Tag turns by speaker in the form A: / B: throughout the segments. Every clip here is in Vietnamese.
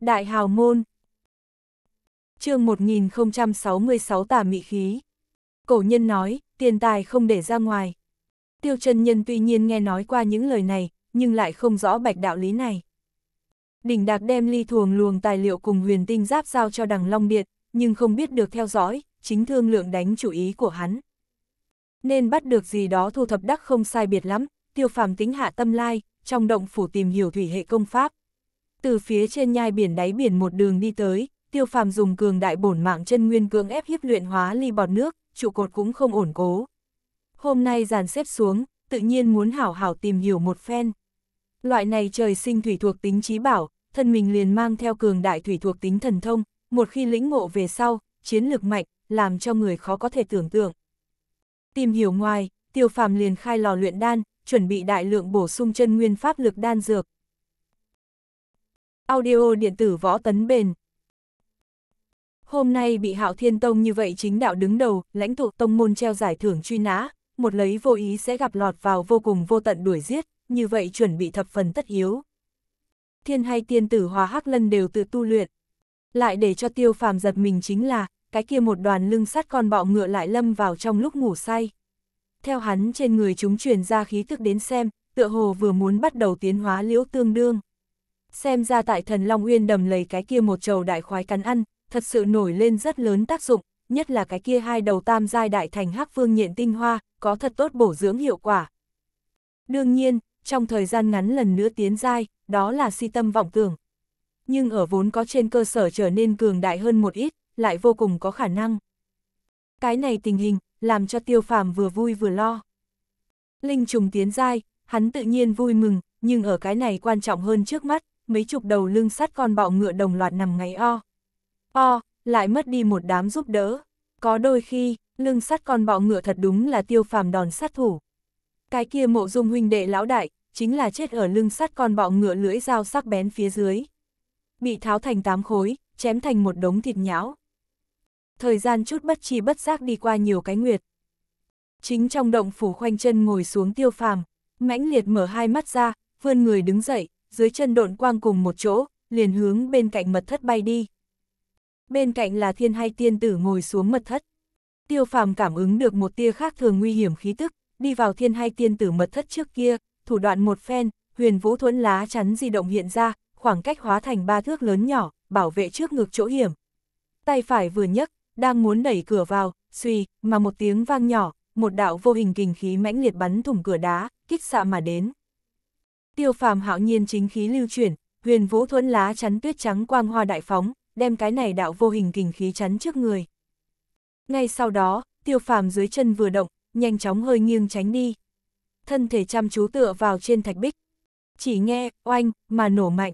A: Đại hào môn chương 1066 tà mị khí. Cổ nhân nói, tiền tài không để ra ngoài. Tiêu chân nhân tuy nhiên nghe nói qua những lời này, nhưng lại không rõ bạch đạo lý này. Đỉnh Đạc đem ly thuồng luồng tài liệu cùng huyền tinh giáp giao cho đằng Long Điện, nhưng không biết được theo dõi, chính thương lượng đánh chủ ý của hắn. Nên bắt được gì đó thu thập đắc không sai biệt lắm, tiêu phàm tính hạ tâm lai, trong động phủ tìm hiểu thủy hệ công pháp từ phía trên nhai biển đáy biển một đường đi tới, tiêu phàm dùng cường đại bổn mạng chân nguyên cưỡng ép hiếp luyện hóa ly bọt nước, trụ cột cũng không ổn cố. Hôm nay dàn xếp xuống, tự nhiên muốn hảo hảo tìm hiểu một phen. Loại này trời sinh thủy thuộc tính trí bảo, thân mình liền mang theo cường đại thủy thuộc tính thần thông, một khi lĩnh ngộ về sau, chiến lược mạnh, làm cho người khó có thể tưởng tượng. Tìm hiểu ngoài, tiêu phàm liền khai lò luyện đan, chuẩn bị đại lượng bổ sung chân nguyên pháp lực đan dược audio điện tử võ tấn bền. Hôm nay bị Hạo Thiên Tông như vậy chính đạo đứng đầu, lãnh tụ tông môn treo giải thưởng truy nã, một lấy vô ý sẽ gặp lọt vào vô cùng vô tận đuổi giết, như vậy chuẩn bị thập phần tất yếu. Thiên hay tiên tử hòa hắc lân đều tự tu luyện. Lại để cho tiêu phàm giật mình chính là, cái kia một đoàn lưng sắt con bọ ngựa lại lâm vào trong lúc ngủ say. Theo hắn trên người chúng truyền ra khí tức đến xem, tựa hồ vừa muốn bắt đầu tiến hóa liễu tương đương xem ra tại thần Long Uyên đầm lầy cái kia một trầu đại khoái cắn ăn, thật sự nổi lên rất lớn tác dụng, nhất là cái kia hai đầu tam giai đại thành hắc phương nhện tinh hoa, có thật tốt bổ dưỡng hiệu quả. Đương nhiên, trong thời gian ngắn lần nữa tiến giai, đó là si tâm vọng tưởng. Nhưng ở vốn có trên cơ sở trở nên cường đại hơn một ít, lại vô cùng có khả năng. Cái này tình hình, làm cho tiêu phàm vừa vui vừa lo. Linh trùng tiến giai, hắn tự nhiên vui mừng, nhưng ở cái này quan trọng hơn trước mắt, mấy chục đầu lưng sắt con bọ ngựa đồng loạt nằm ngáy o. O, lại mất đi một đám giúp đỡ. Có đôi khi, lưng sắt con bọ ngựa thật đúng là tiêu phàm đòn sát thủ. Cái kia mộ dung huynh đệ lão đại, chính là chết ở lưng sắt con bọ ngựa lưỡi dao sắc bén phía dưới. Bị tháo thành tám khối, chém thành một đống thịt nhão. Thời gian chút bất chi bất giác đi qua nhiều cái nguyệt. Chính trong động phủ khoanh chân ngồi xuống tiêu phàm, mãnh liệt mở hai mắt ra, vươn người đứng dậy, dưới chân độn quang cùng một chỗ, liền hướng bên cạnh mật thất bay đi. Bên cạnh là thiên hai tiên tử ngồi xuống mật thất. Tiêu phàm cảm ứng được một tia khác thường nguy hiểm khí tức, đi vào thiên hai tiên tử mật thất trước kia, thủ đoạn một phen, huyền vũ thuẫn lá chắn di động hiện ra, khoảng cách hóa thành ba thước lớn nhỏ, bảo vệ trước ngược chỗ hiểm. Tay phải vừa nhấc, đang muốn đẩy cửa vào, suy, mà một tiếng vang nhỏ, một đạo vô hình kình khí mãnh liệt bắn thủng cửa đá, kích xạ mà đến tiêu phàm hạo nhiên chính khí lưu chuyển, huyền vũ thuẫn lá chắn tuyết trắng quang hoa đại phóng, đem cái này đạo vô hình kình khí chắn trước người. Ngay sau đó, tiêu phàm dưới chân vừa động, nhanh chóng hơi nghiêng tránh đi. Thân thể chăm chú tựa vào trên thạch bích. Chỉ nghe, oanh, mà nổ mạnh.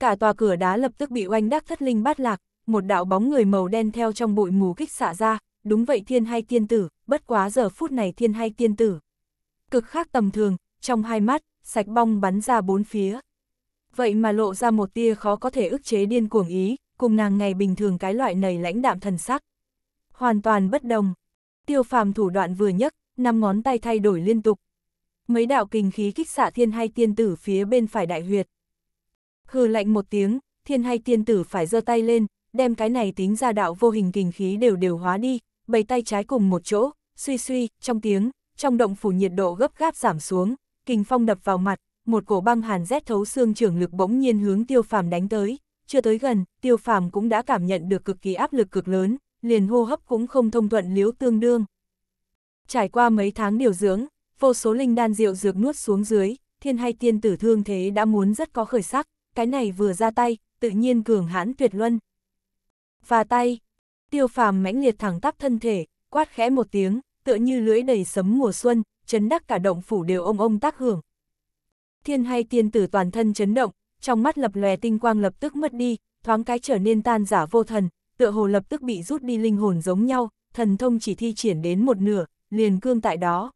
A: Cả tòa cửa đá lập tức bị oanh đắc thất linh bát lạc, một đạo bóng người màu đen theo trong bụi mù kích xạ ra, đúng vậy thiên hay tiên tử, bất quá giờ phút này thiên hay tiên tử. Cực khác tầm thường, trong hai mắt, sạch bong bắn ra bốn phía. Vậy mà lộ ra một tia khó có thể ức chế điên cuồng ý, cùng nàng ngày bình thường cái loại này lãnh đạm thần sắc. Hoàn toàn bất đồng. Tiêu phàm thủ đoạn vừa nhất năm ngón tay thay đổi liên tục. Mấy đạo kinh khí kích xạ thiên hai tiên tử phía bên phải đại huyệt. Hừ lạnh một tiếng, thiên hai tiên tử phải giơ tay lên, đem cái này tính ra đạo vô hình kinh khí đều đều hóa đi, bầy tay trái cùng một chỗ, suy suy, trong tiếng, trong động phủ nhiệt độ gấp gáp giảm xuống, kình phong đập vào mặt, một cổ băng hàn rét thấu xương trưởng lực bỗng nhiên hướng tiêu phàm đánh tới, chưa tới gần, tiêu phàm cũng đã cảm nhận được cực kỳ áp lực cực lớn, liền hô hấp cũng không thông thuận liếu tương đương. Trải qua mấy tháng điều dưỡng, vô số linh đan rượu dược nuốt xuống dưới, thiên hay tiên tử thương thế đã muốn rất có khởi sắc, cái này vừa ra tay, tự nhiên cường hãn tuyệt luân. Và tay, tiêu phàm mãnh liệt thẳng tắp thân thể, quát khẽ một tiếng, tựa như lưỡi đầy sấm mùa xuân, chấn đắc cả động phủ đều ông ông tác hưởng. Thiên hay tiên tử toàn thân chấn động, trong mắt lập lòe tinh quang lập tức mất đi, thoáng cái trở nên tan giả vô thần, tựa hồ lập tức bị rút đi linh hồn giống nhau, thần thông chỉ thi triển đến một nửa, liền cương tại đó.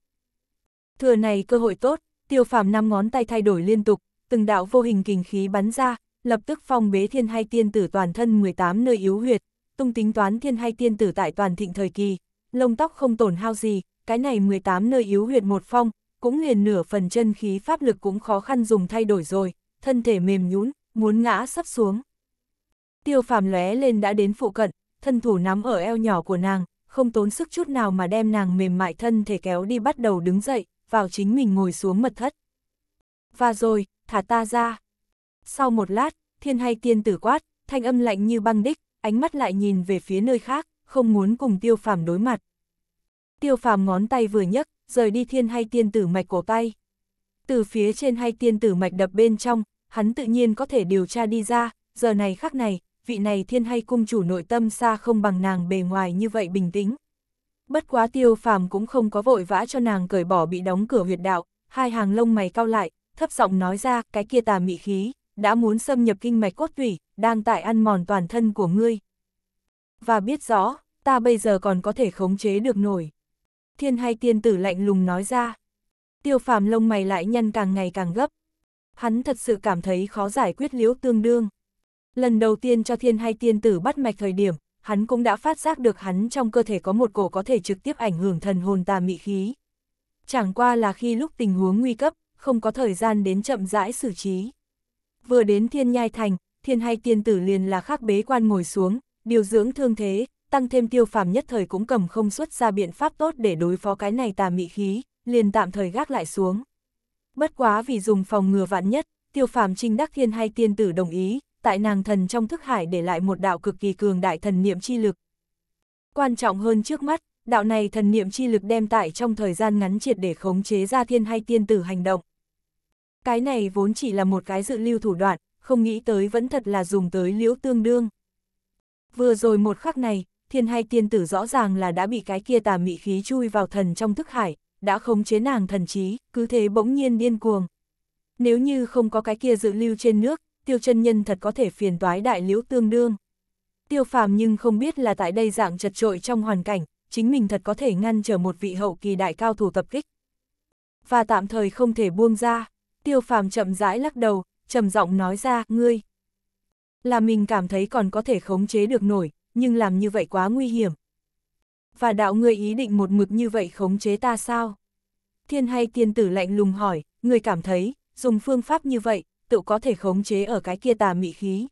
A: Thừa này cơ hội tốt, tiêu phàm năm ngón tay thay đổi liên tục, từng đạo vô hình kình khí bắn ra, lập tức phong bế thiên hay tiên tử toàn thân 18 nơi yếu huyệt, tung tính toán thiên hay tiên tử tại toàn thịnh thời kỳ, lông tóc không tổn hao gì, cái này 18 nơi yếu huyệt một phong, cũng liền nửa phần chân khí pháp lực cũng khó khăn dùng thay đổi rồi, thân thể mềm nhũn, muốn ngã sắp xuống. Tiêu phàm lóe lên đã đến phụ cận, thân thủ nắm ở eo nhỏ của nàng, không tốn sức chút nào mà đem nàng mềm mại thân thể kéo đi bắt đầu đứng dậy, vào chính mình ngồi xuống mật thất. Và rồi, thả ta ra. Sau một lát, thiên hay tiên tử quát, thanh âm lạnh như băng đích, ánh mắt lại nhìn về phía nơi khác, không muốn cùng tiêu phàm đối mặt tiêu phàm ngón tay vừa nhấc, rời đi thiên hay tiên tử mạch cổ tay. Từ phía trên hay tiên tử mạch đập bên trong, hắn tự nhiên có thể điều tra đi ra, giờ này khắc này, vị này thiên hay cung chủ nội tâm xa không bằng nàng bề ngoài như vậy bình tĩnh. Bất quá tiêu phàm cũng không có vội vã cho nàng cởi bỏ bị đóng cửa huyệt đạo, hai hàng lông mày cao lại, thấp giọng nói ra cái kia tà mị khí, đã muốn xâm nhập kinh mạch cốt thủy, đang tại ăn mòn toàn thân của ngươi. Và biết rõ, ta bây giờ còn có thể khống chế được nổi thiên hai tiên tử lạnh lùng nói ra. Tiêu phàm lông mày lại nhăn càng ngày càng gấp. Hắn thật sự cảm thấy khó giải quyết liễu tương đương. Lần đầu tiên cho thiên hai tiên tử bắt mạch thời điểm, hắn cũng đã phát giác được hắn trong cơ thể có một cổ có thể trực tiếp ảnh hưởng thần hồn tà mị khí. Chẳng qua là khi lúc tình huống nguy cấp, không có thời gian đến chậm rãi xử trí. Vừa đến thiên nhai thành, thiên hai tiên tử liền là khắc bế quan ngồi xuống, điều dưỡng thương thế, tăng thêm tiêu phàm nhất thời cũng cầm không xuất ra biện pháp tốt để đối phó cái này tà mị khí, liền tạm thời gác lại xuống. Bất quá vì dùng phòng ngừa vạn nhất, tiêu phàm trinh đắc thiên hay tiên tử đồng ý, tại nàng thần trong thức hải để lại một đạo cực kỳ cường đại thần niệm chi lực. Quan trọng hơn trước mắt, đạo này thần niệm chi lực đem tại trong thời gian ngắn triệt để khống chế ra thiên hay tiên tử hành động. Cái này vốn chỉ là một cái dự lưu thủ đoạn, không nghĩ tới vẫn thật là dùng tới liễu tương đương. Vừa rồi một khắc này, thiên hay tiên tử rõ ràng là đã bị cái kia tà mị khí chui vào thần trong thức hải, đã khống chế nàng thần trí, cứ thế bỗng nhiên điên cuồng. Nếu như không có cái kia dự lưu trên nước, tiêu chân nhân thật có thể phiền toái đại liễu tương đương. Tiêu phàm nhưng không biết là tại đây dạng chật trội trong hoàn cảnh, chính mình thật có thể ngăn trở một vị hậu kỳ đại cao thủ tập kích. Và tạm thời không thể buông ra, tiêu phàm chậm rãi lắc đầu, trầm giọng nói ra, ngươi. Là mình cảm thấy còn có thể khống chế được nổi, nhưng làm như vậy quá nguy hiểm. Và đạo ngươi ý định một mực như vậy khống chế ta sao? Thiên hay tiên tử lạnh lùng hỏi, ngươi cảm thấy, dùng phương pháp như vậy, tự có thể khống chế ở cái kia tà mị khí.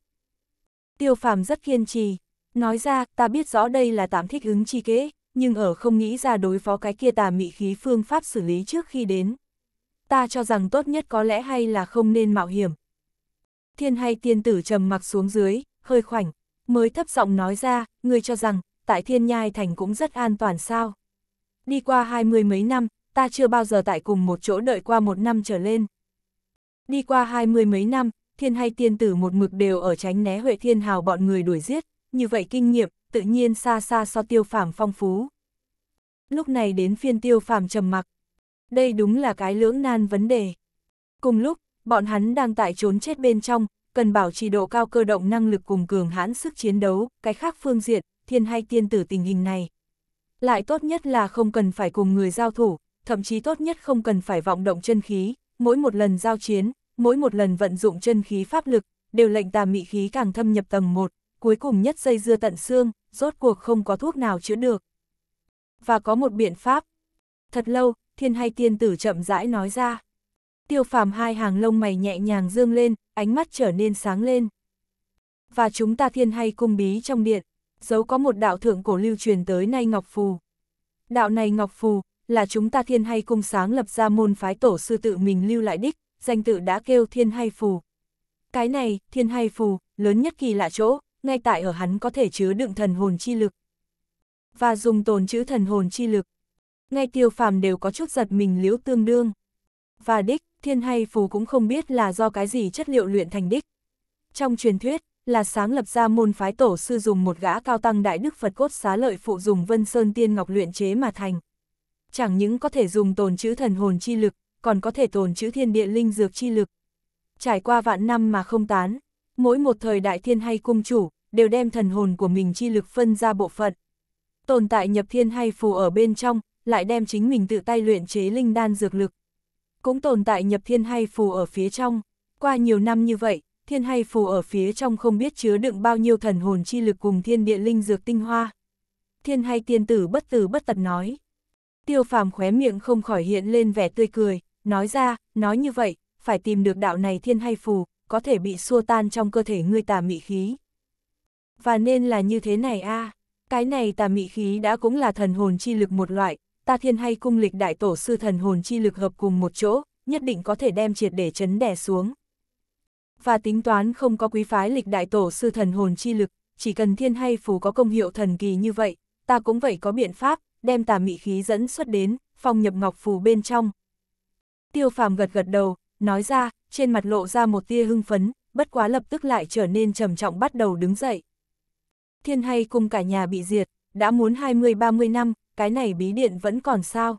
A: Tiêu phàm rất kiên trì, nói ra, ta biết rõ đây là tạm thích ứng chi kế, nhưng ở không nghĩ ra đối phó cái kia tà mị khí phương pháp xử lý trước khi đến. Ta cho rằng tốt nhất có lẽ hay là không nên mạo hiểm. Thiên hay tiên tử trầm mặc xuống dưới, hơi khoảnh, mới thấp giọng nói ra, ngươi cho rằng, tại thiên nhai thành cũng rất an toàn sao. Đi qua hai mươi mấy năm, ta chưa bao giờ tại cùng một chỗ đợi qua một năm trở lên. Đi qua hai mươi mấy năm, thiên hay tiên tử một mực đều ở tránh né Huệ Thiên Hào bọn người đuổi giết, như vậy kinh nghiệm, tự nhiên xa xa so tiêu phàm phong phú. Lúc này đến phiên tiêu phàm trầm mặc. Đây đúng là cái lưỡng nan vấn đề. Cùng lúc, bọn hắn đang tại trốn chết bên trong, cần bảo trì độ cao cơ động năng lực cùng cường hãn sức chiến đấu, cái khác phương diện, thiên hay tiên tử tình hình này. Lại tốt nhất là không cần phải cùng người giao thủ, thậm chí tốt nhất không cần phải vọng động chân khí, mỗi một lần giao chiến, mỗi một lần vận dụng chân khí pháp lực, đều lệnh tà mị khí càng thâm nhập tầng 1, cuối cùng nhất dây dưa tận xương, rốt cuộc không có thuốc nào chữa được. Và có một biện pháp. Thật lâu, thiên hay tiên tử chậm rãi nói ra tiêu phàm hai hàng lông mày nhẹ nhàng dương lên, ánh mắt trở nên sáng lên. Và chúng ta thiên hay cung bí trong điện, dấu có một đạo thượng cổ lưu truyền tới nay Ngọc Phù. Đạo này Ngọc Phù, là chúng ta thiên hay cung sáng lập ra môn phái tổ sư tự mình lưu lại đích, danh tự đã kêu thiên hay phù. Cái này, thiên hay phù, lớn nhất kỳ lạ chỗ, ngay tại ở hắn có thể chứa đựng thần hồn chi lực. Và dùng tồn chữ thần hồn chi lực. Ngay tiêu phàm đều có chút giật mình liễu tương đương. Và đích, thiên hay phù cũng không biết là do cái gì chất liệu luyện thành đích. Trong truyền thuyết, là sáng lập ra môn phái tổ sư dùng một gã cao tăng đại đức Phật cốt xá lợi phụ dùng vân sơn tiên ngọc luyện chế mà thành. Chẳng những có thể dùng tồn chữ thần hồn chi lực, còn có thể tồn chữ thiên địa linh dược chi lực. Trải qua vạn năm mà không tán, mỗi một thời đại thiên hay cung chủ, đều đem thần hồn của mình chi lực phân ra bộ phận. Tồn tại nhập thiên hay phù ở bên trong, lại đem chính mình tự tay luyện chế linh đan dược lực, cũng tồn tại nhập thiên hay phù ở phía trong. Qua nhiều năm như vậy, thiên hay phù ở phía trong không biết chứa đựng bao nhiêu thần hồn chi lực cùng thiên địa linh dược tinh hoa. Thiên hay tiên tử bất tử bất tật nói. Tiêu phàm khóe miệng không khỏi hiện lên vẻ tươi cười, nói ra, nói như vậy, phải tìm được đạo này thiên hay phù, có thể bị xua tan trong cơ thể người tà mị khí. Và nên là như thế này a cái này tà mị khí đã cũng là thần hồn chi lực một loại, ta thiên hay cung lịch đại tổ sư thần hồn chi lực hợp cùng một chỗ, nhất định có thể đem triệt để chấn đè xuống. Và tính toán không có quý phái lịch đại tổ sư thần hồn chi lực, chỉ cần thiên hay phù có công hiệu thần kỳ như vậy, ta cũng vậy có biện pháp, đem tà mị khí dẫn xuất đến, phong nhập ngọc phù bên trong. Tiêu phàm gật gật đầu, nói ra, trên mặt lộ ra một tia hưng phấn, bất quá lập tức lại trở nên trầm trọng bắt đầu đứng dậy. Thiên hay cùng cả nhà bị diệt, đã muốn 20-30 năm, cái này bí điện vẫn còn sao?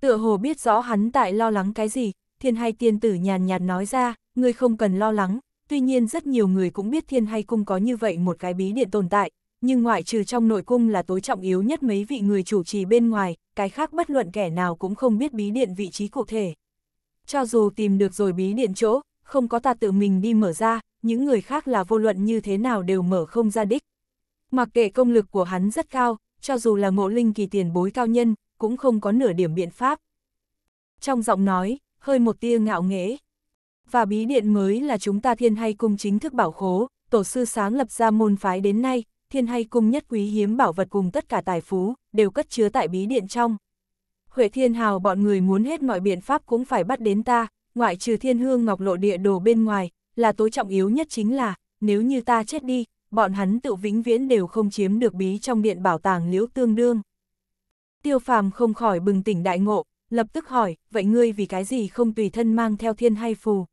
A: Tựa hồ biết rõ hắn tại lo lắng cái gì, thiên hay tiên tử nhàn nhạt nói ra, ngươi không cần lo lắng, tuy nhiên rất nhiều người cũng biết thiên hay cung có như vậy một cái bí điện tồn tại, nhưng ngoại trừ trong nội cung là tối trọng yếu nhất mấy vị người chủ trì bên ngoài, cái khác bất luận kẻ nào cũng không biết bí điện vị trí cụ thể. Cho dù tìm được rồi bí điện chỗ, không có ta tự mình đi mở ra, những người khác là vô luận như thế nào đều mở không ra đích. Mặc kệ công lực của hắn rất cao, cho dù là ngộ linh kỳ tiền bối cao nhân, cũng không có nửa điểm biện pháp. Trong giọng nói, hơi một tia ngạo nghễ. Và bí điện mới là chúng ta thiên hay cung chính thức bảo khố, tổ sư sáng lập ra môn phái đến nay, thiên hay cung nhất quý hiếm bảo vật cùng tất cả tài phú, đều cất chứa tại bí điện trong. Huệ thiên hào bọn người muốn hết mọi biện pháp cũng phải bắt đến ta, ngoại trừ thiên hương ngọc lộ địa đồ bên ngoài, là tối trọng yếu nhất chính là, nếu như ta chết đi, bọn hắn tự vĩnh viễn đều không chiếm được bí trong điện bảo tàng liễu tương đương. Tiêu phàm không khỏi bừng tỉnh đại ngộ, lập tức hỏi, vậy ngươi vì cái gì không tùy thân mang theo thiên hay phù?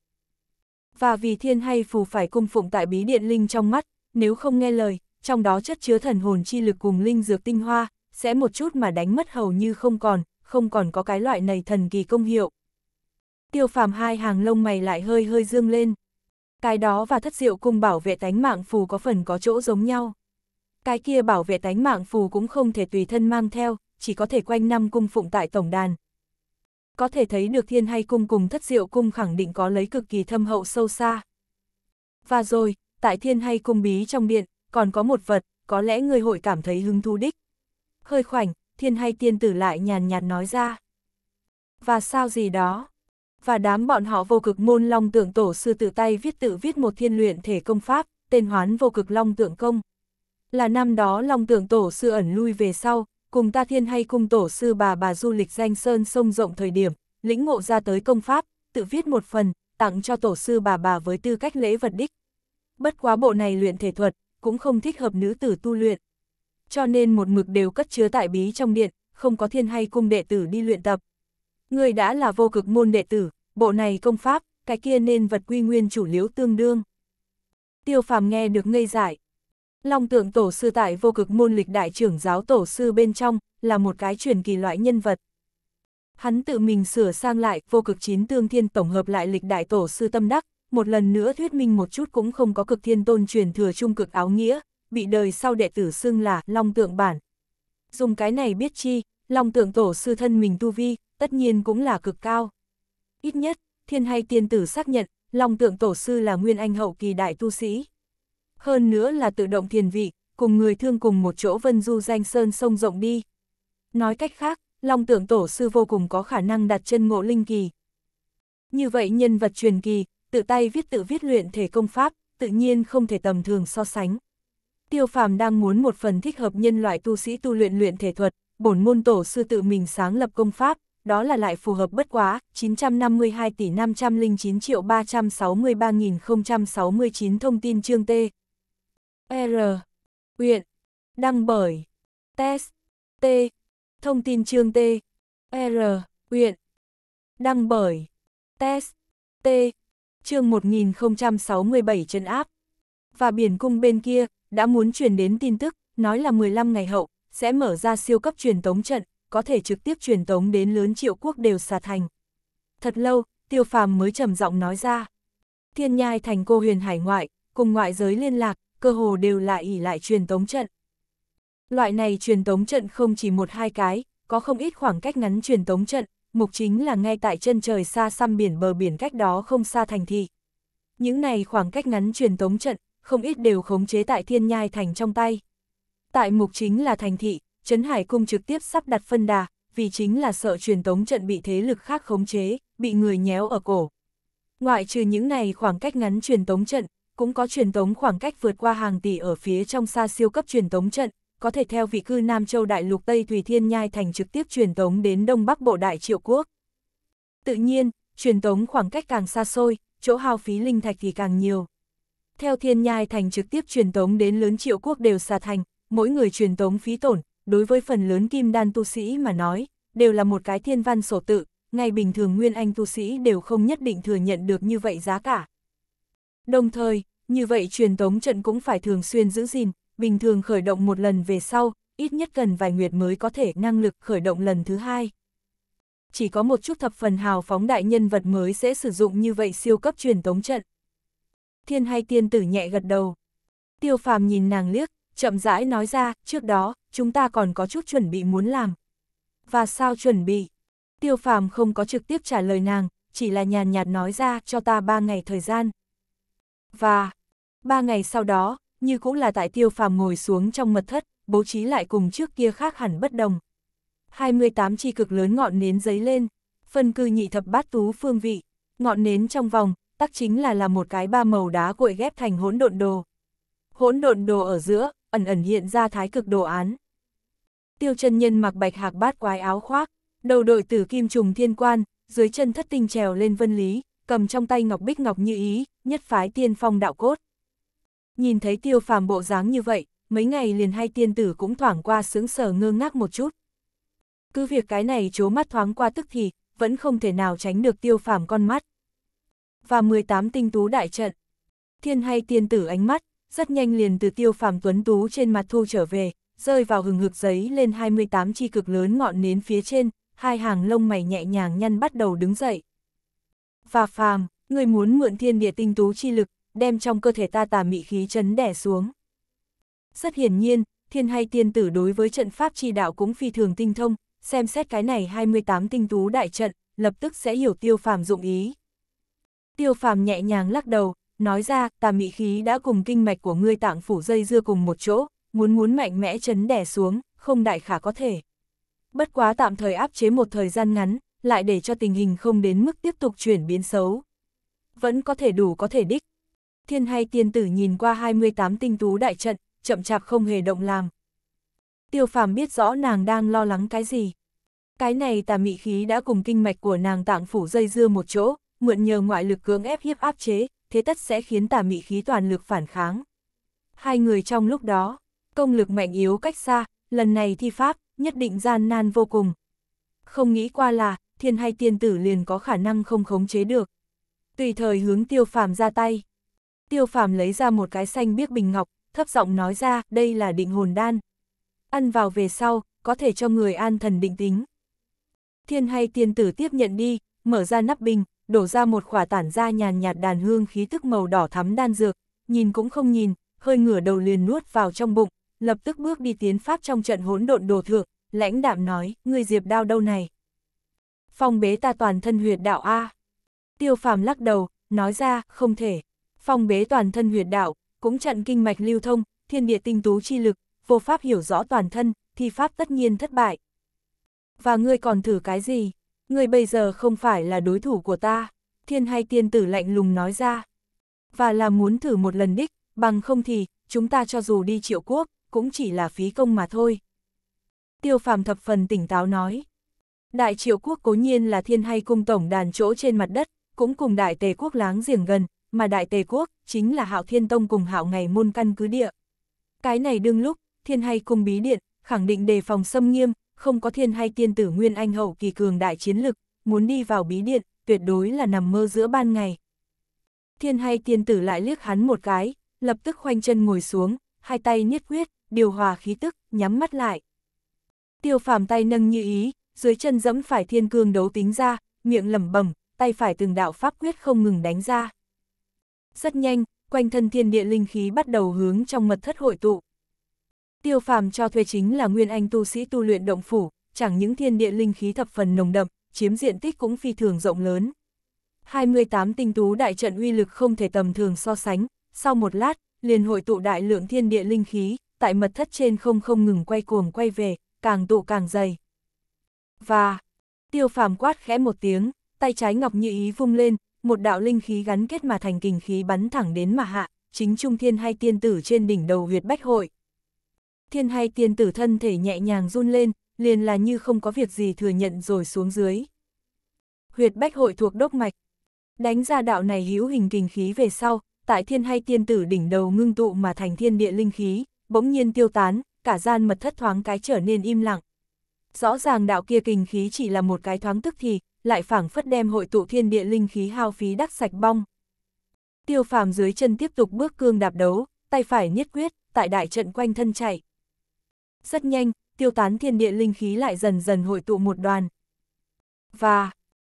A: Và vì thiên hay phù phải cung phụng tại bí điện linh trong mắt, nếu không nghe lời, trong đó chất chứa thần hồn chi lực cùng linh dược tinh hoa, sẽ một chút mà đánh mất hầu như không còn, không còn có cái loại này thần kỳ công hiệu. Tiêu phàm hai hàng lông mày lại hơi hơi dương lên. Cái đó và thất diệu cung bảo vệ tánh mạng phù có phần có chỗ giống nhau. Cái kia bảo vệ tánh mạng phù cũng không thể tùy thân mang theo, chỉ có thể quanh năm cung phụng tại tổng đàn. Có thể thấy được thiên hay cung cùng thất diệu cung khẳng định có lấy cực kỳ thâm hậu sâu xa. Và rồi, tại thiên hay cung bí trong điện, còn có một vật, có lẽ người hội cảm thấy hứng thú đích. Hơi khoảnh, thiên hay tiên tử lại nhàn nhạt nói ra. Và sao gì đó? và đám bọn họ vô cực môn long tượng tổ sư tự tay viết tự viết một thiên luyện thể công pháp, tên hoán vô cực long tượng công. Là năm đó long tượng tổ sư ẩn lui về sau, cùng ta thiên hay cung tổ sư bà bà du lịch danh sơn sông rộng thời điểm, lĩnh ngộ ra tới công pháp, tự viết một phần, tặng cho tổ sư bà bà với tư cách lễ vật đích. Bất quá bộ này luyện thể thuật, cũng không thích hợp nữ tử tu luyện. Cho nên một mực đều cất chứa tại bí trong điện, không có thiên hay cung đệ tử đi luyện tập, Người đã là vô cực môn đệ tử, bộ này công pháp, cái kia nên vật quy nguyên chủ liếu tương đương. Tiêu phàm nghe được ngây giải. Long tượng tổ sư tại vô cực môn lịch đại trưởng giáo tổ sư bên trong, là một cái truyền kỳ loại nhân vật. Hắn tự mình sửa sang lại vô cực chín tương thiên tổng hợp lại lịch đại tổ sư tâm đắc, một lần nữa thuyết minh một chút cũng không có cực thiên tôn truyền thừa trung cực áo nghĩa, bị đời sau đệ tử xưng là Long tượng bản. Dùng cái này biết chi, Long tượng tổ sư thân mình tu vi, tất nhiên cũng là cực cao. Ít nhất, thiên hay tiên tử xác nhận, Long tượng tổ sư là nguyên anh hậu kỳ đại tu sĩ. Hơn nữa là tự động thiền vị, cùng người thương cùng một chỗ vân du danh sơn sông rộng đi. Nói cách khác, Long tượng tổ sư vô cùng có khả năng đặt chân ngộ linh kỳ. Như vậy nhân vật truyền kỳ, tự tay viết tự viết luyện thể công pháp, tự nhiên không thể tầm thường so sánh. Tiêu phàm đang muốn một phần thích hợp nhân loại tu sĩ tu luyện luyện thể thuật, bổn môn tổ sư tự mình sáng lập công pháp, đó là lại phù hợp bất quá, 952 tỷ 509 triệu 363.069 thông tin chương T. R. Huyện. Đăng bởi. Test. T. Thông tin chương T. R. Huyện. Đăng bởi. Test. T. Chương 1067 chân áp. Và biển cung bên kia, đã muốn truyền đến tin tức, nói là 15 ngày hậu, sẽ mở ra siêu cấp truyền tống trận, có thể trực tiếp truyền tống đến lớn triệu quốc đều xà thành. Thật lâu, tiêu phàm mới trầm giọng nói ra. Thiên nhai thành cô huyền hải ngoại, cùng ngoại giới liên lạc, cơ hồ đều lại ỉ lại truyền tống trận. Loại này truyền tống trận không chỉ một hai cái, có không ít khoảng cách ngắn truyền tống trận, mục chính là ngay tại chân trời xa xăm biển bờ biển cách đó không xa thành thị. Những này khoảng cách ngắn truyền tống trận, không ít đều khống chế tại thiên nhai thành trong tay. Tại mục chính là thành thị, Trấn Hải Cung trực tiếp sắp đặt phân đà, vì chính là sợ truyền tống trận bị thế lực khác khống chế, bị người nhéo ở cổ. Ngoại trừ những này khoảng cách ngắn truyền tống trận, cũng có truyền tống khoảng cách vượt qua hàng tỷ ở phía trong xa siêu cấp truyền tống trận, có thể theo vị cư Nam Châu Đại Lục Tây Thủy Thiên Nhai thành trực tiếp truyền tống đến Đông Bắc Bộ Đại Triệu Quốc. Tự nhiên, truyền tống khoảng cách càng xa xôi, chỗ hao phí linh thạch thì càng nhiều. Theo Thiên Nhai thành trực tiếp truyền tống đến lớn Triệu Quốc đều xà thành, mỗi người truyền tống phí tổn, đối với phần lớn kim đan tu sĩ mà nói, đều là một cái thiên văn sổ tự, ngay bình thường nguyên anh tu sĩ đều không nhất định thừa nhận được như vậy giá cả. Đồng thời, như vậy truyền tống trận cũng phải thường xuyên giữ gìn, bình thường khởi động một lần về sau, ít nhất cần vài nguyệt mới có thể năng lực khởi động lần thứ hai. Chỉ có một chút thập phần hào phóng đại nhân vật mới sẽ sử dụng như vậy siêu cấp truyền tống trận. Thiên hay tiên tử nhẹ gật đầu. Tiêu phàm nhìn nàng liếc, chậm rãi nói ra, trước đó, chúng ta còn có chút chuẩn bị muốn làm. Và sao chuẩn bị? Tiêu phàm không có trực tiếp trả lời nàng, chỉ là nhàn nhạt nói ra cho ta ba ngày thời gian. Và, ba ngày sau đó, như cũng là tại tiêu phàm ngồi xuống trong mật thất, bố trí lại cùng trước kia khác hẳn bất đồng. 28 chi cực lớn ngọn nến giấy lên, phân cư nhị thập bát tú phương vị, ngọn nến trong vòng, tắc chính là là một cái ba màu đá cuội ghép thành hỗn độn đồ. Hỗn độn đồ ở giữa, ẩn ẩn hiện ra thái cực đồ án. Tiêu chân nhân mặc bạch hạc bát quái áo khoác, đầu đội tử kim trùng thiên quan, dưới chân thất tinh trèo lên vân lý, cầm trong tay ngọc bích ngọc như ý, nhất phái tiên phong đạo cốt. Nhìn thấy tiêu phàm bộ dáng như vậy, mấy ngày liền hai tiên tử cũng thoảng qua sướng sở ngơ ngác một chút. Cứ việc cái này chố mắt thoáng qua tức thì, vẫn không thể nào tránh được tiêu phàm con mắt. Và 18 tinh tú đại trận. Thiên hay tiên tử ánh mắt, rất nhanh liền từ tiêu phàm tuấn tú trên mặt thu trở về, rơi vào hừng hực giấy lên 28 chi cực lớn ngọn nến phía trên, hai hàng lông mày nhẹ nhàng nhăn bắt đầu đứng dậy. Và phàm, người muốn mượn thiên địa tinh tú chi lực, đem trong cơ thể ta tà mị khí chấn đẻ xuống. Rất hiển nhiên, thiên hay tiên tử đối với trận pháp chi đạo cũng phi thường tinh thông, xem xét cái này 28 tinh tú đại trận, lập tức sẽ hiểu tiêu phàm dụng ý. Tiêu phàm nhẹ nhàng lắc đầu, nói ra, tà mị khí đã cùng kinh mạch của ngươi tạng phủ dây dưa cùng một chỗ, muốn muốn mạnh mẽ chấn đẻ xuống, không đại khả có thể. Bất quá tạm thời áp chế một thời gian ngắn, lại để cho tình hình không đến mức tiếp tục chuyển biến xấu. Vẫn có thể đủ có thể đích. Thiên hay tiên tử nhìn qua 28 tinh tú đại trận, chậm chạp không hề động làm. Tiêu phàm biết rõ nàng đang lo lắng cái gì. Cái này tà mị khí đã cùng kinh mạch của nàng tạng phủ dây dưa một chỗ, mượn nhờ ngoại lực cưỡng ép hiếp áp chế, thế tất sẽ khiến tà mị khí toàn lực phản kháng. Hai người trong lúc đó, công lực mạnh yếu cách xa, lần này thi pháp, nhất định gian nan vô cùng. Không nghĩ qua là, thiên hay tiên tử liền có khả năng không khống chế được. Tùy thời hướng tiêu phàm ra tay. Tiêu phàm lấy ra một cái xanh biếc bình ngọc, thấp giọng nói ra, đây là định hồn đan. Ăn vào về sau, có thể cho người an thần định tính. Thiên hay tiên tử tiếp nhận đi, mở ra nắp bình, đổ ra một khỏa tản ra nhàn nhạt đàn hương khí tức màu đỏ thắm đan dược, nhìn cũng không nhìn, hơi ngửa đầu liền nuốt vào trong bụng, lập tức bước đi tiến pháp trong trận hỗn độn đồ thượng, lãnh đạm nói, người diệp đao đâu này. Phong bế ta toàn thân huyệt đạo A. Tiêu phàm lắc đầu, nói ra, không thể. Phong bế toàn thân huyệt đạo, cũng chặn kinh mạch lưu thông, thiên địa tinh tú chi lực, vô pháp hiểu rõ toàn thân, thì pháp tất nhiên thất bại. Và ngươi còn thử cái gì? Người bây giờ không phải là đối thủ của ta, thiên hay tiên tử lạnh lùng nói ra. Và là muốn thử một lần đích, bằng không thì, chúng ta cho dù đi triệu quốc, cũng chỉ là phí công mà thôi. Tiêu phàm thập phần tỉnh táo nói. Đại triệu quốc cố nhiên là thiên hay cung tổng đàn chỗ trên mặt đất, cũng cùng đại tề quốc láng giềng gần, mà đại tề quốc chính là hạo thiên tông cùng hạo ngày môn căn cứ địa. Cái này đương lúc, thiên hay cung bí điện, khẳng định đề phòng xâm nghiêm, không có thiên hay tiên tử nguyên anh hậu kỳ cường đại chiến lực, muốn đi vào bí điện, tuyệt đối là nằm mơ giữa ban ngày. Thiên hay tiên tử lại liếc hắn một cái, lập tức khoanh chân ngồi xuống, hai tay niết quyết, điều hòa khí tức, nhắm mắt lại. Tiêu phàm tay nâng như ý, dưới chân dẫm phải thiên cương đấu tính ra, miệng lẩm bẩm, tay phải từng đạo pháp quyết không ngừng đánh ra. Rất nhanh, quanh thân thiên địa linh khí bắt đầu hướng trong mật thất hội tụ, Tiêu phàm cho thuê chính là nguyên anh tu sĩ tu luyện động phủ, chẳng những thiên địa linh khí thập phần nồng đậm, chiếm diện tích cũng phi thường rộng lớn. 28 tinh tú đại trận uy lực không thể tầm thường so sánh, sau một lát, liền hội tụ đại lượng thiên địa linh khí, tại mật thất trên không không ngừng quay cuồng quay về, càng tụ càng dày. Và, tiêu phàm quát khẽ một tiếng, tay trái ngọc như ý vung lên, một đạo linh khí gắn kết mà thành kình khí bắn thẳng đến mà hạ, chính trung thiên hay tiên tử trên đỉnh đầu huyệt bách hội, Thiên hay tiên tử thân thể nhẹ nhàng run lên, liền là như không có việc gì thừa nhận rồi xuống dưới. Huyệt bách hội thuộc đốc mạch. Đánh ra đạo này hữu hình kình khí về sau, tại thiên hay tiên tử đỉnh đầu ngưng tụ mà thành thiên địa linh khí, bỗng nhiên tiêu tán, cả gian mật thất thoáng cái trở nên im lặng. Rõ ràng đạo kia kình khí chỉ là một cái thoáng tức thì, lại phảng phất đem hội tụ thiên địa linh khí hao phí đắc sạch bong. Tiêu phàm dưới chân tiếp tục bước cương đạp đấu, tay phải nhất quyết, tại đại trận quanh thân chạy rất nhanh, tiêu tán thiên địa linh khí lại dần dần hội tụ một đoàn. Và,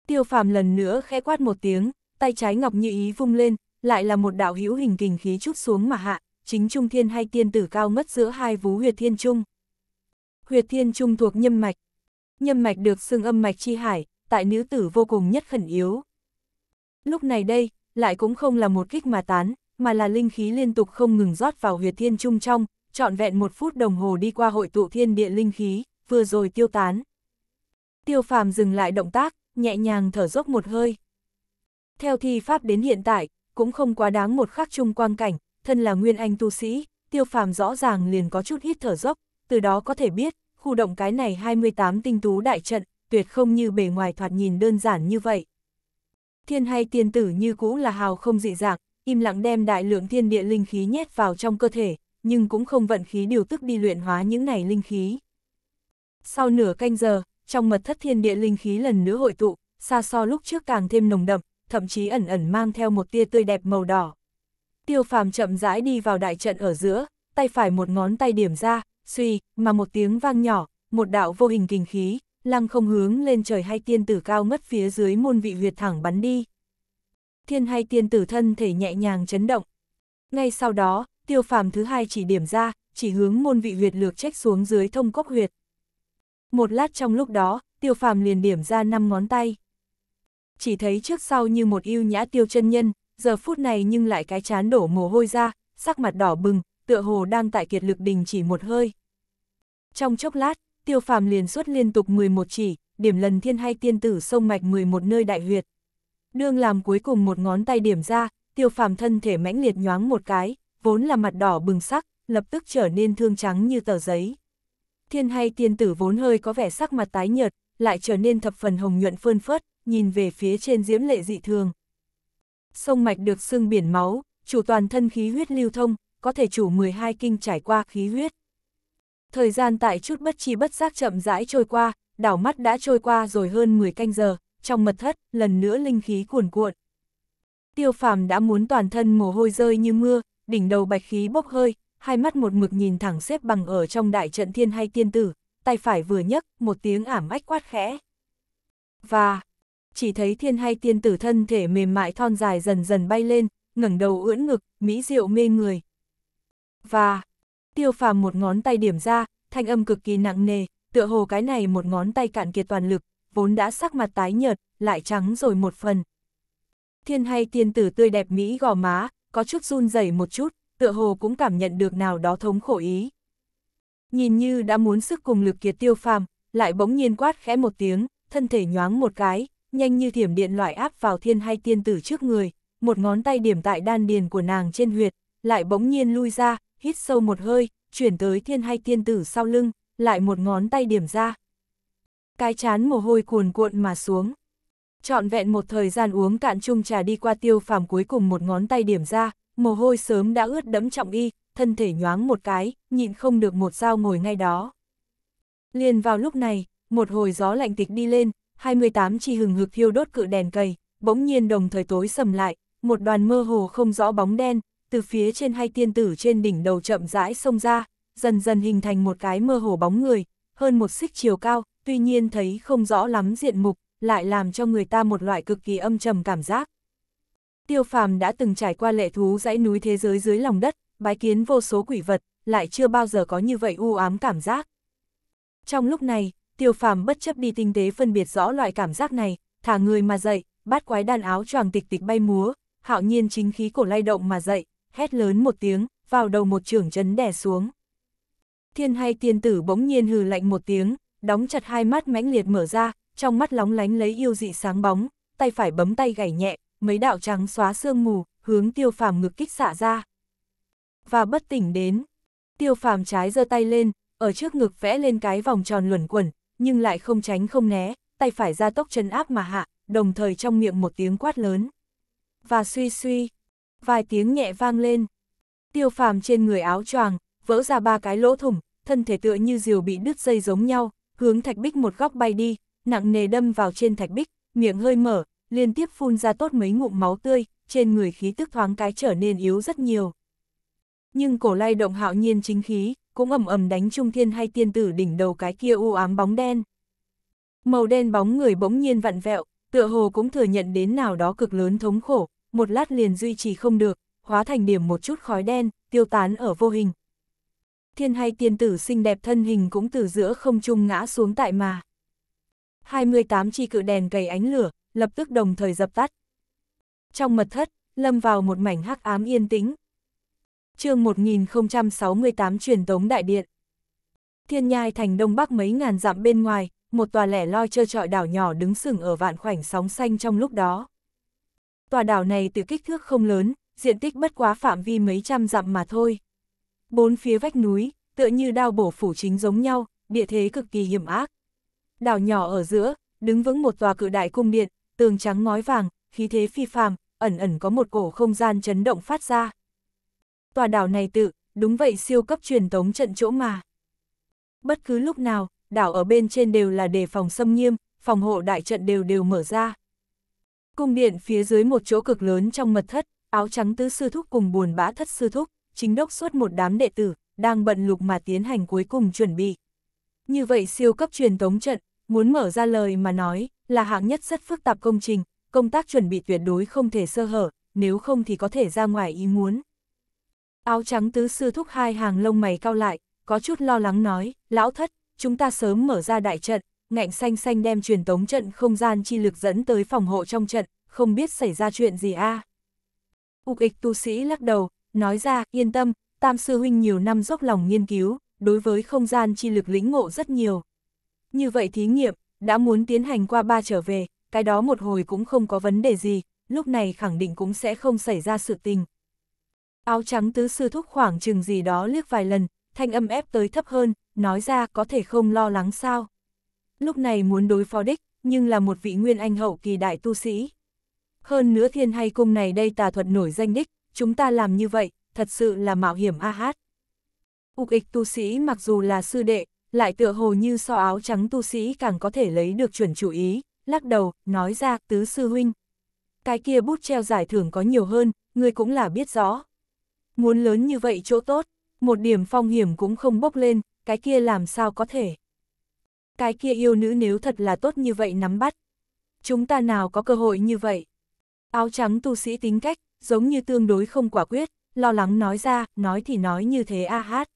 A: tiêu phàm lần nữa khẽ quát một tiếng, tay trái ngọc như ý vung lên, lại là một đạo hữu hình kình khí chút xuống mà hạ, chính trung thiên hay tiên tử cao mất giữa hai vú huyệt thiên trung. Huyệt thiên trung thuộc nhâm mạch. Nhâm mạch được xưng âm mạch chi hải, tại nữ tử vô cùng nhất khẩn yếu. Lúc này đây, lại cũng không là một kích mà tán, mà là linh khí liên tục không ngừng rót vào huyệt thiên trung trong, trọn vẹn một phút đồng hồ đi qua hội tụ thiên địa linh khí, vừa rồi tiêu tán. Tiêu phàm dừng lại động tác, nhẹ nhàng thở dốc một hơi. Theo thi pháp đến hiện tại, cũng không quá đáng một khắc chung quang cảnh, thân là nguyên anh tu sĩ, tiêu phàm rõ ràng liền có chút hít thở dốc, từ đó có thể biết, khu động cái này 28 tinh tú đại trận, tuyệt không như bề ngoài thoạt nhìn đơn giản như vậy. Thiên hay tiên tử như cũ là hào không dị dạng, im lặng đem đại lượng thiên địa linh khí nhét vào trong cơ thể, nhưng cũng không vận khí điều tức đi luyện hóa những này linh khí. Sau nửa canh giờ, trong mật thất thiên địa linh khí lần nữa hội tụ, xa so lúc trước càng thêm nồng đậm, thậm chí ẩn ẩn mang theo một tia tươi đẹp màu đỏ. Tiêu phàm chậm rãi đi vào đại trận ở giữa, tay phải một ngón tay điểm ra, suy, mà một tiếng vang nhỏ, một đạo vô hình kinh khí, lăng không hướng lên trời hay tiên tử cao ngất phía dưới môn vị huyệt thẳng bắn đi. Thiên hay tiên tử thân thể nhẹ nhàng chấn động. Ngay sau đó, tiêu phàm thứ hai chỉ điểm ra, chỉ hướng môn vị huyệt lược trách xuống dưới thông cốc huyệt. Một lát trong lúc đó, tiêu phàm liền điểm ra năm ngón tay. Chỉ thấy trước sau như một yêu nhã tiêu chân nhân, giờ phút này nhưng lại cái chán đổ mồ hôi ra, sắc mặt đỏ bừng, tựa hồ đang tại kiệt lực đình chỉ một hơi. Trong chốc lát, tiêu phàm liền xuất liên tục 11 chỉ, điểm lần thiên hay tiên tử sông mạch 11 nơi đại huyệt. Đương làm cuối cùng một ngón tay điểm ra, tiêu phàm thân thể mãnh liệt nhoáng một cái, vốn là mặt đỏ bừng sắc, lập tức trở nên thương trắng như tờ giấy. Thiên hay tiên tử vốn hơi có vẻ sắc mặt tái nhợt, lại trở nên thập phần hồng nhuận phơn phớt, nhìn về phía trên diễm lệ dị thường. Sông mạch được xưng biển máu, chủ toàn thân khí huyết lưu thông, có thể chủ 12 kinh trải qua khí huyết. Thời gian tại chút bất chi bất giác chậm rãi trôi qua, đảo mắt đã trôi qua rồi hơn 10 canh giờ, trong mật thất, lần nữa linh khí cuồn cuộn. Tiêu phàm đã muốn toàn thân mồ hôi rơi như mưa, đỉnh đầu bạch khí bốc hơi, hai mắt một mực nhìn thẳng xếp bằng ở trong đại trận thiên hay tiên tử, tay phải vừa nhấc, một tiếng ảm ách quát khẽ. Và, chỉ thấy thiên hay tiên tử thân thể mềm mại thon dài dần dần bay lên, ngẩng đầu ưỡn ngực, mỹ diệu mê người. Và, tiêu phàm một ngón tay điểm ra, thanh âm cực kỳ nặng nề, tựa hồ cái này một ngón tay cạn kiệt toàn lực, vốn đã sắc mặt tái nhợt, lại trắng rồi một phần. Thiên hay tiên tử tươi đẹp mỹ gò má, có chút run rẩy một chút, tựa hồ cũng cảm nhận được nào đó thống khổ ý. Nhìn như đã muốn sức cùng lực kiệt tiêu phàm, lại bỗng nhiên quát khẽ một tiếng, thân thể nhoáng một cái, nhanh như thiểm điện loại áp vào thiên hay tiên tử trước người, một ngón tay điểm tại đan điền của nàng trên huyệt, lại bỗng nhiên lui ra, hít sâu một hơi, chuyển tới thiên hay tiên tử sau lưng, lại một ngón tay điểm ra. Cái chán mồ hôi cuồn cuộn mà xuống. Chọn vẹn một thời gian uống cạn chung trà đi qua tiêu phàm cuối cùng một ngón tay điểm ra, mồ hôi sớm đã ướt đẫm trọng y, thân thể nhoáng một cái, nhịn không được một dao ngồi ngay đó. Liền vào lúc này, một hồi gió lạnh tịch đi lên, 28 chi hừng hực thiêu đốt cự đèn cầy, bỗng nhiên đồng thời tối sầm lại, một đoàn mơ hồ không rõ bóng đen, từ phía trên hai tiên tử trên đỉnh đầu chậm rãi xông ra, dần dần hình thành một cái mơ hồ bóng người, hơn một xích chiều cao, tuy nhiên thấy không rõ lắm diện mục, lại làm cho người ta một loại cực kỳ âm trầm cảm giác. Tiêu phàm đã từng trải qua lệ thú dãy núi thế giới dưới lòng đất, bái kiến vô số quỷ vật, lại chưa bao giờ có như vậy u ám cảm giác. Trong lúc này, tiêu phàm bất chấp đi tinh tế phân biệt rõ loại cảm giác này, thả người mà dậy, bát quái đàn áo choàng tịch tịch bay múa, hạo nhiên chính khí cổ lay động mà dậy, hét lớn một tiếng, vào đầu một trưởng chấn đè xuống. Thiên hay tiên tử bỗng nhiên hừ lạnh một tiếng, đóng chặt hai mắt mãnh liệt mở ra, trong mắt lóng lánh lấy yêu dị sáng bóng, tay phải bấm tay gảy nhẹ, mấy đạo trắng xóa sương mù, hướng tiêu phàm ngực kích xạ ra. Và bất tỉnh đến, tiêu phàm trái giơ tay lên, ở trước ngực vẽ lên cái vòng tròn luẩn quẩn, nhưng lại không tránh không né, tay phải ra tốc chân áp mà hạ, đồng thời trong miệng một tiếng quát lớn. Và suy suy, vài tiếng nhẹ vang lên. Tiêu phàm trên người áo choàng vỡ ra ba cái lỗ thủng, thân thể tựa như diều bị đứt dây giống nhau, hướng thạch bích một góc bay đi, nặng nề đâm vào trên thạch bích, miệng hơi mở, liên tiếp phun ra tốt mấy ngụm máu tươi, trên người khí tức thoáng cái trở nên yếu rất nhiều. Nhưng cổ lai động hạo nhiên chính khí, cũng ầm ầm đánh trung thiên hay tiên tử đỉnh đầu cái kia u ám bóng đen. Màu đen bóng người bỗng nhiên vặn vẹo, tựa hồ cũng thừa nhận đến nào đó cực lớn thống khổ, một lát liền duy trì không được, hóa thành điểm một chút khói đen, tiêu tán ở vô hình. Thiên hay tiên tử xinh đẹp thân hình cũng từ giữa không trung ngã xuống tại mà. 28 chi cự đèn cầy ánh lửa, lập tức đồng thời dập tắt. Trong mật thất, lâm vào một mảnh hắc ám yên tĩnh. chương 1068 truyền tống đại điện. Thiên nhai thành đông bắc mấy ngàn dặm bên ngoài, một tòa lẻ loi trơ trọi đảo nhỏ đứng sừng ở vạn khoảnh sóng xanh trong lúc đó. Tòa đảo này từ kích thước không lớn, diện tích bất quá phạm vi mấy trăm dặm mà thôi. Bốn phía vách núi, tựa như đao bổ phủ chính giống nhau, địa thế cực kỳ hiểm ác đảo nhỏ ở giữa, đứng vững một tòa cự đại cung điện, tường trắng ngói vàng, khí thế phi phàm, ẩn ẩn có một cổ không gian chấn động phát ra. Tòa đảo này tự, đúng vậy siêu cấp truyền tống trận chỗ mà. Bất cứ lúc nào, đảo ở bên trên đều là đề phòng xâm nghiêm, phòng hộ đại trận đều đều mở ra. Cung điện phía dưới một chỗ cực lớn trong mật thất, áo trắng tứ sư thúc cùng buồn bã thất sư thúc, chính đốc suốt một đám đệ tử, đang bận lục mà tiến hành cuối cùng chuẩn bị. Như vậy siêu cấp truyền tống trận, muốn mở ra lời mà nói, là hạng nhất rất phức tạp công trình, công tác chuẩn bị tuyệt đối không thể sơ hở, nếu không thì có thể ra ngoài ý muốn. Áo trắng tứ sư thúc hai hàng lông mày cao lại, có chút lo lắng nói, lão thất, chúng ta sớm mở ra đại trận, ngạnh xanh xanh đem truyền tống trận không gian chi lực dẫn tới phòng hộ trong trận, không biết xảy ra chuyện gì a. À. Úc ịch tu sĩ lắc đầu, nói ra, yên tâm, tam sư huynh nhiều năm dốc lòng nghiên cứu, đối với không gian chi lực lĩnh ngộ rất nhiều. Như vậy thí nghiệm, đã muốn tiến hành qua ba trở về, cái đó một hồi cũng không có vấn đề gì, lúc này khẳng định cũng sẽ không xảy ra sự tình. Áo trắng tứ sư thúc khoảng chừng gì đó liếc vài lần, thanh âm ép tới thấp hơn, nói ra có thể không lo lắng sao. Lúc này muốn đối phó đích, nhưng là một vị nguyên anh hậu kỳ đại tu sĩ. Hơn nữa thiên hay cung này đây tà thuật nổi danh đích, chúng ta làm như vậy, thật sự là mạo hiểm a hát. Úc ịch tu sĩ mặc dù là sư đệ, lại tựa hồ như so áo trắng tu sĩ càng có thể lấy được chuẩn chủ ý, lắc đầu, nói ra, tứ sư huynh. Cái kia bút treo giải thưởng có nhiều hơn, ngươi cũng là biết rõ. Muốn lớn như vậy chỗ tốt, một điểm phong hiểm cũng không bốc lên, cái kia làm sao có thể. Cái kia yêu nữ nếu thật là tốt như vậy nắm bắt. Chúng ta nào có cơ hội như vậy. Áo trắng tu sĩ tính cách, giống như tương đối không quả quyết, lo lắng nói ra, nói thì nói như thế a hát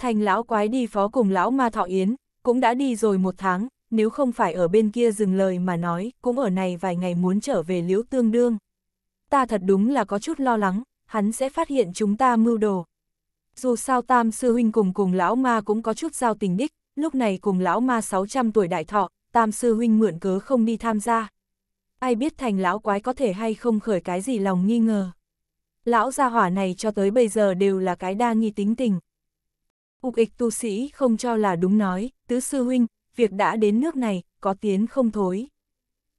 A: thành lão quái đi phó cùng lão ma thọ yến, cũng đã đi rồi một tháng, nếu không phải ở bên kia dừng lời mà nói, cũng ở này vài ngày muốn trở về liễu tương đương. Ta thật đúng là có chút lo lắng, hắn sẽ phát hiện chúng ta mưu đồ. Dù sao tam sư huynh cùng cùng lão ma cũng có chút giao tình đích, lúc này cùng lão ma 600 tuổi đại thọ, tam sư huynh mượn cớ không đi tham gia. Ai biết thành lão quái có thể hay không khởi cái gì lòng nghi ngờ. Lão gia hỏa này cho tới bây giờ đều là cái đa nghi tính tình, Úc ịch tu sĩ không cho là đúng nói, tứ sư huynh, việc đã đến nước này, có tiến không thối.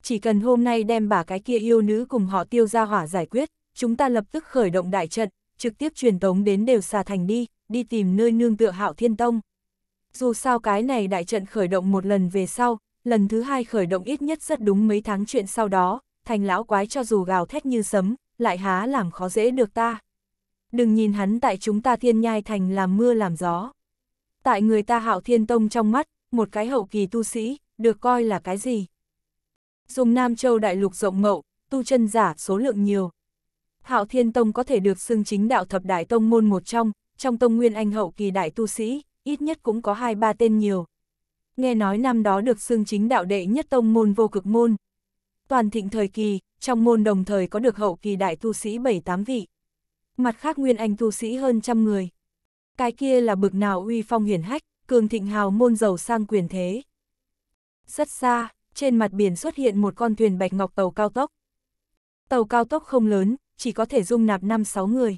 A: Chỉ cần hôm nay đem bà cái kia yêu nữ cùng họ tiêu ra hỏa giải quyết, chúng ta lập tức khởi động đại trận, trực tiếp truyền tống đến đều xà thành đi, đi tìm nơi nương tựa hạo thiên tông. Dù sao cái này đại trận khởi động một lần về sau, lần thứ hai khởi động ít nhất rất đúng mấy tháng chuyện sau đó, thành lão quái cho dù gào thét như sấm, lại há làm khó dễ được ta đừng nhìn hắn tại chúng ta thiên nhai thành làm mưa làm gió. Tại người ta hạo thiên tông trong mắt, một cái hậu kỳ tu sĩ, được coi là cái gì? Dùng Nam Châu đại lục rộng mậu, tu chân giả số lượng nhiều. Hạo thiên tông có thể được xưng chính đạo thập đại tông môn một trong, trong tông nguyên anh hậu kỳ đại tu sĩ, ít nhất cũng có hai ba tên nhiều. Nghe nói năm đó được xưng chính đạo đệ nhất tông môn vô cực môn. Toàn thịnh thời kỳ, trong môn đồng thời có được hậu kỳ đại tu sĩ 7-8 vị mặt khác nguyên anh tu sĩ hơn trăm người. Cái kia là bực nào uy phong hiển hách, cường thịnh hào môn giàu sang quyền thế. Rất xa, trên mặt biển xuất hiện một con thuyền bạch ngọc tàu cao tốc. Tàu cao tốc không lớn, chỉ có thể dung nạp 5-6 người.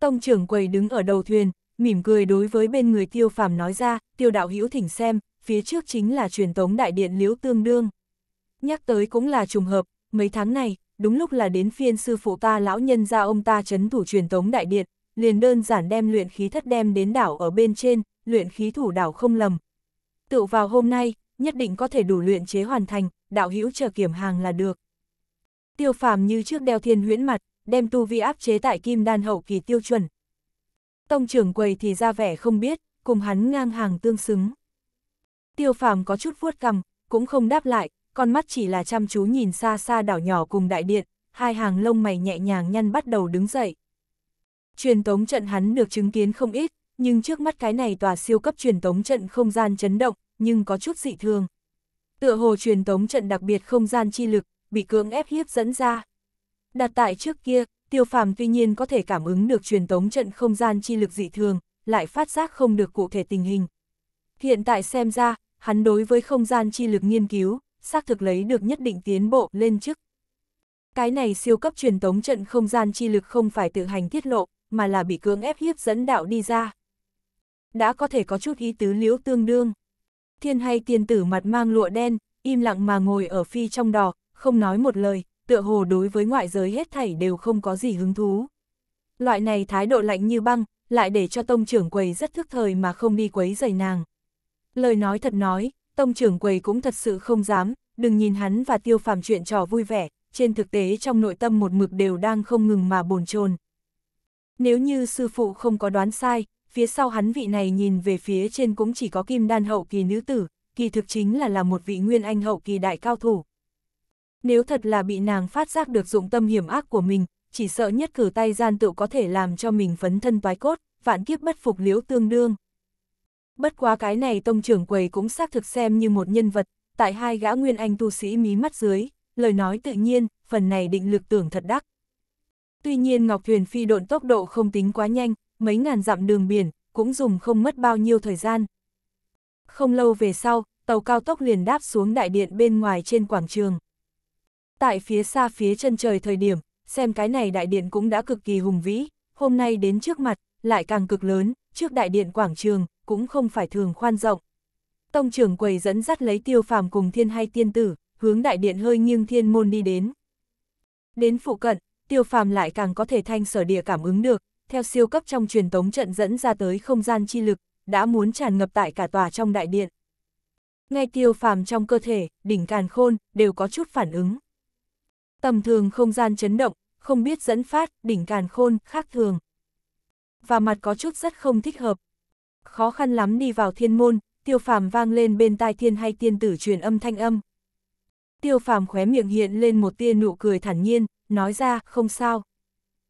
A: Tông trưởng quầy đứng ở đầu thuyền, mỉm cười đối với bên người tiêu phàm nói ra, tiêu đạo hữu thỉnh xem, phía trước chính là truyền tống đại điện liễu tương đương. Nhắc tới cũng là trùng hợp, mấy tháng này, đúng lúc là đến phiên sư phụ ta lão nhân ra ông ta chấn thủ truyền tống đại điện, liền đơn giản đem luyện khí thất đem đến đảo ở bên trên, luyện khí thủ đảo không lầm. Tự vào hôm nay, nhất định có thể đủ luyện chế hoàn thành, đạo hữu chờ kiểm hàng là được. Tiêu phàm như trước đeo thiên huyễn mặt, đem tu vi áp chế tại kim đan hậu kỳ tiêu chuẩn. Tông trưởng quầy thì ra vẻ không biết, cùng hắn ngang hàng tương xứng. Tiêu phàm có chút vuốt cằm cũng không đáp lại, con mắt chỉ là chăm chú nhìn xa xa đảo nhỏ cùng đại điện, hai hàng lông mày nhẹ nhàng nhăn bắt đầu đứng dậy. Truyền tống trận hắn được chứng kiến không ít, nhưng trước mắt cái này tòa siêu cấp truyền tống trận không gian chấn động, nhưng có chút dị thường. Tựa hồ truyền tống trận đặc biệt không gian chi lực, bị cưỡng ép hiếp dẫn ra. Đặt tại trước kia, tiêu phàm tuy nhiên có thể cảm ứng được truyền tống trận không gian chi lực dị thường, lại phát giác không được cụ thể tình hình. Hiện tại xem ra, hắn đối với không gian chi lực nghiên cứu, xác thực lấy được nhất định tiến bộ lên chức. Cái này siêu cấp truyền tống trận không gian chi lực không phải tự hành tiết lộ, mà là bị cưỡng ép hiếp dẫn đạo đi ra. Đã có thể có chút ý tứ liễu tương đương. Thiên hay tiên tử mặt mang lụa đen, im lặng mà ngồi ở phi trong đò, không nói một lời, tựa hồ đối với ngoại giới hết thảy đều không có gì hứng thú. Loại này thái độ lạnh như băng, lại để cho tông trưởng quầy rất thức thời mà không đi quấy giày nàng. Lời nói thật nói, tông trưởng quầy cũng thật sự không dám, đừng nhìn hắn và tiêu phàm chuyện trò vui vẻ, trên thực tế trong nội tâm một mực đều đang không ngừng mà bồn chồn. Nếu như sư phụ không có đoán sai, phía sau hắn vị này nhìn về phía trên cũng chỉ có kim đan hậu kỳ nữ tử, kỳ thực chính là là một vị nguyên anh hậu kỳ đại cao thủ. Nếu thật là bị nàng phát giác được dụng tâm hiểm ác của mình, chỉ sợ nhất cử tay gian tự có thể làm cho mình phấn thân toái cốt, vạn kiếp bất phục liễu tương đương bất quá cái này tông trưởng quầy cũng xác thực xem như một nhân vật, tại hai gã nguyên anh tu sĩ mí mắt dưới, lời nói tự nhiên, phần này định lực tưởng thật đắc. Tuy nhiên Ngọc Thuyền phi độn tốc độ không tính quá nhanh, mấy ngàn dặm đường biển, cũng dùng không mất bao nhiêu thời gian. Không lâu về sau, tàu cao tốc liền đáp xuống đại điện bên ngoài trên quảng trường. Tại phía xa phía chân trời thời điểm, xem cái này đại điện cũng đã cực kỳ hùng vĩ, hôm nay đến trước mặt, lại càng cực lớn, trước đại điện quảng trường, cũng không phải thường khoan rộng. Tông trưởng quầy dẫn dắt lấy tiêu phàm cùng thiên hay tiên tử, hướng đại điện hơi nghiêng thiên môn đi đến. Đến phụ cận, tiêu phàm lại càng có thể thanh sở địa cảm ứng được, theo siêu cấp trong truyền tống trận dẫn ra tới không gian chi lực, đã muốn tràn ngập tại cả tòa trong đại điện. Ngay tiêu phàm trong cơ thể, đỉnh càn khôn, đều có chút phản ứng. Tầm thường không gian chấn động, không biết dẫn phát, đỉnh càn khôn, khác thường. Và mặt có chút rất không thích hợp, Khó khăn lắm đi vào thiên môn, tiêu phàm vang lên bên tai thiên hay tiên tử truyền âm thanh âm. Tiêu phàm khóe miệng hiện lên một tia nụ cười thản nhiên, nói ra, không sao.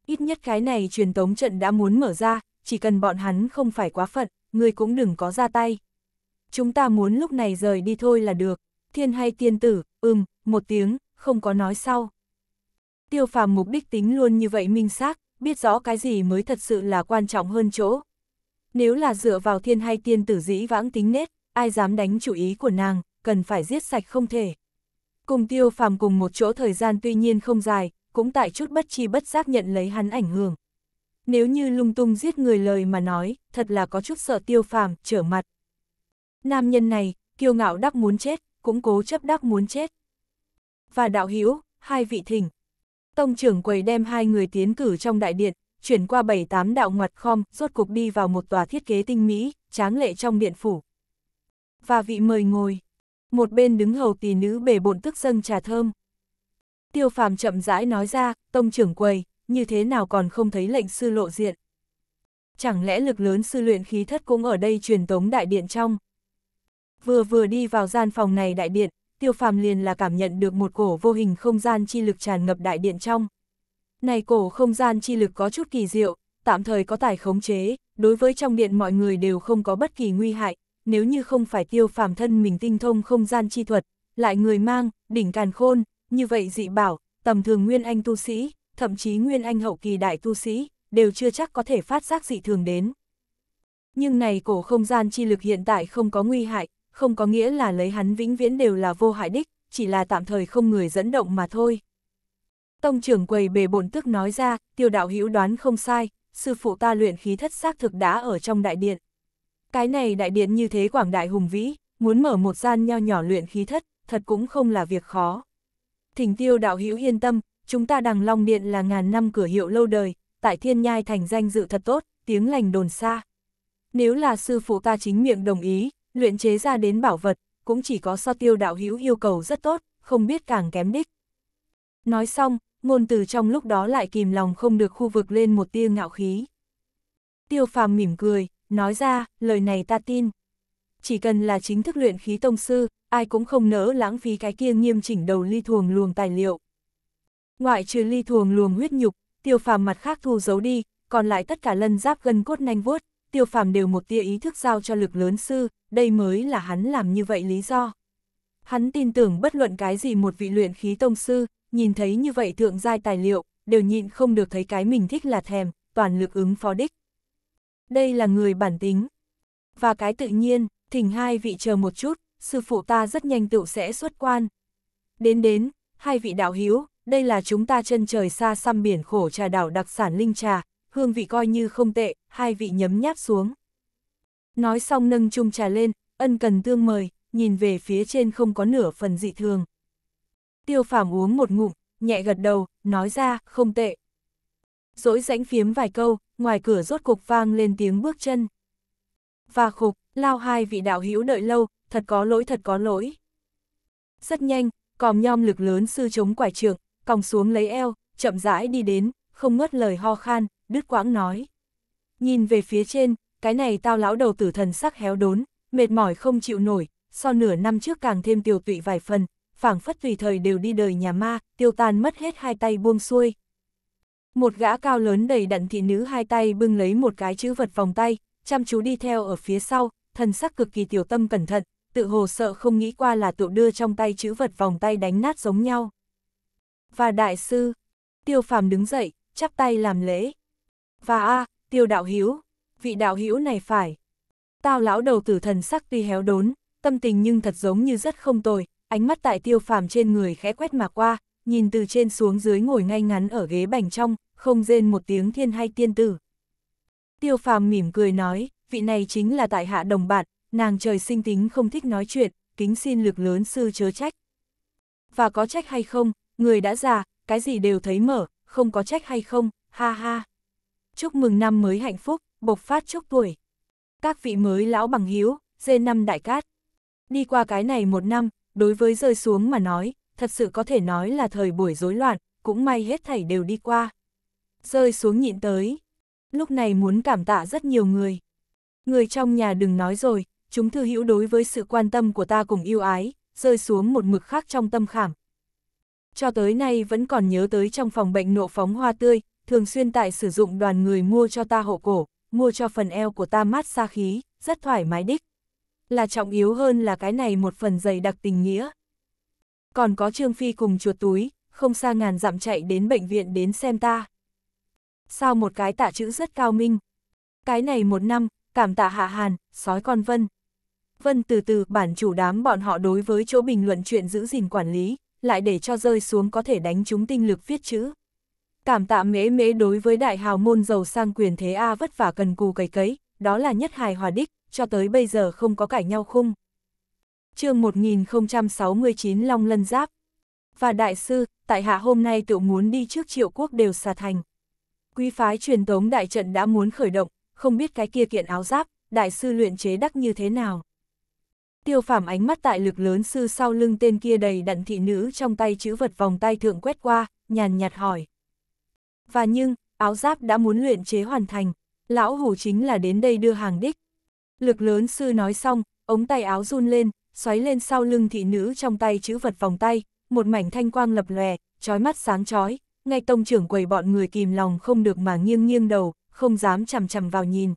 A: Ít nhất cái này truyền tống trận đã muốn mở ra, chỉ cần bọn hắn không phải quá phận, người cũng đừng có ra tay. Chúng ta muốn lúc này rời đi thôi là được, thiên hay tiên tử, ừm, một tiếng, không có nói sau. Tiêu phàm mục đích tính luôn như vậy minh xác, biết rõ cái gì mới thật sự là quan trọng hơn chỗ. Nếu là dựa vào thiên hay tiên tử dĩ vãng tính nết, ai dám đánh chủ ý của nàng, cần phải giết sạch không thể. Cùng tiêu phàm cùng một chỗ thời gian tuy nhiên không dài, cũng tại chút bất chi bất giác nhận lấy hắn ảnh hưởng. Nếu như lung tung giết người lời mà nói, thật là có chút sợ tiêu phàm, trở mặt. Nam nhân này, kiêu ngạo đắc muốn chết, cũng cố chấp đắc muốn chết. Và đạo hữu hai vị thỉnh. Tông trưởng quầy đem hai người tiến cử trong đại điện, chuyển qua bảy tám đạo ngoặt khom, rốt cục đi vào một tòa thiết kế tinh mỹ, tráng lệ trong điện phủ. Và vị mời ngồi, một bên đứng hầu tỷ nữ bể bộn tức dâng trà thơm. Tiêu phàm chậm rãi nói ra, tông trưởng quầy, như thế nào còn không thấy lệnh sư lộ diện. Chẳng lẽ lực lớn sư luyện khí thất cũng ở đây truyền tống đại điện trong. Vừa vừa đi vào gian phòng này đại điện, tiêu phàm liền là cảm nhận được một cổ vô hình không gian chi lực tràn ngập đại điện trong. Này cổ không gian chi lực có chút kỳ diệu, tạm thời có tài khống chế, đối với trong điện mọi người đều không có bất kỳ nguy hại, nếu như không phải tiêu phàm thân mình tinh thông không gian chi thuật, lại người mang, đỉnh càn khôn, như vậy dị bảo, tầm thường nguyên anh tu sĩ, thậm chí nguyên anh hậu kỳ đại tu sĩ, đều chưa chắc có thể phát giác dị thường đến. Nhưng này cổ không gian chi lực hiện tại không có nguy hại, không có nghĩa là lấy hắn vĩnh viễn đều là vô hại đích, chỉ là tạm thời không người dẫn động mà thôi. Tông trưởng quầy bề bổn tức nói ra, tiêu đạo hữu đoán không sai, sư phụ ta luyện khí thất xác thực đã ở trong đại điện. Cái này đại điện như thế quảng đại hùng vĩ, muốn mở một gian nho nhỏ luyện khí thất, thật cũng không là việc khó. Thỉnh tiêu đạo hữu yên tâm, chúng ta đằng long điện là ngàn năm cửa hiệu lâu đời, tại thiên nhai thành danh dự thật tốt, tiếng lành đồn xa. Nếu là sư phụ ta chính miệng đồng ý, luyện chế ra đến bảo vật, cũng chỉ có so tiêu đạo hữu yêu cầu rất tốt, không biết càng kém đích. Nói xong, ngôn từ trong lúc đó lại kìm lòng không được khu vực lên một tia ngạo khí. Tiêu phàm mỉm cười, nói ra, lời này ta tin. Chỉ cần là chính thức luyện khí tông sư, ai cũng không nỡ lãng phí cái kia nghiêm chỉnh đầu ly thuồng luồng tài liệu. Ngoại trừ ly thuồng luồng huyết nhục, tiêu phàm mặt khác thu giấu đi, còn lại tất cả lân giáp gân cốt nanh vuốt, tiêu phàm đều một tia ý thức giao cho lực lớn sư, đây mới là hắn làm như vậy lý do. Hắn tin tưởng bất luận cái gì một vị luyện khí tông sư, nhìn thấy như vậy thượng giai tài liệu, đều nhịn không được thấy cái mình thích là thèm, toàn lực ứng phó đích. Đây là người bản tính. Và cái tự nhiên, thỉnh hai vị chờ một chút, sư phụ ta rất nhanh tựu sẽ xuất quan. Đến đến, hai vị đạo hiếu, đây là chúng ta chân trời xa xăm biển khổ trà đảo đặc sản linh trà, hương vị coi như không tệ, hai vị nhấm nháp xuống. Nói xong nâng chung trà lên, ân cần tương mời, nhìn về phía trên không có nửa phần dị thường. Tiêu phàm uống một ngụm, nhẹ gật đầu, nói ra, không tệ. Dỗi rãnh phiếm vài câu, ngoài cửa rốt cục vang lên tiếng bước chân. Và khục, lao hai vị đạo hữu đợi lâu, thật có lỗi thật có lỗi. Rất nhanh, còm nhom lực lớn sư chống quải trường, còng xuống lấy eo, chậm rãi đi đến, không ngớt lời ho khan, đứt quãng nói. Nhìn về phía trên, cái này tao lão đầu tử thần sắc héo đốn, mệt mỏi không chịu nổi, so nửa năm trước càng thêm tiều tụy vài phần, phảng phất tùy thời đều đi đời nhà ma, tiêu tan mất hết hai tay buông xuôi. Một gã cao lớn đầy đặn thị nữ hai tay bưng lấy một cái chữ vật vòng tay, chăm chú đi theo ở phía sau, thần sắc cực kỳ tiểu tâm cẩn thận, tự hồ sợ không nghĩ qua là tụ đưa trong tay chữ vật vòng tay đánh nát giống nhau. Và đại sư, tiêu phàm đứng dậy, chắp tay làm lễ. Và a tiêu đạo hiếu, vị đạo hiếu này phải. Tao lão đầu tử thần sắc tuy héo đốn, tâm tình nhưng thật giống như rất không tồi, ánh mắt tại tiêu phàm trên người khẽ quét mà qua, nhìn từ trên xuống dưới ngồi ngay ngắn ở ghế bành trong, không rên một tiếng thiên hay tiên tử. Tiêu phàm mỉm cười nói, vị này chính là tại hạ đồng bạn, nàng trời sinh tính không thích nói chuyện, kính xin lực lớn sư chớ trách. Và có trách hay không, người đã già, cái gì đều thấy mở, không có trách hay không, ha ha. Chúc mừng năm mới hạnh phúc, bộc phát chúc tuổi. Các vị mới lão bằng hiếu, dê năm đại cát. Đi qua cái này một năm, đối với rơi xuống mà nói, thật sự có thể nói là thời buổi rối loạn, cũng may hết thảy đều đi qua. Rơi xuống nhịn tới, lúc này muốn cảm tạ rất nhiều người. Người trong nhà đừng nói rồi, chúng thư hữu đối với sự quan tâm của ta cùng yêu ái, rơi xuống một mực khác trong tâm khảm. Cho tới nay vẫn còn nhớ tới trong phòng bệnh nộ phóng hoa tươi, thường xuyên tại sử dụng đoàn người mua cho ta hộ cổ, mua cho phần eo của ta mát xa khí, rất thoải mái đích là trọng yếu hơn là cái này một phần dày đặc tình nghĩa. Còn có Trương Phi cùng chuột túi, không xa ngàn dặm chạy đến bệnh viện đến xem ta. Sao một cái tạ chữ rất cao minh. Cái này một năm, cảm tạ hạ hàn, sói con vân. Vân từ từ bản chủ đám bọn họ đối với chỗ bình luận chuyện giữ gìn quản lý, lại để cho rơi xuống có thể đánh chúng tinh lực viết chữ. Cảm tạ mễ mễ đối với đại hào môn giàu sang quyền thế A vất vả cần cù cấy cấy, đó là nhất hài hòa đích, cho tới bây giờ không có cãi nhau khung. chương 1069 Long Lân Giáp Và Đại sư, tại hạ hôm nay tự muốn đi trước triệu quốc đều xà thành. Quý phái truyền tống đại trận đã muốn khởi động, không biết cái kia kiện áo giáp, đại sư luyện chế đắc như thế nào. Tiêu phàm ánh mắt tại lực lớn sư sau lưng tên kia đầy đặn thị nữ trong tay chữ vật vòng tay thượng quét qua, nhàn nhạt hỏi. Và nhưng, áo giáp đã muốn luyện chế hoàn thành, lão hủ chính là đến đây đưa hàng đích, Lực lớn sư nói xong, ống tay áo run lên, xoáy lên sau lưng thị nữ trong tay chữ vật vòng tay, một mảnh thanh quang lập lòe, trói mắt sáng chói ngay tông trưởng quầy bọn người kìm lòng không được mà nghiêng nghiêng đầu, không dám chằm chằm vào nhìn.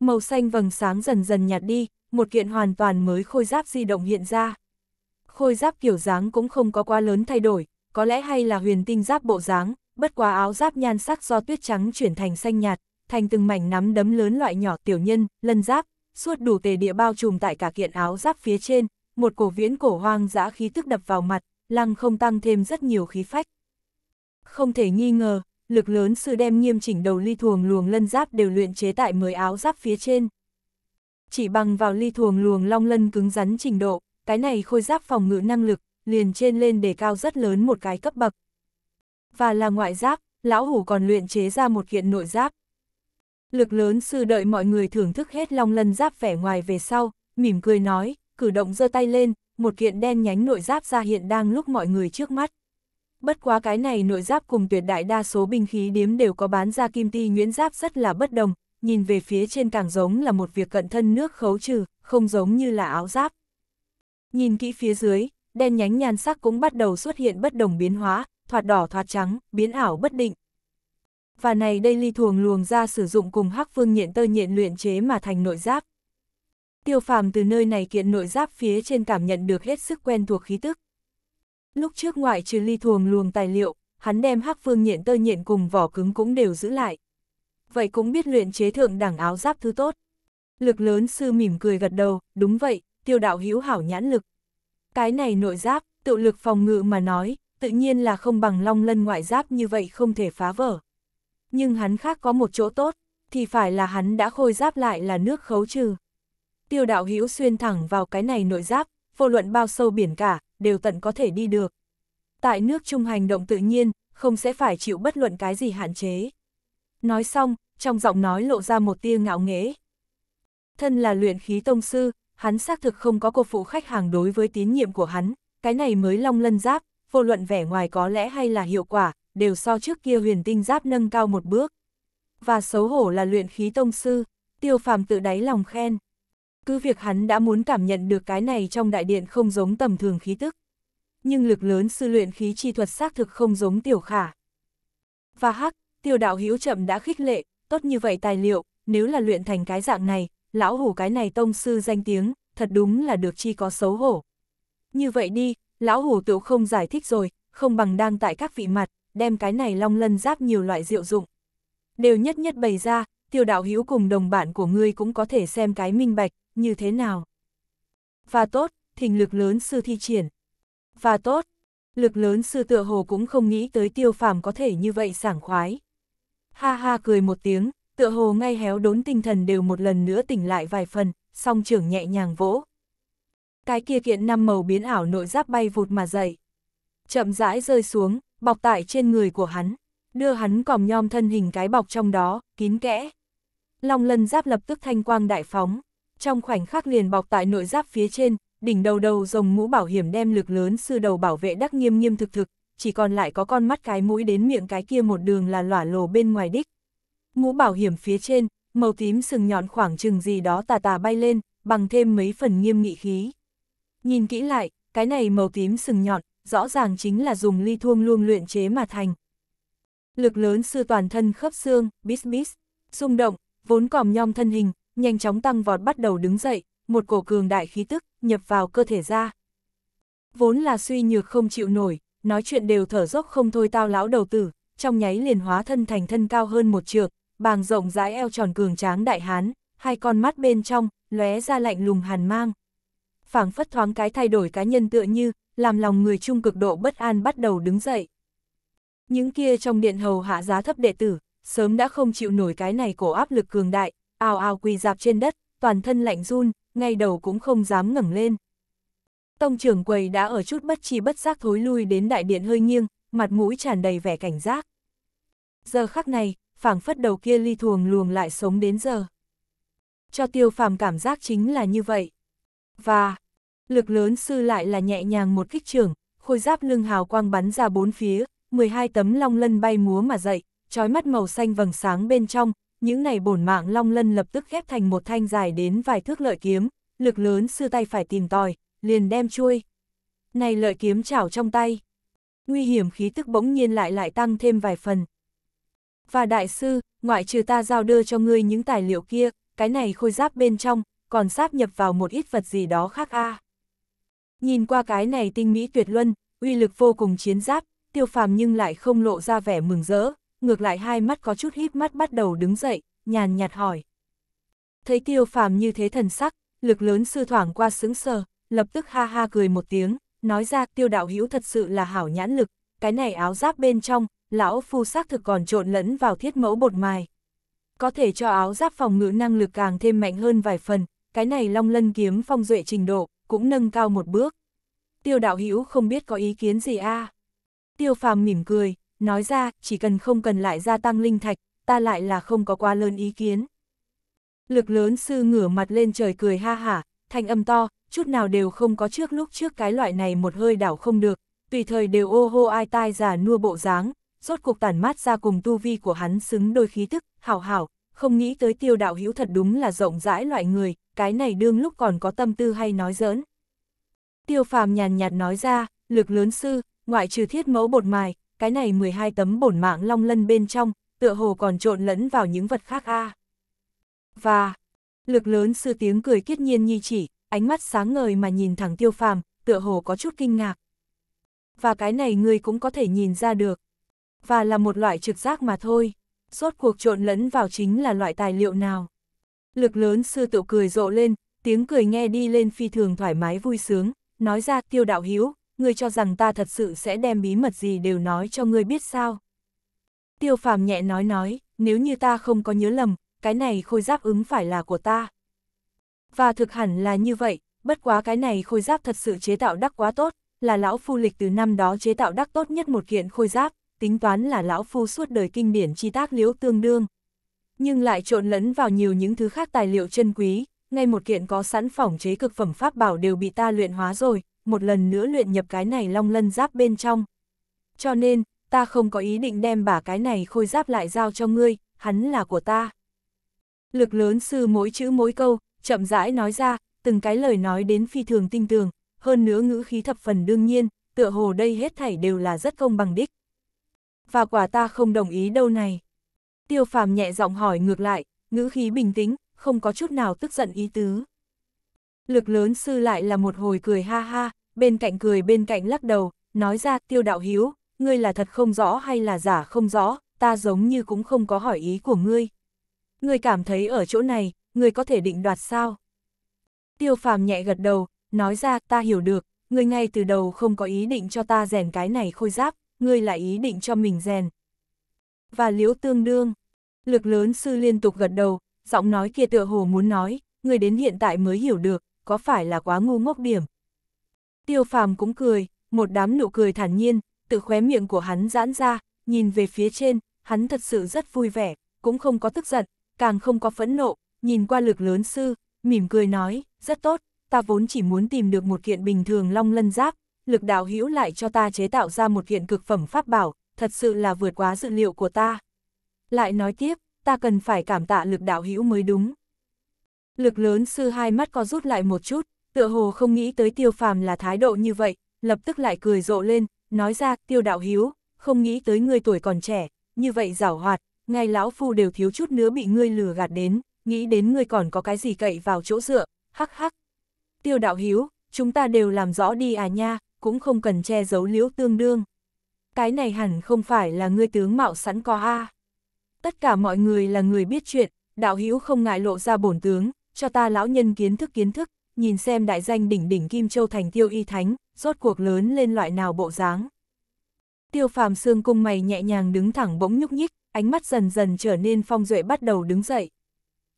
A: Màu xanh vầng sáng dần dần nhạt đi, một kiện hoàn toàn mới khôi giáp di động hiện ra. Khôi giáp kiểu dáng cũng không có quá lớn thay đổi, có lẽ hay là huyền tinh giáp bộ dáng, bất quá áo giáp nhan sắc do tuyết trắng chuyển thành xanh nhạt, thành từng mảnh nắm đấm lớn loại nhỏ tiểu nhân, lân giáp, suốt đủ tề địa bao trùm tại cả kiện áo giáp phía trên, một cổ viễn cổ hoang dã khí tức đập vào mặt, lăng không tăng thêm rất nhiều khí phách. Không thể nghi ngờ, lực lớn sư đem nghiêm chỉnh đầu ly thuồng luồng lân giáp đều luyện chế tại mới áo giáp phía trên. Chỉ bằng vào ly thuồng luồng long lân cứng rắn trình độ, cái này khôi giáp phòng ngự năng lực, liền trên lên đề cao rất lớn một cái cấp bậc. Và là ngoại giáp, lão hủ còn luyện chế ra một kiện nội giáp, Lực lớn sư đợi mọi người thưởng thức hết long lân giáp vẻ ngoài về sau, mỉm cười nói, cử động giơ tay lên, một kiện đen nhánh nội giáp ra hiện đang lúc mọi người trước mắt. Bất quá cái này nội giáp cùng tuyệt đại đa số binh khí điếm đều có bán ra kim ti nguyễn giáp rất là bất đồng, nhìn về phía trên càng giống là một việc cận thân nước khấu trừ, không giống như là áo giáp. Nhìn kỹ phía dưới, đen nhánh nhan sắc cũng bắt đầu xuất hiện bất đồng biến hóa, thoạt đỏ thoạt trắng, biến ảo bất định, và này đây ly thuồng luồng ra sử dụng cùng hắc vương nhện tơ nhện luyện chế mà thành nội giáp. Tiêu phàm từ nơi này kiện nội giáp phía trên cảm nhận được hết sức quen thuộc khí tức. Lúc trước ngoại trừ ly thuồng luồng tài liệu, hắn đem hắc vương nhện tơ nhện cùng vỏ cứng cũng đều giữ lại. Vậy cũng biết luyện chế thượng đẳng áo giáp thứ tốt. Lực lớn sư mỉm cười gật đầu, đúng vậy, tiêu đạo hữu hảo nhãn lực. Cái này nội giáp, tự lực phòng ngự mà nói, tự nhiên là không bằng long lân ngoại giáp như vậy không thể phá vỡ nhưng hắn khác có một chỗ tốt, thì phải là hắn đã khôi giáp lại là nước khấu trừ. Tiêu đạo hữu xuyên thẳng vào cái này nội giáp, vô luận bao sâu biển cả, đều tận có thể đi được. Tại nước trung hành động tự nhiên, không sẽ phải chịu bất luận cái gì hạn chế. Nói xong, trong giọng nói lộ ra một tia ngạo nghế Thân là luyện khí tông sư, hắn xác thực không có cô phụ khách hàng đối với tín nhiệm của hắn, cái này mới long lân giáp, vô luận vẻ ngoài có lẽ hay là hiệu quả, đều so trước kia huyền tinh giáp nâng cao một bước. Và xấu hổ là luyện khí tông sư, tiêu phàm tự đáy lòng khen. Cứ việc hắn đã muốn cảm nhận được cái này trong đại điện không giống tầm thường khí tức. Nhưng lực lớn sư luyện khí chi thuật xác thực không giống tiểu khả. Và hắc, tiêu đạo hữu chậm đã khích lệ, tốt như vậy tài liệu, nếu là luyện thành cái dạng này, lão hủ cái này tông sư danh tiếng, thật đúng là được chi có xấu hổ. Như vậy đi, lão hủ tựu không giải thích rồi, không bằng đang tại các vị mặt, đem cái này long lân giáp nhiều loại diệu dụng. Đều nhất nhất bày ra, tiêu đạo hữu cùng đồng bạn của ngươi cũng có thể xem cái minh bạch, như thế nào. Và tốt, thình lực lớn sư thi triển. Và tốt, lực lớn sư tựa hồ cũng không nghĩ tới tiêu phàm có thể như vậy sảng khoái. Ha ha cười một tiếng, tựa hồ ngay héo đốn tinh thần đều một lần nữa tỉnh lại vài phần, song trưởng nhẹ nhàng vỗ. Cái kia kiện năm màu biến ảo nội giáp bay vụt mà dậy. Chậm rãi rơi xuống, bọc tại trên người của hắn, đưa hắn còm nhom thân hình cái bọc trong đó, kín kẽ. Long lân giáp lập tức thanh quang đại phóng, trong khoảnh khắc liền bọc tại nội giáp phía trên, đỉnh đầu đầu rồng mũ bảo hiểm đem lực lớn sư đầu bảo vệ đắc nghiêm nghiêm thực thực, chỉ còn lại có con mắt cái mũi đến miệng cái kia một đường là lỏa lồ bên ngoài đích. Mũ bảo hiểm phía trên, màu tím sừng nhọn khoảng chừng gì đó tà tà bay lên, bằng thêm mấy phần nghiêm nghị khí. Nhìn kỹ lại, cái này màu tím sừng nhọn, rõ ràng chính là dùng ly thuông luông luyện chế mà thành. Lực lớn sư toàn thân khớp xương, bis bis rung động, vốn còm nhom thân hình, nhanh chóng tăng vọt bắt đầu đứng dậy, một cổ cường đại khí tức nhập vào cơ thể ra. Vốn là suy nhược không chịu nổi, nói chuyện đều thở dốc không thôi tao lão đầu tử, trong nháy liền hóa thân thành thân cao hơn một trượng, bàng rộng rãi eo tròn cường tráng đại hán, hai con mắt bên trong lóe ra lạnh lùng hàn mang. Phảng phất thoáng cái thay đổi cá nhân tựa như, làm lòng người chung cực độ bất an bắt đầu đứng dậy. Những kia trong điện hầu hạ giá thấp đệ tử, sớm đã không chịu nổi cái này cổ áp lực cường đại, ao ao quỳ dạp trên đất, toàn thân lạnh run, ngay đầu cũng không dám ngẩng lên. Tông trưởng quầy đã ở chút bất chi bất giác thối lui đến đại điện hơi nghiêng, mặt mũi tràn đầy vẻ cảnh giác. Giờ khắc này, phảng phất đầu kia ly thuồng luồng lại sống đến giờ. Cho tiêu phàm cảm giác chính là như vậy. Và, Lực lớn sư lại là nhẹ nhàng một kích trưởng, khôi giáp lưng hào quang bắn ra bốn phía, 12 tấm long lân bay múa mà dậy, trói mắt màu xanh vầng sáng bên trong, những này bổn mạng long lân lập tức ghép thành một thanh dài đến vài thước lợi kiếm, lực lớn sư tay phải tìm tòi, liền đem chui. Này lợi kiếm chảo trong tay. Nguy hiểm khí tức bỗng nhiên lại lại tăng thêm vài phần. Và đại sư, ngoại trừ ta giao đưa cho ngươi những tài liệu kia, cái này khôi giáp bên trong, còn sáp nhập vào một ít vật gì đó khác a à. Nhìn qua cái này tinh mỹ tuyệt luân, uy lực vô cùng chiến giáp, tiêu phàm nhưng lại không lộ ra vẻ mừng rỡ, ngược lại hai mắt có chút híp mắt bắt đầu đứng dậy, nhàn nhạt hỏi. Thấy tiêu phàm như thế thần sắc, lực lớn sư thoảng qua sững sờ, lập tức ha ha cười một tiếng, nói ra tiêu đạo hữu thật sự là hảo nhãn lực, cái này áo giáp bên trong, lão phu xác thực còn trộn lẫn vào thiết mẫu bột mài. Có thể cho áo giáp phòng ngự năng lực càng thêm mạnh hơn vài phần, cái này long lân kiếm phong duệ trình độ, cũng nâng cao một bước. Tiêu đạo hữu không biết có ý kiến gì a à? Tiêu phàm mỉm cười, nói ra, chỉ cần không cần lại gia tăng linh thạch, ta lại là không có quá lớn ý kiến. Lực lớn sư ngửa mặt lên trời cười ha hả, thanh âm to, chút nào đều không có trước lúc trước cái loại này một hơi đảo không được, tùy thời đều ô hô ai tai giả nua bộ dáng, rốt cuộc tản mát ra cùng tu vi của hắn xứng đôi khí tức, hảo hảo, không nghĩ tới tiêu đạo hữu thật đúng là rộng rãi loại người, cái này đương lúc còn có tâm tư hay nói giỡn. Tiêu phàm nhàn nhạt nói ra, lực lớn sư, ngoại trừ thiết mẫu bột mài, cái này 12 tấm bổn mạng long lân bên trong, tựa hồ còn trộn lẫn vào những vật khác a. Và, lực lớn sư tiếng cười kiết nhiên nhi chỉ, ánh mắt sáng ngời mà nhìn thẳng tiêu phàm, tựa hồ có chút kinh ngạc. Và cái này người cũng có thể nhìn ra được. Và là một loại trực giác mà thôi rốt cuộc trộn lẫn vào chính là loại tài liệu nào. Lực lớn sư tự cười rộ lên, tiếng cười nghe đi lên phi thường thoải mái vui sướng, nói ra tiêu đạo hiếu, ngươi cho rằng ta thật sự sẽ đem bí mật gì đều nói cho ngươi biết sao. Tiêu phàm nhẹ nói nói, nếu như ta không có nhớ lầm, cái này khôi giáp ứng phải là của ta. Và thực hẳn là như vậy, bất quá cái này khôi giáp thật sự chế tạo đắc quá tốt, là lão phu lịch từ năm đó chế tạo đắc tốt nhất một kiện khôi giáp, tính toán là lão phu suốt đời kinh điển chi tác liễu tương đương. Nhưng lại trộn lẫn vào nhiều những thứ khác tài liệu chân quý, ngay một kiện có sẵn phỏng chế cực phẩm pháp bảo đều bị ta luyện hóa rồi, một lần nữa luyện nhập cái này long lân giáp bên trong. Cho nên, ta không có ý định đem bả cái này khôi giáp lại giao cho ngươi, hắn là của ta. Lực lớn sư mỗi chữ mỗi câu, chậm rãi nói ra, từng cái lời nói đến phi thường tinh tường, hơn nữa ngữ khí thập phần đương nhiên, tựa hồ đây hết thảy đều là rất công bằng đích và quả ta không đồng ý đâu này. Tiêu phàm nhẹ giọng hỏi ngược lại, ngữ khí bình tĩnh, không có chút nào tức giận ý tứ. Lực lớn sư lại là một hồi cười ha ha, bên cạnh cười bên cạnh lắc đầu, nói ra tiêu đạo hiếu, ngươi là thật không rõ hay là giả không rõ, ta giống như cũng không có hỏi ý của ngươi. Ngươi cảm thấy ở chỗ này, ngươi có thể định đoạt sao? Tiêu phàm nhẹ gật đầu, nói ra ta hiểu được, ngươi ngay từ đầu không có ý định cho ta rèn cái này khôi giáp, ngươi lại ý định cho mình rèn. Và liễu tương đương, lực lớn sư liên tục gật đầu, giọng nói kia tựa hồ muốn nói, ngươi đến hiện tại mới hiểu được, có phải là quá ngu ngốc điểm. Tiêu phàm cũng cười, một đám nụ cười thản nhiên, tự khóe miệng của hắn giãn ra, nhìn về phía trên, hắn thật sự rất vui vẻ, cũng không có tức giận, càng không có phẫn nộ, nhìn qua lực lớn sư, mỉm cười nói, rất tốt, ta vốn chỉ muốn tìm được một kiện bình thường long lân giáp, lực đạo hữu lại cho ta chế tạo ra một kiện cực phẩm pháp bảo, thật sự là vượt quá dự liệu của ta. Lại nói tiếp, ta cần phải cảm tạ lực đạo hữu mới đúng. Lực lớn sư hai mắt co rút lại một chút, tựa hồ không nghĩ tới tiêu phàm là thái độ như vậy, lập tức lại cười rộ lên, nói ra tiêu đạo hữu không nghĩ tới người tuổi còn trẻ, như vậy giảo hoạt, ngay lão phu đều thiếu chút nữa bị ngươi lừa gạt đến, nghĩ đến ngươi còn có cái gì cậy vào chỗ dựa, hắc hắc. Tiêu đạo hiếu, chúng ta đều làm rõ đi à nha, cũng không cần che giấu liễu tương đương. Cái này hẳn không phải là ngươi tướng mạo sẵn có a. Tất cả mọi người là người biết chuyện, đạo hữu không ngại lộ ra bổn tướng, cho ta lão nhân kiến thức kiến thức, nhìn xem đại danh đỉnh đỉnh Kim Châu thành tiêu y thánh, rốt cuộc lớn lên loại nào bộ dáng. Tiêu phàm xương cung mày nhẹ nhàng đứng thẳng bỗng nhúc nhích, ánh mắt dần dần trở nên phong duệ bắt đầu đứng dậy.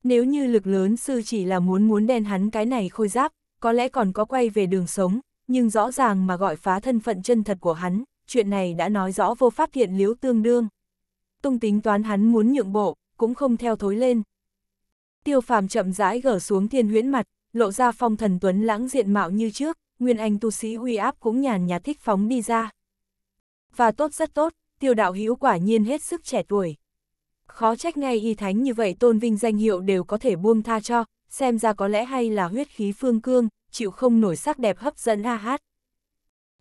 A: Nếu như lực lớn sư chỉ là muốn muốn đen hắn cái này khôi giáp, có lẽ còn có quay về đường sống, nhưng rõ ràng mà gọi phá thân phận chân thật của hắn, chuyện này đã nói rõ vô pháp thiện liếu tương đương. Tung tính toán hắn muốn nhượng bộ, cũng không theo thối lên. Tiêu phàm chậm rãi gỡ xuống thiên huyễn mặt, lộ ra phong thần tuấn lãng diện mạo như trước, nguyên anh tu sĩ uy áp cũng nhàn nhạt thích phóng đi ra. Và tốt rất tốt, tiêu đạo hữu quả nhiên hết sức trẻ tuổi. Khó trách ngay y thánh như vậy tôn vinh danh hiệu đều có thể buông tha cho, xem ra có lẽ hay là huyết khí phương cương, chịu không nổi sắc đẹp hấp dẫn a hát.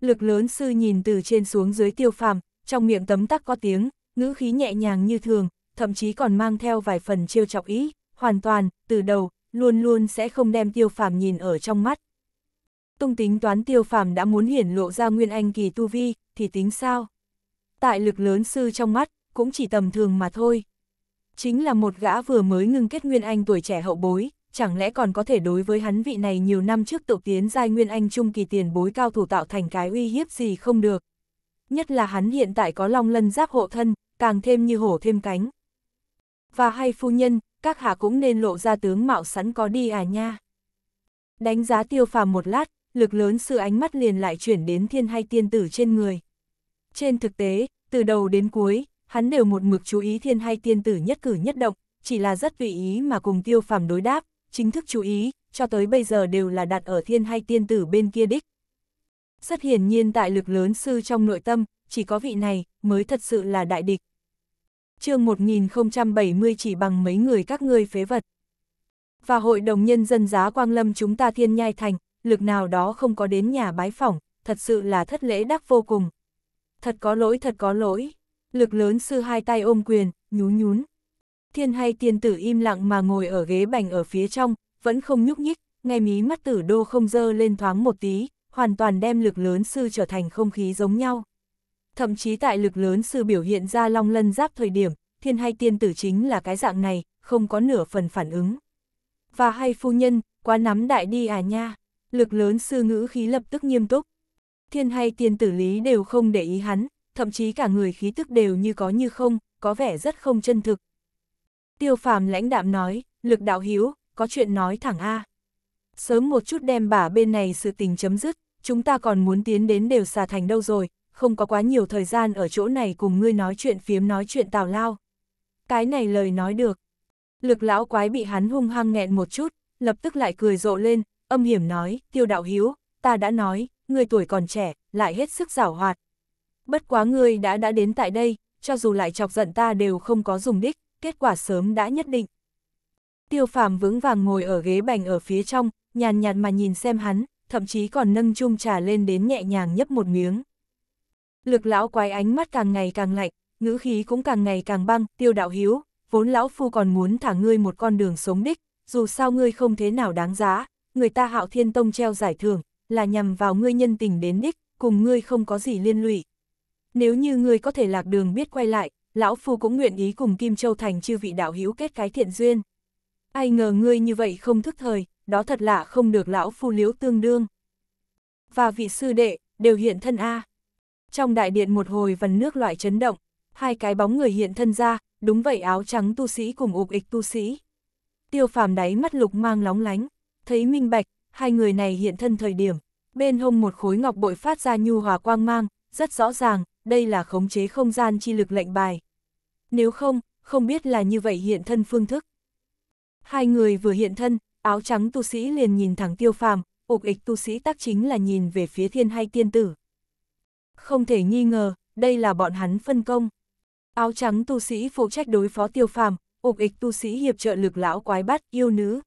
A: Lực lớn sư nhìn từ trên xuống dưới tiêu phàm, trong miệng tấm tắc có tiếng, ngữ khí nhẹ nhàng như thường, thậm chí còn mang theo vài phần trêu chọc ý, hoàn toàn, từ đầu, luôn luôn sẽ không đem tiêu phàm nhìn ở trong mắt. Tung tính toán tiêu phàm đã muốn hiển lộ ra nguyên anh kỳ tu vi, thì tính sao? Tại lực lớn sư trong mắt, cũng chỉ tầm thường mà thôi. Chính là một gã vừa mới ngưng kết nguyên anh tuổi trẻ hậu bối, chẳng lẽ còn có thể đối với hắn vị này nhiều năm trước tổ tiến giai nguyên anh trung kỳ tiền bối cao thủ tạo thành cái uy hiếp gì không được. Nhất là hắn hiện tại có long lân giáp hộ thân, càng thêm như hổ thêm cánh. Và hay phu nhân, các hạ cũng nên lộ ra tướng mạo sẵn có đi à nha. Đánh giá tiêu phàm một lát, lực lớn sự ánh mắt liền lại chuyển đến thiên hay tiên tử trên người. Trên thực tế, từ đầu đến cuối, hắn đều một mực chú ý thiên hay tiên tử nhất cử nhất động, chỉ là rất vị ý mà cùng tiêu phàm đối đáp, chính thức chú ý, cho tới bây giờ đều là đặt ở thiên hay tiên tử bên kia đích. Rất hiển nhiên tại lực lớn sư trong nội tâm, chỉ có vị này mới thật sự là đại địch. chương 1070 chỉ bằng mấy người các ngươi phế vật. Và hội đồng nhân dân giá Quang Lâm chúng ta thiên nhai thành, lực nào đó không có đến nhà bái phỏng, thật sự là thất lễ đắc vô cùng. Thật có lỗi thật có lỗi, lực lớn sư hai tay ôm quyền, nhún nhún thiên hay tiên tử im lặng mà ngồi ở ghế bành ở phía trong, vẫn không nhúc nhích, ngay mí mắt tử đô không dơ lên thoáng một tí, hoàn toàn đem lực lớn sư trở thành không khí giống nhau. Thậm chí tại lực lớn sư biểu hiện ra long lân giáp thời điểm, thiên hay tiên tử chính là cái dạng này, không có nửa phần phản ứng. Và hay phu nhân, quá nắm đại đi à nha, lực lớn sư ngữ khí lập tức nghiêm túc. Thiên hay tiên tử lý đều không để ý hắn, thậm chí cả người khí tức đều như có như không, có vẻ rất không chân thực, Tiêu phàm lãnh đạm nói, lực đạo hiếu, có chuyện nói thẳng A. Sớm một chút đem bả bên này sự tình chấm dứt, chúng ta còn muốn tiến đến đều xà thành đâu rồi, không có quá nhiều thời gian ở chỗ này cùng ngươi nói chuyện phiếm nói chuyện tào lao. Cái này lời nói được. Lực lão quái bị hắn hung hăng nghẹn một chút, lập tức lại cười rộ lên, âm hiểm nói, tiêu đạo hiếu, ta đã nói, ngươi tuổi còn trẻ, lại hết sức giảo hoạt. Bất quá ngươi đã đã đến tại đây, cho dù lại chọc giận ta đều không có dùng đích, kết quả sớm đã nhất định. Tiêu phàm vững vàng ngồi ở ghế bành ở phía trong, nhàn nhạt mà nhìn xem hắn, thậm chí còn nâng chung trà lên đến nhẹ nhàng nhấp một miếng. Lực lão quái ánh mắt càng ngày càng lạnh, ngữ khí cũng càng ngày càng băng, tiêu đạo hiếu, vốn lão phu còn muốn thả ngươi một con đường sống đích, dù sao ngươi không thế nào đáng giá, người ta hạo thiên tông treo giải thưởng, là nhằm vào ngươi nhân tình đến đích, cùng ngươi không có gì liên lụy. Nếu như ngươi có thể lạc đường biết quay lại, lão phu cũng nguyện ý cùng Kim Châu Thành chư vị đạo hữu kết cái thiện duyên. Ai ngờ ngươi như vậy không thức thời, đó thật lạ không được lão phu liếu tương đương. Và vị sư đệ, đều hiện thân A. Trong đại điện một hồi vần nước loại chấn động, hai cái bóng người hiện thân ra, đúng vậy áo trắng tu sĩ cùng ục ịch tu sĩ. Tiêu phàm đáy mắt lục mang lóng lánh, thấy minh bạch, hai người này hiện thân thời điểm, bên hông một khối ngọc bội phát ra nhu hòa quang mang, rất rõ ràng, đây là khống chế không gian chi lực lệnh bài nếu không, không biết là như vậy hiện thân phương thức. Hai người vừa hiện thân, áo trắng tu sĩ liền nhìn thẳng tiêu phàm, ục ịch tu sĩ tác chính là nhìn về phía thiên hay tiên tử. Không thể nghi ngờ, đây là bọn hắn phân công. Áo trắng tu sĩ phụ trách đối phó tiêu phàm, ục ịch tu sĩ hiệp trợ lực lão quái bắt yêu nữ.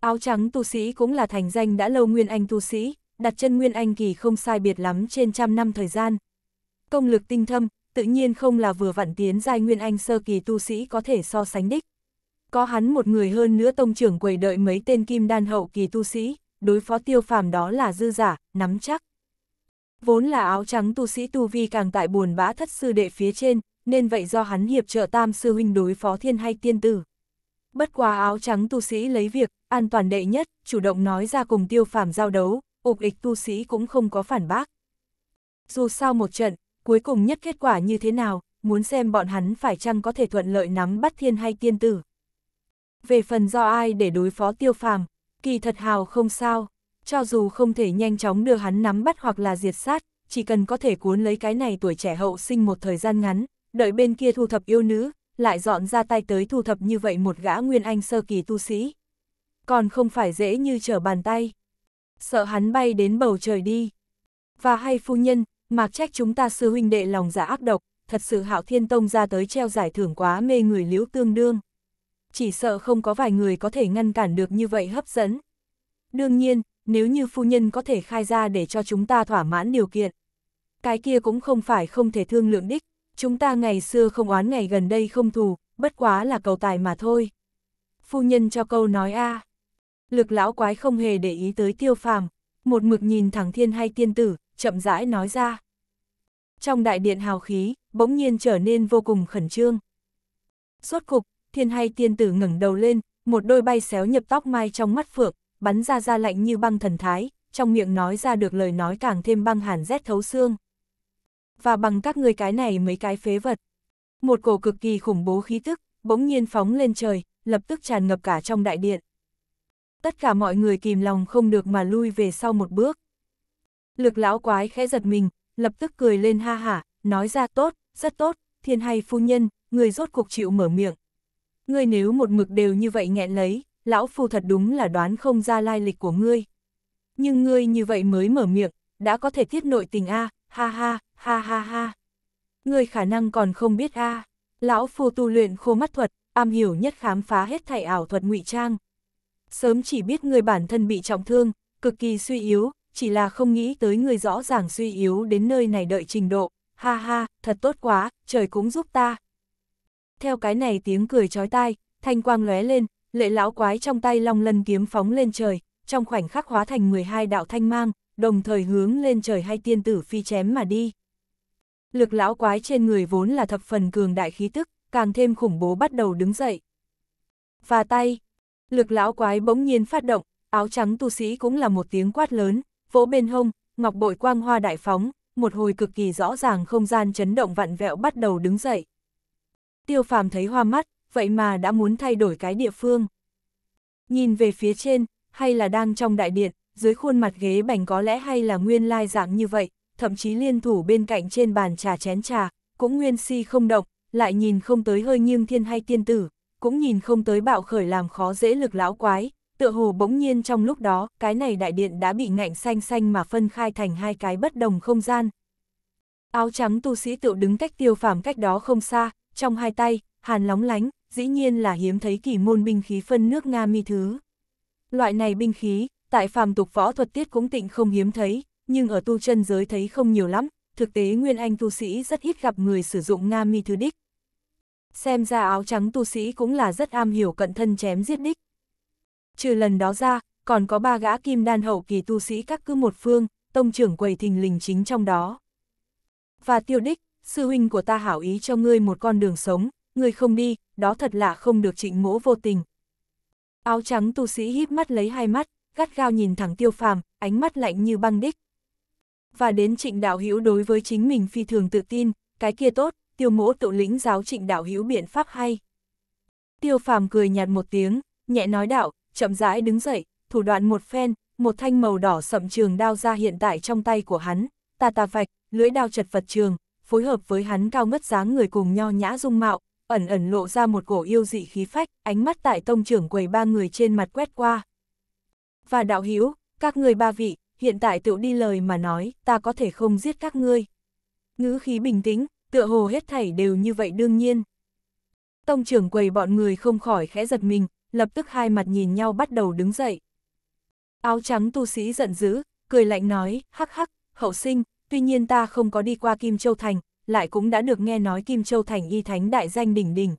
A: Áo trắng tu sĩ cũng là thành danh đã lâu nguyên anh tu sĩ, đặt chân nguyên anh kỳ không sai biệt lắm trên trăm năm thời gian. Công lực tinh thâm, tự nhiên không là vừa vặn tiến giai nguyên anh sơ kỳ tu sĩ có thể so sánh đích. Có hắn một người hơn nữa tông trưởng quầy đợi mấy tên kim đan hậu kỳ tu sĩ, đối phó tiêu phàm đó là dư giả, nắm chắc. Vốn là áo trắng tu sĩ tu vi càng tại buồn bã thất sư đệ phía trên, nên vậy do hắn hiệp trợ tam sư huynh đối phó thiên hay tiên tử. Bất quá áo trắng tu sĩ lấy việc, an toàn đệ nhất, chủ động nói ra cùng tiêu phàm giao đấu, ục ịch tu sĩ cũng không có phản bác. Dù sao một trận, cuối cùng nhất kết quả như thế nào, muốn xem bọn hắn phải chăng có thể thuận lợi nắm bắt thiên hay tiên tử. Về phần do ai để đối phó tiêu phàm, kỳ thật hào không sao, cho dù không thể nhanh chóng đưa hắn nắm bắt hoặc là diệt sát, chỉ cần có thể cuốn lấy cái này tuổi trẻ hậu sinh một thời gian ngắn, đợi bên kia thu thập yêu nữ, lại dọn ra tay tới thu thập như vậy một gã nguyên anh sơ kỳ tu sĩ. Còn không phải dễ như trở bàn tay. Sợ hắn bay đến bầu trời đi. Và hay phu nhân, mạc trách chúng ta sư huynh đệ lòng giả dạ ác độc, thật sự hạo thiên tông ra tới treo giải thưởng quá mê người liễu tương đương. Chỉ sợ không có vài người có thể ngăn cản được như vậy hấp dẫn. Đương nhiên, nếu như phu nhân có thể khai ra để cho chúng ta thỏa mãn điều kiện. Cái kia cũng không phải không thể thương lượng đích, chúng ta ngày xưa không oán ngày gần đây không thù, bất quá là cầu tài mà thôi. Phu nhân cho câu nói a à. Lực lão quái không hề để ý tới tiêu phàm, một mực nhìn thẳng thiên hay tiên tử, chậm rãi nói ra. Trong đại điện hào khí, bỗng nhiên trở nên vô cùng khẩn trương. Suốt cục, thiên hay tiên tử ngẩng đầu lên, một đôi bay xéo nhập tóc mai trong mắt phượng, bắn ra ra lạnh như băng thần thái, trong miệng nói ra được lời nói càng thêm băng hàn rét thấu xương. Và bằng các người cái này mấy cái phế vật. Một cổ cực kỳ khủng bố khí tức, bỗng nhiên phóng lên trời, lập tức tràn ngập cả trong đại điện. Tất cả mọi người kìm lòng không được mà lui về sau một bước. Lực lão quái khẽ giật mình, lập tức cười lên ha hả, nói ra tốt, rất tốt, thiên hay phu nhân, người rốt cuộc chịu mở miệng. Ngươi nếu một mực đều như vậy nghẹn lấy, lão phu thật đúng là đoán không ra lai lịch của ngươi. Nhưng ngươi như vậy mới mở miệng, đã có thể tiết nội tình a, ha ha, ha ha ha. Ngươi khả năng còn không biết a. Lão phu tu luyện khô mắt thuật, am hiểu nhất khám phá hết thảy ảo thuật ngụy trang. Sớm chỉ biết người bản thân bị trọng thương, cực kỳ suy yếu, chỉ là không nghĩ tới người rõ ràng suy yếu đến nơi này đợi trình độ, ha ha, thật tốt quá, trời cũng giúp ta. Theo cái này tiếng cười chói tai, thanh quang lóe lên, lệ lão quái trong tay long lân kiếm phóng lên trời, trong khoảnh khắc hóa thành 12 đạo thanh mang, đồng thời hướng lên trời hay tiên tử phi chém mà đi. Lực lão quái trên người vốn là thập phần cường đại khí tức, càng thêm khủng bố bắt đầu đứng dậy. Và tay, lực lão quái bỗng nhiên phát động, áo trắng tu sĩ cũng là một tiếng quát lớn, vỗ bên hông, ngọc bội quang hoa đại phóng, một hồi cực kỳ rõ ràng không gian chấn động vặn vẹo bắt đầu đứng dậy. Tiêu phàm thấy hoa mắt, vậy mà đã muốn thay đổi cái địa phương. Nhìn về phía trên, hay là đang trong đại điện, dưới khuôn mặt ghế bành có lẽ hay là nguyên lai dạng như vậy, thậm chí liên thủ bên cạnh trên bàn trà chén trà, cũng nguyên si không động, lại nhìn không tới hơi nghiêng thiên hay tiên tử, cũng nhìn không tới bạo khởi làm khó dễ lực lão quái, tựa hồ bỗng nhiên trong lúc đó, cái này đại điện đã bị ngạnh xanh xanh mà phân khai thành hai cái bất đồng không gian. Áo trắng tu sĩ tựu đứng cách tiêu phàm cách đó không xa, trong hai tay, hàn lóng lánh, dĩ nhiên là hiếm thấy kỳ môn binh khí phân nước Nga mi thứ. Loại này binh khí, tại phàm tục võ thuật tiết cũng tịnh không hiếm thấy, nhưng ở tu chân giới thấy không nhiều lắm, thực tế Nguyên Anh tu sĩ rất ít gặp người sử dụng Nga mi thứ đích. Xem ra áo trắng tu sĩ cũng là rất am hiểu cận thân chém giết đích. Trừ lần đó ra, còn có ba gã kim đan hậu kỳ tu sĩ các cứ một phương, tông trưởng quầy thình lình chính trong đó. Và tiêu đích, sư huynh của ta hảo ý cho ngươi một con đường sống, ngươi không đi, đó thật là không được trịnh mỗ vô tình. Áo trắng tu sĩ híp mắt lấy hai mắt, gắt gao nhìn thẳng tiêu phàm, ánh mắt lạnh như băng đích. Và đến trịnh đạo hữu đối với chính mình phi thường tự tin, cái kia tốt, tiêu mỗ tự lĩnh giáo trịnh đạo hữu biện pháp hay. Tiêu phàm cười nhạt một tiếng, nhẹ nói đạo, chậm rãi đứng dậy, thủ đoạn một phen, một thanh màu đỏ sậm trường đao ra hiện tại trong tay của hắn, tà tà vạch, lưỡi đao chật vật trường, phối hợp với hắn cao ngất dáng người cùng nho nhã dung mạo, ẩn ẩn lộ ra một cổ yêu dị khí phách, ánh mắt tại tông trưởng quầy ba người trên mặt quét qua. Và đạo hữu các người ba vị, hiện tại tựu đi lời mà nói, ta có thể không giết các ngươi. Ngữ khí bình tĩnh, tựa hồ hết thảy đều như vậy đương nhiên. Tông trưởng quầy bọn người không khỏi khẽ giật mình, lập tức hai mặt nhìn nhau bắt đầu đứng dậy. Áo trắng tu sĩ giận dữ, cười lạnh nói, hắc hắc, hậu sinh, tuy nhiên ta không có đi qua Kim Châu Thành, lại cũng đã được nghe nói Kim Châu Thành y thánh đại danh đỉnh đỉnh.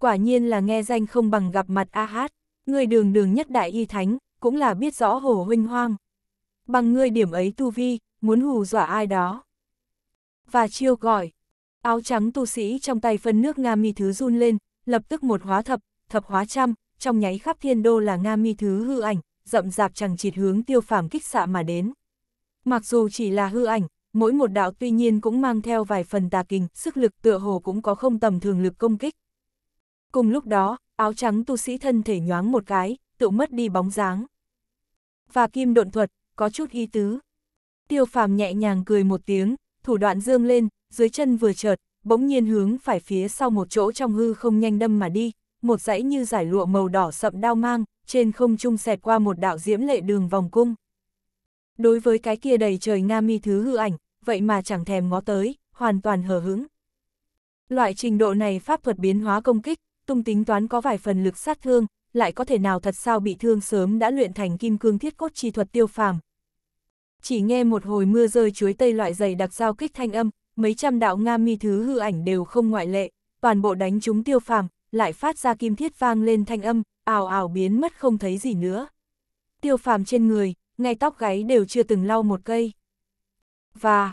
A: Quả nhiên là nghe danh không bằng gặp mặt A Hát, người đường đường nhất đại y thánh, cũng là biết rõ hồ huynh hoang. Bằng ngươi điểm ấy tu vi, muốn hù dọa ai đó. Và chiêu gọi, áo trắng tu sĩ trong tay phân nước Nga mi thứ run lên, lập tức một hóa thập, thập hóa trăm, trong nháy khắp thiên đô là Nga mi thứ hư ảnh, rậm rạp chẳng chịt hướng tiêu phàm kích xạ mà đến. Mặc dù chỉ là hư ảnh, mỗi một đạo tuy nhiên cũng mang theo vài phần tà kinh, sức lực tựa hồ cũng có không tầm thường lực công kích. Cùng lúc đó, áo trắng tu sĩ thân thể nhoáng một cái, tự mất đi bóng dáng. Và kim độn thuật, có chút ý tứ. Tiêu phàm nhẹ nhàng cười một tiếng, thủ đoạn dương lên, dưới chân vừa chợt, bỗng nhiên hướng phải phía sau một chỗ trong hư không nhanh đâm mà đi, một dãy như giải lụa màu đỏ sậm đao mang, trên không trung xẹt qua một đạo diễm lệ đường vòng cung. Đối với cái kia đầy trời nga mi thứ hư ảnh, vậy mà chẳng thèm ngó tới, hoàn toàn hờ hững. Loại trình độ này pháp thuật biến hóa công kích, tung tính toán có vài phần lực sát thương, lại có thể nào thật sao bị thương sớm đã luyện thành kim cương thiết cốt chi thuật tiêu phàm. Chỉ nghe một hồi mưa rơi chuối tây loại dày đặc giao kích thanh âm, mấy trăm đạo nga mi thứ hư ảnh đều không ngoại lệ, toàn bộ đánh chúng tiêu phàm, lại phát ra kim thiết vang lên thanh âm, ảo ảo biến mất không thấy gì nữa. Tiêu phàm trên người, ngay tóc gáy đều chưa từng lau một cây. Và,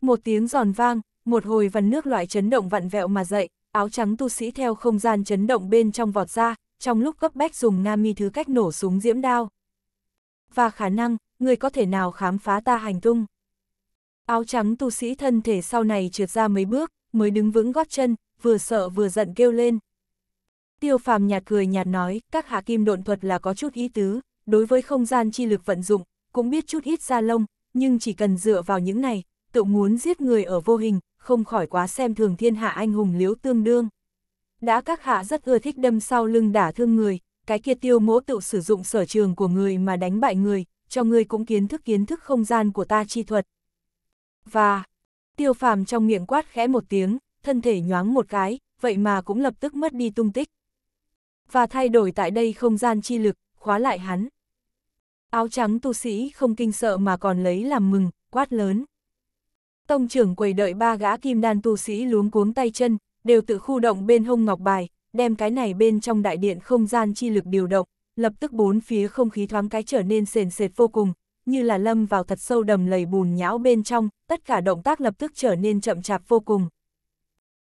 A: một tiếng giòn vang, một hồi vần nước loại chấn động vặn vẹo mà dậy, áo trắng tu sĩ theo không gian chấn động bên trong vọt ra, trong lúc cấp bách dùng nam mi thứ cách nổ súng diễm đao. Và khả năng, người có thể nào khám phá ta hành tung. Áo trắng tu sĩ thân thể sau này trượt ra mấy bước, mới đứng vững gót chân, vừa sợ vừa giận kêu lên, Tiêu phàm nhạt cười nhạt nói, các hạ kim độn thuật là có chút ý tứ, đối với không gian chi lực vận dụng, cũng biết chút ít ra lông, nhưng chỉ cần dựa vào những này, tự muốn giết người ở vô hình, không khỏi quá xem thường thiên hạ anh hùng liếu tương đương. Đã các hạ rất ưa thích đâm sau lưng đả thương người, cái kia tiêu mỗ tự sử dụng sở trường của người mà đánh bại người, cho người cũng kiến thức kiến thức không gian của ta chi thuật. Và, tiêu phàm trong miệng quát khẽ một tiếng, thân thể nhoáng một cái, vậy mà cũng lập tức mất đi tung tích và thay đổi tại đây không gian chi lực, khóa lại hắn. Áo trắng tu sĩ không kinh sợ mà còn lấy làm mừng, quát lớn. Tông trưởng quầy đợi ba gã kim đan tu sĩ luống cuống tay chân, đều tự khu động bên hông ngọc bài, đem cái này bên trong đại điện không gian chi lực điều động, lập tức bốn phía không khí thoáng cái trở nên sền sệt vô cùng, như là lâm vào thật sâu đầm lầy bùn nhão bên trong, tất cả động tác lập tức trở nên chậm chạp vô cùng.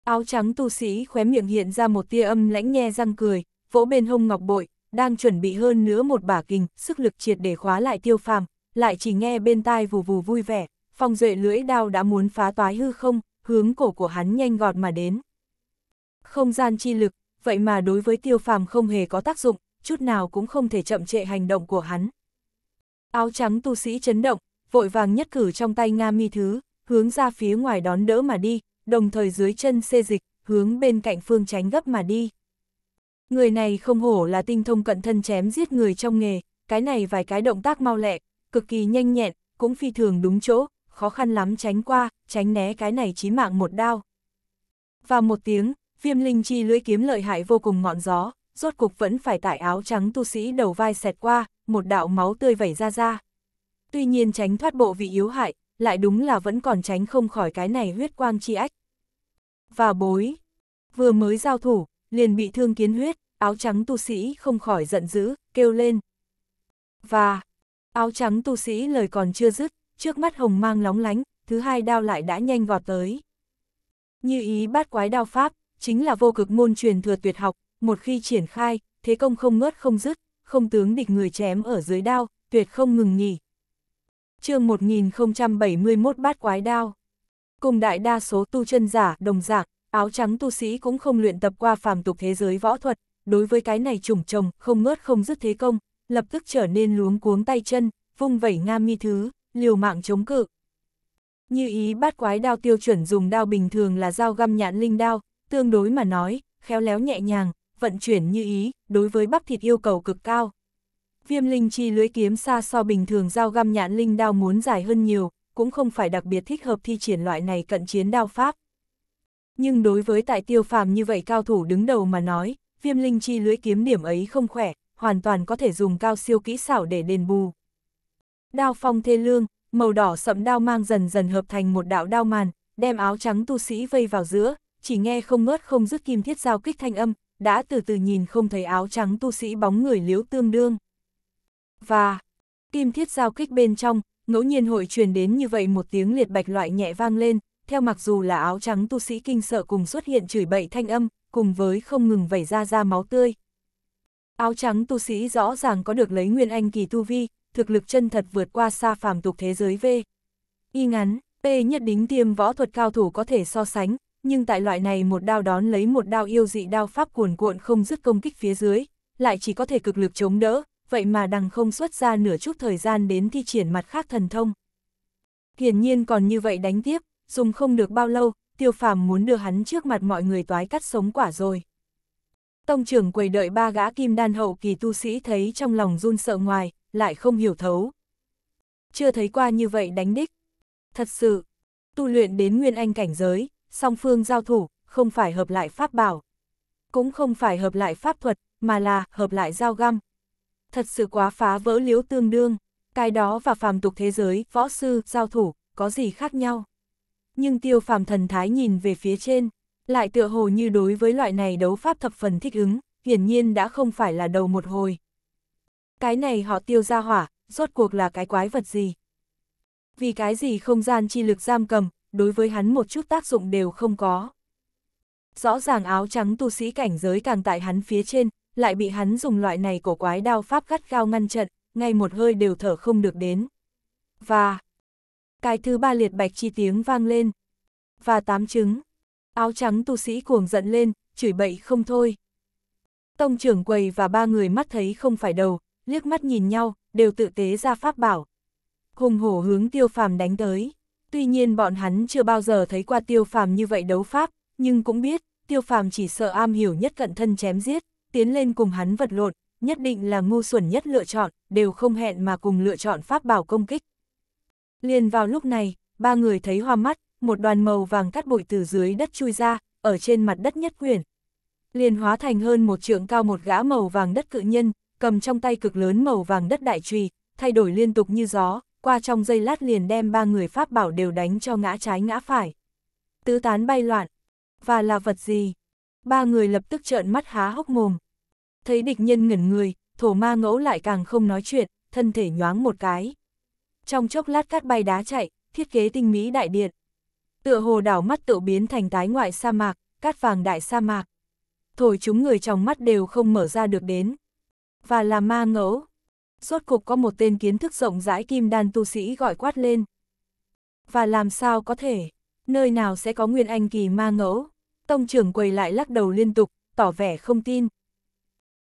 A: Áo trắng tu sĩ khóe miệng hiện ra một tia âm lãnh nhe răng cười, vỗ bên hông ngọc bội, đang chuẩn bị hơn nữa một bả kình, sức lực triệt để khóa lại tiêu phàm, lại chỉ nghe bên tai vù vù vui vẻ, phong duệ lưỡi đao đã muốn phá toái hư không, hướng cổ của hắn nhanh gọt mà đến. Không gian chi lực, vậy mà đối với tiêu phàm không hề có tác dụng, chút nào cũng không thể chậm trệ hành động của hắn. Áo trắng tu sĩ chấn động, vội vàng nhất cử trong tay Nga mi thứ, hướng ra phía ngoài đón đỡ mà đi, đồng thời dưới chân xê dịch, hướng bên cạnh phương tránh gấp mà đi. Người này không hổ là tinh thông cận thân chém giết người trong nghề, cái này vài cái động tác mau lẹ, cực kỳ nhanh nhẹn, cũng phi thường đúng chỗ, khó khăn lắm tránh qua, tránh né cái này chí mạng một đao. Và một tiếng, viêm linh chi lưỡi kiếm lợi hại vô cùng ngọn gió, rốt cục vẫn phải tải áo trắng tu sĩ đầu vai xẹt qua, một đạo máu tươi vẩy ra ra. Tuy nhiên tránh thoát bộ vị yếu hại, lại đúng là vẫn còn tránh không khỏi cái này huyết quang chi ách. Và bối, vừa mới giao thủ, liền bị thương kiến huyết, áo trắng tu sĩ không khỏi giận dữ, kêu lên. Và, áo trắng tu sĩ lời còn chưa dứt, trước mắt hồng mang lóng lánh, thứ hai đao lại đã nhanh vọt tới. Như ý bát quái đao pháp, chính là vô cực môn truyền thừa tuyệt học, một khi triển khai, thế công không ngớt không dứt, không tướng địch người chém ở dưới đao, tuyệt không ngừng nghỉ. chương 1071 bát quái đao. Cùng đại đa số tu chân giả, đồng dạng áo trắng tu sĩ cũng không luyện tập qua phàm tục thế giới võ thuật, đối với cái này trùng trồng, không ngớt không dứt thế công, lập tức trở nên luống cuống tay chân, vung vẩy nga mi thứ, liều mạng chống cự. Như ý bát quái đao tiêu chuẩn dùng đao bình thường là dao găm nhạn linh đao, tương đối mà nói, khéo léo nhẹ nhàng, vận chuyển như ý, đối với bắp thịt yêu cầu cực cao. Viêm linh chi lưới kiếm xa so bình thường dao găm nhạn linh đao muốn dài hơn nhiều, cũng không phải đặc biệt thích hợp thi triển loại này cận chiến đao pháp nhưng đối với tại tiêu phàm như vậy cao thủ đứng đầu mà nói, viêm linh chi lưỡi kiếm điểm ấy không khỏe, hoàn toàn có thể dùng cao siêu kỹ xảo để đền bù. Đao phong thê lương, màu đỏ sẫm đao mang dần dần hợp thành một đạo đao màn, đem áo trắng tu sĩ vây vào giữa, chỉ nghe không ngớt không dứt kim thiết giao kích thanh âm, đã từ từ nhìn không thấy áo trắng tu sĩ bóng người liếu tương đương. Và, kim thiết giao kích bên trong, ngẫu nhiên hội truyền đến như vậy một tiếng liệt bạch loại nhẹ vang lên, theo mặc dù là áo trắng tu sĩ kinh sợ cùng xuất hiện chửi bậy thanh âm, cùng với không ngừng vẩy ra ra máu tươi. Áo trắng tu sĩ rõ ràng có được lấy nguyên anh kỳ tu vi, thực lực chân thật vượt qua xa phàm tục thế giới V. Y ngắn, P nhất đính tiêm võ thuật cao thủ có thể so sánh, nhưng tại loại này một đao đón lấy một đao yêu dị đao pháp cuồn cuộn không dứt công kích phía dưới, lại chỉ có thể cực lực chống đỡ, vậy mà đằng không xuất ra nửa chút thời gian đến thi triển mặt khác thần thông. Hiển nhiên còn như vậy đánh tiếp, dùng không được bao lâu, tiêu phàm muốn đưa hắn trước mặt mọi người toái cắt sống quả rồi. Tông trưởng quầy đợi ba gã kim đan hậu kỳ tu sĩ thấy trong lòng run sợ ngoài, lại không hiểu thấu. Chưa thấy qua như vậy đánh đích. Thật sự, tu luyện đến nguyên anh cảnh giới, song phương giao thủ, không phải hợp lại pháp bảo. Cũng không phải hợp lại pháp thuật, mà là hợp lại giao găm. Thật sự quá phá vỡ liếu tương đương, cái đó và phàm tục thế giới, võ sư, giao thủ, có gì khác nhau nhưng tiêu phàm thần thái nhìn về phía trên, lại tựa hồ như đối với loại này đấu pháp thập phần thích ứng, hiển nhiên đã không phải là đầu một hồi. Cái này họ tiêu ra hỏa, rốt cuộc là cái quái vật gì? Vì cái gì không gian chi lực giam cầm, đối với hắn một chút tác dụng đều không có. Rõ ràng áo trắng tu sĩ cảnh giới càng tại hắn phía trên, lại bị hắn dùng loại này cổ quái đao pháp gắt gao ngăn trận, ngay một hơi đều thở không được đến. Và, cái thứ ba liệt bạch chi tiếng vang lên. Và tám trứng. Áo trắng tu sĩ cuồng giận lên, chửi bậy không thôi. Tông trưởng quầy và ba người mắt thấy không phải đầu, liếc mắt nhìn nhau, đều tự tế ra pháp bảo. Hùng hổ hướng tiêu phàm đánh tới. Tuy nhiên bọn hắn chưa bao giờ thấy qua tiêu phàm như vậy đấu pháp, nhưng cũng biết, tiêu phàm chỉ sợ am hiểu nhất cận thân chém giết, tiến lên cùng hắn vật lộn, nhất định là ngu xuẩn nhất lựa chọn, đều không hẹn mà cùng lựa chọn pháp bảo công kích. Liền vào lúc này, ba người thấy hoa mắt, một đoàn màu vàng cắt bụi từ dưới đất chui ra, ở trên mặt đất nhất quyển. Liền hóa thành hơn một trượng cao một gã màu vàng đất cự nhân, cầm trong tay cực lớn màu vàng đất đại trùy, thay đổi liên tục như gió, qua trong giây lát liền đem ba người pháp bảo đều đánh cho ngã trái ngã phải. Tứ tán bay loạn. Và là vật gì? Ba người lập tức trợn mắt há hốc mồm. Thấy địch nhân ngẩn người, thổ ma ngẫu lại càng không nói chuyện, thân thể nhoáng một cái trong chốc lát cát bay đá chạy, thiết kế tinh mỹ đại điện. Tựa hồ đảo mắt tự biến thành tái ngoại sa mạc, cát vàng đại sa mạc. Thổi chúng người trong mắt đều không mở ra được đến. Và là ma ngẫu. Rốt cục có một tên kiến thức rộng rãi kim đan tu sĩ gọi quát lên. Và làm sao có thể, nơi nào sẽ có nguyên anh kỳ ma ngẫu? Tông trưởng quầy lại lắc đầu liên tục, tỏ vẻ không tin.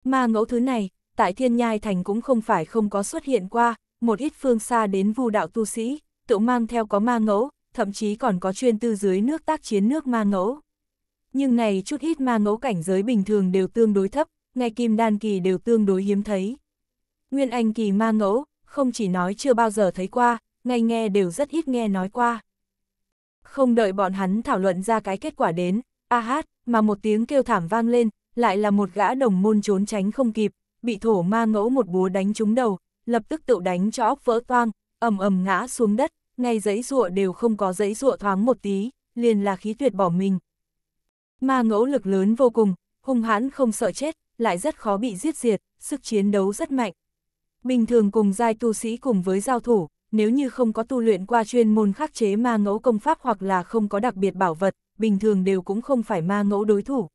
A: Ma ngẫu thứ này, tại thiên nhai thành cũng không phải không có xuất hiện qua, một ít phương xa đến vu đạo tu sĩ, tự mang theo có ma ngẫu, thậm chí còn có chuyên tư dưới nước tác chiến nước ma ngẫu. Nhưng này chút ít ma ngẫu cảnh giới bình thường đều tương đối thấp, ngay kim đan kỳ đều tương đối hiếm thấy. Nguyên anh kỳ ma ngẫu, không chỉ nói chưa bao giờ thấy qua, ngay nghe đều rất ít nghe nói qua. Không đợi bọn hắn thảo luận ra cái kết quả đến, a hát, mà một tiếng kêu thảm vang lên, lại là một gã đồng môn trốn tránh không kịp, bị thổ ma ngẫu một búa đánh trúng đầu, lập tức tự đánh cho óc vỡ toang, ầm ầm ngã xuống đất, ngay giấy rụa đều không có giấy rụa thoáng một tí, liền là khí tuyệt bỏ mình. Ma ngẫu lực lớn vô cùng, hung hãn không sợ chết, lại rất khó bị giết diệt, sức chiến đấu rất mạnh. Bình thường cùng giai tu sĩ cùng với giao thủ, nếu như không có tu luyện qua chuyên môn khắc chế ma ngẫu công pháp hoặc là không có đặc biệt bảo vật, bình thường đều cũng không phải ma ngẫu đối thủ.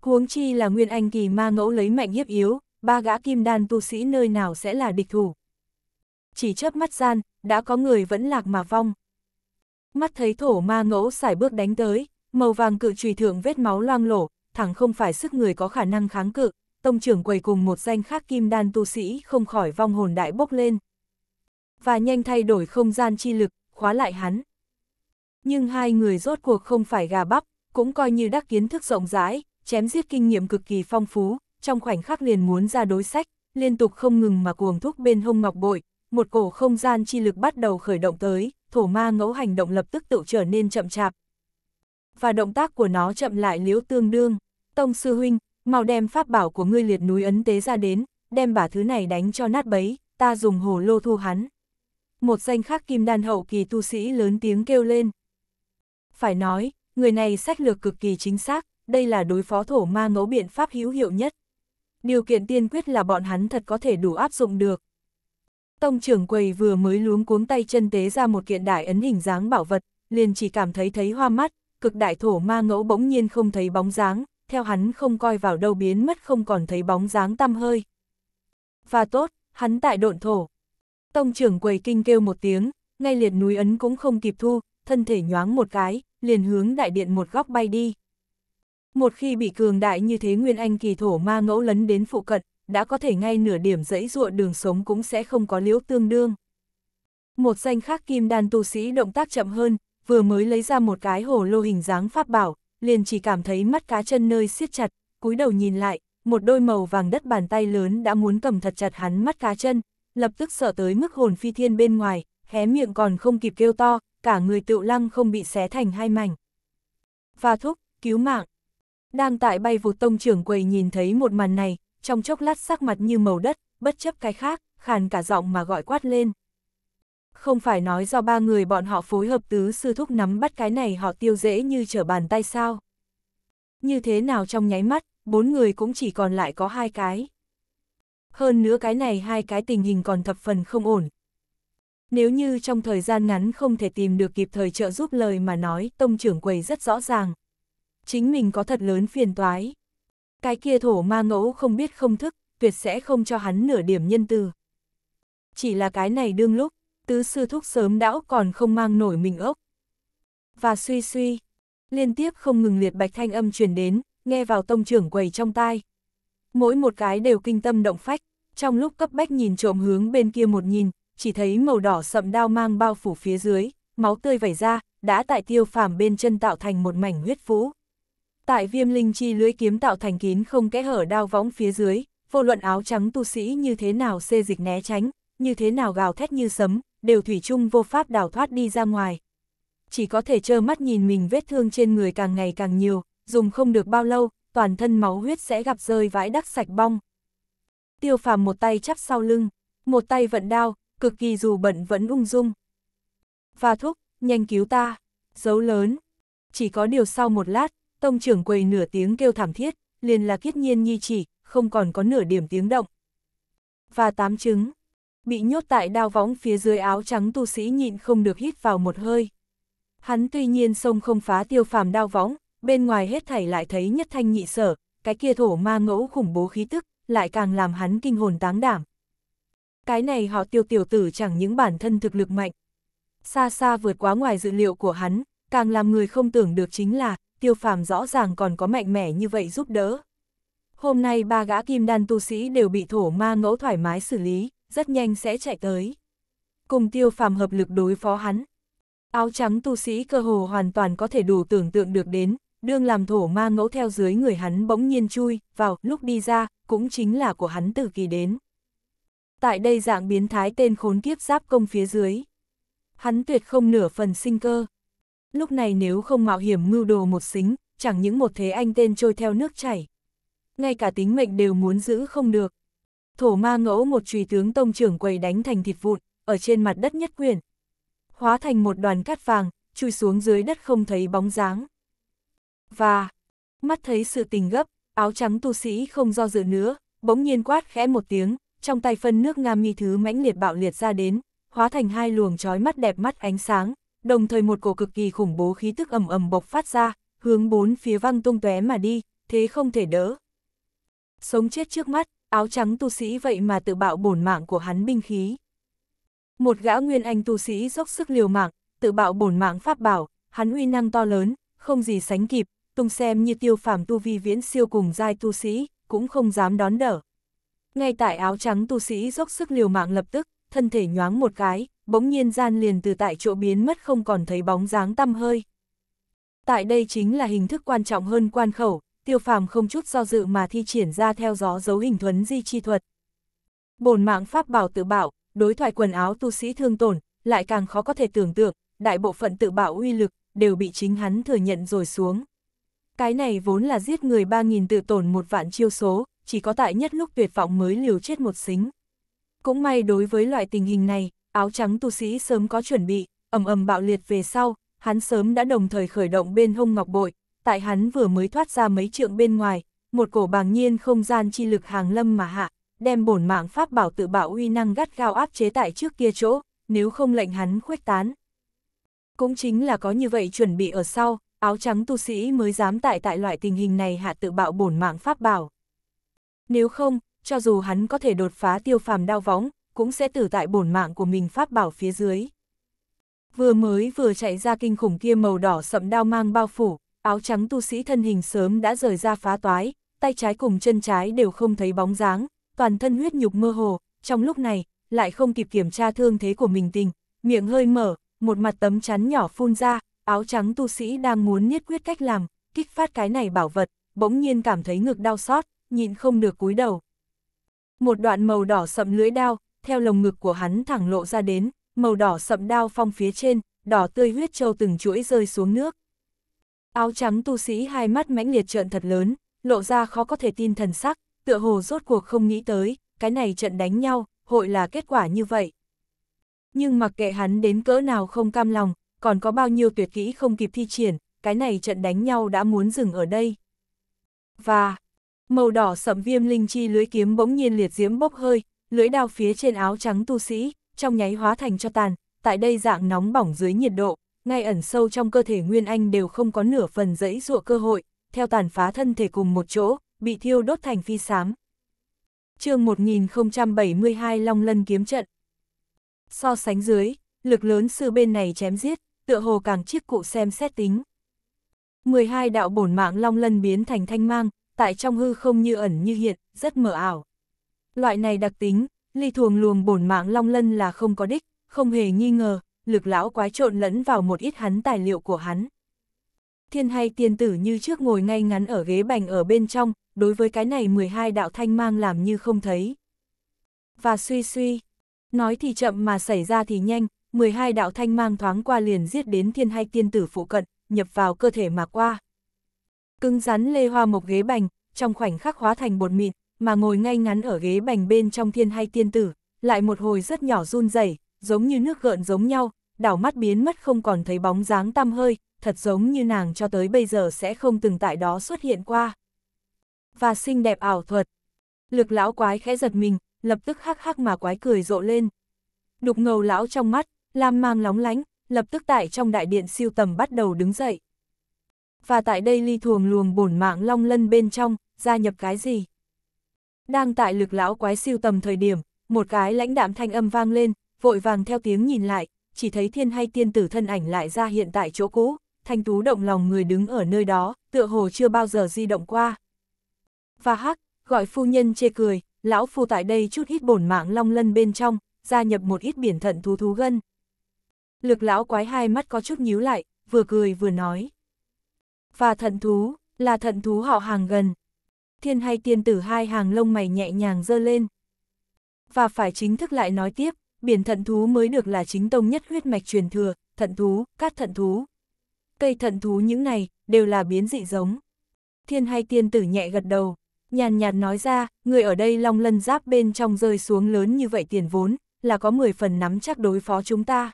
A: Huống chi là nguyên anh kỳ ma ngẫu lấy mạnh hiếp yếu, ba gã kim đan tu sĩ nơi nào sẽ là địch thủ. Chỉ chớp mắt gian, đã có người vẫn lạc mà vong. Mắt thấy thổ ma ngẫu xài bước đánh tới, màu vàng cự trùy thượng vết máu loang lổ, thẳng không phải sức người có khả năng kháng cự, tông trưởng quầy cùng một danh khác kim đan tu sĩ không khỏi vong hồn đại bốc lên. Và nhanh thay đổi không gian chi lực, khóa lại hắn. Nhưng hai người rốt cuộc không phải gà bắp, cũng coi như đắc kiến thức rộng rãi, chém giết kinh nghiệm cực kỳ phong phú, trong khoảnh khắc liền muốn ra đối sách, liên tục không ngừng mà cuồng thúc bên hông ngọc bội, một cổ không gian chi lực bắt đầu khởi động tới, thổ ma ngẫu hành động lập tức tự trở nên chậm chạp. Và động tác của nó chậm lại liếu tương đương, tông sư huynh, mau đem pháp bảo của ngươi liệt núi ấn tế ra đến, đem bả thứ này đánh cho nát bấy, ta dùng hồ lô thu hắn. Một danh khác kim đan hậu kỳ tu sĩ lớn tiếng kêu lên. Phải nói, người này sách lược cực kỳ chính xác, đây là đối phó thổ ma ngẫu biện pháp hữu hiệu nhất điều kiện tiên quyết là bọn hắn thật có thể đủ áp dụng được. Tông trưởng quầy vừa mới luống cuống tay chân tế ra một kiện đại ấn hình dáng bảo vật, liền chỉ cảm thấy thấy hoa mắt, cực đại thổ ma ngẫu bỗng nhiên không thấy bóng dáng, theo hắn không coi vào đâu biến mất không còn thấy bóng dáng tăm hơi. Và tốt, hắn tại độn thổ. Tông trưởng quầy kinh kêu một tiếng, ngay liệt núi ấn cũng không kịp thu, thân thể nhoáng một cái, liền hướng đại điện một góc bay đi. Một khi bị cường đại như thế Nguyên Anh kỳ thổ ma ngẫu lấn đến phụ cận, đã có thể ngay nửa điểm dẫy dụa đường sống cũng sẽ không có liễu tương đương. Một danh khác kim đan tu sĩ động tác chậm hơn, vừa mới lấy ra một cái hồ lô hình dáng pháp bảo, liền chỉ cảm thấy mắt cá chân nơi siết chặt, cúi đầu nhìn lại, một đôi màu vàng đất bàn tay lớn đã muốn cầm thật chặt hắn mắt cá chân, lập tức sợ tới mức hồn phi thiên bên ngoài, hé miệng còn không kịp kêu to, cả người tựu lăng không bị xé thành hai mảnh. Và thúc, cứu mạng. Đang tại bay vụt tông trưởng quầy nhìn thấy một màn này, trong chốc lát sắc mặt như màu đất, bất chấp cái khác, khàn cả giọng mà gọi quát lên. Không phải nói do ba người bọn họ phối hợp tứ sư thúc nắm bắt cái này họ tiêu dễ như trở bàn tay sao. Như thế nào trong nháy mắt, bốn người cũng chỉ còn lại có hai cái. Hơn nữa cái này hai cái tình hình còn thập phần không ổn. Nếu như trong thời gian ngắn không thể tìm được kịp thời trợ giúp lời mà nói, tông trưởng quầy rất rõ ràng chính mình có thật lớn phiền toái. Cái kia thổ ma ngẫu không biết không thức, tuyệt sẽ không cho hắn nửa điểm nhân từ. Chỉ là cái này đương lúc, tứ sư thúc sớm đão còn không mang nổi mình ốc. Và suy suy, liên tiếp không ngừng liệt bạch thanh âm truyền đến, nghe vào tông trưởng quầy trong tai. Mỗi một cái đều kinh tâm động phách, trong lúc cấp bách nhìn trộm hướng bên kia một nhìn, chỉ thấy màu đỏ sậm đao mang bao phủ phía dưới, máu tươi vẩy ra, đã tại tiêu phàm bên chân tạo thành một mảnh huyết vũ. Tại viêm linh chi lưỡi kiếm tạo thành kín không kẽ hở đao võng phía dưới, vô luận áo trắng tu sĩ như thế nào xê dịch né tránh, như thế nào gào thét như sấm, đều thủy chung vô pháp đào thoát đi ra ngoài. Chỉ có thể trơ mắt nhìn mình vết thương trên người càng ngày càng nhiều, dùng không được bao lâu, toàn thân máu huyết sẽ gặp rơi vãi đắc sạch bong. Tiêu phàm một tay chắp sau lưng, một tay vận đao, cực kỳ dù bận vẫn ung dung. Và thúc, nhanh cứu ta, dấu lớn. Chỉ có điều sau một lát, tông trưởng quầy nửa tiếng kêu thảm thiết, liền là kiết nhiên nhi chỉ, không còn có nửa điểm tiếng động. Và tám trứng, bị nhốt tại đao võng phía dưới áo trắng tu sĩ nhịn không được hít vào một hơi. Hắn tuy nhiên sông không phá tiêu phàm đao võng, bên ngoài hết thảy lại thấy nhất thanh nhị sở, cái kia thổ ma ngẫu khủng bố khí tức, lại càng làm hắn kinh hồn táng đảm. Cái này họ tiêu tiểu tử chẳng những bản thân thực lực mạnh, xa xa vượt quá ngoài dự liệu của hắn, càng làm người không tưởng được chính là, tiêu phàm rõ ràng còn có mạnh mẽ như vậy giúp đỡ. Hôm nay ba gã kim đan tu sĩ đều bị thổ ma ngẫu thoải mái xử lý, rất nhanh sẽ chạy tới. Cùng tiêu phàm hợp lực đối phó hắn. Áo trắng tu sĩ cơ hồ hoàn toàn có thể đủ tưởng tượng được đến, đương làm thổ ma ngẫu theo dưới người hắn bỗng nhiên chui, vào, lúc đi ra, cũng chính là của hắn từ kỳ đến. Tại đây dạng biến thái tên khốn kiếp giáp công phía dưới. Hắn tuyệt không nửa phần sinh cơ, lúc này nếu không mạo hiểm mưu đồ một xính, chẳng những một thế anh tên trôi theo nước chảy. Ngay cả tính mệnh đều muốn giữ không được. Thổ ma ngẫu một trùy tướng tông trưởng quầy đánh thành thịt vụn, ở trên mặt đất nhất quyền. Hóa thành một đoàn cát vàng, chui xuống dưới đất không thấy bóng dáng. Và, mắt thấy sự tình gấp, áo trắng tu sĩ không do dự nữa, bỗng nhiên quát khẽ một tiếng, trong tay phân nước Nga mi thứ mãnh liệt bạo liệt ra đến, hóa thành hai luồng trói mắt đẹp mắt ánh sáng, đồng thời một cổ cực kỳ khủng bố khí tức ầm ầm bộc phát ra, hướng bốn phía văng tung tóe mà đi, thế không thể đỡ. Sống chết trước mắt, áo trắng tu sĩ vậy mà tự bạo bổn mạng của hắn binh khí. Một gã nguyên anh tu sĩ dốc sức liều mạng, tự bạo bổn mạng pháp bảo, hắn uy năng to lớn, không gì sánh kịp, tung xem như tiêu phàm tu vi viễn siêu cùng giai tu sĩ, cũng không dám đón đỡ. Ngay tại áo trắng tu sĩ dốc sức liều mạng lập tức, thân thể nhoáng một cái, bỗng nhiên gian liền từ tại chỗ biến mất không còn thấy bóng dáng tăm hơi. Tại đây chính là hình thức quan trọng hơn quan khẩu, tiêu phàm không chút do dự mà thi triển ra theo gió dấu hình thuấn di chi thuật. Bồn mạng pháp bảo tự bảo, đối thoại quần áo tu sĩ thương tổn, lại càng khó có thể tưởng tượng, đại bộ phận tự bảo uy lực, đều bị chính hắn thừa nhận rồi xuống. Cái này vốn là giết người 3.000 tự tổn một vạn chiêu số, chỉ có tại nhất lúc tuyệt vọng mới liều chết một xính. Cũng may đối với loại tình hình này, áo trắng tu sĩ sớm có chuẩn bị, ầm ầm bạo liệt về sau, hắn sớm đã đồng thời khởi động bên hông ngọc bội, tại hắn vừa mới thoát ra mấy trượng bên ngoài, một cổ bàng nhiên không gian chi lực hàng lâm mà hạ, đem bổn mạng pháp bảo tự bạo uy năng gắt gao áp chế tại trước kia chỗ, nếu không lệnh hắn khuếch tán. Cũng chính là có như vậy chuẩn bị ở sau, áo trắng tu sĩ mới dám tại tại loại tình hình này hạ tự bạo bổn mạng pháp bảo. Nếu không, cho dù hắn có thể đột phá tiêu phàm đao võng, cũng sẽ tử tại bổn mạng của mình pháp bảo phía dưới. Vừa mới vừa chạy ra kinh khủng kia màu đỏ sậm đao mang bao phủ, áo trắng tu sĩ thân hình sớm đã rời ra phá toái, tay trái cùng chân trái đều không thấy bóng dáng, toàn thân huyết nhục mơ hồ, trong lúc này, lại không kịp kiểm tra thương thế của mình tình, miệng hơi mở, một mặt tấm chắn nhỏ phun ra, áo trắng tu sĩ đang muốn niết quyết cách làm, kích phát cái này bảo vật, bỗng nhiên cảm thấy ngực đau xót, nhịn không được cúi đầu. Một đoạn màu đỏ sậm lưỡi đao, theo lồng ngực của hắn thẳng lộ ra đến, màu đỏ sậm đao phong phía trên, đỏ tươi huyết châu từng chuỗi rơi xuống nước. Áo trắng tu sĩ hai mắt mãnh liệt trợn thật lớn, lộ ra khó có thể tin thần sắc, tựa hồ rốt cuộc không nghĩ tới, cái này trận đánh nhau, hội là kết quả như vậy. Nhưng mặc kệ hắn đến cỡ nào không cam lòng, còn có bao nhiêu tuyệt kỹ không kịp thi triển, cái này trận đánh nhau đã muốn dừng ở đây. Và, màu đỏ sậm viêm linh chi lưới kiếm bỗng nhiên liệt diễm bốc hơi, lưỡi đao phía trên áo trắng tu sĩ, trong nháy hóa thành cho tàn, tại đây dạng nóng bỏng dưới nhiệt độ, ngay ẩn sâu trong cơ thể Nguyên Anh đều không có nửa phần dẫy dụa cơ hội, theo tàn phá thân thể cùng một chỗ, bị thiêu đốt thành phi xám. chương 1072 Long Lân kiếm trận So sánh dưới, lực lớn sư bên này chém giết, tựa hồ càng chiếc cụ xem xét tính. 12 đạo bổn mạng Long Lân biến thành thanh mang, tại trong hư không như ẩn như hiện, rất mờ ảo. Loại này đặc tính, ly thuồng luồng bổn mạng long lân là không có đích, không hề nghi ngờ, lực lão quái trộn lẫn vào một ít hắn tài liệu của hắn. Thiên hay tiên tử như trước ngồi ngay ngắn ở ghế bành ở bên trong, đối với cái này 12 đạo thanh mang làm như không thấy. Và suy suy, nói thì chậm mà xảy ra thì nhanh, 12 đạo thanh mang thoáng qua liền giết đến thiên hay tiên tử phụ cận, nhập vào cơ thể mà qua. Cưng rắn lê hoa một ghế bành, trong khoảnh khắc hóa thành bột mịn, mà ngồi ngay ngắn ở ghế bành bên trong thiên hay tiên tử, lại một hồi rất nhỏ run rẩy, giống như nước gợn giống nhau, đảo mắt biến mất không còn thấy bóng dáng tăm hơi, thật giống như nàng cho tới bây giờ sẽ không từng tại đó xuất hiện qua. Và xinh đẹp ảo thuật. Lực lão quái khẽ giật mình, lập tức hắc hắc mà quái cười rộ lên. Đục ngầu lão trong mắt, lam mang lóng lánh, lập tức tại trong đại điện siêu tầm bắt đầu đứng dậy. Và tại đây ly thường luồng bổn mạng long lân bên trong, gia nhập cái gì? Đang tại lực lão quái siêu tầm thời điểm, một cái lãnh đạm thanh âm vang lên, vội vàng theo tiếng nhìn lại, chỉ thấy thiên hay tiên tử thân ảnh lại ra hiện tại chỗ cũ, thanh tú động lòng người đứng ở nơi đó, tựa hồ chưa bao giờ di động qua. Và hắc, gọi phu nhân chê cười, lão phu tại đây chút ít bổn mạng long lân bên trong, gia nhập một ít biển thận thú thú gân. Lực lão quái hai mắt có chút nhíu lại, vừa cười vừa nói. Và thận thú, là thận thú họ hàng gần thiên hay tiên tử hai hàng lông mày nhẹ nhàng dơ lên. Và phải chính thức lại nói tiếp, biển thận thú mới được là chính tông nhất huyết mạch truyền thừa, thận thú, cát thận thú. Cây thận thú những này, đều là biến dị giống. Thiên hay tiên tử nhẹ gật đầu, nhàn nhạt nói ra, người ở đây long lân giáp bên trong rơi xuống lớn như vậy tiền vốn, là có 10 phần nắm chắc đối phó chúng ta.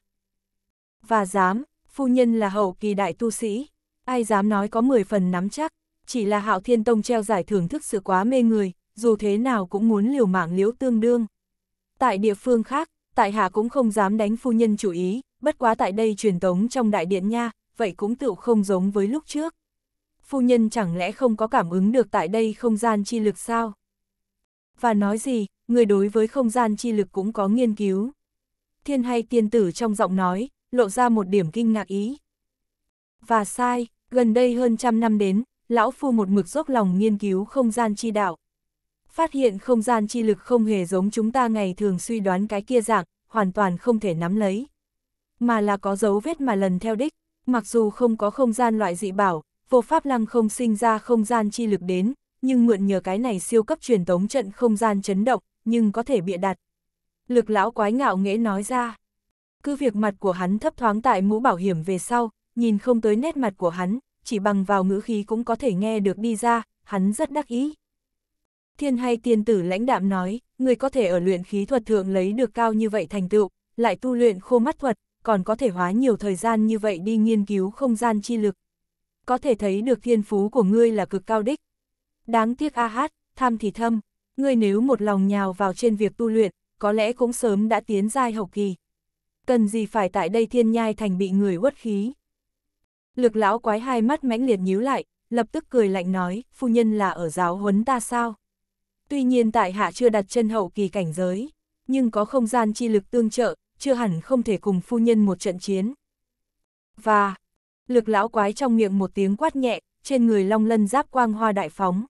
A: Và dám, phu nhân là hậu kỳ đại tu sĩ, ai dám nói có 10 phần nắm chắc chỉ là hạo thiên tông treo giải thưởng thức sự quá mê người, dù thế nào cũng muốn liều mạng liếu tương đương. Tại địa phương khác, tại hạ cũng không dám đánh phu nhân chủ ý, bất quá tại đây truyền tống trong đại điện nha, vậy cũng tựu không giống với lúc trước. Phu nhân chẳng lẽ không có cảm ứng được tại đây không gian chi lực sao? Và nói gì, người đối với không gian chi lực cũng có nghiên cứu. Thiên hay tiên tử trong giọng nói, lộ ra một điểm kinh ngạc ý. Và sai, gần đây hơn trăm năm đến, lão phu một mực dốc lòng nghiên cứu không gian chi đạo. Phát hiện không gian chi lực không hề giống chúng ta ngày thường suy đoán cái kia dạng, hoàn toàn không thể nắm lấy. Mà là có dấu vết mà lần theo đích, mặc dù không có không gian loại dị bảo, vô pháp lăng không sinh ra không gian chi lực đến, nhưng mượn nhờ cái này siêu cấp truyền tống trận không gian chấn động, nhưng có thể bịa đặt. Lực lão quái ngạo nghễ nói ra. Cứ việc mặt của hắn thấp thoáng tại mũ bảo hiểm về sau, nhìn không tới nét mặt của hắn, chỉ bằng vào ngữ khí cũng có thể nghe được đi ra, hắn rất đắc ý. Thiên hay tiên tử lãnh đạm nói, người có thể ở luyện khí thuật thượng lấy được cao như vậy thành tựu, lại tu luyện khô mắt thuật, còn có thể hóa nhiều thời gian như vậy đi nghiên cứu không gian chi lực. Có thể thấy được thiên phú của ngươi là cực cao đích. Đáng tiếc a hát, tham thì thâm, ngươi nếu một lòng nhào vào trên việc tu luyện, có lẽ cũng sớm đã tiến giai hậu kỳ. Cần gì phải tại đây thiên nhai thành bị người uất khí. Lực lão quái hai mắt mãnh liệt nhíu lại, lập tức cười lạnh nói, phu nhân là ở giáo huấn ta sao? Tuy nhiên tại hạ chưa đặt chân hậu kỳ cảnh giới, nhưng có không gian chi lực tương trợ, chưa hẳn không thể cùng phu nhân một trận chiến. Và, lực lão quái trong miệng một tiếng quát nhẹ, trên người long lân giáp quang hoa đại phóng.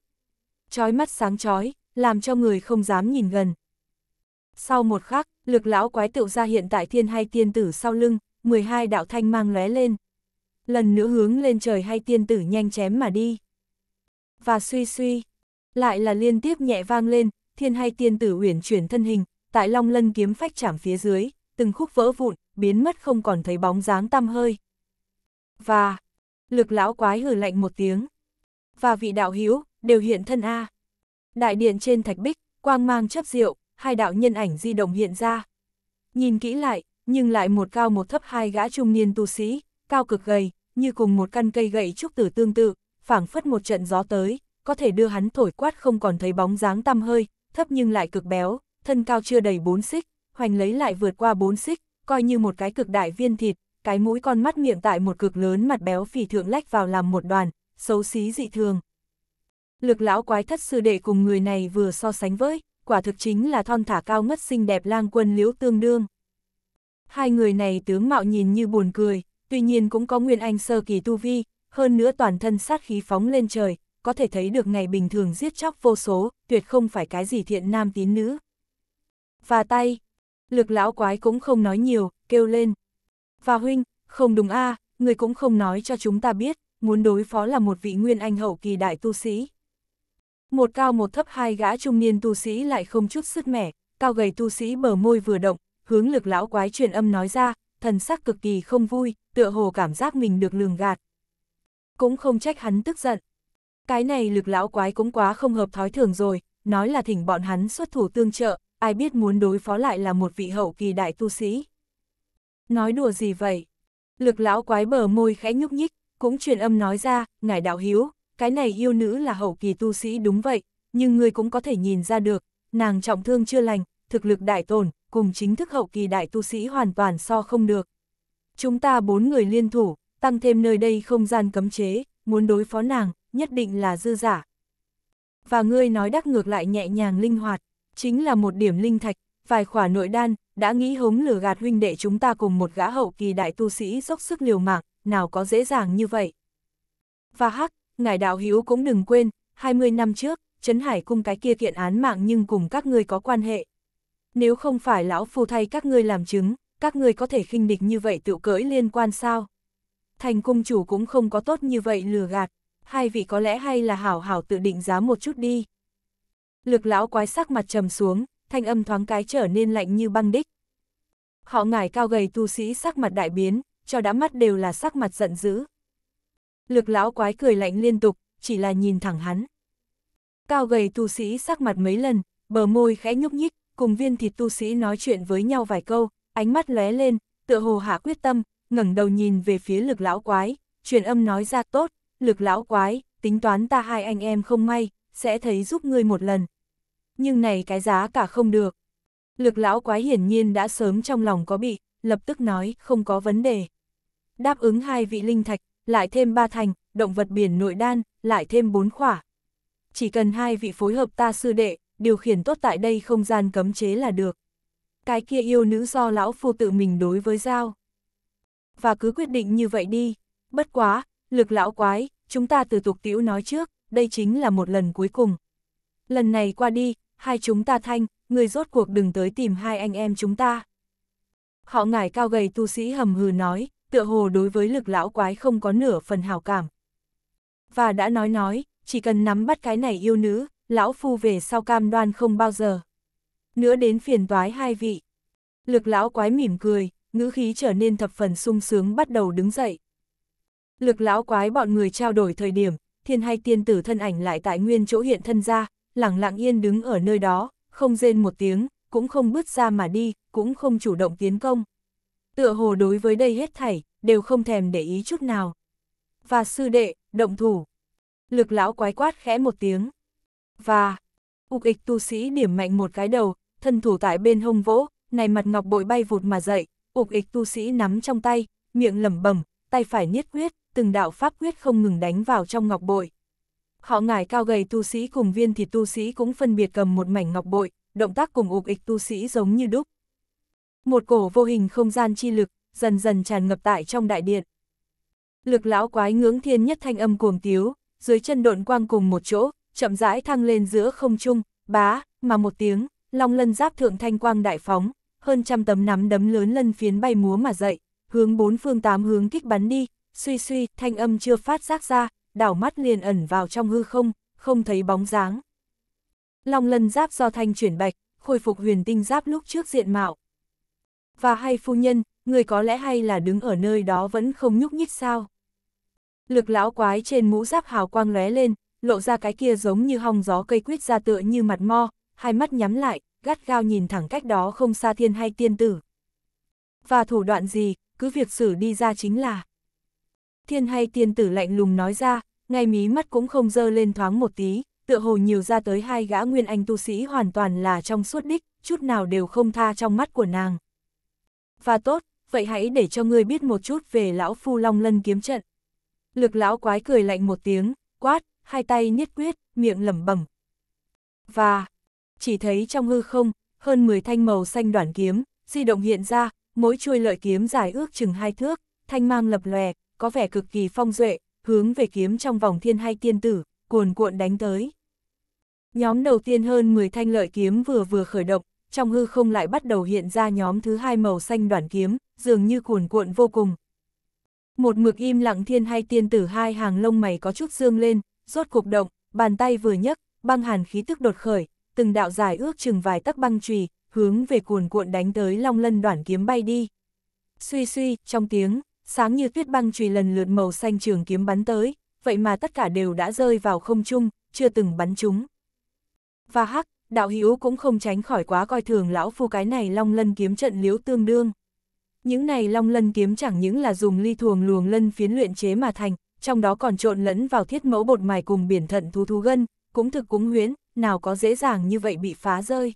A: Chói mắt sáng chói, làm cho người không dám nhìn gần. Sau một khắc, lực lão quái tự ra hiện tại thiên hai tiên tử sau lưng, 12 đạo thanh mang lóe lên lần nữa hướng lên trời hay tiên tử nhanh chém mà đi. Và suy suy, lại là liên tiếp nhẹ vang lên, thiên hay tiên tử uyển chuyển thân hình, tại long lân kiếm phách chạm phía dưới, từng khúc vỡ vụn, biến mất không còn thấy bóng dáng tăm hơi. Và, lực lão quái hử lạnh một tiếng. Và vị đạo hiếu đều hiện thân A. Đại điện trên thạch bích, quang mang chấp diệu hai đạo nhân ảnh di động hiện ra. Nhìn kỹ lại, nhưng lại một cao một thấp hai gã trung niên tu sĩ, cao cực gầy, như cùng một căn cây gậy trúc tử tương tự, phảng phất một trận gió tới, có thể đưa hắn thổi quát không còn thấy bóng dáng tăm hơi, thấp nhưng lại cực béo, thân cao chưa đầy 4 xích, hoành lấy lại vượt qua 4 xích, coi như một cái cực đại viên thịt, cái mũi con mắt miệng tại một cực lớn mặt béo phì thượng lách vào làm một đoàn, xấu xí dị thường. Lực lão quái thất sư đệ cùng người này vừa so sánh với, quả thực chính là thon thả cao ngất xinh đẹp lang quân liễu tương đương. Hai người này tướng mạo nhìn như buồn cười, tuy nhiên cũng có nguyên anh sơ kỳ tu vi, hơn nữa toàn thân sát khí phóng lên trời, có thể thấy được ngày bình thường giết chóc vô số, tuyệt không phải cái gì thiện nam tín nữ. Và tay, lực lão quái cũng không nói nhiều, kêu lên. Và huynh, không đúng a người cũng không nói cho chúng ta biết, muốn đối phó là một vị nguyên anh hậu kỳ đại tu sĩ. Một cao một thấp hai gã trung niên tu sĩ lại không chút sức mẻ, cao gầy tu sĩ bờ môi vừa động, hướng lực lão quái truyền âm nói ra, thần sắc cực kỳ không vui, tựa hồ cảm giác mình được lường gạt. Cũng không trách hắn tức giận. Cái này lực lão quái cũng quá không hợp thói thường rồi, nói là thỉnh bọn hắn xuất thủ tương trợ, ai biết muốn đối phó lại là một vị hậu kỳ đại tu sĩ. Nói đùa gì vậy? Lực lão quái bờ môi khẽ nhúc nhích, cũng truyền âm nói ra, ngài đạo hiếu, cái này yêu nữ là hậu kỳ tu sĩ đúng vậy, nhưng người cũng có thể nhìn ra được, nàng trọng thương chưa lành, thực lực đại tổn, cùng chính thức hậu kỳ đại tu sĩ hoàn toàn so không được. Chúng ta bốn người liên thủ, tăng thêm nơi đây không gian cấm chế, muốn đối phó nàng, nhất định là dư giả. Và ngươi nói đắc ngược lại nhẹ nhàng linh hoạt, chính là một điểm linh thạch, vài khỏa nội đan, đã nghĩ hống lừa gạt huynh đệ chúng ta cùng một gã hậu kỳ đại tu sĩ dốc sức liều mạng, nào có dễ dàng như vậy. Và hắc, ngài đạo hữu cũng đừng quên, 20 năm trước, Trấn Hải cung cái kia kiện án mạng nhưng cùng các ngươi có quan hệ, nếu không phải lão phu thay các ngươi làm chứng, các ngươi có thể khinh địch như vậy tự cưỡi liên quan sao? Thành cung chủ cũng không có tốt như vậy lừa gạt, hai vị có lẽ hay là hảo hảo tự định giá một chút đi. Lực lão quái sắc mặt trầm xuống, thanh âm thoáng cái trở nên lạnh như băng đích. Họ ngải cao gầy tu sĩ sắc mặt đại biến, cho đã mắt đều là sắc mặt giận dữ. Lực lão quái cười lạnh liên tục, chỉ là nhìn thẳng hắn. Cao gầy tu sĩ sắc mặt mấy lần, bờ môi khẽ nhúc nhích, cùng viên thịt tu sĩ nói chuyện với nhau vài câu, ánh mắt lóe lên, tựa hồ hạ quyết tâm, ngẩng đầu nhìn về phía lực lão quái, truyền âm nói ra tốt, lực lão quái, tính toán ta hai anh em không may, sẽ thấy giúp ngươi một lần. Nhưng này cái giá cả không được. Lực lão quái hiển nhiên đã sớm trong lòng có bị, lập tức nói không có vấn đề. Đáp ứng hai vị linh thạch, lại thêm ba thành, động vật biển nội đan, lại thêm bốn khỏa. Chỉ cần hai vị phối hợp ta sư đệ, điều khiển tốt tại đây không gian cấm chế là được. Cái kia yêu nữ do lão phu tự mình đối với giao. Và cứ quyết định như vậy đi, bất quá, lực lão quái, chúng ta từ tục tiểu nói trước, đây chính là một lần cuối cùng. Lần này qua đi, hai chúng ta thanh, người rốt cuộc đừng tới tìm hai anh em chúng ta. Họ ngải cao gầy tu sĩ hầm hừ nói, tựa hồ đối với lực lão quái không có nửa phần hào cảm. Và đã nói nói, chỉ cần nắm bắt cái này yêu nữ, lão phu về sau cam đoan không bao giờ. Nữa đến phiền toái hai vị. Lực lão quái mỉm cười, ngữ khí trở nên thập phần sung sướng bắt đầu đứng dậy. Lực lão quái bọn người trao đổi thời điểm, thiên hay tiên tử thân ảnh lại tại nguyên chỗ hiện thân ra, lặng lặng yên đứng ở nơi đó, không rên một tiếng, cũng không bước ra mà đi, cũng không chủ động tiến công. Tựa hồ đối với đây hết thảy, đều không thèm để ý chút nào. Và sư đệ, động thủ. Lực lão quái quát khẽ một tiếng và ục ịch tu sĩ điểm mạnh một cái đầu, thân thủ tại bên hông vỗ, này mặt ngọc bội bay vụt mà dậy, ục ịch tu sĩ nắm trong tay, miệng lẩm bẩm, tay phải niết quyết, từng đạo pháp quyết không ngừng đánh vào trong ngọc bội. Họ ngải cao gầy tu sĩ cùng viên thì tu sĩ cũng phân biệt cầm một mảnh ngọc bội, động tác cùng ục ịch tu sĩ giống như đúc. Một cổ vô hình không gian chi lực, dần dần tràn ngập tại trong đại điện. Lực lão quái ngưỡng thiên nhất thanh âm cuồng tiếu, dưới chân độn quang cùng một chỗ, chậm rãi thăng lên giữa không trung, bá, mà một tiếng, long lân giáp thượng thanh quang đại phóng, hơn trăm tấm nắm đấm lớn lân phiến bay múa mà dậy, hướng bốn phương tám hướng kích bắn đi, suy suy, thanh âm chưa phát giác ra, đảo mắt liền ẩn vào trong hư không, không thấy bóng dáng. Long lân giáp do thanh chuyển bạch, khôi phục huyền tinh giáp lúc trước diện mạo. Và hay phu nhân, người có lẽ hay là đứng ở nơi đó vẫn không nhúc nhích sao. Lực lão quái trên mũ giáp hào quang lóe lên, lộ ra cái kia giống như hong gió cây quýt ra tựa như mặt mo, hai mắt nhắm lại, gắt gao nhìn thẳng cách đó không xa thiên hay tiên tử. Và thủ đoạn gì, cứ việc xử đi ra chính là. Thiên hay tiên tử lạnh lùng nói ra, ngay mí mắt cũng không dơ lên thoáng một tí, tựa hồ nhiều ra tới hai gã nguyên anh tu sĩ hoàn toàn là trong suốt đích, chút nào đều không tha trong mắt của nàng. Và tốt, vậy hãy để cho ngươi biết một chút về lão phu long lân kiếm trận. Lực lão quái cười lạnh một tiếng, quát, hai tay niết quyết, miệng lẩm bẩm. Và, chỉ thấy trong hư không, hơn 10 thanh màu xanh đoản kiếm, di động hiện ra, mỗi chuôi lợi kiếm dài ước chừng hai thước, thanh mang lập lòe, có vẻ cực kỳ phong duệ, hướng về kiếm trong vòng thiên hai tiên tử, cuồn cuộn đánh tới. Nhóm đầu tiên hơn 10 thanh lợi kiếm vừa vừa khởi động, trong hư không lại bắt đầu hiện ra nhóm thứ hai màu xanh đoản kiếm, dường như cuồn cuộn vô cùng. Một mực im lặng thiên hai tiên tử hai hàng lông mày có chút dương lên, rốt cuộc động, bàn tay vừa nhấc, băng hàn khí tức đột khởi, từng đạo dài ước chừng vài tắc băng chùy, hướng về cuồn cuộn đánh tới Long Lân Đoản kiếm bay đi. Suy suy, trong tiếng, sáng như tuyết băng chùy lần lượt màu xanh trường kiếm bắn tới, vậy mà tất cả đều đã rơi vào không trung, chưa từng bắn chúng. Và hắc, đạo hữu cũng không tránh khỏi quá coi thường lão phu cái này Long Lân kiếm trận liếu tương đương. Những này Long Lân kiếm chẳng những là dùng ly thuồng luồng lân phiến luyện chế mà thành, trong đó còn trộn lẫn vào thiết mẫu bột mài cùng biển thận thú thú gân, cũng thực cúng huyến, nào có dễ dàng như vậy bị phá rơi.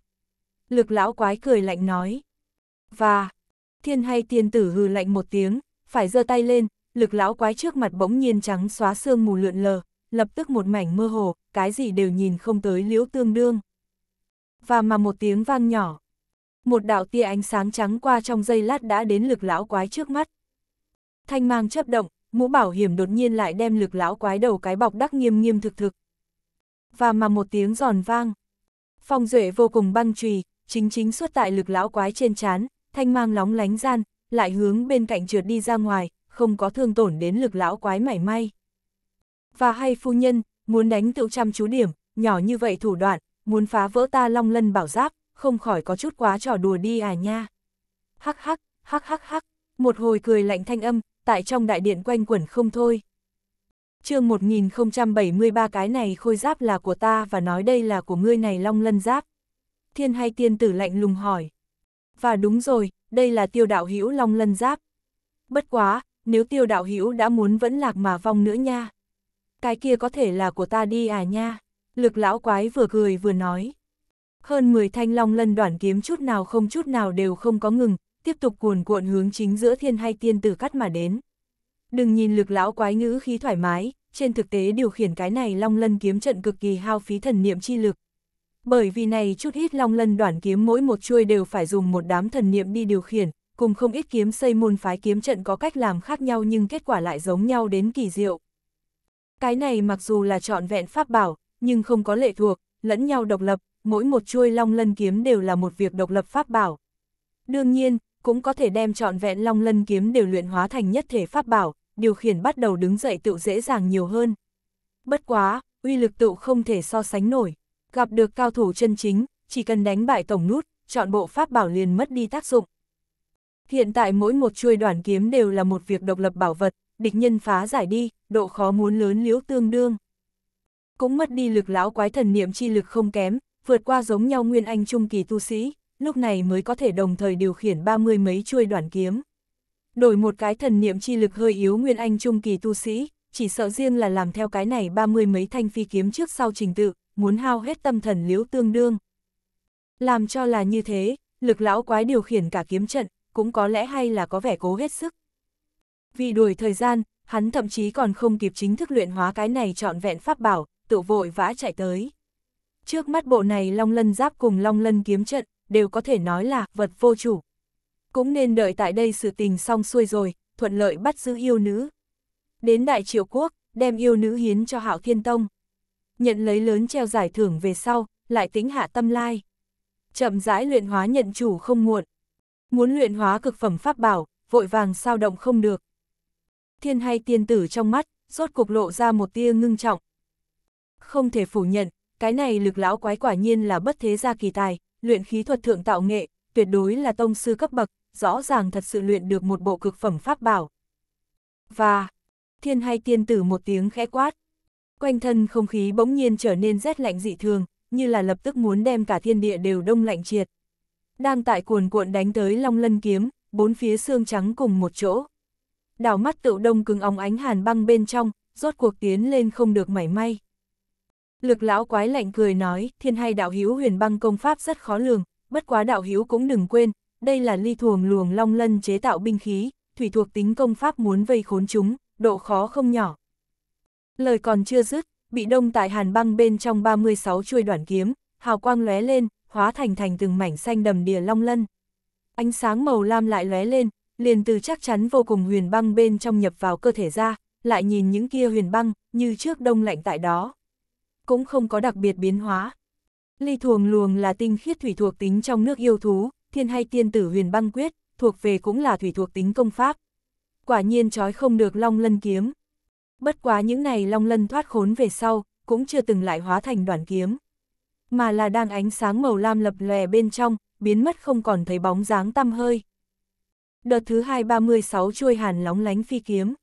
A: Lực lão quái cười lạnh nói. Và, thiên hay tiên tử hừ lạnh một tiếng, phải giơ tay lên, lực lão quái trước mặt bỗng nhiên trắng xóa sương mù lượn lờ, lập tức một mảnh mơ hồ, cái gì đều nhìn không tới liễu tương đương. Và mà một tiếng vang nhỏ, một đạo tia ánh sáng trắng qua trong giây lát đã đến lực lão quái trước mắt. Thanh mang chấp động, mũ bảo hiểm đột nhiên lại đem lực lão quái đầu cái bọc đắc nghiêm nghiêm thực thực. Và mà một tiếng giòn vang. Phong Duệ vô cùng băng trùy, chính chính xuất tại lực lão quái trên chán, thanh mang lóng lánh gian, lại hướng bên cạnh trượt đi ra ngoài, không có thương tổn đến lực lão quái mảy may. Và hay phu nhân, muốn đánh tự chăm chú điểm, nhỏ như vậy thủ đoạn, muốn phá vỡ ta long lân bảo giáp, không khỏi có chút quá trò đùa đi à nha. Hắc hắc, hắc hắc hắc, một hồi cười lạnh thanh âm, tại trong đại điện quanh quẩn không thôi. chương 1073 cái này khôi giáp là của ta và nói đây là của ngươi này long lân giáp. Thiên hay tiên tử lạnh lùng hỏi. Và đúng rồi, đây là tiêu đạo hữu long lân giáp. Bất quá, nếu tiêu đạo hữu đã muốn vẫn lạc mà vong nữa nha. Cái kia có thể là của ta đi à nha. Lực lão quái vừa cười vừa nói. Hơn 10 thanh long lân đoạn kiếm chút nào không chút nào đều không có ngừng, tiếp tục cuồn cuộn hướng chính giữa thiên hay tiên tử cắt mà đến. Đừng nhìn lực lão quái ngữ khí thoải mái, trên thực tế điều khiển cái này long lân kiếm trận cực kỳ hao phí thần niệm chi lực. Bởi vì này chút ít long lân đoạn kiếm mỗi một chuôi đều phải dùng một đám thần niệm đi điều khiển, cùng không ít kiếm xây môn phái kiếm trận có cách làm khác nhau nhưng kết quả lại giống nhau đến kỳ diệu. Cái này mặc dù là trọn vẹn pháp bảo, nhưng không có lệ thuộc, lẫn nhau độc lập, mỗi một chuôi long lân kiếm đều là một việc độc lập pháp bảo. Đương nhiên, cũng có thể đem trọn vẹn long lân kiếm đều luyện hóa thành nhất thể pháp bảo, điều khiển bắt đầu đứng dậy tựu dễ dàng nhiều hơn. Bất quá, uy lực tựu không thể so sánh nổi, gặp được cao thủ chân chính, chỉ cần đánh bại tổng nút, chọn bộ pháp bảo liền mất đi tác dụng. Hiện tại mỗi một chuôi đoàn kiếm đều là một việc độc lập bảo vật, địch nhân phá giải đi, độ khó muốn lớn liếu tương đương. Cũng mất đi lực lão quái thần niệm chi lực không kém, vượt qua giống nhau nguyên anh trung kỳ tu sĩ lúc này mới có thể đồng thời điều khiển ba mươi mấy chuôi đoạn kiếm. Đổi một cái thần niệm chi lực hơi yếu nguyên anh trung kỳ tu sĩ, chỉ sợ riêng là làm theo cái này ba mươi mấy thanh phi kiếm trước sau trình tự, muốn hao hết tâm thần liếu tương đương. Làm cho là như thế, lực lão quái điều khiển cả kiếm trận, cũng có lẽ hay là có vẻ cố hết sức. Vì đuổi thời gian, hắn thậm chí còn không kịp chính thức luyện hóa cái này trọn vẹn pháp bảo, tự vội vã chạy tới. Trước mắt bộ này long lân giáp cùng long lân kiếm trận, đều có thể nói là vật vô chủ. Cũng nên đợi tại đây sự tình xong xuôi rồi, thuận lợi bắt giữ yêu nữ. Đến Đại Triệu Quốc, đem yêu nữ hiến cho Hạo Thiên Tông. Nhận lấy lớn treo giải thưởng về sau, lại tính hạ tâm lai. Chậm rãi luyện hóa nhận chủ không muộn. Muốn luyện hóa cực phẩm pháp bảo, vội vàng sao động không được. Thiên hay tiên tử trong mắt, rốt cục lộ ra một tia ngưng trọng. Không thể phủ nhận, cái này lực lão quái quả nhiên là bất thế gia kỳ tài, luyện khí thuật thượng tạo nghệ, tuyệt đối là tông sư cấp bậc, rõ ràng thật sự luyện được một bộ cực phẩm pháp bảo. Và, thiên hay tiên tử một tiếng khẽ quát. Quanh thân không khí bỗng nhiên trở nên rét lạnh dị thường, như là lập tức muốn đem cả thiên địa đều đông lạnh triệt. Đang tại cuồn cuộn đánh tới long lân kiếm, bốn phía xương trắng cùng một chỗ. Đảo mắt tựu đông cứng óng ánh hàn băng bên trong, rốt cuộc tiến lên không được mảy may. Lực lão quái lạnh cười nói, thiên hay đạo hiếu huyền băng công pháp rất khó lường, bất quá đạo hiếu cũng đừng quên, đây là ly thuồng luồng long lân chế tạo binh khí, thủy thuộc tính công pháp muốn vây khốn chúng, độ khó không nhỏ. Lời còn chưa dứt, bị đông tại hàn băng bên trong 36 chuôi đoạn kiếm, hào quang lóe lên, hóa thành thành từng mảnh xanh đầm đìa long lân. Ánh sáng màu lam lại lóe lên, liền từ chắc chắn vô cùng huyền băng bên trong nhập vào cơ thể ra, lại nhìn những kia huyền băng, như trước đông lạnh tại đó cũng không có đặc biệt biến hóa. Ly thuồng luồng là tinh khiết thủy thuộc tính trong nước yêu thú, thiên hay tiên tử huyền băng quyết, thuộc về cũng là thủy thuộc tính công pháp. Quả nhiên trói không được long lân kiếm. Bất quá những này long lân thoát khốn về sau, cũng chưa từng lại hóa thành đoạn kiếm. Mà là đang ánh sáng màu lam lập lè bên trong, biến mất không còn thấy bóng dáng tăm hơi. Đợt thứ hai 236 chuôi hàn lóng lánh phi kiếm.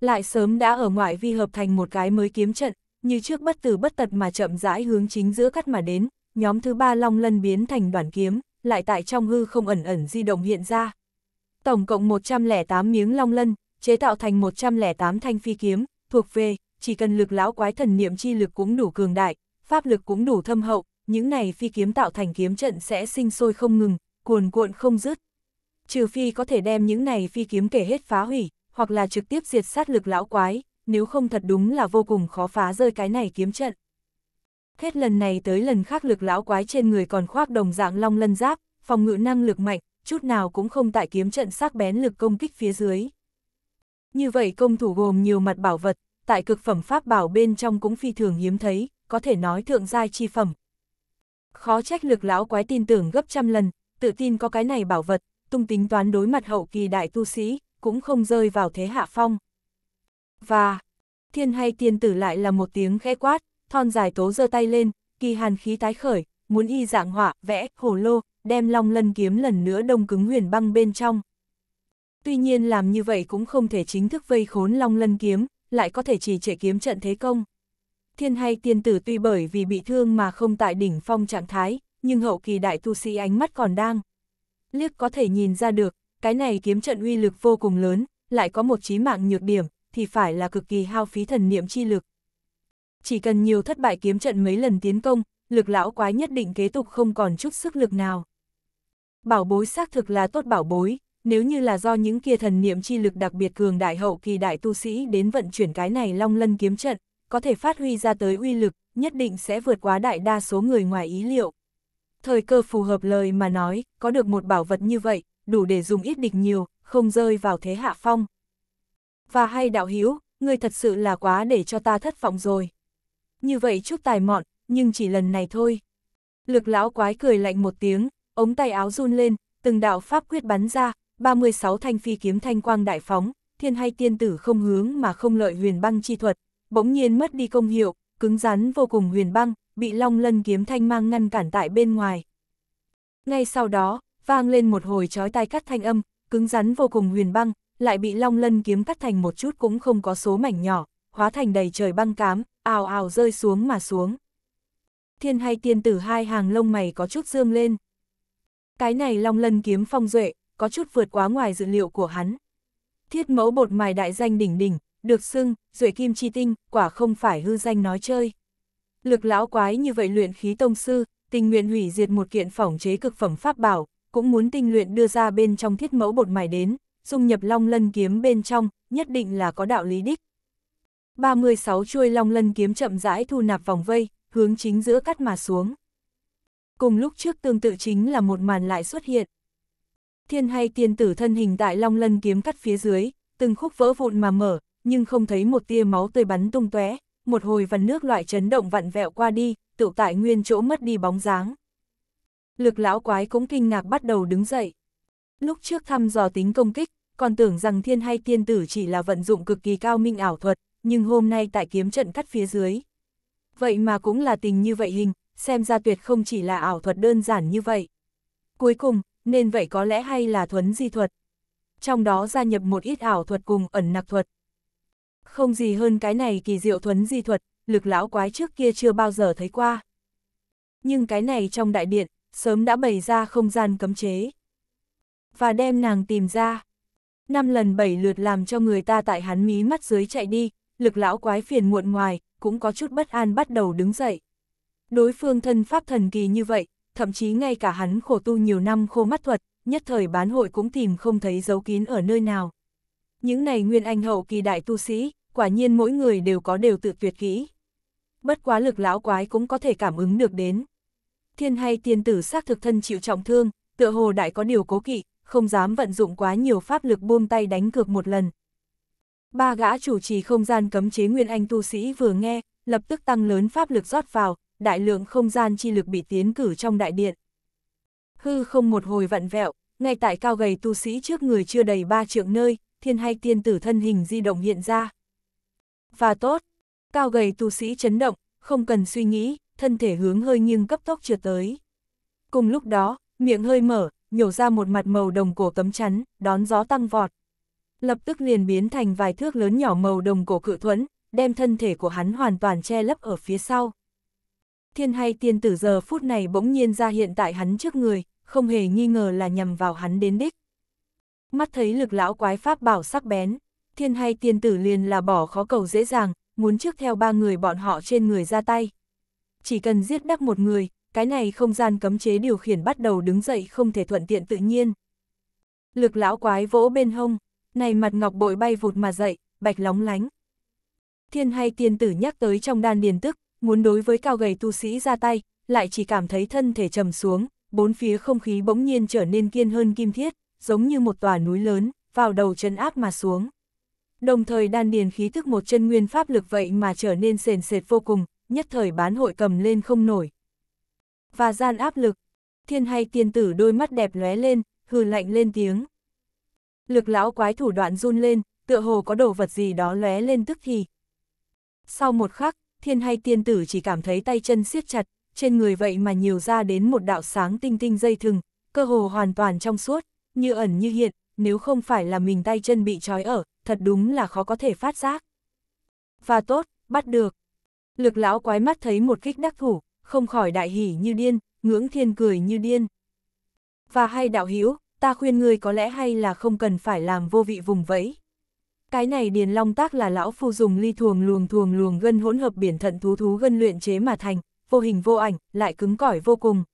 A: Lại sớm đã ở ngoại vi hợp thành một cái mới kiếm trận, như trước bất tử bất tật mà chậm rãi hướng chính giữa cắt mà đến, nhóm thứ ba long lân biến thành đoàn kiếm, lại tại trong hư không ẩn ẩn di động hiện ra. Tổng cộng 108 miếng long lân, chế tạo thành 108 thanh phi kiếm, thuộc về, chỉ cần lực lão quái thần niệm chi lực cũng đủ cường đại, pháp lực cũng đủ thâm hậu, những này phi kiếm tạo thành kiếm trận sẽ sinh sôi không ngừng, cuồn cuộn không dứt. Trừ phi có thể đem những này phi kiếm kể hết phá hủy, hoặc là trực tiếp diệt sát lực lão quái, nếu không thật đúng là vô cùng khó phá rơi cái này kiếm trận. Hết lần này tới lần khác lực lão quái trên người còn khoác đồng dạng long lân giáp, phòng ngự năng lực mạnh, chút nào cũng không tại kiếm trận sắc bén lực công kích phía dưới. Như vậy công thủ gồm nhiều mặt bảo vật, tại cực phẩm pháp bảo bên trong cũng phi thường hiếm thấy, có thể nói thượng giai chi phẩm. Khó trách lực lão quái tin tưởng gấp trăm lần, tự tin có cái này bảo vật, tung tính toán đối mặt hậu kỳ đại tu sĩ, cũng không rơi vào thế hạ phong và thiên hay tiên tử lại là một tiếng khẽ quát, thon dài tố giơ tay lên, kỳ hàn khí tái khởi, muốn y dạng họa, vẽ, hồ lô, đem long lân kiếm lần nữa đông cứng huyền băng bên trong. Tuy nhiên làm như vậy cũng không thể chính thức vây khốn long lân kiếm, lại có thể chỉ trệ kiếm trận thế công. Thiên hay tiên tử tuy bởi vì bị thương mà không tại đỉnh phong trạng thái, nhưng hậu kỳ đại tu sĩ ánh mắt còn đang. Liếc có thể nhìn ra được, cái này kiếm trận uy lực vô cùng lớn, lại có một chí mạng nhược điểm, thì phải là cực kỳ hao phí thần niệm chi lực. Chỉ cần nhiều thất bại kiếm trận mấy lần tiến công, lực lão quái nhất định kế tục không còn chút sức lực nào. Bảo bối xác thực là tốt bảo bối, nếu như là do những kia thần niệm chi lực đặc biệt cường đại hậu kỳ đại tu sĩ đến vận chuyển cái này long lân kiếm trận, có thể phát huy ra tới uy lực, nhất định sẽ vượt quá đại đa số người ngoài ý liệu. Thời cơ phù hợp lời mà nói, có được một bảo vật như vậy, đủ để dùng ít địch nhiều, không rơi vào thế hạ phong và hay đạo hiếu, ngươi thật sự là quá để cho ta thất vọng rồi. Như vậy chút tài mọn, nhưng chỉ lần này thôi. Lực lão quái cười lạnh một tiếng, ống tay áo run lên, từng đạo pháp quyết bắn ra, 36 thanh phi kiếm thanh quang đại phóng, thiên hay tiên tử không hướng mà không lợi huyền băng chi thuật, bỗng nhiên mất đi công hiệu, cứng rắn vô cùng huyền băng, bị long lân kiếm thanh mang ngăn cản tại bên ngoài. Ngay sau đó, vang lên một hồi chói tai cắt thanh âm, cứng rắn vô cùng huyền băng, lại bị long lân kiếm cắt thành một chút cũng không có số mảnh nhỏ, hóa thành đầy trời băng cám, ào ào rơi xuống mà xuống. Thiên hay tiên tử hai hàng lông mày có chút dương lên. Cái này long lân kiếm phong duệ, có chút vượt quá ngoài dự liệu của hắn. Thiết mẫu bột mài đại danh đỉnh đỉnh, được xưng, duệ kim chi tinh, quả không phải hư danh nói chơi. Lực lão quái như vậy luyện khí tông sư, tình nguyện hủy diệt một kiện phỏng chế cực phẩm pháp bảo, cũng muốn tinh luyện đưa ra bên trong thiết mẫu bột mài đến dung nhập long lân kiếm bên trong, nhất định là có đạo lý đích. 36 chuôi long lân kiếm chậm rãi thu nạp vòng vây, hướng chính giữa cắt mà xuống. Cùng lúc trước tương tự chính là một màn lại xuất hiện. Thiên hay tiên tử thân hình tại long lân kiếm cắt phía dưới, từng khúc vỡ vụn mà mở, nhưng không thấy một tia máu tươi bắn tung tóe, một hồi vần nước loại chấn động vặn vẹo qua đi, tự tại nguyên chỗ mất đi bóng dáng. Lực lão quái cũng kinh ngạc bắt đầu đứng dậy. Lúc trước thăm dò tính công kích, còn tưởng rằng thiên hay tiên tử chỉ là vận dụng cực kỳ cao minh ảo thuật, nhưng hôm nay tại kiếm trận cắt phía dưới. Vậy mà cũng là tình như vậy hình, xem ra tuyệt không chỉ là ảo thuật đơn giản như vậy. Cuối cùng, nên vậy có lẽ hay là thuấn di thuật. Trong đó gia nhập một ít ảo thuật cùng ẩn nặc thuật. Không gì hơn cái này kỳ diệu thuấn di thuật, lực lão quái trước kia chưa bao giờ thấy qua. Nhưng cái này trong đại điện, sớm đã bày ra không gian cấm chế. Và đem nàng tìm ra năm lần bảy lượt làm cho người ta tại hắn mí mắt dưới chạy đi, lực lão quái phiền muộn ngoài, cũng có chút bất an bắt đầu đứng dậy. Đối phương thân pháp thần kỳ như vậy, thậm chí ngay cả hắn khổ tu nhiều năm khô mắt thuật, nhất thời bán hội cũng tìm không thấy dấu kín ở nơi nào. Những này nguyên anh hậu kỳ đại tu sĩ, quả nhiên mỗi người đều có đều tự tuyệt kỹ. Bất quá lực lão quái cũng có thể cảm ứng được đến. Thiên hay tiên tử xác thực thân chịu trọng thương, tựa hồ đại có điều cố kỵ, không dám vận dụng quá nhiều pháp lực buông tay đánh cược một lần. Ba gã chủ trì không gian cấm chế Nguyên Anh tu sĩ vừa nghe, lập tức tăng lớn pháp lực rót vào, đại lượng không gian chi lực bị tiến cử trong đại điện. Hư không một hồi vặn vẹo, ngay tại cao gầy tu sĩ trước người chưa đầy ba trượng nơi, thiên hay tiên tử thân hình di động hiện ra. Và tốt, cao gầy tu sĩ chấn động, không cần suy nghĩ, thân thể hướng hơi nghiêng cấp tốc trượt tới. Cùng lúc đó, miệng hơi mở, nhổ ra một mặt màu đồng cổ cấm chắn, đón gió tăng vọt. Lập tức liền biến thành vài thước lớn nhỏ màu đồng cổ cự thuẫn, đem thân thể của hắn hoàn toàn che lấp ở phía sau. Thiên hay tiên tử giờ phút này bỗng nhiên ra hiện tại hắn trước người, không hề nghi ngờ là nhằm vào hắn đến đích. Mắt thấy lực lão quái pháp bảo sắc bén, thiên hay tiên tử liền là bỏ khó cầu dễ dàng, muốn trước theo ba người bọn họ trên người ra tay. Chỉ cần giết đắc một người, cái này không gian cấm chế điều khiển bắt đầu đứng dậy không thể thuận tiện tự nhiên. Lực lão quái vỗ bên hông, này mặt ngọc bội bay vụt mà dậy, bạch lóng lánh. Thiên hay tiên tử nhắc tới trong đan điền tức, muốn đối với cao gầy tu sĩ ra tay, lại chỉ cảm thấy thân thể trầm xuống, bốn phía không khí bỗng nhiên trở nên kiên hơn kim thiết, giống như một tòa núi lớn, vào đầu chân áp mà xuống. Đồng thời đan điền khí thức một chân nguyên pháp lực vậy mà trở nên sền sệt vô cùng, nhất thời bán hội cầm lên không nổi và gian áp lực. Thiên hay tiên tử đôi mắt đẹp lóe lên, hừ lạnh lên tiếng. Lực lão quái thủ đoạn run lên, tựa hồ có đồ vật gì đó lóe lên tức thì. Sau một khắc, thiên hay tiên tử chỉ cảm thấy tay chân siết chặt, trên người vậy mà nhiều ra đến một đạo sáng tinh tinh dây thừng, cơ hồ hoàn toàn trong suốt, như ẩn như hiện, nếu không phải là mình tay chân bị trói ở, thật đúng là khó có thể phát giác. Và tốt, bắt được. Lực lão quái mắt thấy một kích đắc thủ, không khỏi đại hỉ như điên, ngưỡng thiên cười như điên. Và hay đạo hiếu, ta khuyên ngươi có lẽ hay là không cần phải làm vô vị vùng vẫy. Cái này điền long tác là lão phu dùng ly thuồng luồng thuồng luồng gân hỗn hợp biển thận thú thú gân luyện chế mà thành, vô hình vô ảnh, lại cứng cỏi vô cùng.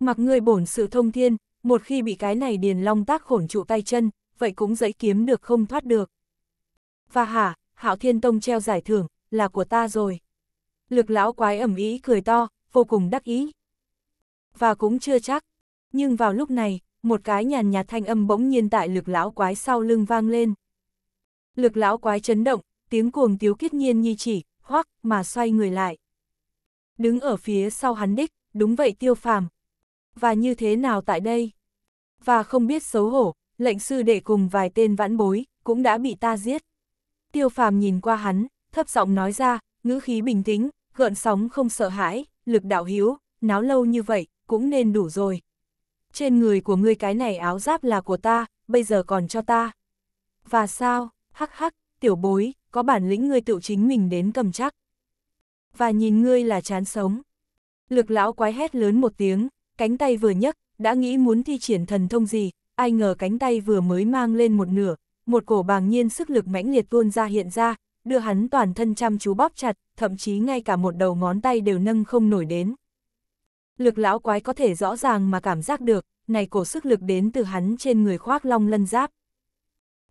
A: Mặc ngươi bổn sự thông thiên, một khi bị cái này điền long tác khổn trụ tay chân, vậy cũng dễ kiếm được không thoát được. Và hả, hạo thiên tông treo giải thưởng, là của ta rồi. Lực lão quái ẩm ý cười to, vô cùng đắc ý. Và cũng chưa chắc. Nhưng vào lúc này, một cái nhàn nhạt thanh âm bỗng nhiên tại lực lão quái sau lưng vang lên. Lực lão quái chấn động, tiếng cuồng tiếu kết nhiên nhi chỉ, hoắc mà xoay người lại. Đứng ở phía sau hắn đích, đúng vậy tiêu phàm. Và như thế nào tại đây? Và không biết xấu hổ, lệnh sư đệ cùng vài tên vãn bối, cũng đã bị ta giết. Tiêu phàm nhìn qua hắn, thấp giọng nói ra, ngữ khí bình tĩnh, gợn sóng không sợ hãi lực đạo hiếu, náo lâu như vậy, cũng nên đủ rồi. Trên người của ngươi cái này áo giáp là của ta, bây giờ còn cho ta. Và sao, hắc hắc, tiểu bối, có bản lĩnh ngươi tự chính mình đến cầm chắc. Và nhìn ngươi là chán sống. Lực lão quái hét lớn một tiếng, cánh tay vừa nhấc, đã nghĩ muốn thi triển thần thông gì, ai ngờ cánh tay vừa mới mang lên một nửa, một cổ bàng nhiên sức lực mãnh liệt tuôn ra hiện ra, đưa hắn toàn thân chăm chú bóp chặt, thậm chí ngay cả một đầu ngón tay đều nâng không nổi đến. Lực lão quái có thể rõ ràng mà cảm giác được, này cổ sức lực đến từ hắn trên người khoác long lân giáp.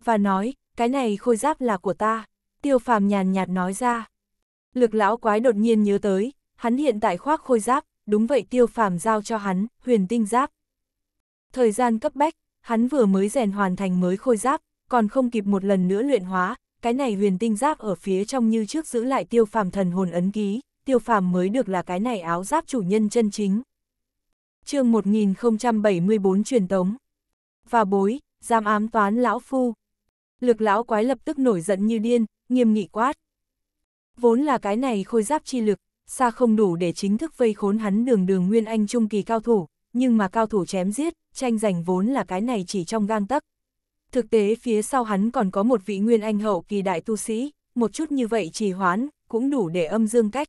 A: Và nói, cái này khôi giáp là của ta, tiêu phàm nhàn nhạt nói ra. Lực lão quái đột nhiên nhớ tới, hắn hiện tại khoác khôi giáp, đúng vậy tiêu phàm giao cho hắn, huyền tinh giáp. Thời gian cấp bách, hắn vừa mới rèn hoàn thành mới khôi giáp, còn không kịp một lần nữa luyện hóa, cái này huyền tinh giáp ở phía trong như trước giữ lại tiêu phàm thần hồn ấn ký, tiêu phàm mới được là cái này áo giáp chủ nhân chân chính. chương 1074 truyền tống. Và bối, giam ám toán lão phu. Lực lão quái lập tức nổi giận như điên, nghiêm nghị quát. Vốn là cái này khôi giáp chi lực, xa không đủ để chính thức vây khốn hắn đường đường nguyên anh trung kỳ cao thủ, nhưng mà cao thủ chém giết, tranh giành vốn là cái này chỉ trong gang tấc, Thực tế phía sau hắn còn có một vị nguyên anh hậu kỳ đại tu sĩ, một chút như vậy trì hoán cũng đủ để âm dương cách.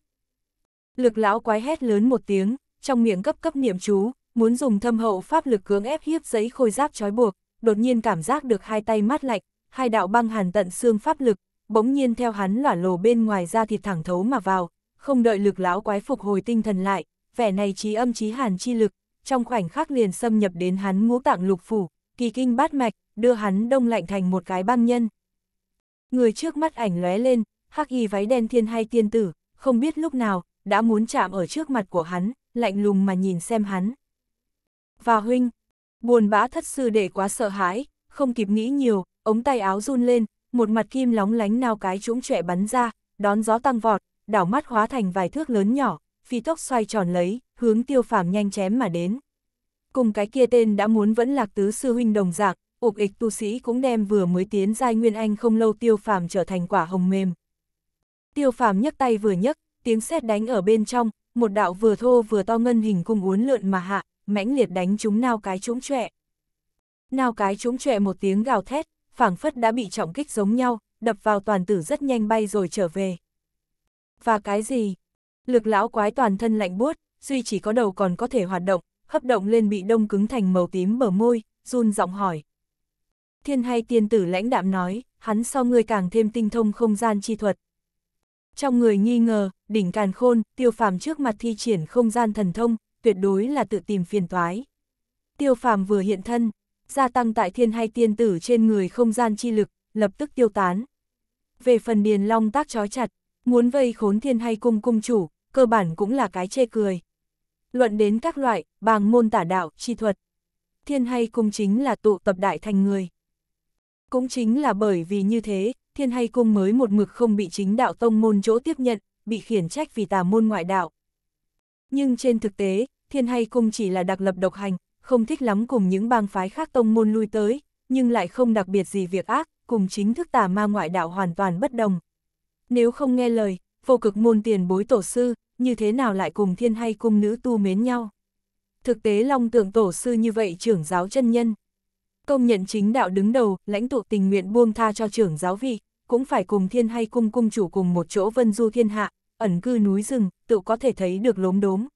A: Lực lão quái hét lớn một tiếng, trong miệng cấp cấp niệm chú, muốn dùng thâm hậu pháp lực cưỡng ép hiếp giấy khôi giáp trói buộc, đột nhiên cảm giác được hai tay mát lạnh, hai đạo băng hàn tận xương pháp lực, bỗng nhiên theo hắn lỏa lồ bên ngoài ra thịt thẳng thấu mà vào, không đợi lực lão quái phục hồi tinh thần lại, vẻ này trí âm trí hàn chi lực, trong khoảnh khắc liền xâm nhập đến hắn ngũ tạng lục phủ, kỳ kinh bát mạch, đưa hắn đông lạnh thành một cái băng nhân. Người trước mắt ảnh lóe lên, hắc y váy đen thiên hay tiên tử, không biết lúc nào, đã muốn chạm ở trước mặt của hắn, lạnh lùng mà nhìn xem hắn. Và huynh, buồn bã thất sư để quá sợ hãi, không kịp nghĩ nhiều, ống tay áo run lên, một mặt kim lóng lánh nào cái trũng trẻ bắn ra, đón gió tăng vọt, đảo mắt hóa thành vài thước lớn nhỏ, phi tốc xoay tròn lấy, hướng tiêu phàm nhanh chém mà đến. Cùng cái kia tên đã muốn vẫn lạc tứ sư huynh đồng dạng, ụp ịch tu sĩ cũng đem vừa mới tiến giai Nguyên Anh không lâu tiêu phàm trở thành quả hồng mềm. Tiêu phàm nhấc tay vừa nhấc, tiếng sét đánh ở bên trong, một đạo vừa thô vừa to ngân hình cung uốn lượn mà hạ, mãnh liệt đánh chúng nao cái chúng trọe. Nao cái chúng trọe một tiếng gào thét, phảng phất đã bị trọng kích giống nhau, đập vào toàn tử rất nhanh bay rồi trở về. Và cái gì? Lực lão quái toàn thân lạnh buốt, duy chỉ có đầu còn có thể hoạt động, hấp động lên bị đông cứng thành màu tím bờ môi, run giọng hỏi. Thiên hay tiên tử lãnh đạm nói, hắn sau người càng thêm tinh thông không gian chi thuật. Trong người nghi ngờ, đỉnh càn khôn, tiêu phàm trước mặt thi triển không gian thần thông, tuyệt đối là tự tìm phiền toái. Tiêu phàm vừa hiện thân, gia tăng tại thiên hay tiên tử trên người không gian chi lực, lập tức tiêu tán. Về phần điền long tác trói chặt, muốn vây khốn thiên hay cung cung chủ, cơ bản cũng là cái chê cười. Luận đến các loại, bàng môn tả đạo, chi thuật. Thiên hay cung chính là tụ tập đại thành người. Cũng chính là bởi vì như thế, thiên hay cung mới một mực không bị chính đạo tông môn chỗ tiếp nhận, bị khiển trách vì tà môn ngoại đạo. Nhưng trên thực tế, thiên hay cung chỉ là đặc lập độc hành, không thích lắm cùng những bang phái khác tông môn lui tới, nhưng lại không đặc biệt gì việc ác, cùng chính thức tà ma ngoại đạo hoàn toàn bất đồng. Nếu không nghe lời, vô cực môn tiền bối tổ sư, như thế nào lại cùng thiên hay cung nữ tu mến nhau? Thực tế long tượng tổ sư như vậy trưởng giáo chân nhân công nhận chính đạo đứng đầu, lãnh tụ tình nguyện buông tha cho trưởng giáo vị, cũng phải cùng thiên hay cung cung chủ cùng một chỗ vân du thiên hạ, ẩn cư núi rừng, tự có thể thấy được lốm đốm.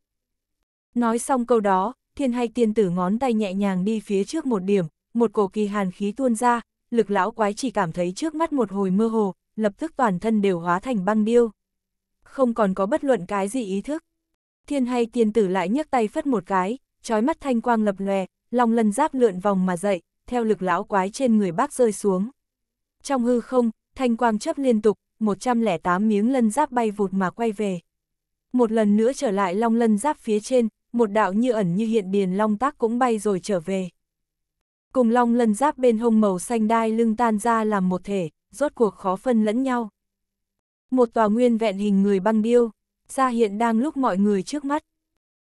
A: Nói xong câu đó, thiên hay tiên tử ngón tay nhẹ nhàng đi phía trước một điểm, một cổ kỳ hàn khí tuôn ra, lực lão quái chỉ cảm thấy trước mắt một hồi mơ hồ, lập tức toàn thân đều hóa thành băng điêu. Không còn có bất luận cái gì ý thức. Thiên hay tiên tử lại nhấc tay phất một cái, trói mắt thanh quang lập lòe, long lân giáp lượn vòng mà dậy, theo lực lão quái trên người bác rơi xuống. Trong hư không, thanh quang chấp liên tục, 108 miếng lân giáp bay vụt mà quay về. Một lần nữa trở lại long lân giáp phía trên, một đạo như ẩn như hiện điền long tác cũng bay rồi trở về. Cùng long lân giáp bên hông màu xanh đai lưng tan ra làm một thể, rốt cuộc khó phân lẫn nhau. Một tòa nguyên vẹn hình người băng điêu, ra hiện đang lúc mọi người trước mắt.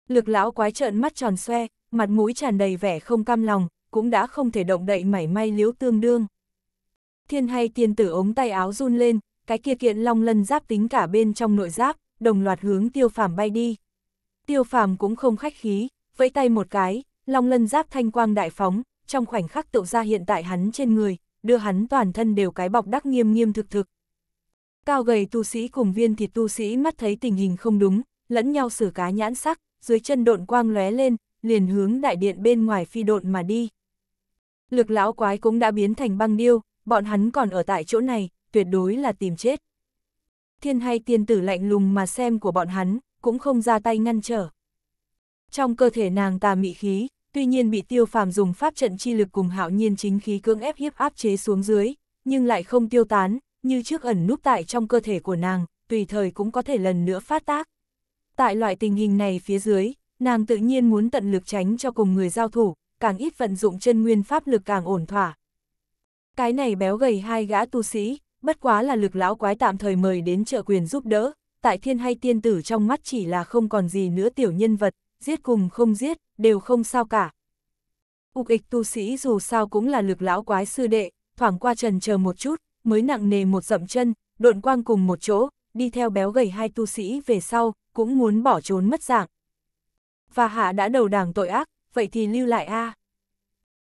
A: Lực lão quái trợn mắt tròn xoe, mặt mũi tràn đầy vẻ không cam lòng, cũng đã không thể động đậy mảy may liếu tương đương. Thiên hay tiên tử ống tay áo run lên, cái kia kiện long lân giáp tính cả bên trong nội giáp, đồng loạt hướng tiêu phàm bay đi. Tiêu phàm cũng không khách khí, vẫy tay một cái, long lân giáp thanh quang đại phóng, trong khoảnh khắc tựu ra hiện tại hắn trên người, đưa hắn toàn thân đều cái bọc đắc nghiêm nghiêm thực thực. Cao gầy tu sĩ cùng viên thịt tu sĩ mắt thấy tình hình không đúng, lẫn nhau xử cá nhãn sắc, dưới chân độn quang lóe lên, liền hướng đại điện bên ngoài phi độn mà đi. Lực lão quái cũng đã biến thành băng điêu, bọn hắn còn ở tại chỗ này, tuyệt đối là tìm chết. Thiên hay tiên tử lạnh lùng mà xem của bọn hắn, cũng không ra tay ngăn trở. Trong cơ thể nàng tà mị khí, tuy nhiên bị tiêu phàm dùng pháp trận chi lực cùng hạo nhiên chính khí cưỡng ép hiếp áp chế xuống dưới, nhưng lại không tiêu tán, như trước ẩn núp tại trong cơ thể của nàng, tùy thời cũng có thể lần nữa phát tác. Tại loại tình hình này phía dưới, nàng tự nhiên muốn tận lực tránh cho cùng người giao thủ, càng ít vận dụng chân nguyên pháp lực càng ổn thỏa. Cái này béo gầy hai gã tu sĩ, bất quá là lực lão quái tạm thời mời đến trợ quyền giúp đỡ, tại thiên hay tiên tử trong mắt chỉ là không còn gì nữa tiểu nhân vật, giết cùng không giết, đều không sao cả. Úc ịch tu sĩ dù sao cũng là lực lão quái sư đệ, thoảng qua trần chờ một chút, mới nặng nề một dậm chân, độn quang cùng một chỗ, đi theo béo gầy hai tu sĩ về sau, cũng muốn bỏ trốn mất dạng. Và hạ đã đầu đảng tội ác, vậy thì lưu lại a. À.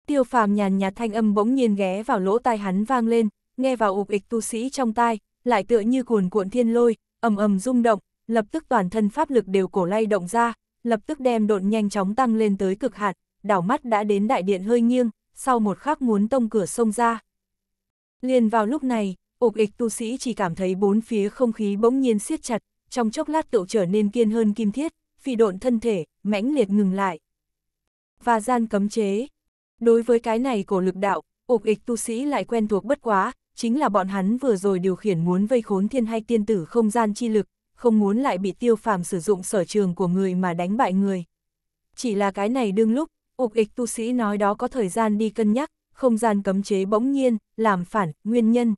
A: Tiêu phàm nhàn nhạt thanh âm bỗng nhiên ghé vào lỗ tai hắn vang lên, nghe vào ục ịch tu sĩ trong tai, lại tựa như cuồn cuộn thiên lôi, ầm ầm rung động, lập tức toàn thân pháp lực đều cổ lay động ra, lập tức đem độn nhanh chóng tăng lên tới cực hạn, đảo mắt đã đến đại điện hơi nghiêng, sau một khắc muốn tông cửa sông ra. Liền vào lúc này, ục ịch tu sĩ chỉ cảm thấy bốn phía không khí bỗng nhiên siết chặt, trong chốc lát tựu trở nên kiên hơn kim thiết, phi độn thân thể, mãnh liệt ngừng lại và gian cấm chế. Đối với cái này cổ lực đạo, ục ịch tu sĩ lại quen thuộc bất quá, chính là bọn hắn vừa rồi điều khiển muốn vây khốn thiên hay tiên tử không gian chi lực, không muốn lại bị tiêu phàm sử dụng sở trường của người mà đánh bại người. Chỉ là cái này đương lúc, ục ịch tu sĩ nói đó có thời gian đi cân nhắc, không gian cấm chế bỗng nhiên, làm phản, nguyên nhân.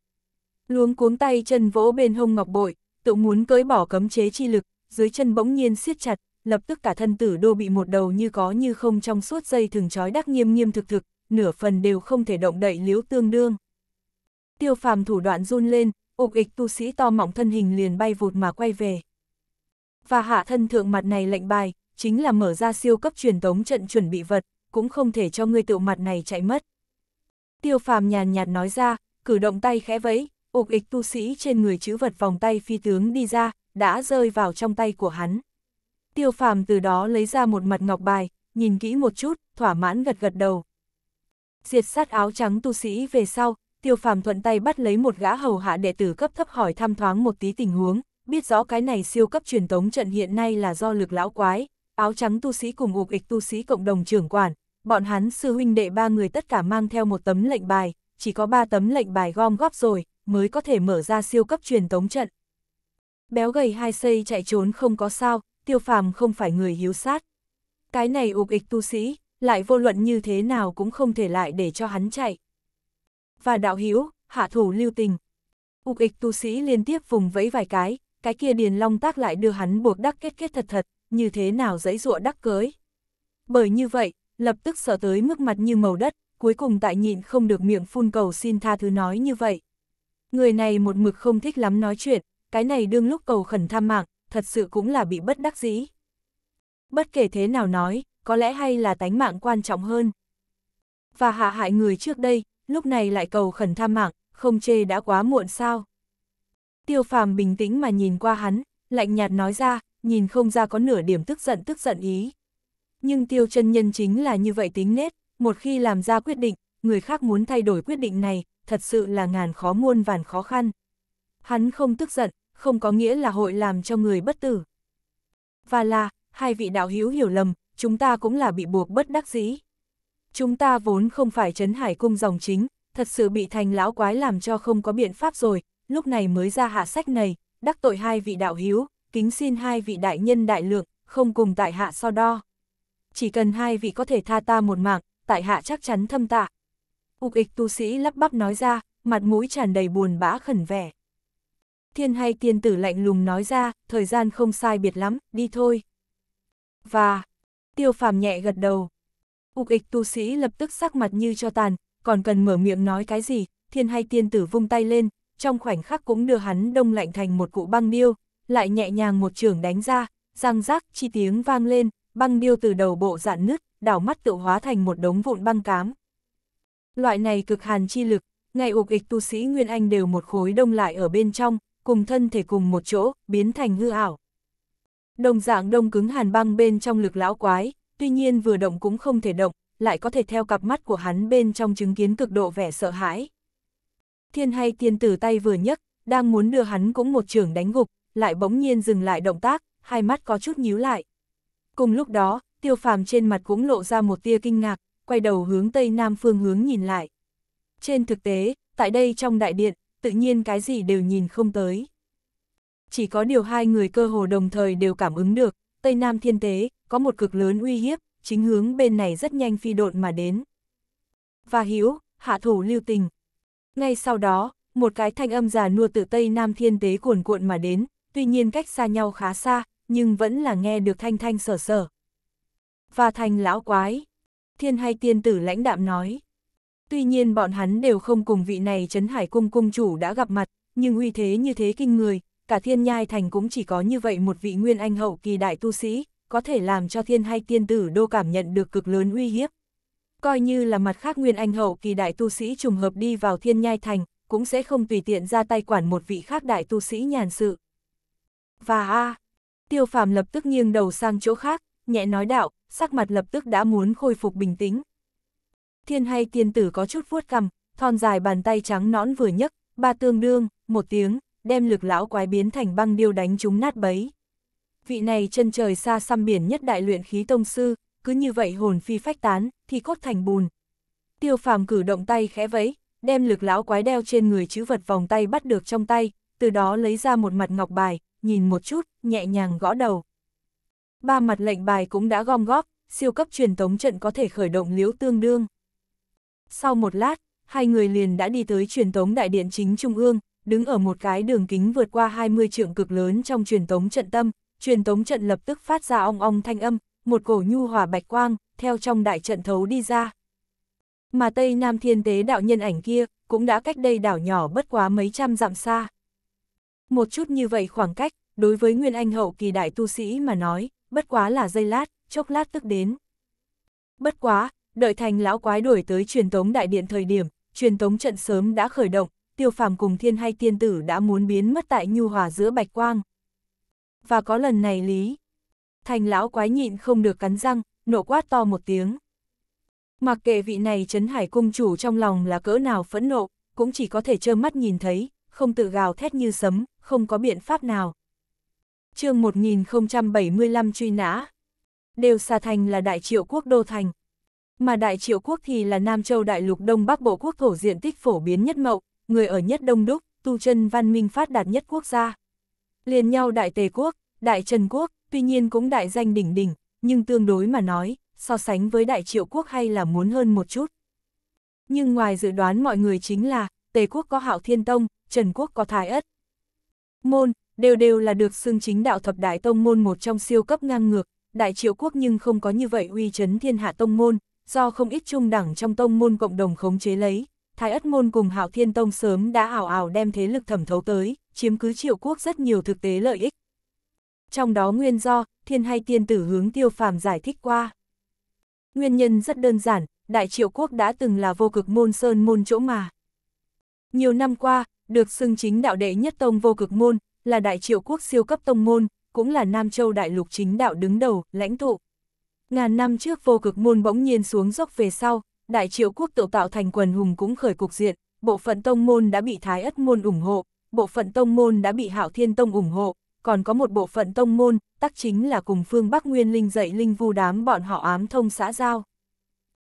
A: Luống cuống tay chân vỗ bên hông ngọc bội, tự muốn cưỡi bỏ cấm chế chi lực, dưới chân bỗng nhiên siết chặt, lập tức cả thân tử đô bị một đầu như có như không trong suốt dây thường trói đắc nghiêm nghiêm thực thực, nửa phần đều không thể động đậy liếu tương đương. Tiêu phàm thủ đoạn run lên, ục ịch tu sĩ to mỏng thân hình liền bay vụt mà quay về. Và hạ thân thượng mặt này lệnh bài, chính là mở ra siêu cấp truyền tống trận chuẩn bị vật, cũng không thể cho ngươi tựu mặt này chạy mất. Tiêu phàm nhàn nhạt nói ra, cử động tay khẽ vẫy, ục ịch tu sĩ trên người chữ vật vòng tay phi tướng đi ra, đã rơi vào trong tay của hắn. Tiêu phàm từ đó lấy ra một mặt ngọc bài, nhìn kỹ một chút, thỏa mãn gật gật đầu. Diệt sát áo trắng tu sĩ về sau, tiêu phàm thuận tay bắt lấy một gã hầu hạ đệ tử cấp thấp hỏi thăm thoáng một tí tình huống, biết rõ cái này siêu cấp truyền tống trận hiện nay là do lực lão quái, áo trắng tu sĩ cùng ục ịch tu sĩ cộng đồng trưởng quản, bọn hắn sư huynh đệ ba người tất cả mang theo một tấm lệnh bài, chỉ có ba tấm lệnh bài gom góp rồi, mới có thể mở ra siêu cấp truyền tống trận. Béo gầy hai xây chạy trốn không có sao, tiêu phàm không phải người hiếu sát. Cái này ục ịch tu sĩ, lại vô luận như thế nào cũng không thể lại để cho hắn chạy. Và đạo hiếu, hạ thủ lưu tình. Ục ịch tu sĩ liên tiếp vùng vẫy vài cái, cái kia điền long tác lại đưa hắn buộc đắc kết kết thật thật, như thế nào dãy dụa đắc cưới. Bởi như vậy, lập tức sợ tới mức mặt như màu đất, cuối cùng tại nhịn không được miệng phun cầu xin tha thứ nói như vậy. Người này một mực không thích lắm nói chuyện, cái này đương lúc cầu khẩn tham mạng, thật sự cũng là bị bất đắc dĩ. Bất kể thế nào nói, có lẽ hay là tánh mạng quan trọng hơn. Và hạ hại người trước đây, lúc này lại cầu khẩn tha mạng, không chê đã quá muộn sao. Tiêu phàm bình tĩnh mà nhìn qua hắn, lạnh nhạt nói ra, nhìn không ra có nửa điểm tức giận tức giận ý. Nhưng tiêu chân nhân chính là như vậy tính nết, một khi làm ra quyết định, người khác muốn thay đổi quyết định này, thật sự là ngàn khó muôn vàn khó khăn. Hắn không tức giận, không có nghĩa là hội làm cho người bất tử. Và là, hai vị đạo hữu hiểu lầm, chúng ta cũng là bị buộc bất đắc dĩ. Chúng ta vốn không phải trấn hải cung dòng chính, thật sự bị thành lão quái làm cho không có biện pháp rồi, lúc này mới ra hạ sách này, đắc tội hai vị đạo hữu, kính xin hai vị đại nhân đại lượng, không cùng tại hạ so đo. Chỉ cần hai vị có thể tha ta một mạng, tại hạ chắc chắn thâm tạ. Úc ịch tu sĩ lắp bắp nói ra, mặt mũi tràn đầy buồn bã khẩn vẻ thiên hay tiên tử lạnh lùng nói ra, thời gian không sai biệt lắm, đi thôi. Và, tiêu phàm nhẹ gật đầu. Úc ịch tu sĩ lập tức sắc mặt như cho tàn, còn cần mở miệng nói cái gì, thiên hay tiên tử vung tay lên, trong khoảnh khắc cũng đưa hắn đông lạnh thành một cụ băng điêu, lại nhẹ nhàng một trường đánh ra, răng rác chi tiếng vang lên, băng điêu từ đầu bộ dạn nứt, đảo mắt tự hóa thành một đống vụn băng cám. Loại này cực hàn chi lực, ngay ục ịch tu sĩ Nguyên Anh đều một khối đông lại ở bên trong, cùng thân thể cùng một chỗ, biến thành hư ảo. Đồng dạng đông cứng hàn băng bên trong lực lão quái, tuy nhiên vừa động cũng không thể động, lại có thể theo cặp mắt của hắn bên trong chứng kiến cực độ vẻ sợ hãi. Thiên hay tiên tử tay vừa nhấc, đang muốn đưa hắn cũng một trường đánh gục, lại bỗng nhiên dừng lại động tác, hai mắt có chút nhíu lại. Cùng lúc đó, tiêu phàm trên mặt cũng lộ ra một tia kinh ngạc, quay đầu hướng tây nam phương hướng nhìn lại. Trên thực tế, tại đây trong đại điện, tự nhiên cái gì đều nhìn không tới. Chỉ có điều hai người cơ hồ đồng thời đều cảm ứng được, Tây Nam thiên tế, có một cực lớn uy hiếp, chính hướng bên này rất nhanh phi độn mà đến. Và hiểu, hạ thủ lưu tình. Ngay sau đó, một cái thanh âm già nua từ Tây Nam thiên tế cuồn cuộn mà đến, tuy nhiên cách xa nhau khá xa, nhưng vẫn là nghe được thanh thanh sở sở. Và thành lão quái, thiên hay tiên tử lãnh đạm nói. Tuy nhiên bọn hắn đều không cùng vị này Trấn Hải Cung cung chủ đã gặp mặt, nhưng uy thế như thế kinh người, cả thiên nhai thành cũng chỉ có như vậy một vị nguyên anh hậu kỳ đại tu sĩ, có thể làm cho thiên hay tiên tử đô cảm nhận được cực lớn uy hiếp. Coi như là mặt khác nguyên anh hậu kỳ đại tu sĩ trùng hợp đi vào thiên nhai thành, cũng sẽ không tùy tiện ra tay quản một vị khác đại tu sĩ nhàn sự. Và a tiêu phàm lập tức nghiêng đầu sang chỗ khác, nhẹ nói đạo, sắc mặt lập tức đã muốn khôi phục bình tĩnh, thiên hay tiên tử có chút vuốt cằm, thon dài bàn tay trắng nõn vừa nhấc, ba tương đương, một tiếng, đem lực lão quái biến thành băng điêu đánh chúng nát bấy. Vị này chân trời xa xăm biển nhất đại luyện khí tông sư, cứ như vậy hồn phi phách tán, thì cốt thành bùn. Tiêu phàm cử động tay khẽ vẫy, đem lực lão quái đeo trên người chữ vật vòng tay bắt được trong tay, từ đó lấy ra một mặt ngọc bài, nhìn một chút, nhẹ nhàng gõ đầu. Ba mặt lệnh bài cũng đã gom góp, siêu cấp truyền tống trận có thể khởi động liễu tương đương. Sau một lát, hai người liền đã đi tới truyền tống đại điện chính trung ương, đứng ở một cái đường kính vượt qua 20 trượng cực lớn trong truyền tống trận tâm, truyền tống trận lập tức phát ra ong ong thanh âm, một cổ nhu hòa bạch quang, theo trong đại trận thấu đi ra. Mà Tây Nam Thiên Tế đạo nhân ảnh kia, cũng đã cách đây đảo nhỏ bất quá mấy trăm dặm xa. Một chút như vậy khoảng cách, đối với Nguyên Anh hậu kỳ đại tu sĩ mà nói, bất quá là giây lát, chốc lát tức đến. Bất quá, đợi thành lão quái đuổi tới truyền tống đại điện thời điểm, truyền tống trận sớm đã khởi động, tiêu phàm cùng thiên hay tiên tử đã muốn biến mất tại nhu hòa giữa bạch quang. Và có lần này lý, thành lão quái nhịn không được cắn răng, nổ quát to một tiếng. Mặc kệ vị này trấn hải cung chủ trong lòng là cỡ nào phẫn nộ, cũng chỉ có thể trơ mắt nhìn thấy, không tự gào thét như sấm, không có biện pháp nào. chương 1075 truy nã, đều xà thành là đại triệu quốc đô thành, mà đại triệu quốc thì là Nam Châu đại lục Đông Bắc Bộ quốc thổ diện tích phổ biến nhất mậu, người ở nhất đông đúc, tu chân văn minh phát đạt nhất quốc gia. Liền nhau đại tề quốc, đại trần quốc, tuy nhiên cũng đại danh đỉnh đỉnh, nhưng tương đối mà nói, so sánh với đại triệu quốc hay là muốn hơn một chút. Nhưng ngoài dự đoán mọi người chính là, Tề quốc có Hạo Thiên Tông, Trần quốc có Thái Ất. Môn, đều đều là được xưng chính đạo thập đại tông môn một trong siêu cấp ngang ngược, đại triệu quốc nhưng không có như vậy uy chấn thiên hạ tông môn, do không ít trung đẳng trong tông môn cộng đồng khống chế lấy, Thái Ất Môn cùng Hạo Thiên Tông sớm đã ảo ảo đem thế lực thẩm thấu tới, chiếm cứ triệu quốc rất nhiều thực tế lợi ích. Trong đó nguyên do, thiên hay tiên tử hướng tiêu phàm giải thích qua. Nguyên nhân rất đơn giản, Đại triệu quốc đã từng là vô cực môn sơn môn chỗ mà. Nhiều năm qua, được xưng chính đạo đệ nhất tông vô cực môn, là đại triệu quốc siêu cấp tông môn, cũng là Nam Châu đại lục chính đạo đứng đầu, lãnh tụ. Ngàn năm trước vô cực môn bỗng nhiên xuống dốc về sau, đại triệu quốc tự tạo thành quần hùng cũng khởi cục diện, bộ phận tông môn đã bị thái ất môn ủng hộ, bộ phận tông môn đã bị hạo thiên tông ủng hộ, còn có một bộ phận tông môn, tắc chính là cùng phương Bắc Nguyên Linh dạy Linh vu đám bọn họ ám thông xã giao.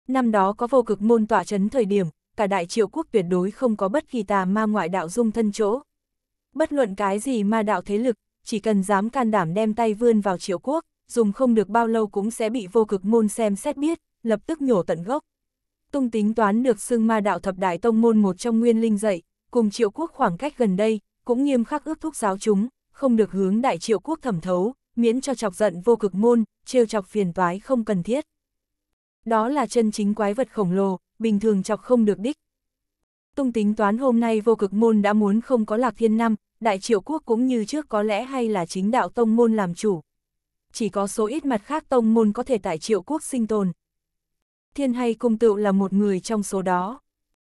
A: Năm đó có vô cực môn tỏa chấn thời điểm, cả đại triệu quốc tuyệt đối không có bất kỳ tà ma ngoại đạo dung thân chỗ. Bất luận cái gì ma đạo thế lực, chỉ cần dám can đảm đem tay vươn vào triệu quốc, dùng không được bao lâu cũng sẽ bị vô cực môn xem xét biết, lập tức nhổ tận gốc. Tung tính toán được xưng ma đạo thập đại tông môn một trong nguyên linh dạy, cùng triệu quốc khoảng cách gần đây, cũng nghiêm khắc ước thúc giáo chúng, không được hướng đại triệu quốc thẩm thấu, miễn cho chọc giận vô cực môn, trêu chọc phiền toái không cần thiết. Đó là chân chính quái vật khổng lồ, bình thường chọc không được đích. Tung tính toán hôm nay vô cực môn đã muốn không có lạc thiên năm, đại triệu quốc cũng như trước có lẽ hay là chính đạo tông môn làm chủ, chỉ có số ít mặt khác tông môn có thể tại triệu quốc sinh tồn. Thiên hay cung tựu là một người trong số đó.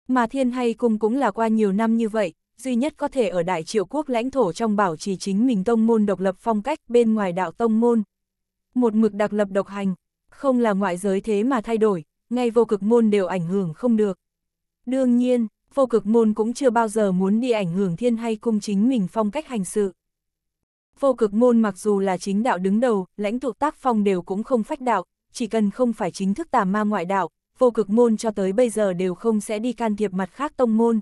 A: Mà thiên hay cung cũng là qua nhiều năm như vậy, duy nhất có thể ở đại triệu quốc lãnh thổ trong bảo trì chính mình tông môn độc lập phong cách bên ngoài đạo tông môn. Một mực đặc lập độc hành, không là ngoại giới thế mà thay đổi, ngay vô cực môn đều ảnh hưởng không được. Đương nhiên, vô cực môn cũng chưa bao giờ muốn đi ảnh hưởng thiên hay cung chính mình phong cách hành sự. Vô cực môn mặc dù là chính đạo đứng đầu, lãnh tụ tác phong đều cũng không phách đạo, chỉ cần không phải chính thức tà ma ngoại đạo, vô cực môn cho tới bây giờ đều không sẽ đi can thiệp mặt khác tông môn.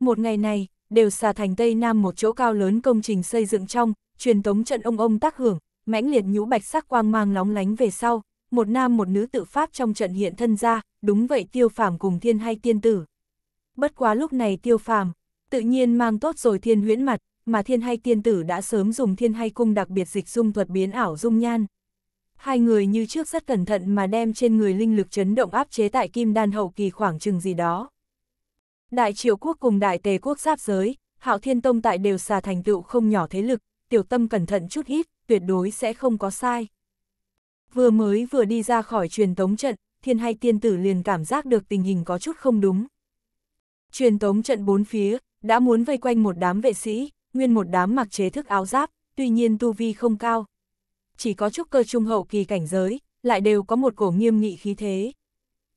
A: Một ngày này, đều xà thành Tây Nam một chỗ cao lớn công trình xây dựng trong, truyền tống trận ông ông tác hưởng, mãnh liệt nhũ bạch sắc quang mang lóng lánh về sau, một nam một nữ tự pháp trong trận hiện thân ra, đúng vậy tiêu phàm cùng thiên hay tiên tử. Bất quá lúc này tiêu phàm, tự nhiên mang tốt rồi thiên huyễn mặt, mà thiên hay tiên tử đã sớm dùng thiên hay cung đặc biệt dịch dung thuật biến ảo dung nhan. Hai người như trước rất cẩn thận mà đem trên người linh lực chấn động áp chế tại kim đan hậu kỳ khoảng chừng gì đó. Đại triệu quốc cùng đại tề quốc giáp giới, hạo thiên tông tại đều xà thành tựu không nhỏ thế lực, tiểu tâm cẩn thận chút ít, tuyệt đối sẽ không có sai. Vừa mới vừa đi ra khỏi truyền tống trận, thiên hay tiên tử liền cảm giác được tình hình có chút không đúng. Truyền tống trận bốn phía, đã muốn vây quanh một đám vệ sĩ, nguyên một đám mặc chế thức áo giáp, tuy nhiên tu vi không cao. Chỉ có trúc cơ trung hậu kỳ cảnh giới, lại đều có một cổ nghiêm nghị khí thế.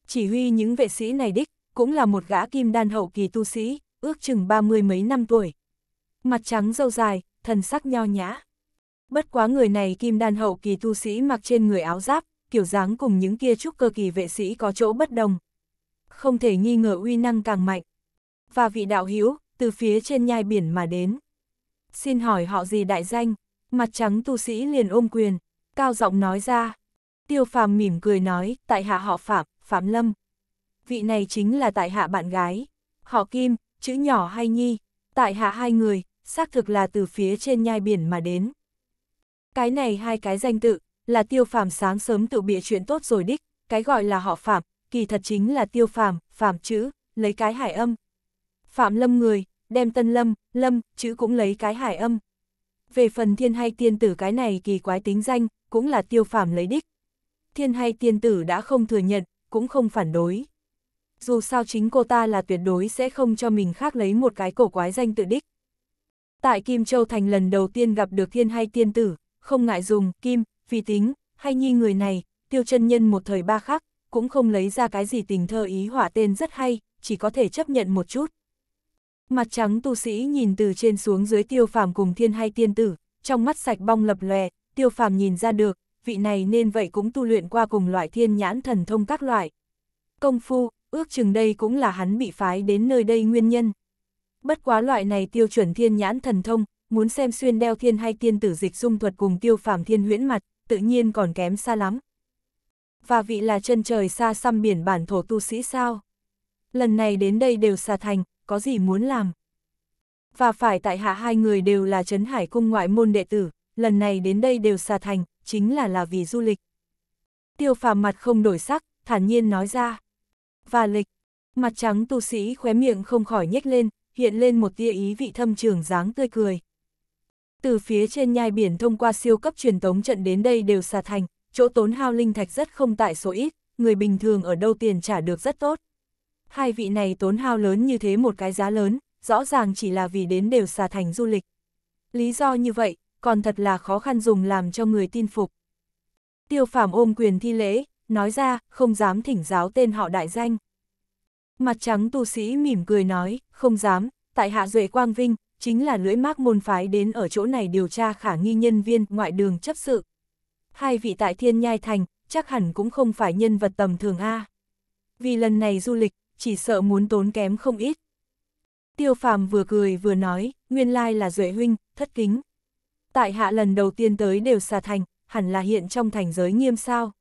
A: Chỉ huy những vệ sĩ này đích, cũng là một gã kim đan hậu kỳ tu sĩ, ước chừng ba mươi mấy năm tuổi. Mặt trắng dâu dài, thần sắc nho nhã. Bất quá người này kim đan hậu kỳ tu sĩ mặc trên người áo giáp, kiểu dáng cùng những kia trúc cơ kỳ vệ sĩ có chỗ bất đồng. Không thể nghi ngờ uy năng càng mạnh. Và vị đạo hữu từ phía trên nhai biển mà đến xin hỏi họ gì đại danh, mặt trắng tu sĩ liền ôm quyền, cao giọng nói ra. Tiêu phàm mỉm cười nói, tại hạ họ Phạm, Phạm Lâm. Vị này chính là tại hạ bạn gái, họ Kim, chữ nhỏ hay nhi, tại hạ hai người, xác thực là từ phía trên nhai biển mà đến. Cái này hai cái danh tự, là tiêu phàm sáng sớm tự bịa chuyện tốt rồi đích, cái gọi là họ Phạm, kỳ thật chính là tiêu phàm, phạm chữ, lấy cái hải âm. Phạm Lâm người, đem tân lâm, lâm, chữ cũng lấy cái hải âm. Về phần thiên hay tiên tử cái này kỳ quái tính danh, cũng là tiêu phàm lấy đích. Thiên hay tiên tử đã không thừa nhận, cũng không phản đối. Dù sao chính cô ta là tuyệt đối sẽ không cho mình khác lấy một cái cổ quái danh tự đích. Tại Kim Châu Thành lần đầu tiên gặp được thiên hay tiên tử, không ngại dùng kim, phi tính, hay nhi người này, tiêu chân nhân một thời ba khắc, cũng không lấy ra cái gì tình thơ ý hỏa tên rất hay, chỉ có thể chấp nhận một chút. Mặt trắng tu sĩ nhìn từ trên xuống dưới tiêu phàm cùng thiên hay tiên tử, trong mắt sạch bong lập lòe, tiêu phàm nhìn ra được, vị này nên vậy cũng tu luyện qua cùng loại thiên nhãn thần thông các loại. Công phu, ước chừng đây cũng là hắn bị phái đến nơi đây nguyên nhân. Bất quá loại này tiêu chuẩn thiên nhãn thần thông, muốn xem xuyên đeo thiên hay tiên tử dịch dung thuật cùng tiêu phàm thiên huyễn mặt, tự nhiên còn kém xa lắm. Và vị là chân trời xa xăm biển bản thổ tu sĩ sao? Lần này đến đây đều xà thành, có gì muốn làm. Và phải tại hạ hai người đều là Trấn Hải Cung ngoại môn đệ tử, lần này đến đây đều xà thành, chính là là vì du lịch. Tiêu phàm mặt không đổi sắc, thản nhiên nói ra. Và lịch, mặt trắng tu sĩ khóe miệng không khỏi nhếch lên, hiện lên một tia ý vị thâm trường dáng tươi cười. Từ phía trên nhai biển thông qua siêu cấp truyền tống trận đến đây đều xà thành, chỗ tốn hao linh thạch rất không tại số ít, người bình thường ở đâu tiền trả được rất tốt hai vị này tốn hao lớn như thế một cái giá lớn, rõ ràng chỉ là vì đến đều xà thành du lịch. Lý do như vậy, còn thật là khó khăn dùng làm cho người tin phục. Tiêu phàm ôm quyền thi lễ, nói ra, không dám thỉnh giáo tên họ đại danh. Mặt trắng tu sĩ mỉm cười nói, không dám, tại hạ duệ quang vinh, chính là lưỡi mác môn phái đến ở chỗ này điều tra khả nghi nhân viên ngoại đường chấp sự. Hai vị tại thiên nhai thành, chắc hẳn cũng không phải nhân vật tầm thường A. Vì lần này du lịch, chỉ sợ muốn tốn kém không ít. Tiêu phàm vừa cười vừa nói, nguyên lai là Duệ Huynh, thất kính. Tại hạ lần đầu tiên tới đều xà thành, hẳn là hiện trong thành giới nghiêm sao.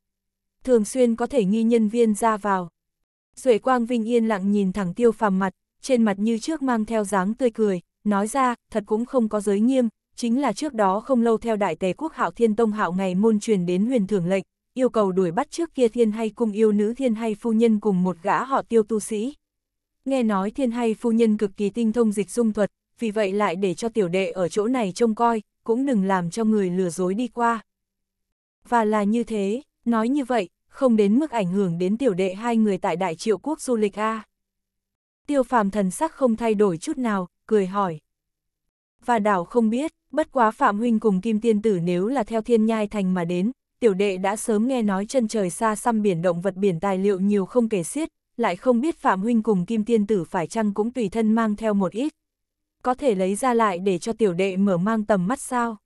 A: Thường xuyên có thể nghi nhân viên ra vào. Duệ Quang Vinh yên lặng nhìn thẳng tiêu phàm mặt, trên mặt như trước mang theo dáng tươi cười, nói ra, thật cũng không có giới nghiêm, chính là trước đó không lâu theo đại tề quốc hạo thiên tông hạo ngày môn truyền đến huyền thưởng lệnh, yêu cầu đuổi bắt trước kia thiên hay cung yêu nữ thiên hay phu nhân cùng một gã họ tiêu tu sĩ. Nghe nói thiên hay phu nhân cực kỳ tinh thông dịch dung thuật, vì vậy lại để cho tiểu đệ ở chỗ này trông coi, cũng đừng làm cho người lừa dối đi qua. Và là như thế, nói như vậy, không đến mức ảnh hưởng đến tiểu đệ hai người tại đại triệu quốc du lịch A. Tiêu phàm thần sắc không thay đổi chút nào, cười hỏi. Và đảo không biết, bất quá Phạm Huynh cùng Kim Tiên Tử nếu là theo thiên nhai thành mà đến, tiểu đệ đã sớm nghe nói chân trời xa xăm biển động vật biển tài liệu nhiều không kể xiết, lại không biết Phạm Huynh cùng Kim Tiên Tử phải chăng cũng tùy thân mang theo một ít. Có thể lấy ra lại để cho tiểu đệ mở mang tầm mắt sao?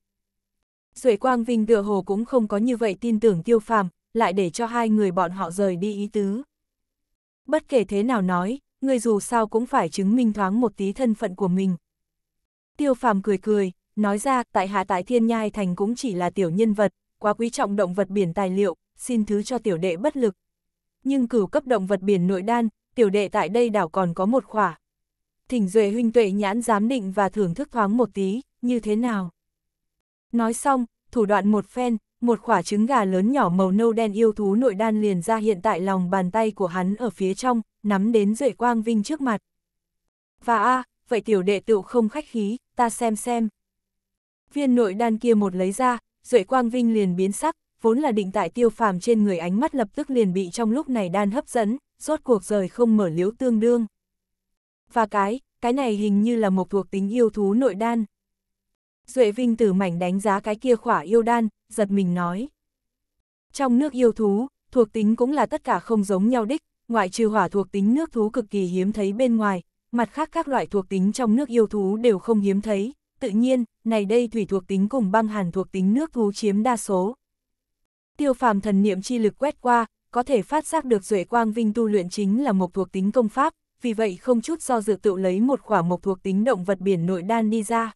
A: Duệ Quang Vinh tựa hồ cũng không có như vậy tin tưởng tiêu phàm, lại để cho hai người bọn họ rời đi ý tứ. Bất kể thế nào nói, người dù sao cũng phải chứng minh thoáng một tí thân phận của mình. Tiêu phàm cười cười, nói ra tại hạ tại thiên nhai thành cũng chỉ là tiểu nhân vật, quá quý trọng động vật biển tài liệu, xin thứ cho tiểu đệ bất lực. Nhưng cửu cấp động vật biển nội đan, tiểu đệ tại đây đảo còn có một khỏa. Thỉnh Duệ huynh tuệ nhãn giám định và thưởng thức thoáng một tí, như thế nào? Nói xong, thủ đoạn một phen, một khỏa trứng gà lớn nhỏ màu nâu đen yêu thú nội đan liền ra hiện tại lòng bàn tay của hắn ở phía trong, nắm đến Duệ Quang Vinh trước mặt. Và a, vậy tiểu đệ tựu không khách khí, ta xem xem. Viên nội đan kia một lấy ra, Duệ Quang Vinh liền biến sắc, vốn là định tại tiêu phàm trên người ánh mắt lập tức liền bị trong lúc này đan hấp dẫn, rốt cuộc rời không mở liếu tương đương. Và cái, cái này hình như là một thuộc tính yêu thú nội đan. Duệ Vinh tử mảnh đánh giá cái kia khỏa yêu đan, giật mình nói. Trong nước yêu thú, thuộc tính cũng là tất cả không giống nhau đích, ngoại trừ hỏa thuộc tính nước thú cực kỳ hiếm thấy bên ngoài, mặt khác các loại thuộc tính trong nước yêu thú đều không hiếm thấy, tự nhiên, này đây thủy thuộc tính cùng băng hàn thuộc tính nước thú chiếm đa số. Tiêu phàm thần niệm chi lực quét qua, có thể phát giác được Duệ Quang Vinh tu luyện chính là một thuộc tính công pháp, vì vậy không chút do dự tự lấy một quả mộc thuộc tính động vật biển nội đan đi ra.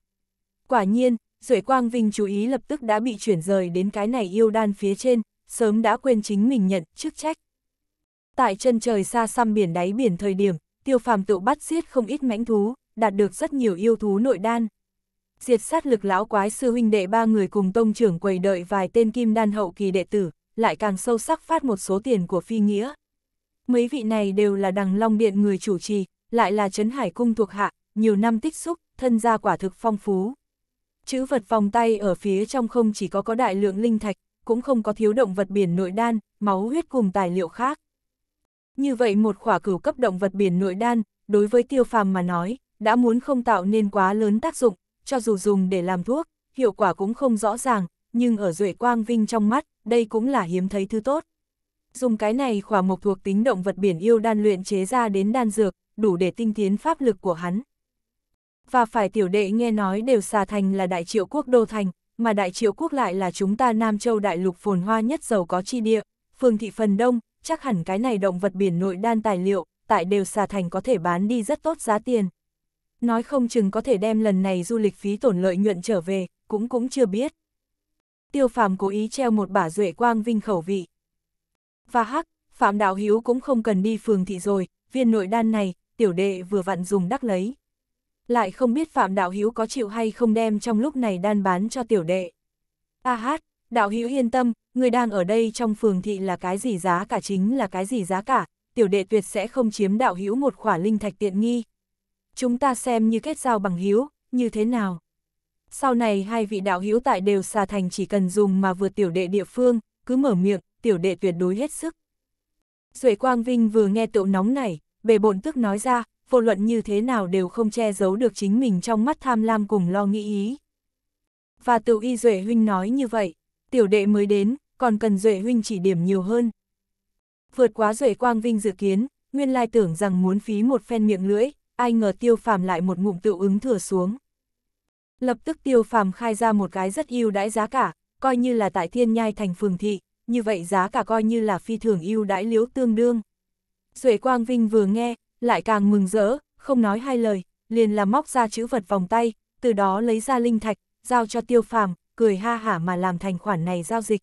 A: Quả nhiên, Duệ Quang Vinh chú ý lập tức đã bị chuyển rời đến cái này yêu đan phía trên, sớm đã quên chính mình nhận chức trách. Tại chân trời xa xăm biển đáy biển thời điểm, tiêu phàm tự bắt giết không ít mãnh thú, đạt được rất nhiều yêu thú nội đan diệt sát lực lão quái sư huynh đệ ba người cùng tông trưởng quầy đợi vài tên kim đan hậu kỳ đệ tử, lại càng sâu sắc phát một số tiền của phi nghĩa. Mấy vị này đều là đằng long điện người chủ trì, lại là trấn hải cung thuộc hạ, nhiều năm tích xúc, thân gia quả thực phong phú. Chữ vật vòng tay ở phía trong không chỉ có có đại lượng linh thạch, cũng không có thiếu động vật biển nội đan, máu huyết cùng tài liệu khác. Như vậy một khỏa cửu cấp động vật biển nội đan, đối với tiêu phàm mà nói, đã muốn không tạo nên quá lớn tác dụng, cho dù dùng để làm thuốc, hiệu quả cũng không rõ ràng, nhưng ở Duệ Quang Vinh trong mắt, đây cũng là hiếm thấy thứ tốt. Dùng cái này khỏa mộc thuộc tính động vật biển yêu đan luyện chế ra đến đan dược, đủ để tinh tiến pháp lực của hắn. Và phải tiểu đệ nghe nói đều xà thành là đại triệu quốc đô thành, mà đại triệu quốc lại là chúng ta Nam Châu đại lục phồn hoa nhất giàu có chi địa, phương thị phần đông, chắc hẳn cái này động vật biển nội đan tài liệu, tại đều xà thành có thể bán đi rất tốt giá tiền nói không chừng có thể đem lần này du lịch phí tổn lợi nhuận trở về, cũng cũng chưa biết. Tiêu phàm cố ý treo một bả duệ quang vinh khẩu vị. Và hắc, Phạm Đạo Hiếu cũng không cần đi phường thị rồi, viên nội đan này, tiểu đệ vừa vặn dùng đắc lấy. Lại không biết Phạm Đạo Hiếu có chịu hay không đem trong lúc này đan bán cho tiểu đệ. A à hát, Đạo Hiếu yên tâm, người đang ở đây trong phường thị là cái gì giá cả chính là cái gì giá cả, tiểu đệ tuyệt sẽ không chiếm Đạo Hiếu một khỏa linh thạch tiện nghi, chúng ta xem như kết giao bằng hiếu, như thế nào. Sau này hai vị đạo hiếu tại đều xà thành chỉ cần dùng mà vượt tiểu đệ địa phương, cứ mở miệng, tiểu đệ tuyệt đối hết sức. Duệ Quang Vinh vừa nghe tựu nóng này, bề bộn tức nói ra, vô luận như thế nào đều không che giấu được chính mình trong mắt tham lam cùng lo nghĩ ý. Và tựu y Duệ Huynh nói như vậy, tiểu đệ mới đến, còn cần Duệ Huynh chỉ điểm nhiều hơn. Vượt quá Duệ Quang Vinh dự kiến, nguyên lai tưởng rằng muốn phí một phen miệng lưỡi, ai ngờ tiêu phàm lại một ngụm tự ứng thừa xuống. Lập tức tiêu phàm khai ra một cái rất ưu đãi giá cả, coi như là tại thiên nhai thành phường thị, như vậy giá cả coi như là phi thường ưu đãi liễu tương đương. Duệ Quang Vinh vừa nghe, lại càng mừng rỡ, không nói hai lời, liền là móc ra chữ vật vòng tay, từ đó lấy ra linh thạch, giao cho tiêu phàm, cười ha hả mà làm thành khoản này giao dịch.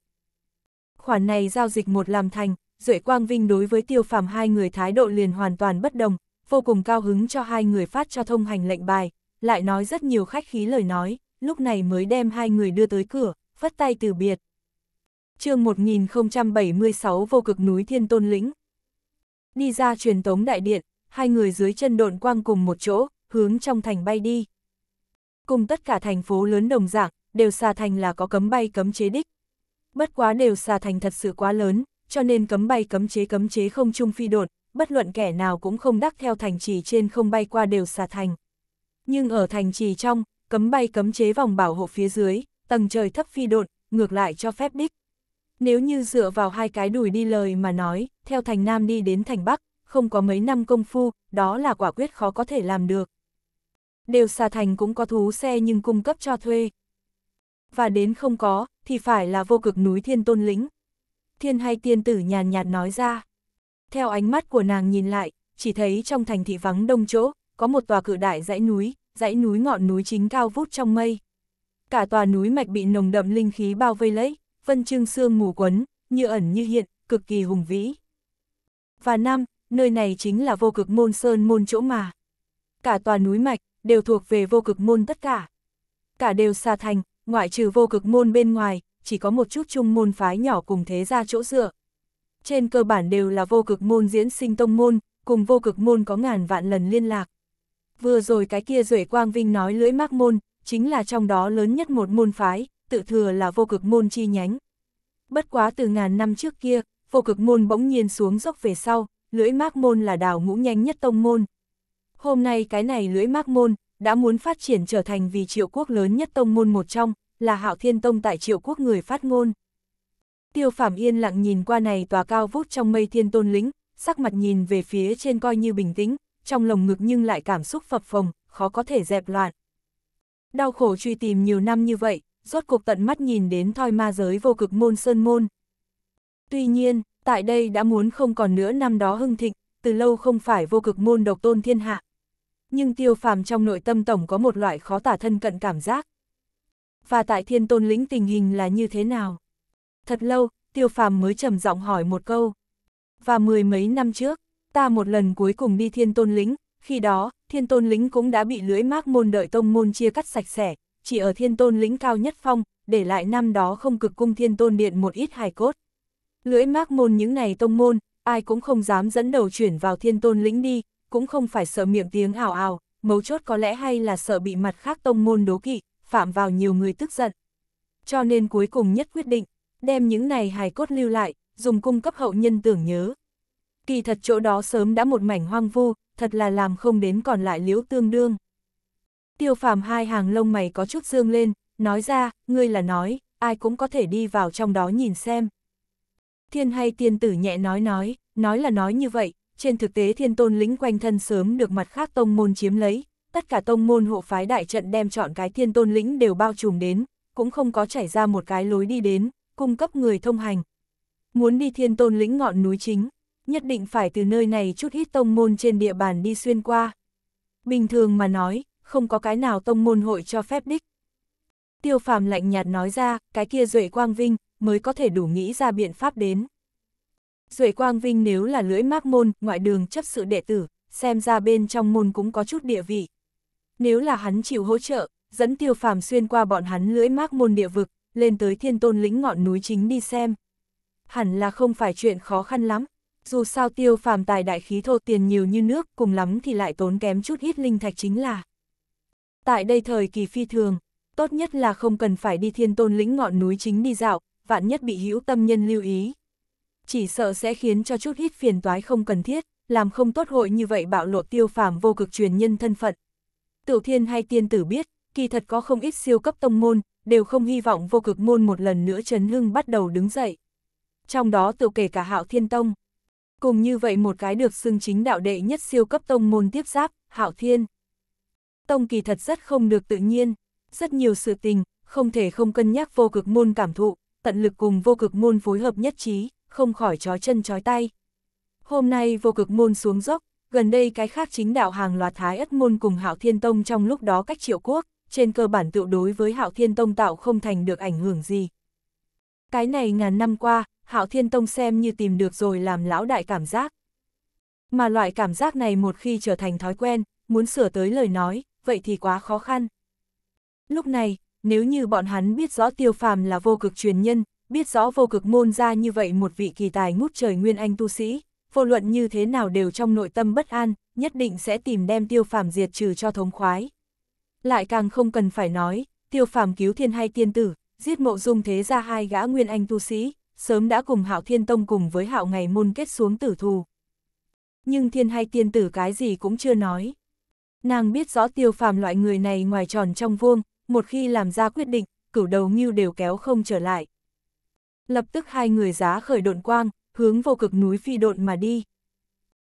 A: Khoản này giao dịch một làm thành, Duệ Quang Vinh đối với tiêu phàm hai người thái độ liền hoàn toàn bất đồng, vô cùng cao hứng cho hai người phát cho thông hành lệnh bài, lại nói rất nhiều khách khí lời nói, lúc này mới đem hai người đưa tới cửa, phất tay từ biệt. chương 1076 vô cực núi Thiên Tôn Lĩnh Đi ra truyền tống đại điện, hai người dưới chân độn quang cùng một chỗ, hướng trong thành bay đi. Cùng tất cả thành phố lớn đồng dạng, đều xà thành là có cấm bay cấm chế đích. Bất quá đều xà thành thật sự quá lớn, cho nên cấm bay cấm chế cấm chế không chung phi đột, bất luận kẻ nào cũng không đắc theo thành trì trên không bay qua đều xà thành. Nhưng ở thành trì trong, cấm bay cấm chế vòng bảo hộ phía dưới, tầng trời thấp phi độn, ngược lại cho phép đích. Nếu như dựa vào hai cái đùi đi lời mà nói, theo thành Nam đi đến thành Bắc, không có mấy năm công phu, đó là quả quyết khó có thể làm được. Đều xà thành cũng có thú xe nhưng cung cấp cho thuê. Và đến không có, thì phải là vô cực núi thiên tôn lĩnh. Thiên hay tiên tử nhàn nhạt nói ra. Theo ánh mắt của nàng nhìn lại, chỉ thấy trong thành thị vắng đông chỗ, có một tòa cử đại dãy núi, dãy núi ngọn núi chính cao vút trong mây. Cả tòa núi mạch bị nồng đậm linh khí bao vây lấy, vân chương sương mù quấn, như ẩn như hiện, cực kỳ hùng vĩ. Và năm, nơi này chính là vô cực môn sơn môn chỗ mà. Cả tòa núi mạch, đều thuộc về vô cực môn tất cả. Cả đều xa thành, ngoại trừ vô cực môn bên ngoài, chỉ có một chút chung môn phái nhỏ cùng thế ra chỗ dựa trên cơ bản đều là vô cực môn diễn sinh tông môn, cùng vô cực môn có ngàn vạn lần liên lạc. Vừa rồi cái kia Duệ Quang Vinh nói lưỡi mác môn, chính là trong đó lớn nhất một môn phái, tự thừa là vô cực môn chi nhánh. Bất quá từ ngàn năm trước kia, vô cực môn bỗng nhiên xuống dốc về sau, lưỡi mác môn là đào ngũ nhanh nhất tông môn. Hôm nay cái này lưỡi mác môn, đã muốn phát triển trở thành vì triệu quốc lớn nhất tông môn một trong, là hạo thiên tông tại triệu quốc người phát ngôn. Tiêu Phạm yên lặng nhìn qua này tòa cao vút trong mây thiên tôn lĩnh, sắc mặt nhìn về phía trên coi như bình tĩnh, trong lồng ngực nhưng lại cảm xúc phập phồng, khó có thể dẹp loạn. Đau khổ truy tìm nhiều năm như vậy, rốt cuộc tận mắt nhìn đến thoi ma giới vô cực môn sơn môn. Tuy nhiên, tại đây đã muốn không còn nữa năm đó hưng thịnh, từ lâu không phải vô cực môn độc tôn thiên hạ. Nhưng tiêu Phạm trong nội tâm tổng có một loại khó tả thân cận cảm giác. Và tại thiên tôn lĩnh tình hình là như thế nào? Thật lâu, tiêu phàm mới trầm giọng hỏi một câu. Và mười mấy năm trước, ta một lần cuối cùng đi thiên tôn lĩnh, khi đó, thiên tôn lĩnh cũng đã bị lưỡi mác môn đợi tông môn chia cắt sạch sẽ, chỉ ở thiên tôn lĩnh cao nhất phong, để lại năm đó không cực cung thiên tôn điện một ít hài cốt. Lưỡi mác môn những này tông môn, ai cũng không dám dẫn đầu chuyển vào thiên tôn lĩnh đi, cũng không phải sợ miệng tiếng ảo ảo, mấu chốt có lẽ hay là sợ bị mặt khác tông môn đố kỵ, phạm vào nhiều người tức giận. Cho nên cuối cùng nhất quyết định, đem những này hài cốt lưu lại, dùng cung cấp hậu nhân tưởng nhớ. Kỳ thật chỗ đó sớm đã một mảnh hoang vu, thật là làm không đến còn lại liễu tương đương. Tiêu phàm hai hàng lông mày có chút dương lên, nói ra, ngươi là nói, ai cũng có thể đi vào trong đó nhìn xem. Thiên hay tiên tử nhẹ nói nói, nói là nói như vậy, trên thực tế thiên tôn lĩnh quanh thân sớm được mặt khác tông môn chiếm lấy, tất cả tông môn hộ phái đại trận đem chọn cái thiên tôn lĩnh đều bao trùm đến, cũng không có chảy ra một cái lối đi đến, cung cấp người thông hành. Muốn đi thiên tôn lĩnh ngọn núi chính, nhất định phải từ nơi này chút hít tông môn trên địa bàn đi xuyên qua. Bình thường mà nói, không có cái nào tông môn hội cho phép đích. Tiêu phàm lạnh nhạt nói ra, cái kia duệ quang vinh, mới có thể đủ nghĩ ra biện pháp đến. Duệ quang vinh nếu là lưỡi mác môn, ngoại đường chấp sự đệ tử, xem ra bên trong môn cũng có chút địa vị. Nếu là hắn chịu hỗ trợ, dẫn tiêu phàm xuyên qua bọn hắn lưỡi mác môn địa vực, lên tới thiên tôn lĩnh ngọn núi chính đi xem. Hẳn là không phải chuyện khó khăn lắm, dù sao tiêu phàm tài đại khí thô tiền nhiều như nước, cùng lắm thì lại tốn kém chút hít linh thạch chính là. Tại đây thời kỳ phi thường, tốt nhất là không cần phải đi thiên tôn lĩnh ngọn núi chính đi dạo, vạn nhất bị hữu tâm nhân lưu ý. Chỉ sợ sẽ khiến cho chút hít phiền toái không cần thiết, làm không tốt hội như vậy bạo lộ tiêu phàm vô cực truyền nhân thân phận. Tiểu thiên hay tiên tử biết, kỳ thật có không ít siêu cấp tông môn, đều không hy vọng vô cực môn một lần nữa chấn hưng bắt đầu đứng dậy. Trong đó tự kể cả Hạo Thiên Tông. Cùng như vậy một cái được xưng chính đạo đệ nhất siêu cấp tông môn tiếp giáp, Hạo Thiên. Tông kỳ thật rất không được tự nhiên, rất nhiều sự tình, không thể không cân nhắc vô cực môn cảm thụ, tận lực cùng vô cực môn phối hợp nhất trí, không khỏi chói chân chói tay. Hôm nay vô cực môn xuống dốc, gần đây cái khác chính đạo hàng loạt thái ất môn cùng Hạo Thiên Tông trong lúc đó cách triệu quốc trên cơ bản tự đối với Hạo Thiên Tông tạo không thành được ảnh hưởng gì. Cái này ngàn năm qua, Hạo Thiên Tông xem như tìm được rồi làm lão đại cảm giác. Mà loại cảm giác này một khi trở thành thói quen, muốn sửa tới lời nói, vậy thì quá khó khăn. Lúc này, nếu như bọn hắn biết rõ tiêu phàm là vô cực truyền nhân, biết rõ vô cực môn ra như vậy một vị kỳ tài ngút trời nguyên anh tu sĩ, vô luận như thế nào đều trong nội tâm bất an, nhất định sẽ tìm đem tiêu phàm diệt trừ cho thống khoái. Lại càng không cần phải nói, tiêu phàm cứu thiên hay tiên tử, giết mộ dung thế ra hai gã nguyên anh tu sĩ, sớm đã cùng hạo thiên tông cùng với hạo ngày môn kết xuống tử thù. Nhưng thiên hay tiên tử cái gì cũng chưa nói. Nàng biết rõ tiêu phàm loại người này ngoài tròn trong vuông, một khi làm ra quyết định, cửu đầu nghiêu đều kéo không trở lại. Lập tức hai người giá khởi độn quang, hướng vô cực núi phi độn mà đi.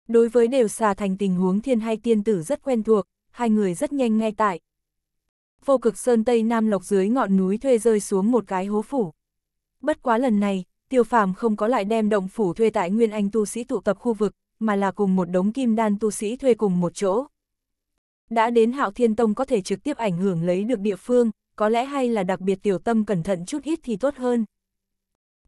A: Đối với đều xà thành tình huống thiên hay tiên tử rất quen thuộc, hai người rất nhanh ngay tại, vô cực sơn Tây Nam Lộc dưới ngọn núi thuê rơi xuống một cái hố phủ. Bất quá lần này, tiêu phàm không có lại đem động phủ thuê tại Nguyên Anh tu sĩ tụ tập khu vực, mà là cùng một đống kim đan tu sĩ thuê cùng một chỗ. Đã đến Hạo Thiên Tông có thể trực tiếp ảnh hưởng lấy được địa phương, có lẽ hay là đặc biệt tiểu tâm cẩn thận chút ít thì tốt hơn.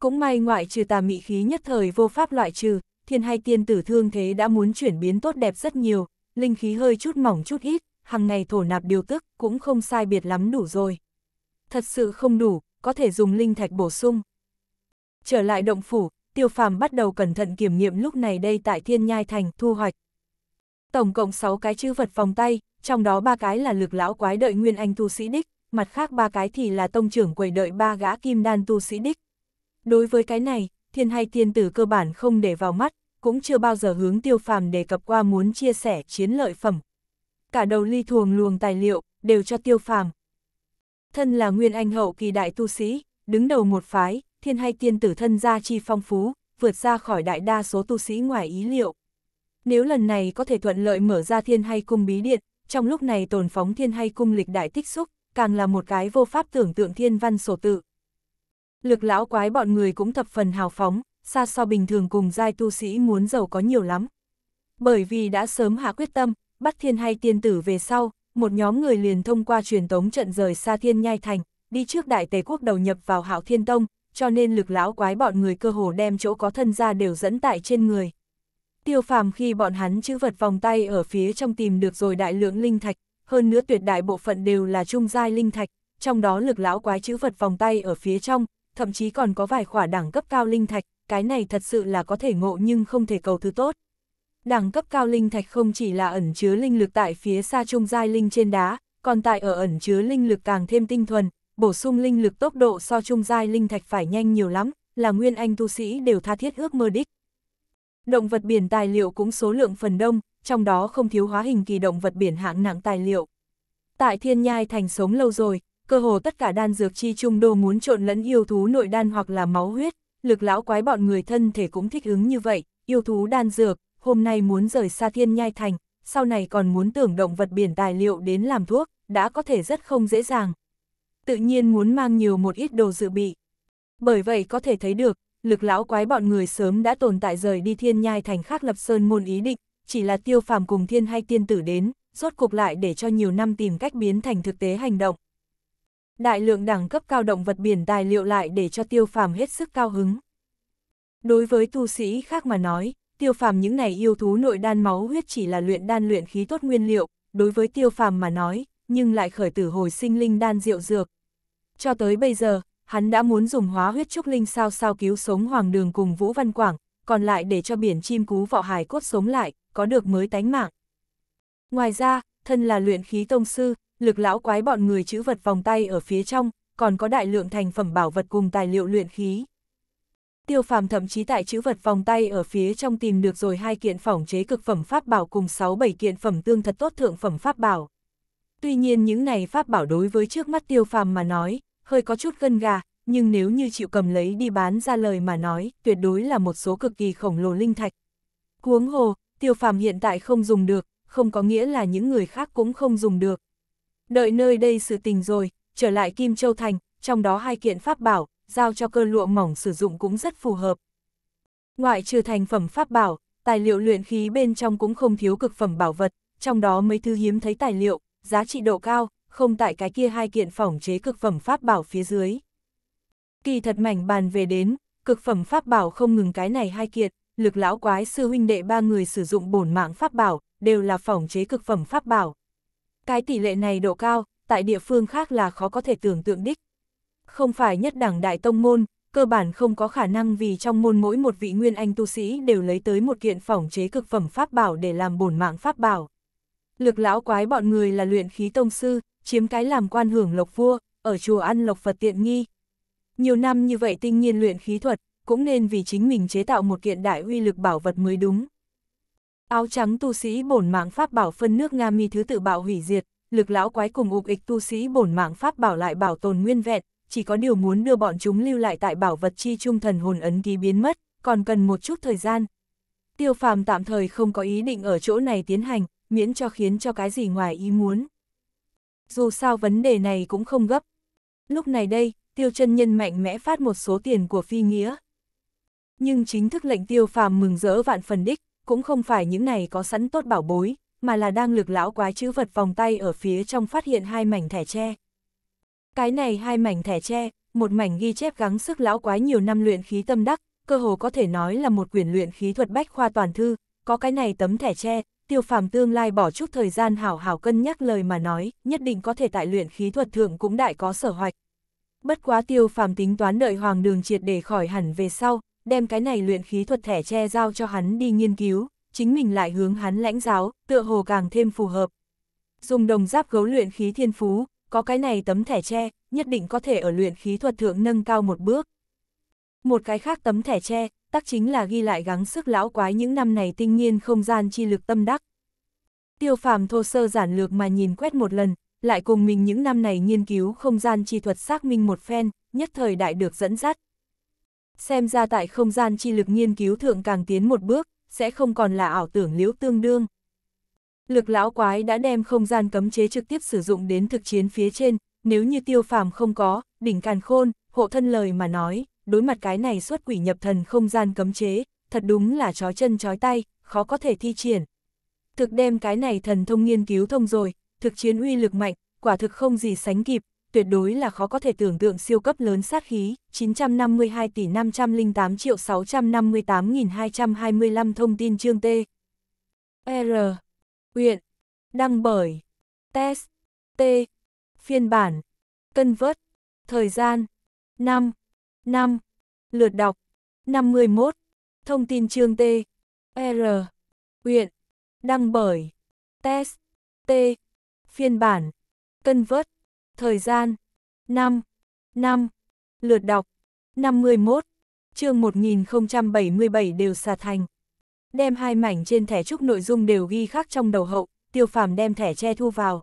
A: Cũng may ngoại trừ tà mị khí nhất thời vô pháp loại trừ, thiên hay tiên tử thương thế đã muốn chuyển biến tốt đẹp rất nhiều, linh khí hơi chút mỏng chút ít, hằng ngày thổ nạp điều tức cũng không sai biệt lắm đủ rồi. Thật sự không đủ, có thể dùng linh thạch bổ sung. Trở lại động phủ, tiêu phàm bắt đầu cẩn thận kiểm nghiệm lúc này đây tại thiên nhai thành thu hoạch. Tổng cộng 6 cái chữ vật phòng tay, trong đó ba cái là lực lão quái đợi nguyên anh tu sĩ đích, mặt khác ba cái thì là tông trưởng quầy đợi ba gã kim đan tu sĩ đích. Đối với cái này, thiên hay tiên tử cơ bản không để vào mắt, cũng chưa bao giờ hướng tiêu phàm đề cập qua muốn chia sẻ chiến lợi phẩm cả đầu ly thuồng luồng tài liệu, đều cho tiêu phàm. Thân là nguyên anh hậu kỳ đại tu sĩ, đứng đầu một phái, thiên hay tiên tử thân gia chi phong phú, vượt ra khỏi đại đa số tu sĩ ngoài ý liệu. Nếu lần này có thể thuận lợi mở ra thiên hay cung bí điện, trong lúc này tồn phóng thiên hay cung lịch đại tích xúc, càng là một cái vô pháp tưởng tượng thiên văn sổ tự. Lực lão quái bọn người cũng thập phần hào phóng, xa so bình thường cùng giai tu sĩ muốn giàu có nhiều lắm. Bởi vì đã sớm hạ quyết tâm, bắt thiên hay tiên tử về sau, một nhóm người liền thông qua truyền tống trận rời xa thiên nhai thành, đi trước đại tề quốc đầu nhập vào hạo thiên tông, cho nên lực lão quái bọn người cơ hồ đem chỗ có thân ra đều dẫn tại trên người. Tiêu phàm khi bọn hắn chữ vật vòng tay ở phía trong tìm được rồi đại lượng linh thạch, hơn nữa tuyệt đại bộ phận đều là trung giai linh thạch, trong đó lực lão quái chữ vật vòng tay ở phía trong, thậm chí còn có vài khỏa đẳng cấp cao linh thạch, cái này thật sự là có thể ngộ nhưng không thể cầu thứ tốt đẳng cấp cao linh thạch không chỉ là ẩn chứa linh lực tại phía xa trung giai linh trên đá, còn tại ở ẩn chứa linh lực càng thêm tinh thuần, bổ sung linh lực tốc độ so trung giai linh thạch phải nhanh nhiều lắm, là nguyên anh tu sĩ đều tha thiết ước mơ đích. Động vật biển tài liệu cũng số lượng phần đông, trong đó không thiếu hóa hình kỳ động vật biển hạng nặng tài liệu. Tại thiên nhai thành sống lâu rồi, cơ hồ tất cả đan dược chi trung đô muốn trộn lẫn yêu thú nội đan hoặc là máu huyết, lực lão quái bọn người thân thể cũng thích ứng như vậy, yêu thú đan dược, hôm nay muốn rời xa thiên nhai thành, sau này còn muốn tưởng động vật biển tài liệu đến làm thuốc, đã có thể rất không dễ dàng. Tự nhiên muốn mang nhiều một ít đồ dự bị. Bởi vậy có thể thấy được, lực lão quái bọn người sớm đã tồn tại rời đi thiên nhai thành khác lập sơn môn ý định, chỉ là tiêu phàm cùng thiên hay tiên tử đến, rốt cục lại để cho nhiều năm tìm cách biến thành thực tế hành động. Đại lượng đẳng cấp cao động vật biển tài liệu lại để cho tiêu phàm hết sức cao hứng. Đối với tu sĩ khác mà nói, tiêu phàm những này yêu thú nội đan máu huyết chỉ là luyện đan luyện khí tốt nguyên liệu, đối với tiêu phàm mà nói, nhưng lại khởi tử hồi sinh linh đan diệu dược. Cho tới bây giờ, hắn đã muốn dùng hóa huyết trúc linh sao sao cứu sống hoàng đường cùng Vũ Văn Quảng, còn lại để cho biển chim cú vọ hài cốt sống lại, có được mới tánh mạng. Ngoài ra, thân là luyện khí tông sư, lực lão quái bọn người chữ vật vòng tay ở phía trong, còn có đại lượng thành phẩm bảo vật cùng tài liệu luyện khí tiêu phàm thậm chí tại chữ vật vòng tay ở phía trong tìm được rồi hai kiện phỏng chế cực phẩm pháp bảo cùng 6-7 kiện phẩm tương thật tốt thượng phẩm pháp bảo. Tuy nhiên những này pháp bảo đối với trước mắt tiêu phàm mà nói, hơi có chút gân gà, nhưng nếu như chịu cầm lấy đi bán ra lời mà nói, tuyệt đối là một số cực kỳ khổng lồ linh thạch. Cuống hồ, tiêu phàm hiện tại không dùng được, không có nghĩa là những người khác cũng không dùng được. Đợi nơi đây sự tình rồi, trở lại Kim Châu Thành, trong đó hai kiện pháp bảo, giao cho cơ lụa mỏng sử dụng cũng rất phù hợp. Ngoại trừ thành phẩm pháp bảo, tài liệu luyện khí bên trong cũng không thiếu cực phẩm bảo vật, trong đó mấy thứ hiếm thấy tài liệu, giá trị độ cao, không tại cái kia hai kiện phỏng chế cực phẩm pháp bảo phía dưới. Kỳ thật mảnh bàn về đến, cực phẩm pháp bảo không ngừng cái này hai kiện, lực lão quái sư huynh đệ ba người sử dụng bổn mạng pháp bảo, đều là phỏng chế cực phẩm pháp bảo. Cái tỷ lệ này độ cao, tại địa phương khác là khó có thể tưởng tượng đích không phải nhất đẳng đại tông môn, cơ bản không có khả năng vì trong môn mỗi một vị nguyên anh tu sĩ đều lấy tới một kiện phỏng chế cực phẩm pháp bảo để làm bổn mạng pháp bảo. Lực lão quái bọn người là luyện khí tông sư, chiếm cái làm quan hưởng lộc vua, ở chùa ăn lộc Phật tiện nghi. Nhiều năm như vậy tinh nhiên luyện khí thuật, cũng nên vì chính mình chế tạo một kiện đại uy lực bảo vật mới đúng. Áo trắng tu sĩ bổn mạng pháp bảo phân nước Nga mi thứ tự bạo hủy diệt, lực lão quái cùng ục ịch tu sĩ bổn mạng pháp bảo lại bảo tồn nguyên vẹn, chỉ có điều muốn đưa bọn chúng lưu lại tại bảo vật chi trung thần hồn ấn ký biến mất, còn cần một chút thời gian. Tiêu phàm tạm thời không có ý định ở chỗ này tiến hành, miễn cho khiến cho cái gì ngoài ý muốn. Dù sao vấn đề này cũng không gấp. Lúc này đây, tiêu chân nhân mạnh mẽ phát một số tiền của phi nghĩa. Nhưng chính thức lệnh tiêu phàm mừng rỡ vạn phần đích, cũng không phải những này có sẵn tốt bảo bối, mà là đang lực lão quái chữ vật vòng tay ở phía trong phát hiện hai mảnh thẻ tre. Cái này hai mảnh thẻ tre, một mảnh ghi chép gắng sức lão quái nhiều năm luyện khí tâm đắc, cơ hồ có thể nói là một quyển luyện khí thuật bách khoa toàn thư, có cái này tấm thẻ tre, tiêu phàm tương lai bỏ chút thời gian hảo hảo cân nhắc lời mà nói, nhất định có thể tại luyện khí thuật thượng cũng đại có sở hoạch. Bất quá tiêu phàm tính toán đợi hoàng đường triệt để khỏi hẳn về sau, đem cái này luyện khí thuật thẻ tre giao cho hắn đi nghiên cứu, chính mình lại hướng hắn lãnh giáo, tựa hồ càng thêm phù hợp. Dùng đồng giáp gấu luyện khí thiên phú, có cái này tấm thẻ tre, nhất định có thể ở luyện khí thuật thượng nâng cao một bước. Một cái khác tấm thẻ tre, tắc chính là ghi lại gắng sức lão quái những năm này tinh nhiên không gian chi lực tâm đắc. Tiêu phàm thô sơ giản lược mà nhìn quét một lần, lại cùng mình những năm này nghiên cứu không gian chi thuật xác minh một phen, nhất thời đại được dẫn dắt. Xem ra tại không gian chi lực nghiên cứu thượng càng tiến một bước, sẽ không còn là ảo tưởng liễu tương đương lực lão quái đã đem không gian cấm chế trực tiếp sử dụng đến thực chiến phía trên, nếu như tiêu phàm không có, đỉnh càn khôn, hộ thân lời mà nói, đối mặt cái này xuất quỷ nhập thần không gian cấm chế, thật đúng là chó chân chói tay, khó có thể thi triển. Thực đem cái này thần thông nghiên cứu thông rồi, thực chiến uy lực mạnh, quả thực không gì sánh kịp, tuyệt đối là khó có thể tưởng tượng siêu cấp lớn sát khí, 952 tỷ 508 triệu 658.225 thông tin chương T. R. Quyện. Đăng bởi. Test. T. Phiên bản. Cân vớt. Thời gian. 5. 5. Lượt đọc. 51. Thông tin chương T. R. Quyện. Đăng bởi. Test. T. Phiên bản. Cân vớt. Thời gian. 5. 5. Lượt đọc. 51. Chương 1077 đều xà thành đem hai mảnh trên thẻ trúc nội dung đều ghi khắc trong đầu hậu, tiêu phàm đem thẻ che thu vào.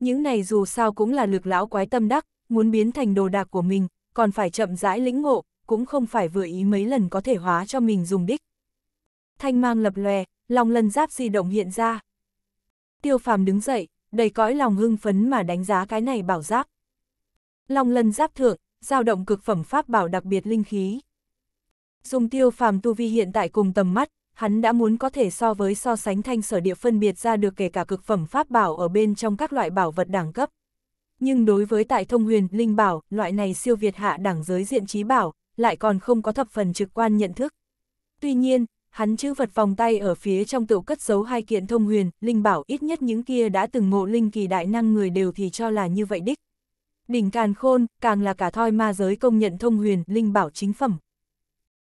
A: Những này dù sao cũng là lực lão quái tâm đắc, muốn biến thành đồ đạc của mình, còn phải chậm rãi lĩnh ngộ, cũng không phải vừa ý mấy lần có thể hóa cho mình dùng đích. Thanh mang lập lòe, lòng lần giáp di động hiện ra. Tiêu phàm đứng dậy, đầy cõi lòng hưng phấn mà đánh giá cái này bảo giáp. Long lân giáp thượng, dao động cực phẩm pháp bảo đặc biệt linh khí. Dùng tiêu phàm tu vi hiện tại cùng tầm mắt, hắn đã muốn có thể so với so sánh thanh sở địa phân biệt ra được kể cả cực phẩm pháp bảo ở bên trong các loại bảo vật đẳng cấp. Nhưng đối với tại thông huyền, linh bảo, loại này siêu việt hạ đẳng giới diện trí bảo, lại còn không có thập phần trực quan nhận thức. Tuy nhiên, hắn chữ vật vòng tay ở phía trong tựu cất giấu hai kiện thông huyền, linh bảo ít nhất những kia đã từng ngộ linh kỳ đại năng người đều thì cho là như vậy đích. Đỉnh càn khôn, càng là cả thoi ma giới công nhận thông huyền, linh bảo chính phẩm,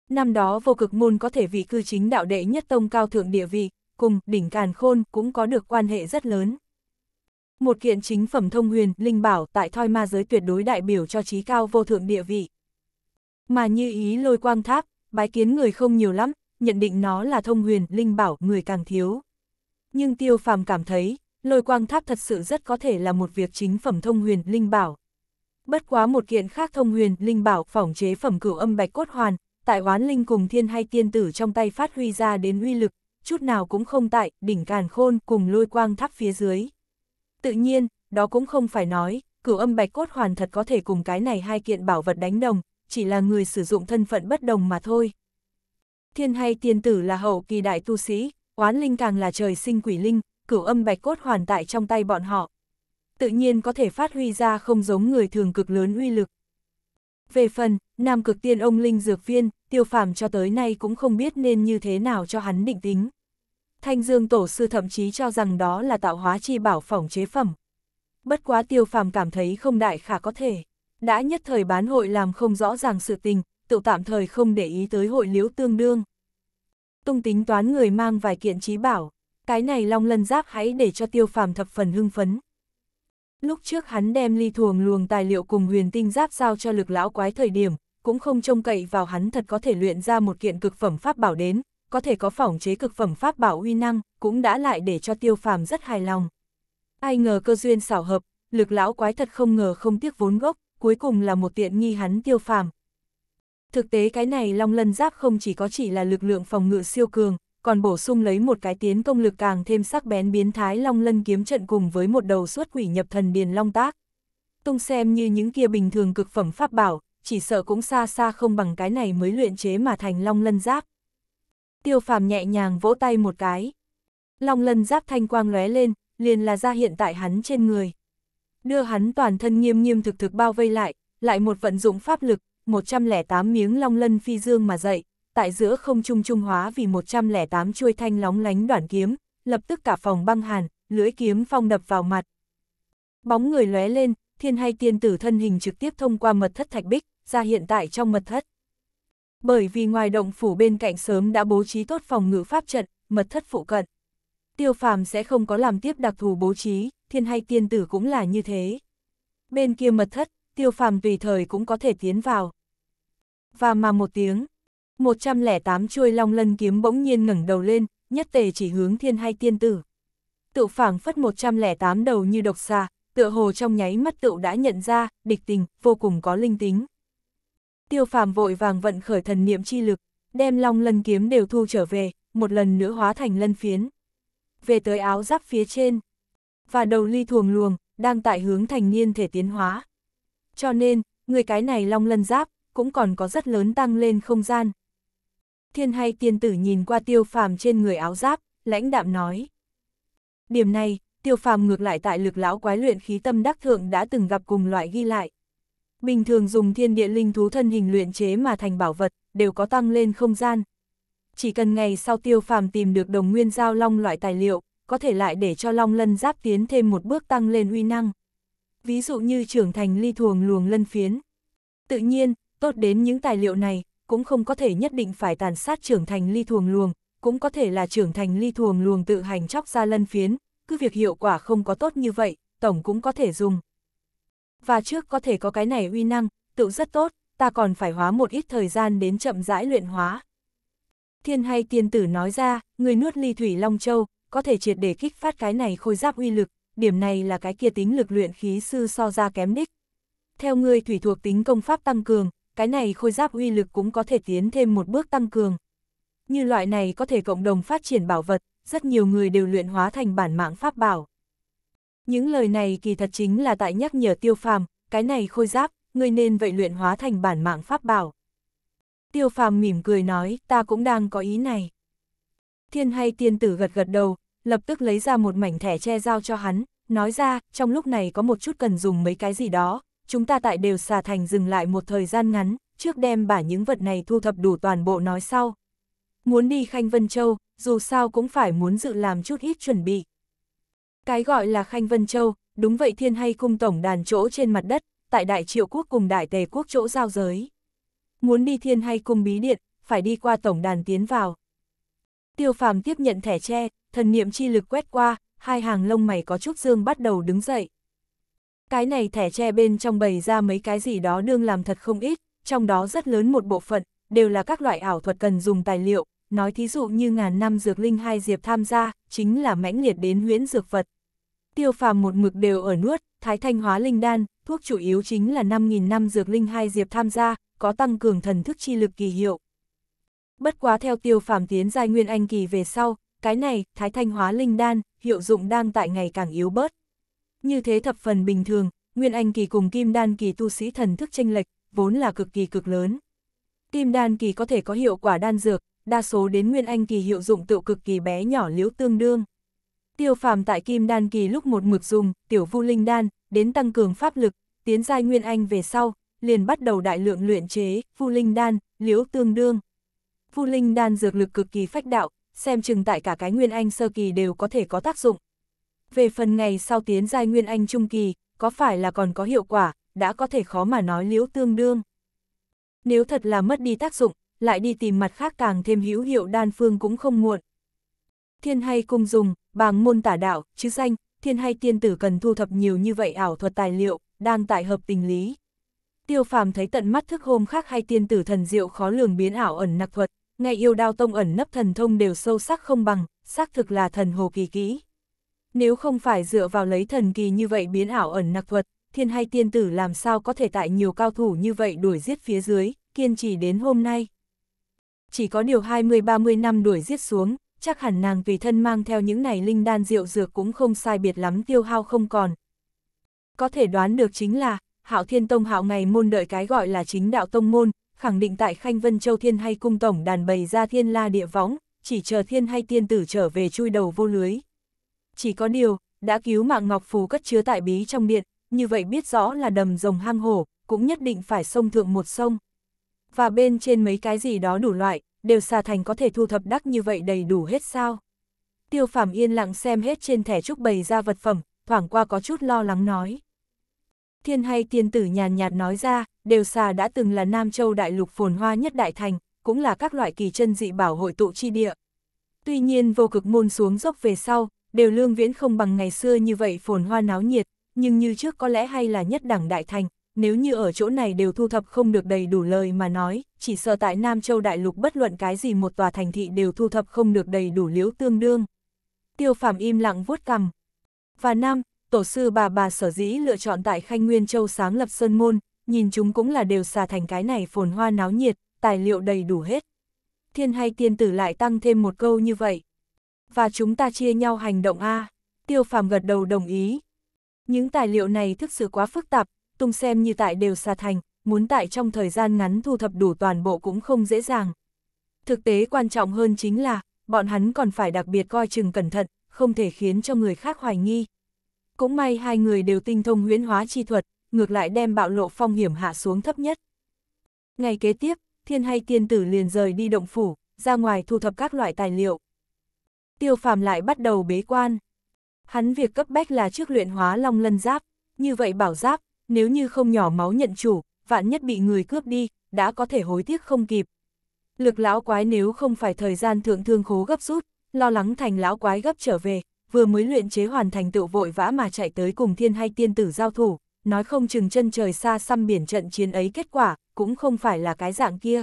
A: Năm đó vô cực môn có thể vị cư chính đạo đệ nhất tông cao thượng địa vị, cùng đỉnh càn khôn cũng có được quan hệ rất lớn. Một kiện chính phẩm thông huyền, linh bảo tại thoi ma giới tuyệt đối đại biểu cho trí cao vô thượng địa vị. Mà như ý lôi quang tháp, bái kiến người không nhiều lắm, nhận định nó là thông huyền, linh bảo, người càng thiếu. Nhưng tiêu phàm cảm thấy, lôi quang tháp thật sự rất có thể là một việc chính phẩm thông huyền, linh bảo. Bất quá một kiện khác thông huyền, linh bảo, phỏng chế phẩm cửu âm bạch cốt hoàn, tại oán linh cùng thiên hay tiên tử trong tay phát huy ra đến uy lực, chút nào cũng không tại, đỉnh càn khôn cùng lôi quang tháp phía dưới. Tự nhiên, đó cũng không phải nói, cửu âm bạch cốt hoàn thật có thể cùng cái này hai kiện bảo vật đánh đồng, chỉ là người sử dụng thân phận bất đồng mà thôi. Thiên hay tiên tử là hậu kỳ đại tu sĩ, oán linh càng là trời sinh quỷ linh, cửu âm bạch cốt hoàn tại trong tay bọn họ. Tự nhiên có thể phát huy ra không giống người thường cực lớn uy lực. Về phần, Nam Cực Tiên ông Linh Dược Viên, tiêu phàm cho tới nay cũng không biết nên như thế nào cho hắn định tính. Thanh Dương Tổ Sư thậm chí cho rằng đó là tạo hóa chi bảo phỏng chế phẩm. Bất quá tiêu phàm cảm thấy không đại khả có thể. Đã nhất thời bán hội làm không rõ ràng sự tình, tự tạm thời không để ý tới hội liễu tương đương. Tung tính toán người mang vài kiện trí bảo, cái này long lân giáp hãy để cho tiêu phàm thập phần hưng phấn. Lúc trước hắn đem ly thuồng luồng tài liệu cùng huyền tinh giáp giao cho lực lão quái thời điểm, cũng không trông cậy vào hắn thật có thể luyện ra một kiện cực phẩm pháp bảo đến, có thể có phỏng chế cực phẩm pháp bảo uy năng, cũng đã lại để cho tiêu phàm rất hài lòng. Ai ngờ cơ duyên xảo hợp, lực lão quái thật không ngờ không tiếc vốn gốc, cuối cùng là một tiện nghi hắn tiêu phàm. Thực tế cái này long lân giáp không chỉ có chỉ là lực lượng phòng ngự siêu cường, còn bổ sung lấy một cái tiến công lực càng thêm sắc bén biến thái long lân kiếm trận cùng với một đầu suốt quỷ nhập thần điền long tác. Tung xem như những kia bình thường cực phẩm pháp bảo, chỉ sợ cũng xa xa không bằng cái này mới luyện chế mà thành long lân giáp. Tiêu phàm nhẹ nhàng vỗ tay một cái. Long lân giáp thanh quang lóe lên, liền là ra hiện tại hắn trên người. Đưa hắn toàn thân nghiêm nghiêm thực thực bao vây lại, lại một vận dụng pháp lực, 108 miếng long lân phi dương mà dậy, tại giữa không trung trung hóa vì 108 chuôi thanh lóng lánh đoạn kiếm, lập tức cả phòng băng hàn, lưỡi kiếm phong đập vào mặt. Bóng người lóe lên, thiên hay tiên tử thân hình trực tiếp thông qua mật thất thạch bích, ra hiện tại trong mật thất. Bởi vì ngoài động phủ bên cạnh sớm đã bố trí tốt phòng ngự pháp trận, mật thất phụ cận. Tiêu phàm sẽ không có làm tiếp đặc thù bố trí, thiên hay tiên tử cũng là như thế. Bên kia mật thất, tiêu phàm tùy thời cũng có thể tiến vào. Và mà một tiếng, 108 chuôi long lân kiếm bỗng nhiên ngẩng đầu lên, nhất tề chỉ hướng thiên hay tiên tử. Tự phảng phất 108 đầu như độc xà, tựa hồ trong nháy mắt tựu đã nhận ra, địch tình, vô cùng có linh tính. Tiêu phàm vội vàng vận khởi thần niệm chi lực, đem long lân kiếm đều thu trở về, một lần nữa hóa thành lân phiến. Về tới áo giáp phía trên, và đầu ly thuồng luồng, đang tại hướng thành niên thể tiến hóa. Cho nên, người cái này long lân giáp, cũng còn có rất lớn tăng lên không gian, Thiên hay tiên tử nhìn qua tiêu phàm trên người áo giáp, lãnh đạm nói. Điểm này, tiêu phàm ngược lại tại lực lão quái luyện khí tâm đắc thượng đã từng gặp cùng loại ghi lại. Bình thường dùng thiên địa linh thú thân hình luyện chế mà thành bảo vật, đều có tăng lên không gian. Chỉ cần ngày sau tiêu phàm tìm được đồng nguyên giao long loại tài liệu, có thể lại để cho long lân giáp tiến thêm một bước tăng lên uy năng. Ví dụ như trưởng thành ly thuồng luồng lân phiến. Tự nhiên, tốt đến những tài liệu này, cũng không có thể nhất định phải tàn sát trưởng thành ly thuồng luồng, cũng có thể là trưởng thành ly thuồng luồng tự hành chóc ra lân phiến, cứ việc hiệu quả không có tốt như vậy, tổng cũng có thể dùng. Và trước có thể có cái này uy năng, tự rất tốt, ta còn phải hóa một ít thời gian đến chậm rãi luyện hóa. Thiên hay tiên tử nói ra, người nuốt ly thủy Long Châu, có thể triệt để kích phát cái này khôi giáp uy lực, điểm này là cái kia tính lực luyện khí sư so ra kém đích. Theo người thủy thuộc tính công pháp tăng cường, cái này khôi giáp uy lực cũng có thể tiến thêm một bước tăng cường. Như loại này có thể cộng đồng phát triển bảo vật, rất nhiều người đều luyện hóa thành bản mạng pháp bảo. Những lời này kỳ thật chính là tại nhắc nhở tiêu phàm, cái này khôi giáp, ngươi nên vậy luyện hóa thành bản mạng pháp bảo. Tiêu phàm mỉm cười nói, ta cũng đang có ý này. Thiên hay tiên tử gật gật đầu, lập tức lấy ra một mảnh thẻ che giao cho hắn, nói ra, trong lúc này có một chút cần dùng mấy cái gì đó, chúng ta tại đều xà thành dừng lại một thời gian ngắn, trước đem bả những vật này thu thập đủ toàn bộ nói sau. Muốn đi Khanh Vân Châu, dù sao cũng phải muốn dự làm chút ít chuẩn bị. Cái gọi là Khanh Vân Châu, đúng vậy thiên hay cung tổng đàn chỗ trên mặt đất, tại đại triệu quốc cùng đại tề quốc chỗ giao giới. Muốn đi thiên hay cung bí điện, phải đi qua tổng đàn tiến vào. Tiêu phàm tiếp nhận thẻ tre, thần niệm chi lực quét qua, hai hàng lông mày có chút dương bắt đầu đứng dậy. Cái này thẻ tre bên trong bày ra mấy cái gì đó đương làm thật không ít, trong đó rất lớn một bộ phận, đều là các loại ảo thuật cần dùng tài liệu, nói thí dụ như ngàn năm dược linh hai diệp tham gia, chính là mãnh liệt đến huyễn dược vật. Tiêu phàm một mực đều ở nuốt, thái thanh hóa linh đan, thuốc chủ yếu chính là 5.000 năm dược linh hai diệp tham gia, có tăng cường thần thức chi lực kỳ hiệu. Bất quá theo tiêu phàm tiến giai nguyên anh kỳ về sau, cái này, thái thanh hóa linh đan, hiệu dụng đang tại ngày càng yếu bớt, như thế thập phần bình thường, Nguyên Anh kỳ cùng Kim Đan kỳ tu sĩ thần thức tranh lệch, vốn là cực kỳ cực lớn. Kim Đan kỳ có thể có hiệu quả đan dược, đa số đến Nguyên Anh kỳ hiệu dụng tựu cực kỳ bé nhỏ liếu tương đương. Tiêu phàm tại Kim Đan kỳ lúc một mực dùng tiểu vu linh đan, đến tăng cường pháp lực, tiến giai Nguyên Anh về sau, liền bắt đầu đại lượng luyện chế, vu linh đan, liếu tương đương. Vu linh đan dược lực cực kỳ phách đạo, xem chừng tại cả cái Nguyên Anh sơ kỳ đều có thể có tác dụng về phần ngày sau tiến giai Nguyên Anh Trung Kỳ, có phải là còn có hiệu quả, đã có thể khó mà nói liễu tương đương. Nếu thật là mất đi tác dụng, lại đi tìm mặt khác càng thêm hữu hiệu đan phương cũng không muộn. Thiên hay cung dùng, bàng môn tả đạo, chứ danh, thiên hay tiên tử cần thu thập nhiều như vậy ảo thuật tài liệu, đang tại hợp tình lý. Tiêu phàm thấy tận mắt thức hôm khác hay tiên tử thần diệu khó lường biến ảo ẩn nặc thuật, ngay yêu đao tông ẩn nấp thần thông đều sâu sắc không bằng, xác thực là thần hồ kỳ kỹ. Nếu không phải dựa vào lấy thần kỳ như vậy biến ảo ẩn nặc thuật, thiên hay tiên tử làm sao có thể tại nhiều cao thủ như vậy đuổi giết phía dưới, kiên trì đến hôm nay. Chỉ có điều 20-30 năm đuổi giết xuống, chắc hẳn nàng vì thân mang theo những này linh đan rượu dược cũng không sai biệt lắm tiêu hao không còn. Có thể đoán được chính là, hạo thiên tông hạo ngày môn đợi cái gọi là chính đạo tông môn, khẳng định tại Khanh Vân Châu Thiên hay cung tổng đàn bày ra thiên la địa võng, chỉ chờ thiên hay tiên tử trở về chui đầu vô lưới chỉ có điều, đã cứu mạng Ngọc Phù cất chứa tại bí trong điện, như vậy biết rõ là đầm rồng hang hổ, cũng nhất định phải sông thượng một sông. Và bên trên mấy cái gì đó đủ loại, đều xà thành có thể thu thập đắc như vậy đầy đủ hết sao. Tiêu Phạm yên lặng xem hết trên thẻ trúc bày ra vật phẩm, thoảng qua có chút lo lắng nói. Thiên hay tiên tử nhàn nhạt nói ra, đều xà đã từng là Nam Châu đại lục phồn hoa nhất đại thành, cũng là các loại kỳ chân dị bảo hội tụ chi địa. Tuy nhiên vô cực môn xuống dốc về sau, đều lương viễn không bằng ngày xưa như vậy phồn hoa náo nhiệt, nhưng như trước có lẽ hay là nhất đẳng đại thành, nếu như ở chỗ này đều thu thập không được đầy đủ lời mà nói, chỉ sợ tại Nam Châu Đại Lục bất luận cái gì một tòa thành thị đều thu thập không được đầy đủ liếu tương đương. Tiêu phạm im lặng vuốt cằm. Và năm, tổ sư bà bà sở dĩ lựa chọn tại Khanh Nguyên Châu sáng lập Sơn Môn, nhìn chúng cũng là đều xà thành cái này phồn hoa náo nhiệt, tài liệu đầy đủ hết. Thiên hay tiên tử lại tăng thêm một câu như vậy, và chúng ta chia nhau hành động A. Tiêu phàm gật đầu đồng ý. Những tài liệu này thực sự quá phức tạp, tung xem như tại đều xa thành, muốn tại trong thời gian ngắn thu thập đủ toàn bộ cũng không dễ dàng. Thực tế quan trọng hơn chính là, bọn hắn còn phải đặc biệt coi chừng cẩn thận, không thể khiến cho người khác hoài nghi. Cũng may hai người đều tinh thông huyễn hóa chi thuật, ngược lại đem bạo lộ phong hiểm hạ xuống thấp nhất. Ngày kế tiếp, thiên hay tiên tử liền rời đi động phủ, ra ngoài thu thập các loại tài liệu tiêu phàm lại bắt đầu bế quan. Hắn việc cấp bách là trước luyện hóa long lân giáp, như vậy bảo giáp, nếu như không nhỏ máu nhận chủ, vạn nhất bị người cướp đi, đã có thể hối tiếc không kịp. Lực lão quái nếu không phải thời gian thượng thương khố gấp rút, lo lắng thành lão quái gấp trở về, vừa mới luyện chế hoàn thành tựu vội vã mà chạy tới cùng thiên hay tiên tử giao thủ, nói không chừng chân trời xa xăm biển trận chiến ấy kết quả, cũng không phải là cái dạng kia.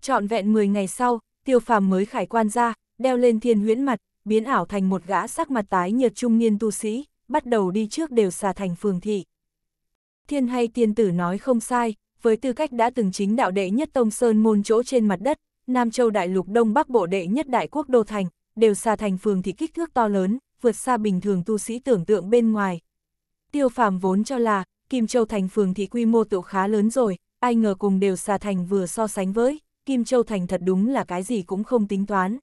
A: Chọn vẹn 10 ngày sau, tiêu phàm mới khải quan ra, đeo lên thiên huyễn mặt, biến ảo thành một gã sắc mặt tái nhợt trung niên tu sĩ, bắt đầu đi trước đều xà thành phường thị. Thiên hay tiên tử nói không sai, với tư cách đã từng chính đạo đệ nhất tông sơn môn chỗ trên mặt đất, Nam Châu Đại Lục Đông Bắc Bộ đệ nhất đại quốc đô thành, đều xà thành phường thị kích thước to lớn, vượt xa bình thường tu sĩ tưởng tượng bên ngoài. Tiêu phàm vốn cho là, Kim Châu thành phường thị quy mô tựu khá lớn rồi, ai ngờ cùng đều xà thành vừa so sánh với, Kim Châu thành thật đúng là cái gì cũng không tính toán.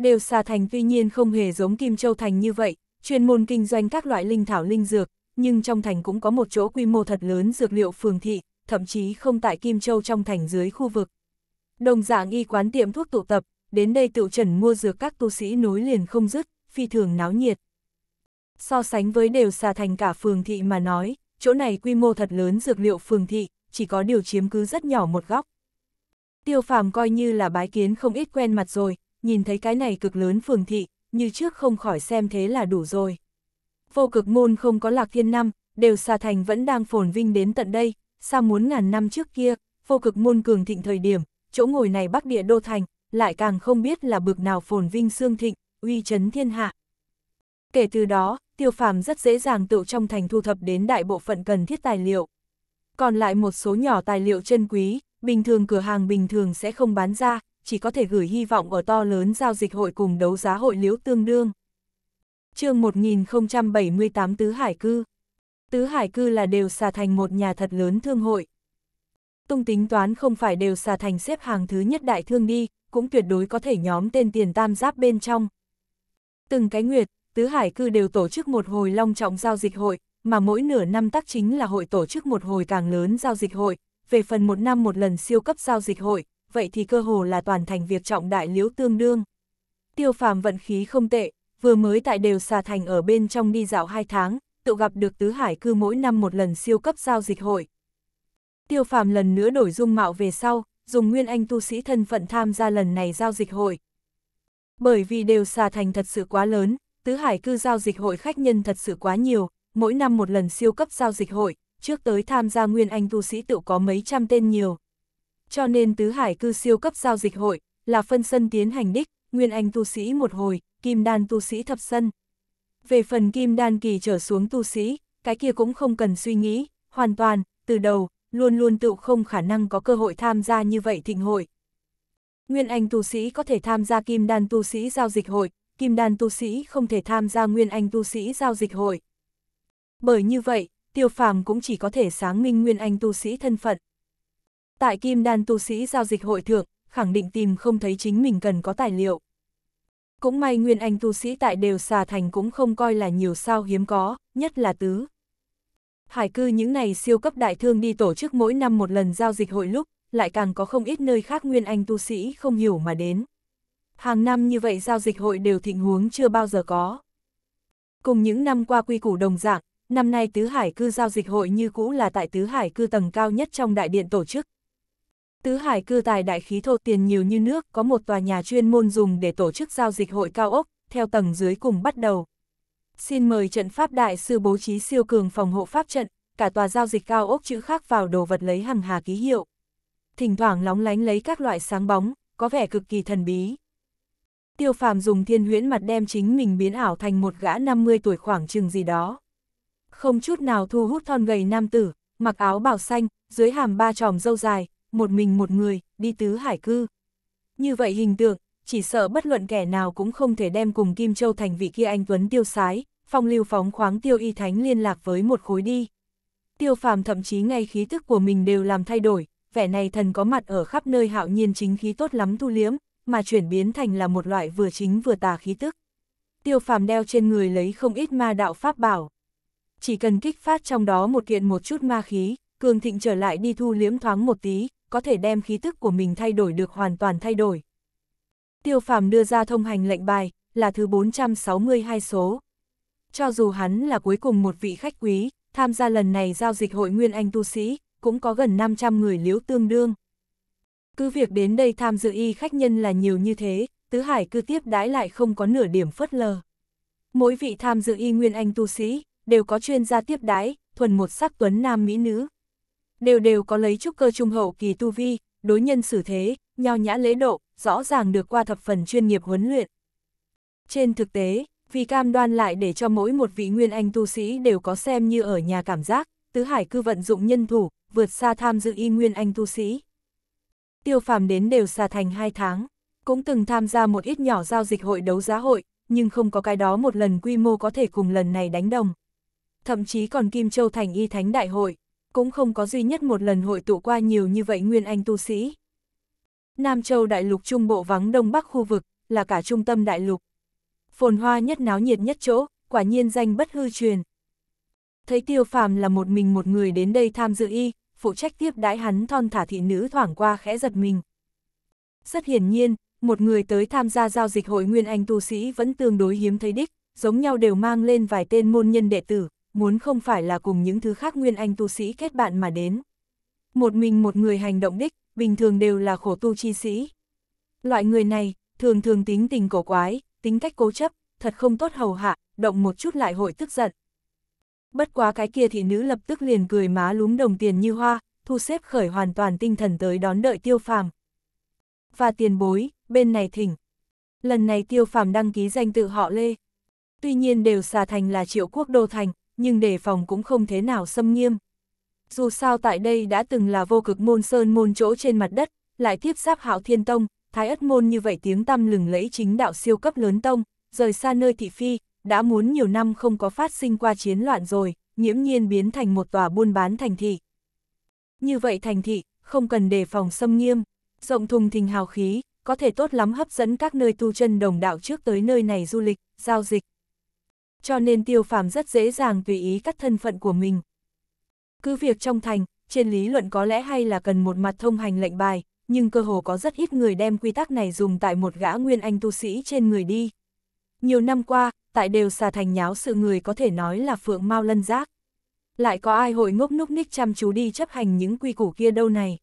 A: Đều xà thành tuy nhiên không hề giống Kim Châu Thành như vậy, chuyên môn kinh doanh các loại linh thảo linh dược, nhưng trong thành cũng có một chỗ quy mô thật lớn dược liệu phường thị, thậm chí không tại Kim Châu trong thành dưới khu vực. Đồng dạng y quán tiệm thuốc tụ tập, đến đây tựu trần mua dược các tu sĩ nối liền không dứt, phi thường náo nhiệt. So sánh với đều xà thành cả phường thị mà nói, chỗ này quy mô thật lớn dược liệu phường thị, chỉ có điều chiếm cứ rất nhỏ một góc. Tiêu phàm coi như là bái kiến không ít quen mặt rồi, nhìn thấy cái này cực lớn phường thị, như trước không khỏi xem thế là đủ rồi. Vô cực môn không có lạc thiên năm, đều xà thành vẫn đang phồn vinh đến tận đây, sao muốn ngàn năm trước kia, vô cực môn cường thịnh thời điểm, chỗ ngồi này bắc địa đô thành, lại càng không biết là bực nào phồn vinh xương thịnh, uy chấn thiên hạ. Kể từ đó, tiêu phàm rất dễ dàng tự trong thành thu thập đến đại bộ phận cần thiết tài liệu. Còn lại một số nhỏ tài liệu chân quý, bình thường cửa hàng bình thường sẽ không bán ra, chỉ có thể gửi hy vọng ở to lớn giao dịch hội cùng đấu giá hội liễu tương đương. chương 1078 Tứ Hải Cư Tứ Hải Cư là đều xà thành một nhà thật lớn thương hội. Tung tính toán không phải đều xà thành xếp hàng thứ nhất đại thương đi, cũng tuyệt đối có thể nhóm tên tiền tam giáp bên trong. Từng cái nguyệt, Tứ Hải Cư đều tổ chức một hồi long trọng giao dịch hội, mà mỗi nửa năm tác chính là hội tổ chức một hồi càng lớn giao dịch hội, về phần một năm một lần siêu cấp giao dịch hội, vậy thì cơ hồ là toàn thành việc trọng đại liễu tương đương. Tiêu phàm vận khí không tệ, vừa mới tại đều xà thành ở bên trong đi dạo hai tháng, tự gặp được tứ hải cư mỗi năm một lần siêu cấp giao dịch hội. Tiêu phàm lần nữa đổi dung mạo về sau, dùng nguyên anh tu sĩ thân phận tham gia lần này giao dịch hội. Bởi vì đều xà thành thật sự quá lớn, tứ hải cư giao dịch hội khách nhân thật sự quá nhiều, mỗi năm một lần siêu cấp giao dịch hội, trước tới tham gia nguyên anh tu sĩ tự có mấy trăm tên nhiều, cho nên tứ hải cư siêu cấp giao dịch hội là phân sân tiến hành đích, nguyên anh tu sĩ một hồi, kim đan tu sĩ thập sân. Về phần kim đan kỳ trở xuống tu sĩ, cái kia cũng không cần suy nghĩ, hoàn toàn, từ đầu, luôn luôn tự không khả năng có cơ hội tham gia như vậy thịnh hội. Nguyên anh tu sĩ có thể tham gia kim đan tu sĩ giao dịch hội, kim đan tu sĩ không thể tham gia nguyên anh tu sĩ giao dịch hội. Bởi như vậy, tiêu phàm cũng chỉ có thể sáng minh nguyên anh tu sĩ thân phận tại kim đan tu sĩ giao dịch hội thượng, khẳng định tìm không thấy chính mình cần có tài liệu. Cũng may nguyên anh tu sĩ tại đều xà thành cũng không coi là nhiều sao hiếm có, nhất là tứ. Hải cư những này siêu cấp đại thương đi tổ chức mỗi năm một lần giao dịch hội lúc, lại càng có không ít nơi khác nguyên anh tu sĩ không hiểu mà đến. Hàng năm như vậy giao dịch hội đều thịnh huống chưa bao giờ có. Cùng những năm qua quy củ đồng dạng, năm nay Tứ Hải Cư giao dịch hội như cũ là tại Tứ Hải Cư tầng cao nhất trong đại điện tổ chức, Tứ Hải cư tài đại khí thô tiền nhiều như nước, có một tòa nhà chuyên môn dùng để tổ chức giao dịch hội cao ốc, theo tầng dưới cùng bắt đầu. Xin mời trận pháp đại sư bố trí siêu cường phòng hộ pháp trận, cả tòa giao dịch cao ốc chữ khác vào đồ vật lấy hằng hà ký hiệu. Thỉnh thoảng lóng lánh lấy các loại sáng bóng, có vẻ cực kỳ thần bí. Tiêu phàm dùng thiên huyễn mặt đem chính mình biến ảo thành một gã 50 tuổi khoảng chừng gì đó. Không chút nào thu hút thon gầy nam tử, mặc áo bào xanh, dưới hàm ba tròm dâu dài, một mình một người, đi tứ hải cư. Như vậy hình tượng, chỉ sợ bất luận kẻ nào cũng không thể đem cùng Kim Châu thành vị kia anh Tuấn tiêu sái, phong lưu phóng khoáng tiêu y thánh liên lạc với một khối đi. Tiêu phàm thậm chí ngay khí thức của mình đều làm thay đổi, vẻ này thần có mặt ở khắp nơi hạo nhiên chính khí tốt lắm thu liếm, mà chuyển biến thành là một loại vừa chính vừa tà khí tức. Tiêu phàm đeo trên người lấy không ít ma đạo pháp bảo. Chỉ cần kích phát trong đó một kiện một chút ma khí, cường thịnh trở lại đi thu liếm thoáng một tí, có thể đem khí tức của mình thay đổi được hoàn toàn thay đổi. Tiêu phàm đưa ra thông hành lệnh bài, là thứ 462 số. Cho dù hắn là cuối cùng một vị khách quý, tham gia lần này giao dịch hội Nguyên Anh Tu Sĩ, cũng có gần 500 người liếu tương đương. Cứ việc đến đây tham dự y khách nhân là nhiều như thế, Tứ Hải cứ tiếp đãi lại không có nửa điểm phất lờ. Mỗi vị tham dự y Nguyên Anh Tu Sĩ, đều có chuyên gia tiếp đái, thuần một sắc tuấn nam mỹ nữ đều đều có lấy trúc cơ trung hậu kỳ tu vi, đối nhân xử thế, nho nhã lễ độ, rõ ràng được qua thập phần chuyên nghiệp huấn luyện. Trên thực tế, vì cam đoan lại để cho mỗi một vị nguyên anh tu sĩ đều có xem như ở nhà cảm giác, tứ hải cư vận dụng nhân thủ, vượt xa tham dự y nguyên anh tu sĩ. Tiêu phàm đến đều xa thành 2 tháng, cũng từng tham gia một ít nhỏ giao dịch hội đấu giá hội, nhưng không có cái đó một lần quy mô có thể cùng lần này đánh đồng. Thậm chí còn Kim Châu thành y thánh đại hội, cũng không có duy nhất một lần hội tụ qua nhiều như vậy nguyên anh tu sĩ. Nam Châu đại lục trung bộ vắng đông bắc khu vực, là cả trung tâm đại lục. Phồn hoa nhất náo nhiệt nhất chỗ, quả nhiên danh bất hư truyền. Thấy tiêu phàm là một mình một người đến đây tham dự y, phụ trách tiếp đãi hắn thon thả thị nữ thoảng qua khẽ giật mình. Rất hiển nhiên, một người tới tham gia giao dịch hội Nguyên Anh tu sĩ vẫn tương đối hiếm thấy đích, giống nhau đều mang lên vài tên môn nhân đệ tử, muốn không phải là cùng những thứ khác nguyên anh tu sĩ kết bạn mà đến. Một mình một người hành động đích, bình thường đều là khổ tu chi sĩ. Loại người này, thường thường tính tình cổ quái, tính cách cố chấp, thật không tốt hầu hạ, động một chút lại hội tức giận. Bất quá cái kia thị nữ lập tức liền cười má lúm đồng tiền như hoa, thu xếp khởi hoàn toàn tinh thần tới đón đợi tiêu phàm. Và tiền bối, bên này thỉnh. Lần này tiêu phàm đăng ký danh tự họ Lê. Tuy nhiên đều xà thành là triệu quốc đô thành, nhưng đề phòng cũng không thế nào xâm nghiêm. Dù sao tại đây đã từng là vô cực môn sơn môn chỗ trên mặt đất, lại tiếp giáp hạo thiên tông, thái ất môn như vậy tiếng tăm lừng lẫy chính đạo siêu cấp lớn tông, rời xa nơi thị phi, đã muốn nhiều năm không có phát sinh qua chiến loạn rồi, nhiễm nhiên biến thành một tòa buôn bán thành thị. Như vậy thành thị, không cần đề phòng xâm nghiêm, rộng thùng thình hào khí, có thể tốt lắm hấp dẫn các nơi tu chân đồng đạo trước tới nơi này du lịch, giao dịch, cho nên tiêu phàm rất dễ dàng tùy ý cắt thân phận của mình. Cứ việc trong thành, trên lý luận có lẽ hay là cần một mặt thông hành lệnh bài, nhưng cơ hồ có rất ít người đem quy tắc này dùng tại một gã nguyên anh tu sĩ trên người đi. Nhiều năm qua, tại đều xà thành nháo sự người có thể nói là phượng mau lân giác. Lại có ai hội ngốc núc ních chăm chú đi chấp hành những quy củ kia đâu này.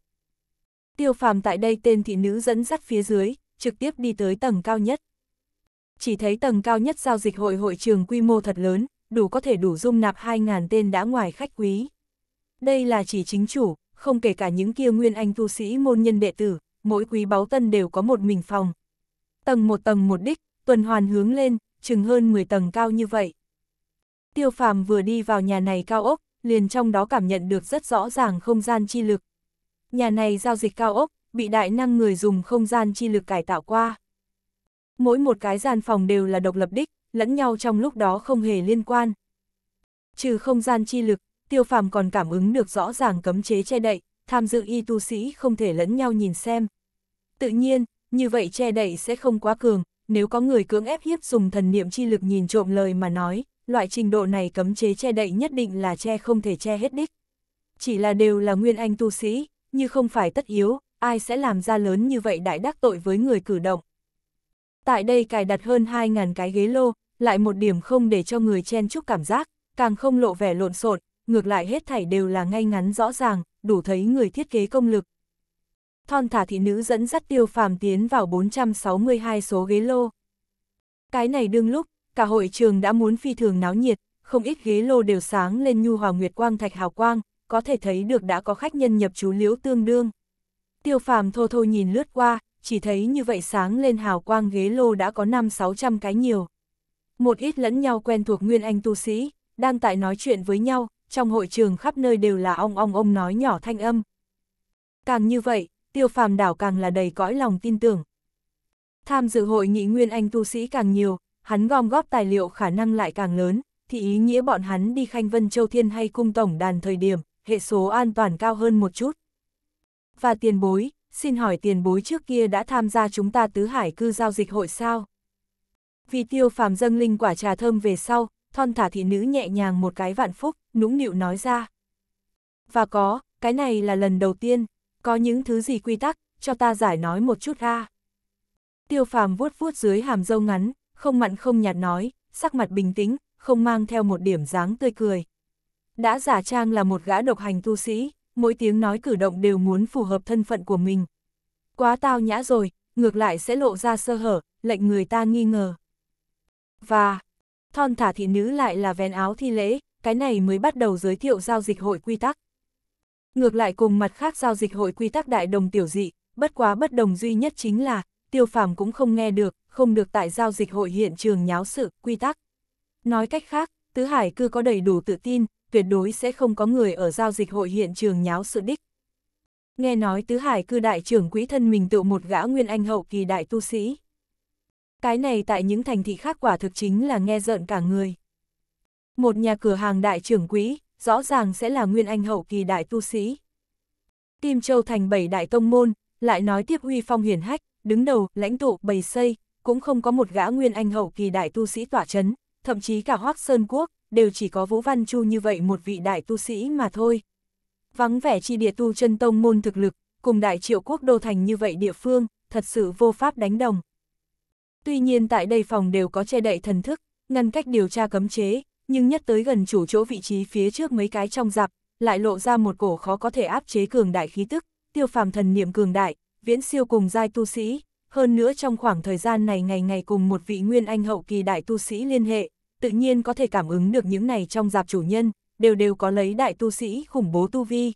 A: Tiêu phàm tại đây tên thị nữ dẫn dắt phía dưới, trực tiếp đi tới tầng cao nhất chỉ thấy tầng cao nhất giao dịch hội hội trường quy mô thật lớn, đủ có thể đủ dung nạp 2.000 tên đã ngoài khách quý. Đây là chỉ chính chủ, không kể cả những kia nguyên anh tu sĩ môn nhân đệ tử, mỗi quý báu tân đều có một mình phòng. Tầng một tầng một đích, tuần hoàn hướng lên, chừng hơn 10 tầng cao như vậy. Tiêu phàm vừa đi vào nhà này cao ốc, liền trong đó cảm nhận được rất rõ ràng không gian chi lực. Nhà này giao dịch cao ốc, bị đại năng người dùng không gian chi lực cải tạo qua mỗi một cái gian phòng đều là độc lập đích, lẫn nhau trong lúc đó không hề liên quan. Trừ không gian chi lực, tiêu phàm còn cảm ứng được rõ ràng cấm chế che đậy, tham dự y tu sĩ không thể lẫn nhau nhìn xem. Tự nhiên, như vậy che đậy sẽ không quá cường, nếu có người cưỡng ép hiếp dùng thần niệm chi lực nhìn trộm lời mà nói, loại trình độ này cấm chế che đậy nhất định là che không thể che hết đích. Chỉ là đều là nguyên anh tu sĩ, như không phải tất yếu, ai sẽ làm ra lớn như vậy đại đắc tội với người cử động tại đây cài đặt hơn 2.000 cái ghế lô, lại một điểm không để cho người chen chúc cảm giác, càng không lộ vẻ lộn xộn, ngược lại hết thảy đều là ngay ngắn rõ ràng, đủ thấy người thiết kế công lực. Thon thả thị nữ dẫn dắt tiêu phàm tiến vào 462 số ghế lô. Cái này đương lúc, cả hội trường đã muốn phi thường náo nhiệt, không ít ghế lô đều sáng lên nhu hòa nguyệt quang thạch hào quang, có thể thấy được đã có khách nhân nhập chú liễu tương đương. Tiêu phàm thô thô nhìn lướt qua, chỉ thấy như vậy sáng lên hào quang ghế lô đã có 5-600 cái nhiều. Một ít lẫn nhau quen thuộc nguyên anh tu sĩ, đang tại nói chuyện với nhau, trong hội trường khắp nơi đều là ong ong ông nói nhỏ thanh âm. Càng như vậy, tiêu phàm đảo càng là đầy cõi lòng tin tưởng. Tham dự hội nghị nguyên anh tu sĩ càng nhiều, hắn gom góp tài liệu khả năng lại càng lớn, thì ý nghĩa bọn hắn đi khanh vân châu thiên hay cung tổng đàn thời điểm, hệ số an toàn cao hơn một chút. Và tiền bối, xin hỏi tiền bối trước kia đã tham gia chúng ta tứ hải cư giao dịch hội sao? Vì tiêu phàm dâng linh quả trà thơm về sau, thon thả thị nữ nhẹ nhàng một cái vạn phúc, nũng nịu nói ra. Và có, cái này là lần đầu tiên, có những thứ gì quy tắc, cho ta giải nói một chút ra. Tiêu phàm vuốt vuốt dưới hàm dâu ngắn, không mặn không nhạt nói, sắc mặt bình tĩnh, không mang theo một điểm dáng tươi cười. Đã giả trang là một gã độc hành tu sĩ mỗi tiếng nói cử động đều muốn phù hợp thân phận của mình. Quá tao nhã rồi, ngược lại sẽ lộ ra sơ hở, lệnh người ta nghi ngờ. Và, thon thả thị nữ lại là vén áo thi lễ, cái này mới bắt đầu giới thiệu giao dịch hội quy tắc. Ngược lại cùng mặt khác giao dịch hội quy tắc đại đồng tiểu dị, bất quá bất đồng duy nhất chính là, tiêu phàm cũng không nghe được, không được tại giao dịch hội hiện trường nháo sự, quy tắc. Nói cách khác, Tứ Hải cư có đầy đủ tự tin, tuyệt đối sẽ không có người ở giao dịch hội hiện trường nháo sự đích. Nghe nói tứ hải cư đại trưởng quỹ thân mình tự một gã nguyên anh hậu kỳ đại tu sĩ. Cái này tại những thành thị khác quả thực chính là nghe giận cả người. Một nhà cửa hàng đại trưởng quỹ, rõ ràng sẽ là nguyên anh hậu kỳ đại tu sĩ. Kim Châu thành bảy đại tông môn, lại nói tiếp huy phong hiển hách, đứng đầu, lãnh tụ, bầy xây, cũng không có một gã nguyên anh hậu kỳ đại tu sĩ tỏa chấn, thậm chí cả Hoác Sơn Quốc, đều chỉ có Vũ Văn Chu như vậy một vị đại tu sĩ mà thôi. Vắng vẻ chi địa tu chân tông môn thực lực, cùng đại triệu quốc đô thành như vậy địa phương, thật sự vô pháp đánh đồng. Tuy nhiên tại đây phòng đều có che đậy thần thức, ngăn cách điều tra cấm chế, nhưng nhất tới gần chủ chỗ vị trí phía trước mấy cái trong dạp, lại lộ ra một cổ khó có thể áp chế cường đại khí tức, tiêu phàm thần niệm cường đại, viễn siêu cùng giai tu sĩ, hơn nữa trong khoảng thời gian này ngày ngày cùng một vị nguyên anh hậu kỳ đại tu sĩ liên hệ, tự nhiên có thể cảm ứng được những này trong dạp chủ nhân, đều đều có lấy đại tu sĩ khủng bố tu vi.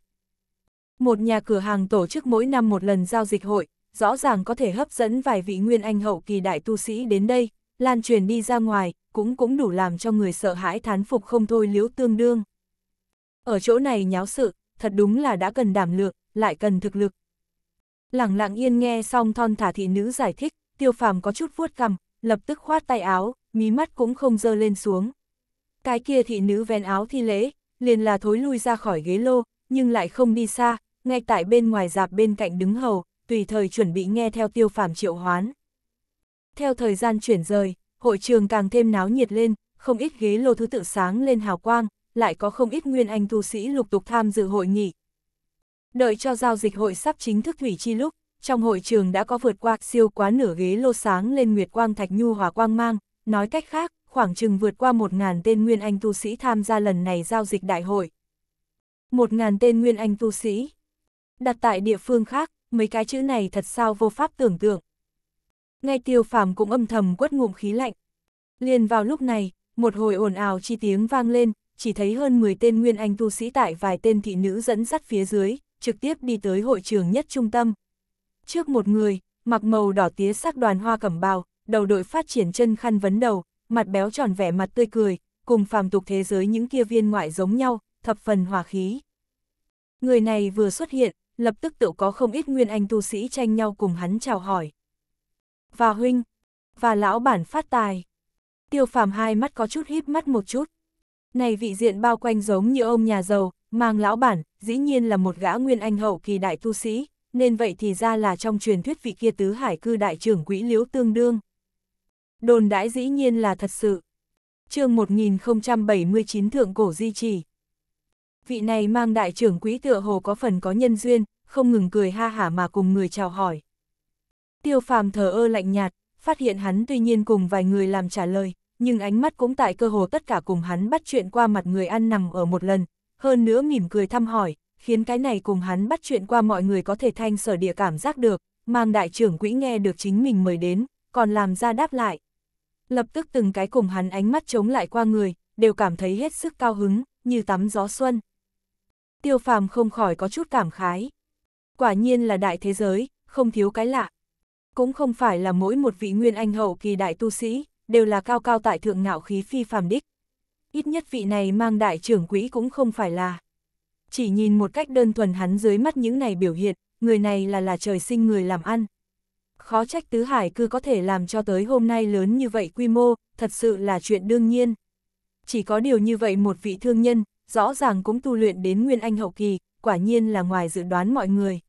A: Một nhà cửa hàng tổ chức mỗi năm một lần giao dịch hội, rõ ràng có thể hấp dẫn vài vị nguyên anh hậu kỳ đại tu sĩ đến đây, lan truyền đi ra ngoài, cũng cũng đủ làm cho người sợ hãi thán phục không thôi liễu tương đương. Ở chỗ này nháo sự, thật đúng là đã cần đảm lược, lại cần thực lực. Lẳng lặng yên nghe xong thon thả thị nữ giải thích, tiêu phàm có chút vuốt cằm, lập tức khoát tay áo, mí mắt cũng không dơ lên xuống. Cái kia thị nữ ven áo thi lễ, liền là thối lui ra khỏi ghế lô, nhưng lại không đi xa, ngay tại bên ngoài dạp bên cạnh đứng hầu, tùy thời chuẩn bị nghe theo tiêu phàm triệu hoán. Theo thời gian chuyển rời, hội trường càng thêm náo nhiệt lên, không ít ghế lô thứ tự sáng lên hào quang, lại có không ít nguyên anh tu sĩ lục tục tham dự hội nghị. Đợi cho giao dịch hội sắp chính thức thủy chi lúc, trong hội trường đã có vượt qua siêu quá nửa ghế lô sáng lên nguyệt quang thạch nhu hòa quang mang, Nói cách khác, khoảng chừng vượt qua 1.000 tên Nguyên Anh tu sĩ tham gia lần này giao dịch đại hội. 1.000 tên Nguyên Anh tu sĩ. Đặt tại địa phương khác, mấy cái chữ này thật sao vô pháp tưởng tượng. Ngay tiêu phàm cũng âm thầm quất ngụm khí lạnh. Liền vào lúc này, một hồi ồn ào chi tiếng vang lên, chỉ thấy hơn 10 tên Nguyên Anh tu sĩ tại vài tên thị nữ dẫn dắt phía dưới, trực tiếp đi tới hội trường nhất trung tâm. Trước một người, mặc màu đỏ tía sắc đoàn hoa cẩm bào, đầu đội phát triển chân khăn vấn đầu, mặt béo tròn vẻ mặt tươi cười, cùng phàm tục thế giới những kia viên ngoại giống nhau, thập phần hòa khí. Người này vừa xuất hiện, lập tức tự có không ít nguyên anh tu sĩ tranh nhau cùng hắn chào hỏi. Và huynh, và lão bản phát tài. Tiêu phàm hai mắt có chút híp mắt một chút. Này vị diện bao quanh giống như ông nhà giàu, mang lão bản, dĩ nhiên là một gã nguyên anh hậu kỳ đại tu sĩ, nên vậy thì ra là trong truyền thuyết vị kia tứ hải cư đại trưởng quỹ liễu tương đương đồn đãi dĩ nhiên là thật sự. chương 1079 Thượng Cổ Di trì Vị này mang đại trưởng quý tựa hồ có phần có nhân duyên, không ngừng cười ha hả mà cùng người chào hỏi. Tiêu phàm thờ ơ lạnh nhạt, phát hiện hắn tuy nhiên cùng vài người làm trả lời, nhưng ánh mắt cũng tại cơ hồ tất cả cùng hắn bắt chuyện qua mặt người ăn nằm ở một lần, hơn nữa mỉm cười thăm hỏi, khiến cái này cùng hắn bắt chuyện qua mọi người có thể thanh sở địa cảm giác được, mang đại trưởng quỹ nghe được chính mình mời đến, còn làm ra đáp lại, lập tức từng cái cùng hắn ánh mắt chống lại qua người, đều cảm thấy hết sức cao hứng, như tắm gió xuân. Tiêu phàm không khỏi có chút cảm khái. Quả nhiên là đại thế giới, không thiếu cái lạ. Cũng không phải là mỗi một vị nguyên anh hậu kỳ đại tu sĩ, đều là cao cao tại thượng ngạo khí phi phàm đích. Ít nhất vị này mang đại trưởng quỹ cũng không phải là. Chỉ nhìn một cách đơn thuần hắn dưới mắt những này biểu hiện, người này là là trời sinh người làm ăn khó trách Tứ Hải cư có thể làm cho tới hôm nay lớn như vậy quy mô, thật sự là chuyện đương nhiên. Chỉ có điều như vậy một vị thương nhân, rõ ràng cũng tu luyện đến Nguyên Anh hậu kỳ, quả nhiên là ngoài dự đoán mọi người.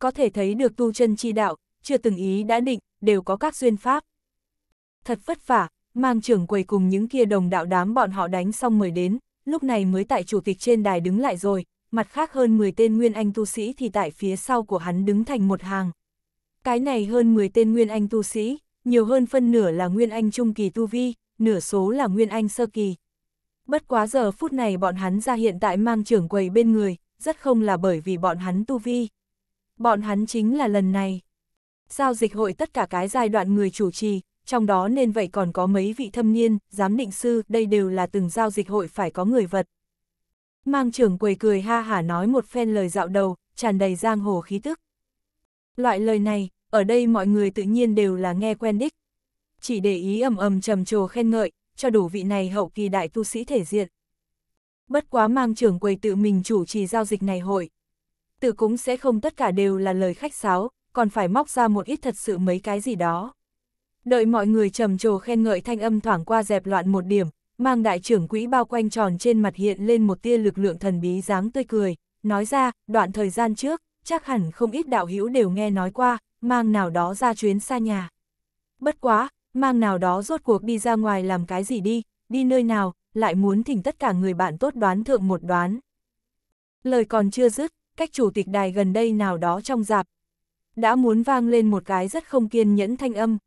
A: Có thể thấy được tu chân chi đạo, chưa từng ý đã định, đều có các duyên pháp. Thật vất vả, mang trưởng quầy cùng những kia đồng đạo đám bọn họ đánh xong mời đến, lúc này mới tại chủ tịch trên đài đứng lại rồi, mặt khác hơn 10 tên Nguyên Anh tu sĩ thì tại phía sau của hắn đứng thành một hàng. Cái này hơn 10 tên Nguyên Anh tu sĩ, nhiều hơn phân nửa là Nguyên Anh trung kỳ tu vi, nửa số là Nguyên Anh sơ kỳ. Bất quá giờ phút này bọn hắn ra hiện tại mang trưởng quầy bên người, rất không là bởi vì bọn hắn tu vi. Bọn hắn chính là lần này. Giao dịch hội tất cả cái giai đoạn người chủ trì, trong đó nên vậy còn có mấy vị thâm niên, giám định sư, đây đều là từng giao dịch hội phải có người vật. Mang trưởng quầy cười ha hả nói một phen lời dạo đầu, tràn đầy giang hồ khí tức. Loại lời này, ở đây mọi người tự nhiên đều là nghe quen đích. Chỉ để ý ầm ầm trầm trồ khen ngợi, cho đủ vị này hậu kỳ đại tu sĩ thể diện. Bất quá mang trưởng quầy tự mình chủ trì giao dịch này hội. Tự cũng sẽ không tất cả đều là lời khách sáo, còn phải móc ra một ít thật sự mấy cái gì đó. Đợi mọi người trầm trồ khen ngợi thanh âm thoảng qua dẹp loạn một điểm, mang đại trưởng quỹ bao quanh tròn trên mặt hiện lên một tia lực lượng thần bí dáng tươi cười, nói ra, đoạn thời gian trước, chắc hẳn không ít đạo hữu đều nghe nói qua, mang nào đó ra chuyến xa nhà. Bất quá, mang nào đó rốt cuộc đi ra ngoài làm cái gì đi, đi nơi nào, lại muốn thỉnh tất cả người bạn tốt đoán thượng một đoán. Lời còn chưa dứt, cách chủ tịch đài gần đây nào đó trong dạp. Đã muốn vang lên một cái rất không kiên nhẫn thanh âm.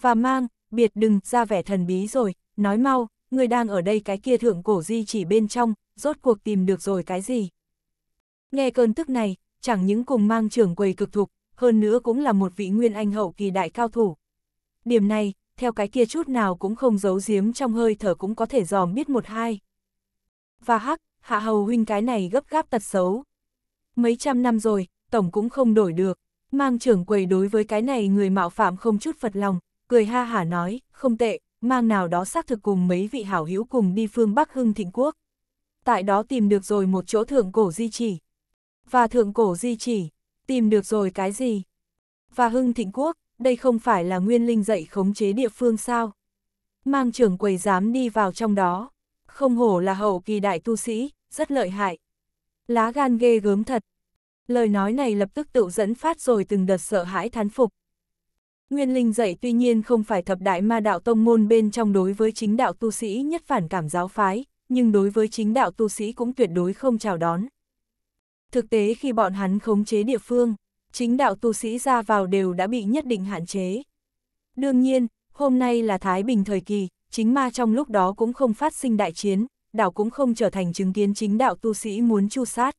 A: Và mang, biệt đừng, ra vẻ thần bí rồi, nói mau, người đang ở đây cái kia thượng cổ di chỉ bên trong, rốt cuộc tìm được rồi cái gì. Nghe cơn tức này, chẳng những cùng mang trưởng quầy cực thục, hơn nữa cũng là một vị nguyên anh hậu kỳ đại cao thủ. Điểm này, theo cái kia chút nào cũng không giấu giếm trong hơi thở cũng có thể dòm biết một hai. Và hắc, hạ hầu huynh cái này gấp gáp tật xấu. Mấy trăm năm rồi, tổng cũng không đổi được, mang trưởng quầy đối với cái này người mạo phạm không chút phật lòng, cười ha hả nói, không tệ, mang nào đó xác thực cùng mấy vị hảo hữu cùng đi phương Bắc Hưng Thịnh Quốc. Tại đó tìm được rồi một chỗ thượng cổ di chỉ. Và thượng cổ di chỉ, tìm được rồi cái gì? Và hưng thịnh quốc, đây không phải là nguyên linh dạy khống chế địa phương sao? Mang trưởng quầy dám đi vào trong đó, không hổ là hậu kỳ đại tu sĩ, rất lợi hại. Lá gan ghê gớm thật. Lời nói này lập tức tự dẫn phát rồi từng đợt sợ hãi thán phục. Nguyên linh dạy tuy nhiên không phải thập đại ma đạo tông môn bên trong đối với chính đạo tu sĩ nhất phản cảm giáo phái, nhưng đối với chính đạo tu sĩ cũng tuyệt đối không chào đón. Thực tế khi bọn hắn khống chế địa phương, chính đạo tu sĩ ra vào đều đã bị nhất định hạn chế. Đương nhiên, hôm nay là Thái Bình thời kỳ, chính ma trong lúc đó cũng không phát sinh đại chiến, đảo cũng không trở thành chứng kiến chính đạo tu sĩ muốn chu sát.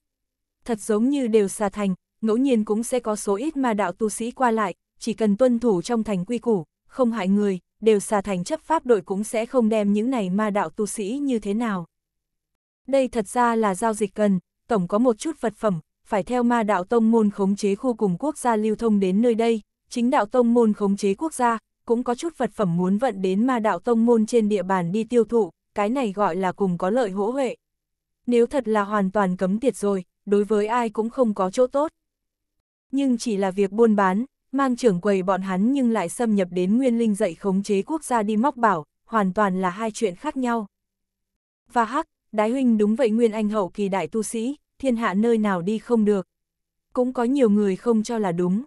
A: Thật giống như đều xa thành, ngẫu nhiên cũng sẽ có số ít mà đạo tu sĩ qua lại, chỉ cần tuân thủ trong thành quy củ, không hại người, đều xà thành chấp pháp đội cũng sẽ không đem những này ma đạo tu sĩ như thế nào. Đây thật ra là giao dịch cần, tổng có một chút vật phẩm, phải theo ma đạo tông môn khống chế khu cùng quốc gia lưu thông đến nơi đây, chính đạo tông môn khống chế quốc gia, cũng có chút vật phẩm muốn vận đến ma đạo tông môn trên địa bàn đi tiêu thụ, cái này gọi là cùng có lợi hỗ huệ. Nếu thật là hoàn toàn cấm tiệt rồi, đối với ai cũng không có chỗ tốt. Nhưng chỉ là việc buôn bán, mang trưởng quầy bọn hắn nhưng lại xâm nhập đến nguyên linh dạy khống chế quốc gia đi móc bảo, hoàn toàn là hai chuyện khác nhau. Và hắc, Đái huynh đúng vậy nguyên anh hậu kỳ đại tu sĩ, thiên hạ nơi nào đi không được. Cũng có nhiều người không cho là đúng.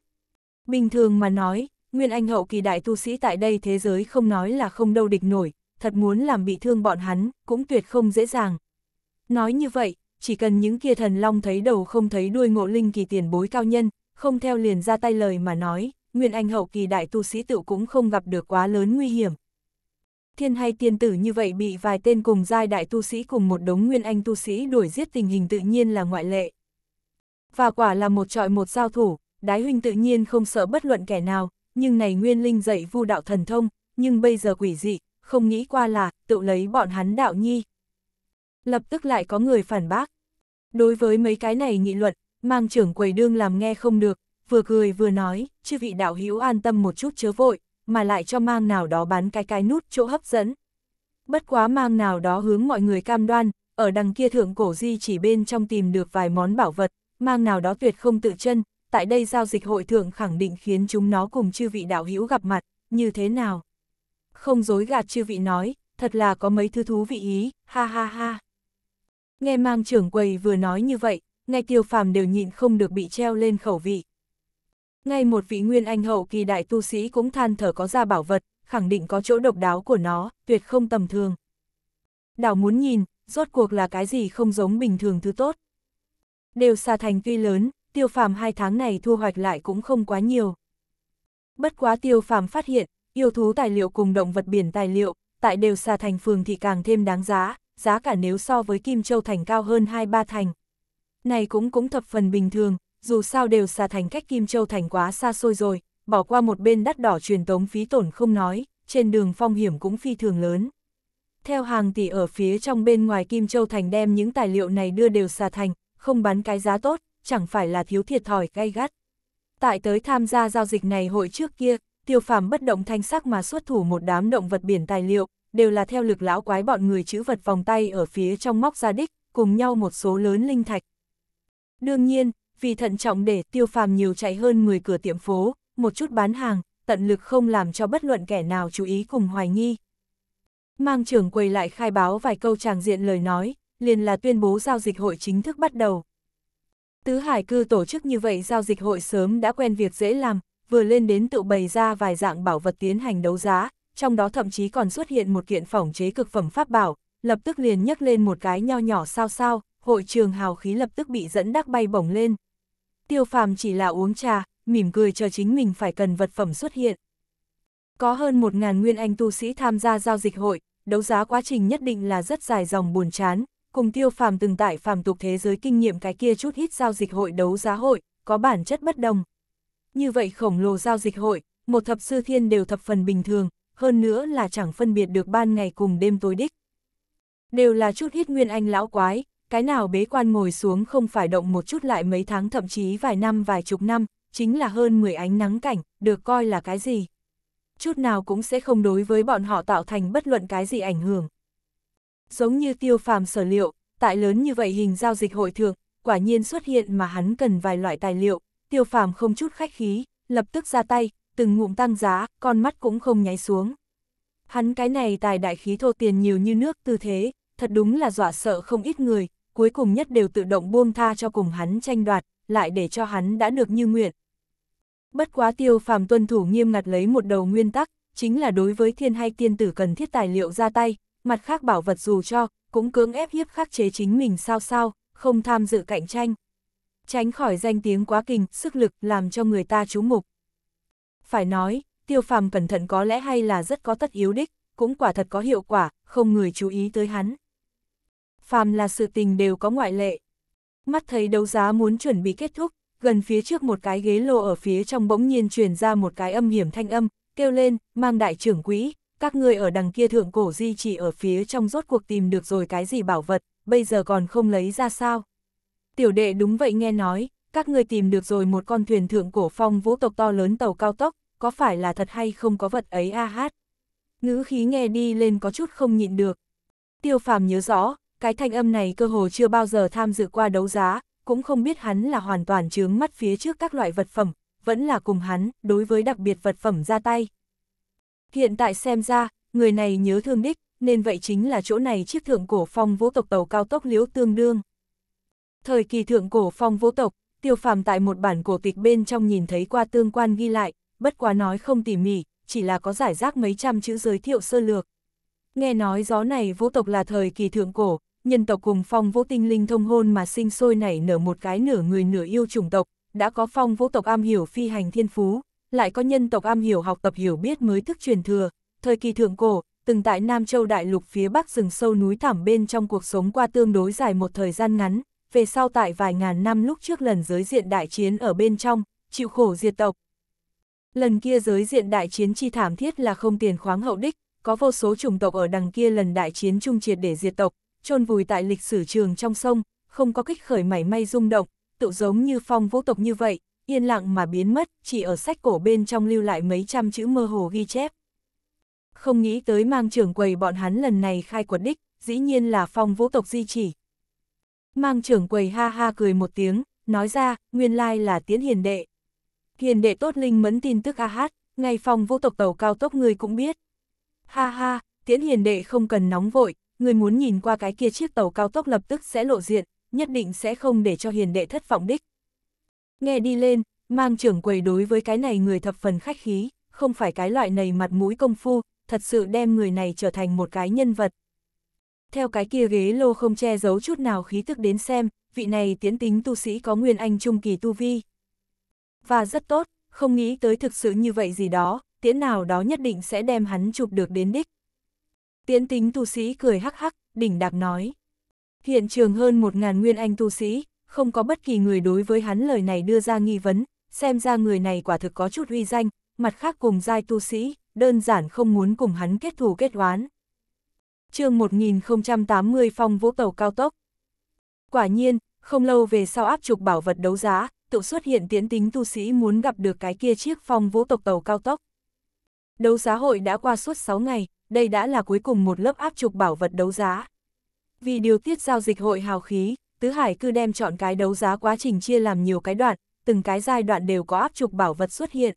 A: Bình thường mà nói, nguyên anh hậu kỳ đại tu sĩ tại đây thế giới không nói là không đâu địch nổi, thật muốn làm bị thương bọn hắn, cũng tuyệt không dễ dàng. Nói như vậy, chỉ cần những kia thần long thấy đầu không thấy đuôi ngộ linh kỳ tiền bối cao nhân, không theo liền ra tay lời mà nói, Nguyên Anh hậu kỳ đại tu sĩ tự cũng không gặp được quá lớn nguy hiểm. Thiên hay tiên tử như vậy bị vài tên cùng giai đại tu sĩ cùng một đống nguyên anh tu sĩ đuổi giết tình hình tự nhiên là ngoại lệ. Và quả là một trọi một giao thủ, đái huynh tự nhiên không sợ bất luận kẻ nào, nhưng này nguyên linh dạy vu đạo thần thông, nhưng bây giờ quỷ dị, không nghĩ qua là tự lấy bọn hắn đạo nhi. Lập tức lại có người phản bác. Đối với mấy cái này nghị luận, mang trưởng quầy đương làm nghe không được, vừa cười vừa nói, chư vị đạo hữu an tâm một chút chớ vội, mà lại cho mang nào đó bán cái cái nút chỗ hấp dẫn. Bất quá mang nào đó hướng mọi người cam đoan, ở đằng kia thượng cổ di chỉ bên trong tìm được vài món bảo vật, mang nào đó tuyệt không tự chân, tại đây giao dịch hội thượng khẳng định khiến chúng nó cùng chư vị đạo hữu gặp mặt, như thế nào? Không dối gạt chư vị nói, thật là có mấy thứ thú vị ý, ha ha ha. Nghe mang trưởng quầy vừa nói như vậy, ngay tiêu phàm đều nhịn không được bị treo lên khẩu vị. Ngay một vị nguyên anh hậu kỳ đại tu sĩ cũng than thở có ra bảo vật, khẳng định có chỗ độc đáo của nó, tuyệt không tầm thường. Đảo muốn nhìn, rốt cuộc là cái gì không giống bình thường thứ tốt. Đều xa thành tuy lớn, tiêu phàm hai tháng này thu hoạch lại cũng không quá nhiều. Bất quá tiêu phàm phát hiện, yêu thú tài liệu cùng động vật biển tài liệu, tại đều xa thành phường thì càng thêm đáng giá, giá cả nếu so với Kim Châu Thành cao hơn 2-3 thành. Này cũng cũng thập phần bình thường, dù sao đều xa thành cách Kim Châu thành quá xa xôi rồi, bỏ qua một bên đắt đỏ truyền tống phí tổn không nói, trên đường phong hiểm cũng phi thường lớn. Theo hàng tỷ ở phía trong bên ngoài Kim Châu thành đem những tài liệu này đưa đều xa thành, không bán cái giá tốt, chẳng phải là thiếu thiệt thòi gay gắt. Tại tới tham gia giao dịch này hội trước kia, tiêu phàm bất động thanh sắc mà xuất thủ một đám động vật biển tài liệu, đều là theo lực lão quái bọn người chữ vật vòng tay ở phía trong móc ra đích, cùng nhau một số lớn linh thạch. Đương nhiên, vì thận trọng để tiêu phàm nhiều chạy hơn 10 cửa tiệm phố, một chút bán hàng, tận lực không làm cho bất luận kẻ nào chú ý cùng hoài nghi. Mang trưởng quầy lại khai báo vài câu tràng diện lời nói, liền là tuyên bố giao dịch hội chính thức bắt đầu. Tứ Hải cư tổ chức như vậy giao dịch hội sớm đã quen việc dễ làm, vừa lên đến tự bày ra vài dạng bảo vật tiến hành đấu giá, trong đó thậm chí còn xuất hiện một kiện phỏng chế cực phẩm pháp bảo, lập tức liền nhấc lên một cái nho nhỏ sao sao, hội trường hào khí lập tức bị dẫn đắc bay bổng lên, tiêu phàm chỉ là uống trà, mỉm cười chờ chính mình phải cần vật phẩm xuất hiện. Có hơn một ngàn nguyên anh tu sĩ tham gia giao dịch hội, đấu giá quá trình nhất định là rất dài dòng buồn chán, cùng tiêu phàm từng tại phàm tục thế giới kinh nghiệm cái kia chút ít giao dịch hội đấu giá hội, có bản chất bất đồng. Như vậy khổng lồ giao dịch hội, một thập sư thiên đều thập phần bình thường, hơn nữa là chẳng phân biệt được ban ngày cùng đêm tối đích. Đều là chút ít nguyên anh lão quái, cái nào bế quan ngồi xuống không phải động một chút lại mấy tháng thậm chí vài năm vài chục năm, chính là hơn 10 ánh nắng cảnh, được coi là cái gì. Chút nào cũng sẽ không đối với bọn họ tạo thành bất luận cái gì ảnh hưởng. Giống như tiêu phàm sở liệu, tại lớn như vậy hình giao dịch hội thượng, quả nhiên xuất hiện mà hắn cần vài loại tài liệu, tiêu phàm không chút khách khí, lập tức ra tay, từng ngụm tăng giá, con mắt cũng không nháy xuống. Hắn cái này tài đại khí thô tiền nhiều như nước tư thế, thật đúng là dọa sợ không ít người, cuối cùng nhất đều tự động buông tha cho cùng hắn tranh đoạt, lại để cho hắn đã được như nguyện. Bất quá tiêu phàm tuân thủ nghiêm ngặt lấy một đầu nguyên tắc, chính là đối với thiên hay tiên tử cần thiết tài liệu ra tay, mặt khác bảo vật dù cho, cũng cưỡng ép hiếp khắc chế chính mình sao sao, không tham dự cạnh tranh. Tránh khỏi danh tiếng quá kinh sức lực làm cho người ta chú mục. Phải nói, tiêu phàm cẩn thận có lẽ hay là rất có tất yếu đích, cũng quả thật có hiệu quả, không người chú ý tới hắn phàm là sự tình đều có ngoại lệ. Mắt thấy đấu giá muốn chuẩn bị kết thúc, gần phía trước một cái ghế lô ở phía trong bỗng nhiên truyền ra một cái âm hiểm thanh âm, kêu lên, mang đại trưởng quỹ, các người ở đằng kia thượng cổ di chỉ ở phía trong rốt cuộc tìm được rồi cái gì bảo vật, bây giờ còn không lấy ra sao. Tiểu đệ đúng vậy nghe nói, các người tìm được rồi một con thuyền thượng cổ phong vũ tộc to lớn tàu cao tốc, có phải là thật hay không có vật ấy a à hát. Ngữ khí nghe đi lên có chút không nhịn được. Tiêu phàm nhớ rõ, cái thanh âm này cơ hồ chưa bao giờ tham dự qua đấu giá, cũng không biết hắn là hoàn toàn chướng mắt phía trước các loại vật phẩm, vẫn là cùng hắn, đối với đặc biệt vật phẩm ra tay. Hiện tại xem ra, người này nhớ thương đích, nên vậy chính là chỗ này chiếc thượng cổ phong vũ tộc tàu cao tốc liễu tương đương. Thời kỳ thượng cổ phong vũ tộc, tiêu phàm tại một bản cổ tịch bên trong nhìn thấy qua tương quan ghi lại, bất quá nói không tỉ mỉ, chỉ là có giải rác mấy trăm chữ giới thiệu sơ lược. Nghe nói gió này vũ tộc là thời kỳ thượng cổ, nhân tộc cùng phong vũ tinh linh thông hôn mà sinh sôi nảy nở một cái nửa người nửa yêu chủng tộc, đã có phong vũ tộc am hiểu phi hành thiên phú, lại có nhân tộc am hiểu học tập hiểu biết mới thức truyền thừa, thời kỳ thượng cổ, từng tại Nam Châu Đại Lục phía Bắc rừng sâu núi thẳm bên trong cuộc sống qua tương đối dài một thời gian ngắn, về sau tại vài ngàn năm lúc trước lần giới diện đại chiến ở bên trong, chịu khổ diệt tộc. Lần kia giới diện đại chiến chi thảm thiết là không tiền khoáng hậu đích, có vô số chủng tộc ở đằng kia lần đại chiến chung triệt để diệt tộc, chôn vùi tại lịch sử trường trong sông, không có kích khởi mảy may rung động, tự giống như phong vũ tộc như vậy, yên lặng mà biến mất, chỉ ở sách cổ bên trong lưu lại mấy trăm chữ mơ hồ ghi chép. Không nghĩ tới mang trưởng quầy bọn hắn lần này khai quật đích, dĩ nhiên là phong vũ tộc di chỉ. Mang trưởng quầy ha ha cười một tiếng, nói ra, nguyên lai là tiến hiền đệ. Hiền đệ tốt linh mẫn tin tức a hát, ngay phong vũ tộc tàu cao tốc người cũng biết. Ha ha, tiến hiền đệ không cần nóng vội, người muốn nhìn qua cái kia chiếc tàu cao tốc lập tức sẽ lộ diện, nhất định sẽ không để cho hiền đệ thất vọng đích. Nghe đi lên, mang trưởng quầy đối với cái này người thập phần khách khí, không phải cái loại này mặt mũi công phu, thật sự đem người này trở thành một cái nhân vật. Theo cái kia ghế lô không che giấu chút nào khí tức đến xem, vị này tiến tính tu sĩ có nguyên anh trung kỳ tu vi. Và rất tốt, không nghĩ tới thực sự như vậy gì đó, tiễn nào đó nhất định sẽ đem hắn chụp được đến đích. Tiễn tính tu sĩ cười hắc hắc, đỉnh đạc nói. Hiện trường hơn một ngàn nguyên anh tu sĩ, không có bất kỳ người đối với hắn lời này đưa ra nghi vấn, xem ra người này quả thực có chút uy danh, mặt khác cùng giai tu sĩ, đơn giản không muốn cùng hắn kết thù kết oán. chương 1080 phong vũ tàu cao tốc. Quả nhiên, không lâu về sau áp trục bảo vật đấu giá, tự xuất hiện tiễn tính tu sĩ muốn gặp được cái kia chiếc phong vũ tộc tàu cao tốc. Đấu giá hội đã qua suốt 6 ngày, đây đã là cuối cùng một lớp áp trục bảo vật đấu giá. Vì điều tiết giao dịch hội hào khí, Tứ Hải cứ đem chọn cái đấu giá quá trình chia làm nhiều cái đoạn, từng cái giai đoạn đều có áp trục bảo vật xuất hiện.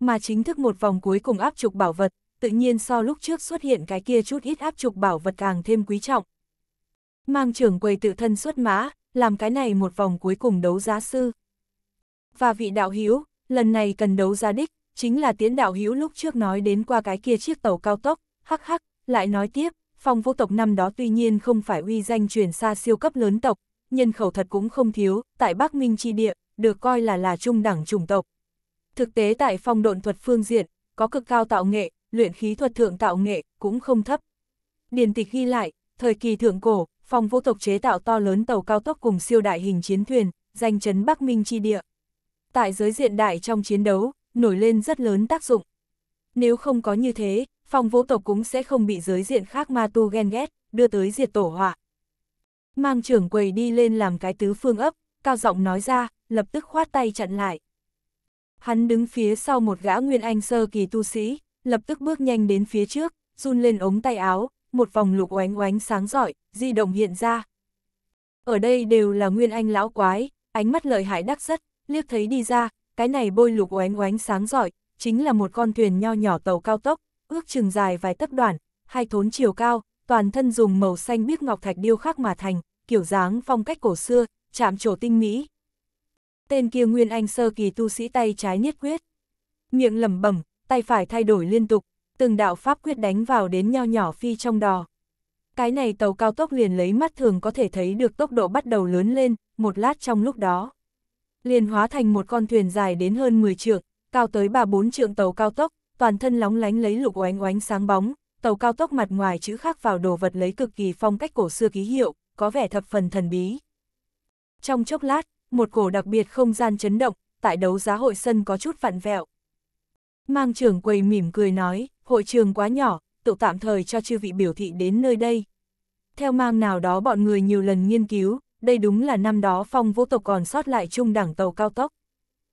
A: Mà chính thức một vòng cuối cùng áp trục bảo vật, tự nhiên so lúc trước xuất hiện cái kia chút ít áp trục bảo vật càng thêm quý trọng. Mang trưởng quầy tự thân xuất mã, làm cái này một vòng cuối cùng đấu giá sư. Và vị đạo hữu lần này cần đấu giá đích, chính là tiến đạo hữu lúc trước nói đến qua cái kia chiếc tàu cao tốc, hắc hắc, lại nói tiếp, phong vũ tộc năm đó tuy nhiên không phải uy danh truyền xa siêu cấp lớn tộc, nhân khẩu thật cũng không thiếu, tại Bắc Minh chi địa, được coi là là trung đẳng chủng tộc. Thực tế tại phong độn thuật phương diện, có cực cao tạo nghệ, luyện khí thuật thượng tạo nghệ, cũng không thấp. Điền tịch ghi lại, thời kỳ thượng cổ, phong vũ tộc chế tạo to lớn tàu cao tốc cùng siêu đại hình chiến thuyền, danh chấn Bắc Minh chi địa. Tại giới diện đại trong chiến đấu, nổi lên rất lớn tác dụng. Nếu không có như thế, phong vũ tộc cũng sẽ không bị giới diện khác ma tu ghen ghét, đưa tới diệt tổ họa. Mang trưởng quầy đi lên làm cái tứ phương ấp, cao giọng nói ra, lập tức khoát tay chặn lại. Hắn đứng phía sau một gã nguyên anh sơ kỳ tu sĩ, lập tức bước nhanh đến phía trước, run lên ống tay áo, một vòng lục oánh oánh sáng giỏi, di động hiện ra. Ở đây đều là nguyên anh lão quái, ánh mắt lợi hại đắc rất, liếc thấy đi ra, cái này bôi lục oánh oánh sáng giỏi, chính là một con thuyền nho nhỏ tàu cao tốc, ước chừng dài vài tấc đoạn, hai thốn chiều cao, toàn thân dùng màu xanh biếc ngọc thạch điêu khắc mà thành, kiểu dáng phong cách cổ xưa, chạm trổ tinh mỹ. Tên kia Nguyên Anh sơ kỳ tu sĩ tay trái niết quyết, miệng lẩm bẩm, tay phải thay đổi liên tục, từng đạo pháp quyết đánh vào đến nho nhỏ phi trong đò. Cái này tàu cao tốc liền lấy mắt thường có thể thấy được tốc độ bắt đầu lớn lên, một lát trong lúc đó. Liền hóa thành một con thuyền dài đến hơn 10 trượng, cao tới 3-4 trượng tàu cao tốc, toàn thân lóng lánh lấy lục oánh oánh sáng bóng, tàu cao tốc mặt ngoài chữ khắc vào đồ vật lấy cực kỳ phong cách cổ xưa ký hiệu, có vẻ thập phần thần bí. Trong chốc lát, một cổ đặc biệt không gian chấn động, tại đấu giá hội sân có chút vặn vẹo. Mang trưởng quầy mỉm cười nói, hội trường quá nhỏ, tự tạm thời cho chư vị biểu thị đến nơi đây. Theo mang nào đó bọn người nhiều lần nghiên cứu, đây đúng là năm đó phong vô tộc còn sót lại trung đẳng tàu cao tốc.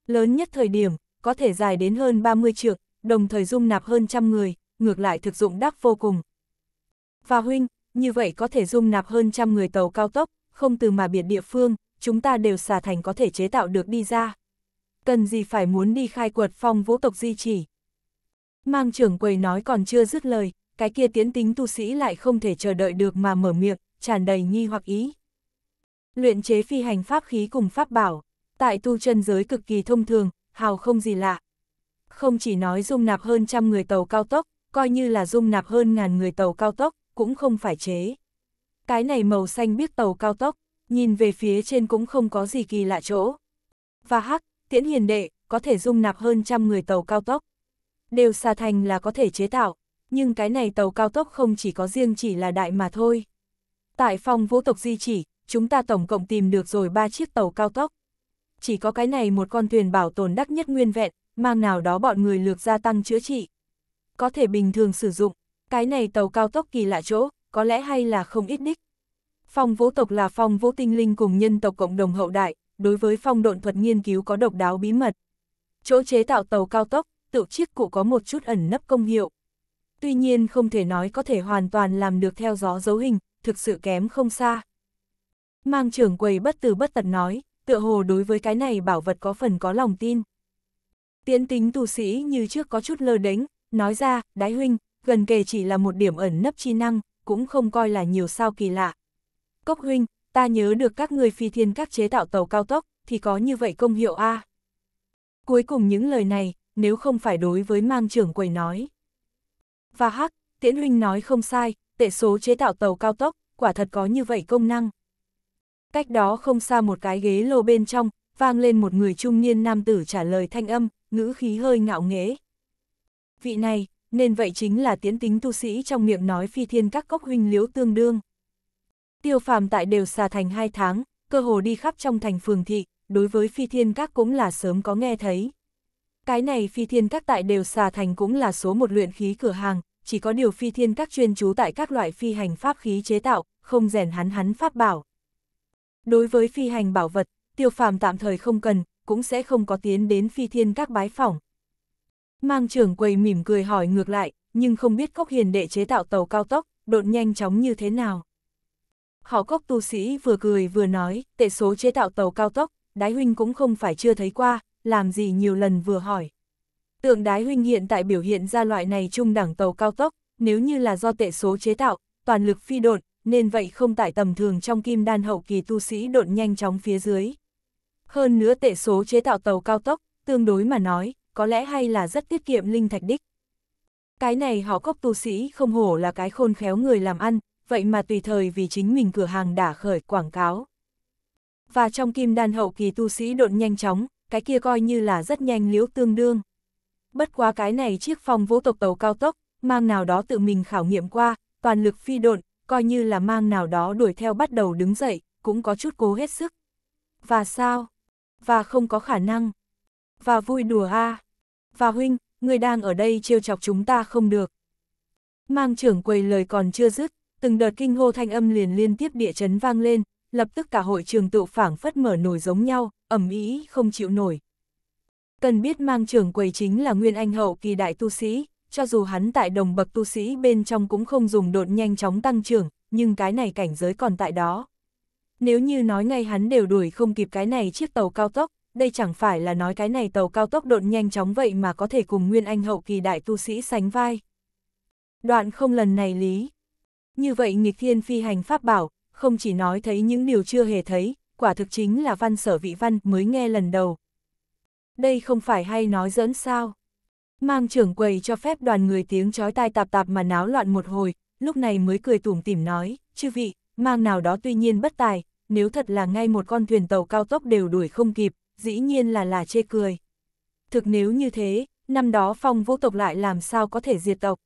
A: Lớn nhất thời điểm, có thể dài đến hơn 30 trượng, đồng thời dung nạp hơn trăm người, ngược lại thực dụng đắc vô cùng. Và huynh, như vậy có thể dung nạp hơn trăm người tàu cao tốc, không từ mà biệt địa phương, chúng ta đều xà thành có thể chế tạo được đi ra. Cần gì phải muốn đi khai quật phong vũ tộc di chỉ. Mang trưởng quầy nói còn chưa dứt lời, cái kia tiến tính tu sĩ lại không thể chờ đợi được mà mở miệng, tràn đầy nghi hoặc ý. Luyện chế phi hành pháp khí cùng pháp bảo, tại tu chân giới cực kỳ thông thường, hào không gì lạ, không chỉ nói dung nạp hơn trăm người tàu cao tốc, coi như là dung nạp hơn ngàn người tàu cao tốc, cũng không phải chế. Cái này màu xanh biết tàu cao tốc, nhìn về phía trên cũng không có gì kỳ lạ chỗ. Và hắc, tiễn hiền đệ, có thể dung nạp hơn trăm người tàu cao tốc. Đều xà thành là có thể chế tạo, nhưng cái này tàu cao tốc không chỉ có riêng chỉ là đại mà thôi. Tại phòng vũ tộc di chỉ, chúng ta tổng cộng tìm được rồi ba chiếc tàu cao tốc. Chỉ có cái này một con thuyền bảo tồn đắc nhất nguyên vẹn, mang nào đó bọn người lược gia tăng chữa trị. Có thể bình thường sử dụng, cái này tàu cao tốc kỳ lạ chỗ, có lẽ hay là không ít đích. Phong vũ tộc là phong vũ tinh linh cùng nhân tộc cộng đồng hậu đại, đối với phong độn thuật nghiên cứu có độc đáo bí mật. Chỗ chế tạo tàu cao tốc, tự chiếc cụ có một chút ẩn nấp công hiệu. Tuy nhiên không thể nói có thể hoàn toàn làm được theo gió dấu hình, thực sự kém không xa. Mang trưởng quầy bất từ bất tật nói, tựa hồ đối với cái này bảo vật có phần có lòng tin. Tiễn tính tu sĩ như trước có chút lơ đánh, nói ra, đái huynh, gần kề chỉ là một điểm ẩn nấp chi năng, cũng không coi là nhiều sao kỳ lạ. Cốc huynh, ta nhớ được các người phi thiên các chế tạo tàu cao tốc, thì có như vậy công hiệu A. Cuối cùng những lời này, nếu không phải đối với mang trưởng quầy nói. Và hắc, tiễn huynh nói không sai, tệ số chế tạo tàu cao tốc, quả thật có như vậy công năng. Cách đó không xa một cái ghế lô bên trong, vang lên một người trung niên nam tử trả lời thanh âm, ngữ khí hơi ngạo nghễ. Vị này, nên vậy chính là tiến tính tu sĩ trong miệng nói phi thiên các cốc huynh liếu tương đương. Tiêu phàm tại đều xà thành hai tháng, cơ hồ đi khắp trong thành phường thị, đối với phi thiên các cũng là sớm có nghe thấy. Cái này phi thiên các tại đều xà thành cũng là số một luyện khí cửa hàng, chỉ có điều phi thiên các chuyên trú tại các loại phi hành pháp khí chế tạo, không rèn hắn hắn pháp bảo. Đối với phi hành bảo vật, tiêu phàm tạm thời không cần, cũng sẽ không có tiến đến phi thiên các bái phỏng. Mang trưởng quầy mỉm cười hỏi ngược lại, nhưng không biết cốc hiền đệ chế tạo tàu cao tốc, độn nhanh chóng như thế nào. Họ cốc tu sĩ vừa cười vừa nói, tệ số chế tạo tàu cao tốc, đái huynh cũng không phải chưa thấy qua, làm gì nhiều lần vừa hỏi. Tượng đái huynh hiện tại biểu hiện ra loại này trung đẳng tàu cao tốc, nếu như là do tệ số chế tạo, toàn lực phi độn, nên vậy không tại tầm thường trong kim đan hậu kỳ tu sĩ độn nhanh chóng phía dưới. Hơn nữa tệ số chế tạo tàu cao tốc, tương đối mà nói, có lẽ hay là rất tiết kiệm linh thạch đích. Cái này họ cốc tu sĩ không hổ là cái khôn khéo người làm ăn, vậy mà tùy thời vì chính mình cửa hàng đã khởi quảng cáo. Và trong kim đan hậu kỳ tu sĩ độn nhanh chóng, cái kia coi như là rất nhanh liễu tương đương. Bất quá cái này chiếc phong vũ tộc tàu cao tốc, mang nào đó tự mình khảo nghiệm qua, toàn lực phi độn, coi như là mang nào đó đuổi theo bắt đầu đứng dậy, cũng có chút cố hết sức. Và sao? và không có khả năng. Và vui đùa a à. Và huynh, người đang ở đây trêu chọc chúng ta không được. Mang trưởng quầy lời còn chưa dứt, từng đợt kinh hô thanh âm liền liên tiếp địa chấn vang lên, lập tức cả hội trường tựu phảng phất mở nổi giống nhau, ẩm ý không chịu nổi. Cần biết mang trưởng quầy chính là nguyên anh hậu kỳ đại tu sĩ, cho dù hắn tại đồng bậc tu sĩ bên trong cũng không dùng đột nhanh chóng tăng trưởng, nhưng cái này cảnh giới còn tại đó. Nếu như nói ngay hắn đều đuổi không kịp cái này chiếc tàu cao tốc, đây chẳng phải là nói cái này tàu cao tốc độn nhanh chóng vậy mà có thể cùng Nguyên Anh hậu kỳ đại tu sĩ sánh vai. Đoạn không lần này lý. Như vậy nghịch thiên phi hành pháp bảo, không chỉ nói thấy những điều chưa hề thấy, quả thực chính là văn sở vị văn mới nghe lần đầu. Đây không phải hay nói giỡn sao. Mang trưởng quầy cho phép đoàn người tiếng chói tai tạp tạp mà náo loạn một hồi, lúc này mới cười tủm tỉm nói, chư vị, mang nào đó tuy nhiên bất tài, nếu thật là ngay một con thuyền tàu cao tốc đều đuổi không kịp, dĩ nhiên là là chê cười. Thực nếu như thế, năm đó phong vô tộc lại làm sao có thể diệt tộc.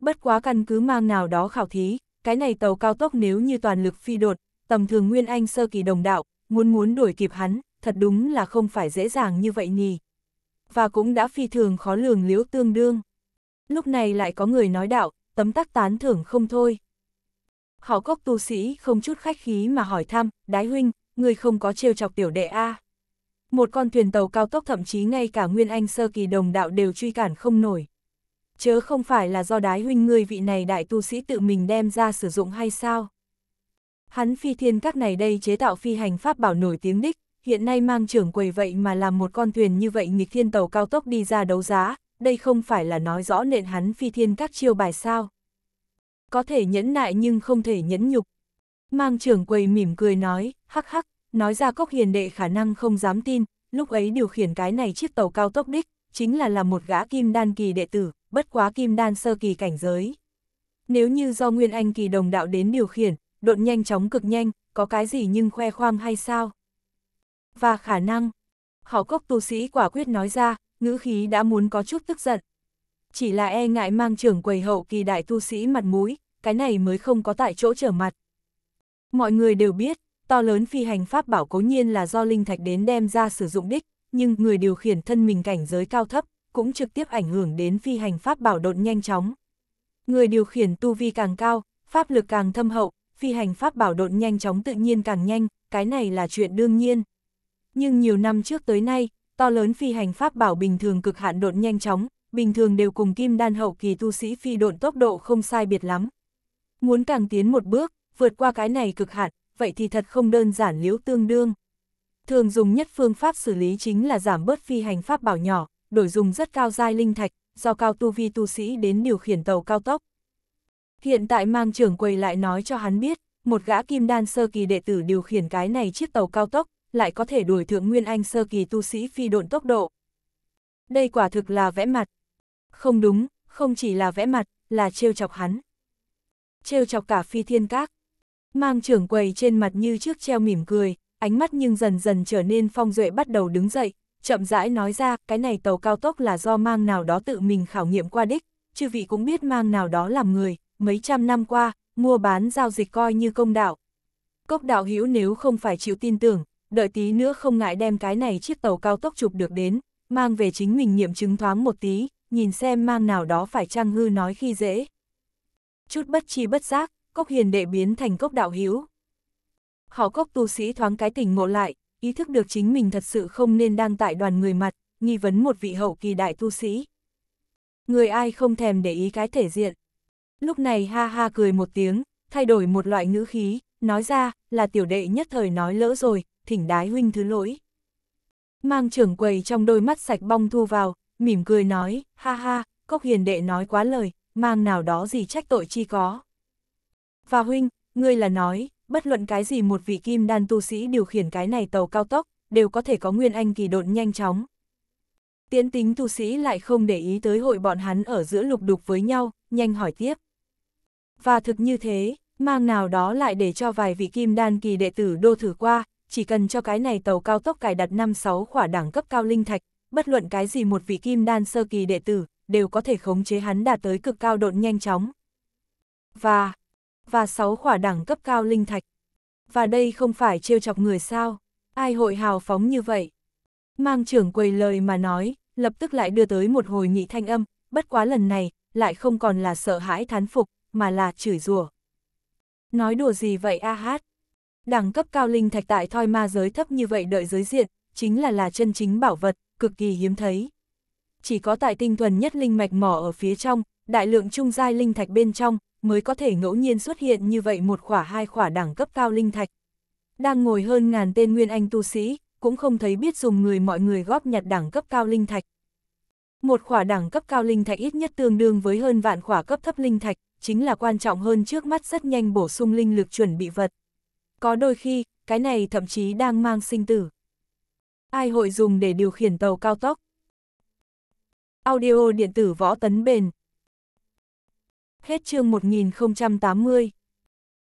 A: Bất quá căn cứ mang nào đó khảo thí, cái này tàu cao tốc nếu như toàn lực phi đột, tầm thường Nguyên Anh sơ kỳ đồng đạo, muốn muốn đuổi kịp hắn, thật đúng là không phải dễ dàng như vậy nhỉ. Và cũng đã phi thường khó lường liễu tương đương. Lúc này lại có người nói đạo, tấm tắc tán thưởng không thôi. Họ cốc tu sĩ không chút khách khí mà hỏi thăm, đái huynh, người không có trêu chọc tiểu đệ A. Một con thuyền tàu cao tốc thậm chí ngay cả Nguyên Anh sơ kỳ đồng đạo đều truy cản không nổi. Chớ không phải là do đái huynh người vị này đại tu sĩ tự mình đem ra sử dụng hay sao? Hắn phi thiên các này đây chế tạo phi hành pháp bảo nổi tiếng đích, hiện nay mang trưởng quầy vậy mà làm một con thuyền như vậy nghịch thiên tàu cao tốc đi ra đấu giá, đây không phải là nói rõ nện hắn phi thiên các chiêu bài sao có thể nhẫn nại nhưng không thể nhẫn nhục. Mang trưởng quầy mỉm cười nói, hắc hắc, nói ra cốc hiền đệ khả năng không dám tin, lúc ấy điều khiển cái này chiếc tàu cao tốc đích, chính là là một gã kim đan kỳ đệ tử, bất quá kim đan sơ kỳ cảnh giới. Nếu như do Nguyên Anh kỳ đồng đạo đến điều khiển, độn nhanh chóng cực nhanh, có cái gì nhưng khoe khoang hay sao? Và khả năng, họ cốc tu sĩ quả quyết nói ra, ngữ khí đã muốn có chút tức giận, chỉ là e ngại mang trưởng quầy hậu kỳ đại tu sĩ mặt mũi, cái này mới không có tại chỗ trở mặt. Mọi người đều biết, to lớn phi hành pháp bảo cố nhiên là do linh thạch đến đem ra sử dụng đích, nhưng người điều khiển thân mình cảnh giới cao thấp, cũng trực tiếp ảnh hưởng đến phi hành pháp bảo độn nhanh chóng. Người điều khiển tu vi càng cao, pháp lực càng thâm hậu, phi hành pháp bảo độn nhanh chóng tự nhiên càng nhanh, cái này là chuyện đương nhiên. Nhưng nhiều năm trước tới nay, to lớn phi hành pháp bảo bình thường cực hạn độn nhanh chóng, bình thường đều cùng kim đan hậu kỳ tu sĩ phi độn tốc độ không sai biệt lắm. Muốn càng tiến một bước, vượt qua cái này cực hạn, vậy thì thật không đơn giản liễu tương đương. Thường dùng nhất phương pháp xử lý chính là giảm bớt phi hành pháp bảo nhỏ, đổi dùng rất cao giai linh thạch, do cao tu vi tu sĩ đến điều khiển tàu cao tốc. Hiện tại mang trưởng quầy lại nói cho hắn biết, một gã kim đan sơ kỳ đệ tử điều khiển cái này chiếc tàu cao tốc, lại có thể đuổi thượng Nguyên Anh sơ kỳ tu sĩ phi độn tốc độ đây quả thực là vẽ mặt. Không đúng, không chỉ là vẽ mặt, là trêu chọc hắn. Trêu chọc cả phi thiên các. Mang trưởng quầy trên mặt như trước treo mỉm cười, ánh mắt nhưng dần dần trở nên phong duệ bắt đầu đứng dậy, chậm rãi nói ra, cái này tàu cao tốc là do mang nào đó tự mình khảo nghiệm qua đích, chư vị cũng biết mang nào đó làm người, mấy trăm năm qua, mua bán giao dịch coi như công đạo. Cốc đạo hữu nếu không phải chịu tin tưởng, đợi tí nữa không ngại đem cái này chiếc tàu cao tốc chụp được đến, mang về chính mình nghiệm chứng thoáng một tí, nhìn xem mang nào đó phải chăng hư nói khi dễ. Chút bất chi bất giác, cốc hiền đệ biến thành cốc đạo hiếu. Họ cốc tu sĩ thoáng cái tỉnh ngộ lại, ý thức được chính mình thật sự không nên đang tại đoàn người mặt, nghi vấn một vị hậu kỳ đại tu sĩ. Người ai không thèm để ý cái thể diện. Lúc này ha ha cười một tiếng, thay đổi một loại ngữ khí, nói ra là tiểu đệ nhất thời nói lỡ rồi, thỉnh đái huynh thứ lỗi. Mang trưởng quầy trong đôi mắt sạch bong thu vào, mỉm cười nói, ha ha, cốc hiền đệ nói quá lời, mang nào đó gì trách tội chi có. Và huynh, ngươi là nói, bất luận cái gì một vị kim đan tu sĩ điều khiển cái này tàu cao tốc, đều có thể có nguyên anh kỳ độn nhanh chóng. Tiến tính tu sĩ lại không để ý tới hội bọn hắn ở giữa lục đục với nhau, nhanh hỏi tiếp. Và thực như thế, mang nào đó lại để cho vài vị kim đan kỳ đệ tử đô thử qua, chỉ cần cho cái này tàu cao tốc cài đặt 5-6 khỏa đẳng cấp cao linh thạch, bất luận cái gì một vị kim đan sơ kỳ đệ tử, đều có thể khống chế hắn đạt tới cực cao độn nhanh chóng. Và, và 6 khỏa đẳng cấp cao linh thạch. Và đây không phải trêu chọc người sao, ai hội hào phóng như vậy. Mang trưởng quầy lời mà nói, lập tức lại đưa tới một hồi nghị thanh âm, bất quá lần này, lại không còn là sợ hãi thán phục, mà là chửi rủa. Nói đùa gì vậy a hát? đẳng cấp cao linh thạch tại thoi ma giới thấp như vậy đợi giới diện, chính là là chân chính bảo vật, cực kỳ hiếm thấy. Chỉ có tại tinh thuần nhất linh mạch mỏ ở phía trong, đại lượng trung giai linh thạch bên trong, mới có thể ngẫu nhiên xuất hiện như vậy một khỏa hai khỏa đẳng cấp cao linh thạch. Đang ngồi hơn ngàn tên nguyên anh tu sĩ, cũng không thấy biết dùng người mọi người góp nhặt đẳng cấp cao linh thạch. Một khỏa đẳng cấp cao linh thạch ít nhất tương đương với hơn vạn khỏa cấp thấp linh thạch, chính là quan trọng hơn trước mắt rất nhanh bổ sung linh lực chuẩn bị vật. Có đôi khi, cái này thậm chí đang mang sinh tử. Ai hội dùng để điều khiển tàu cao tốc? Audio điện tử võ tấn bền. Hết chương 1080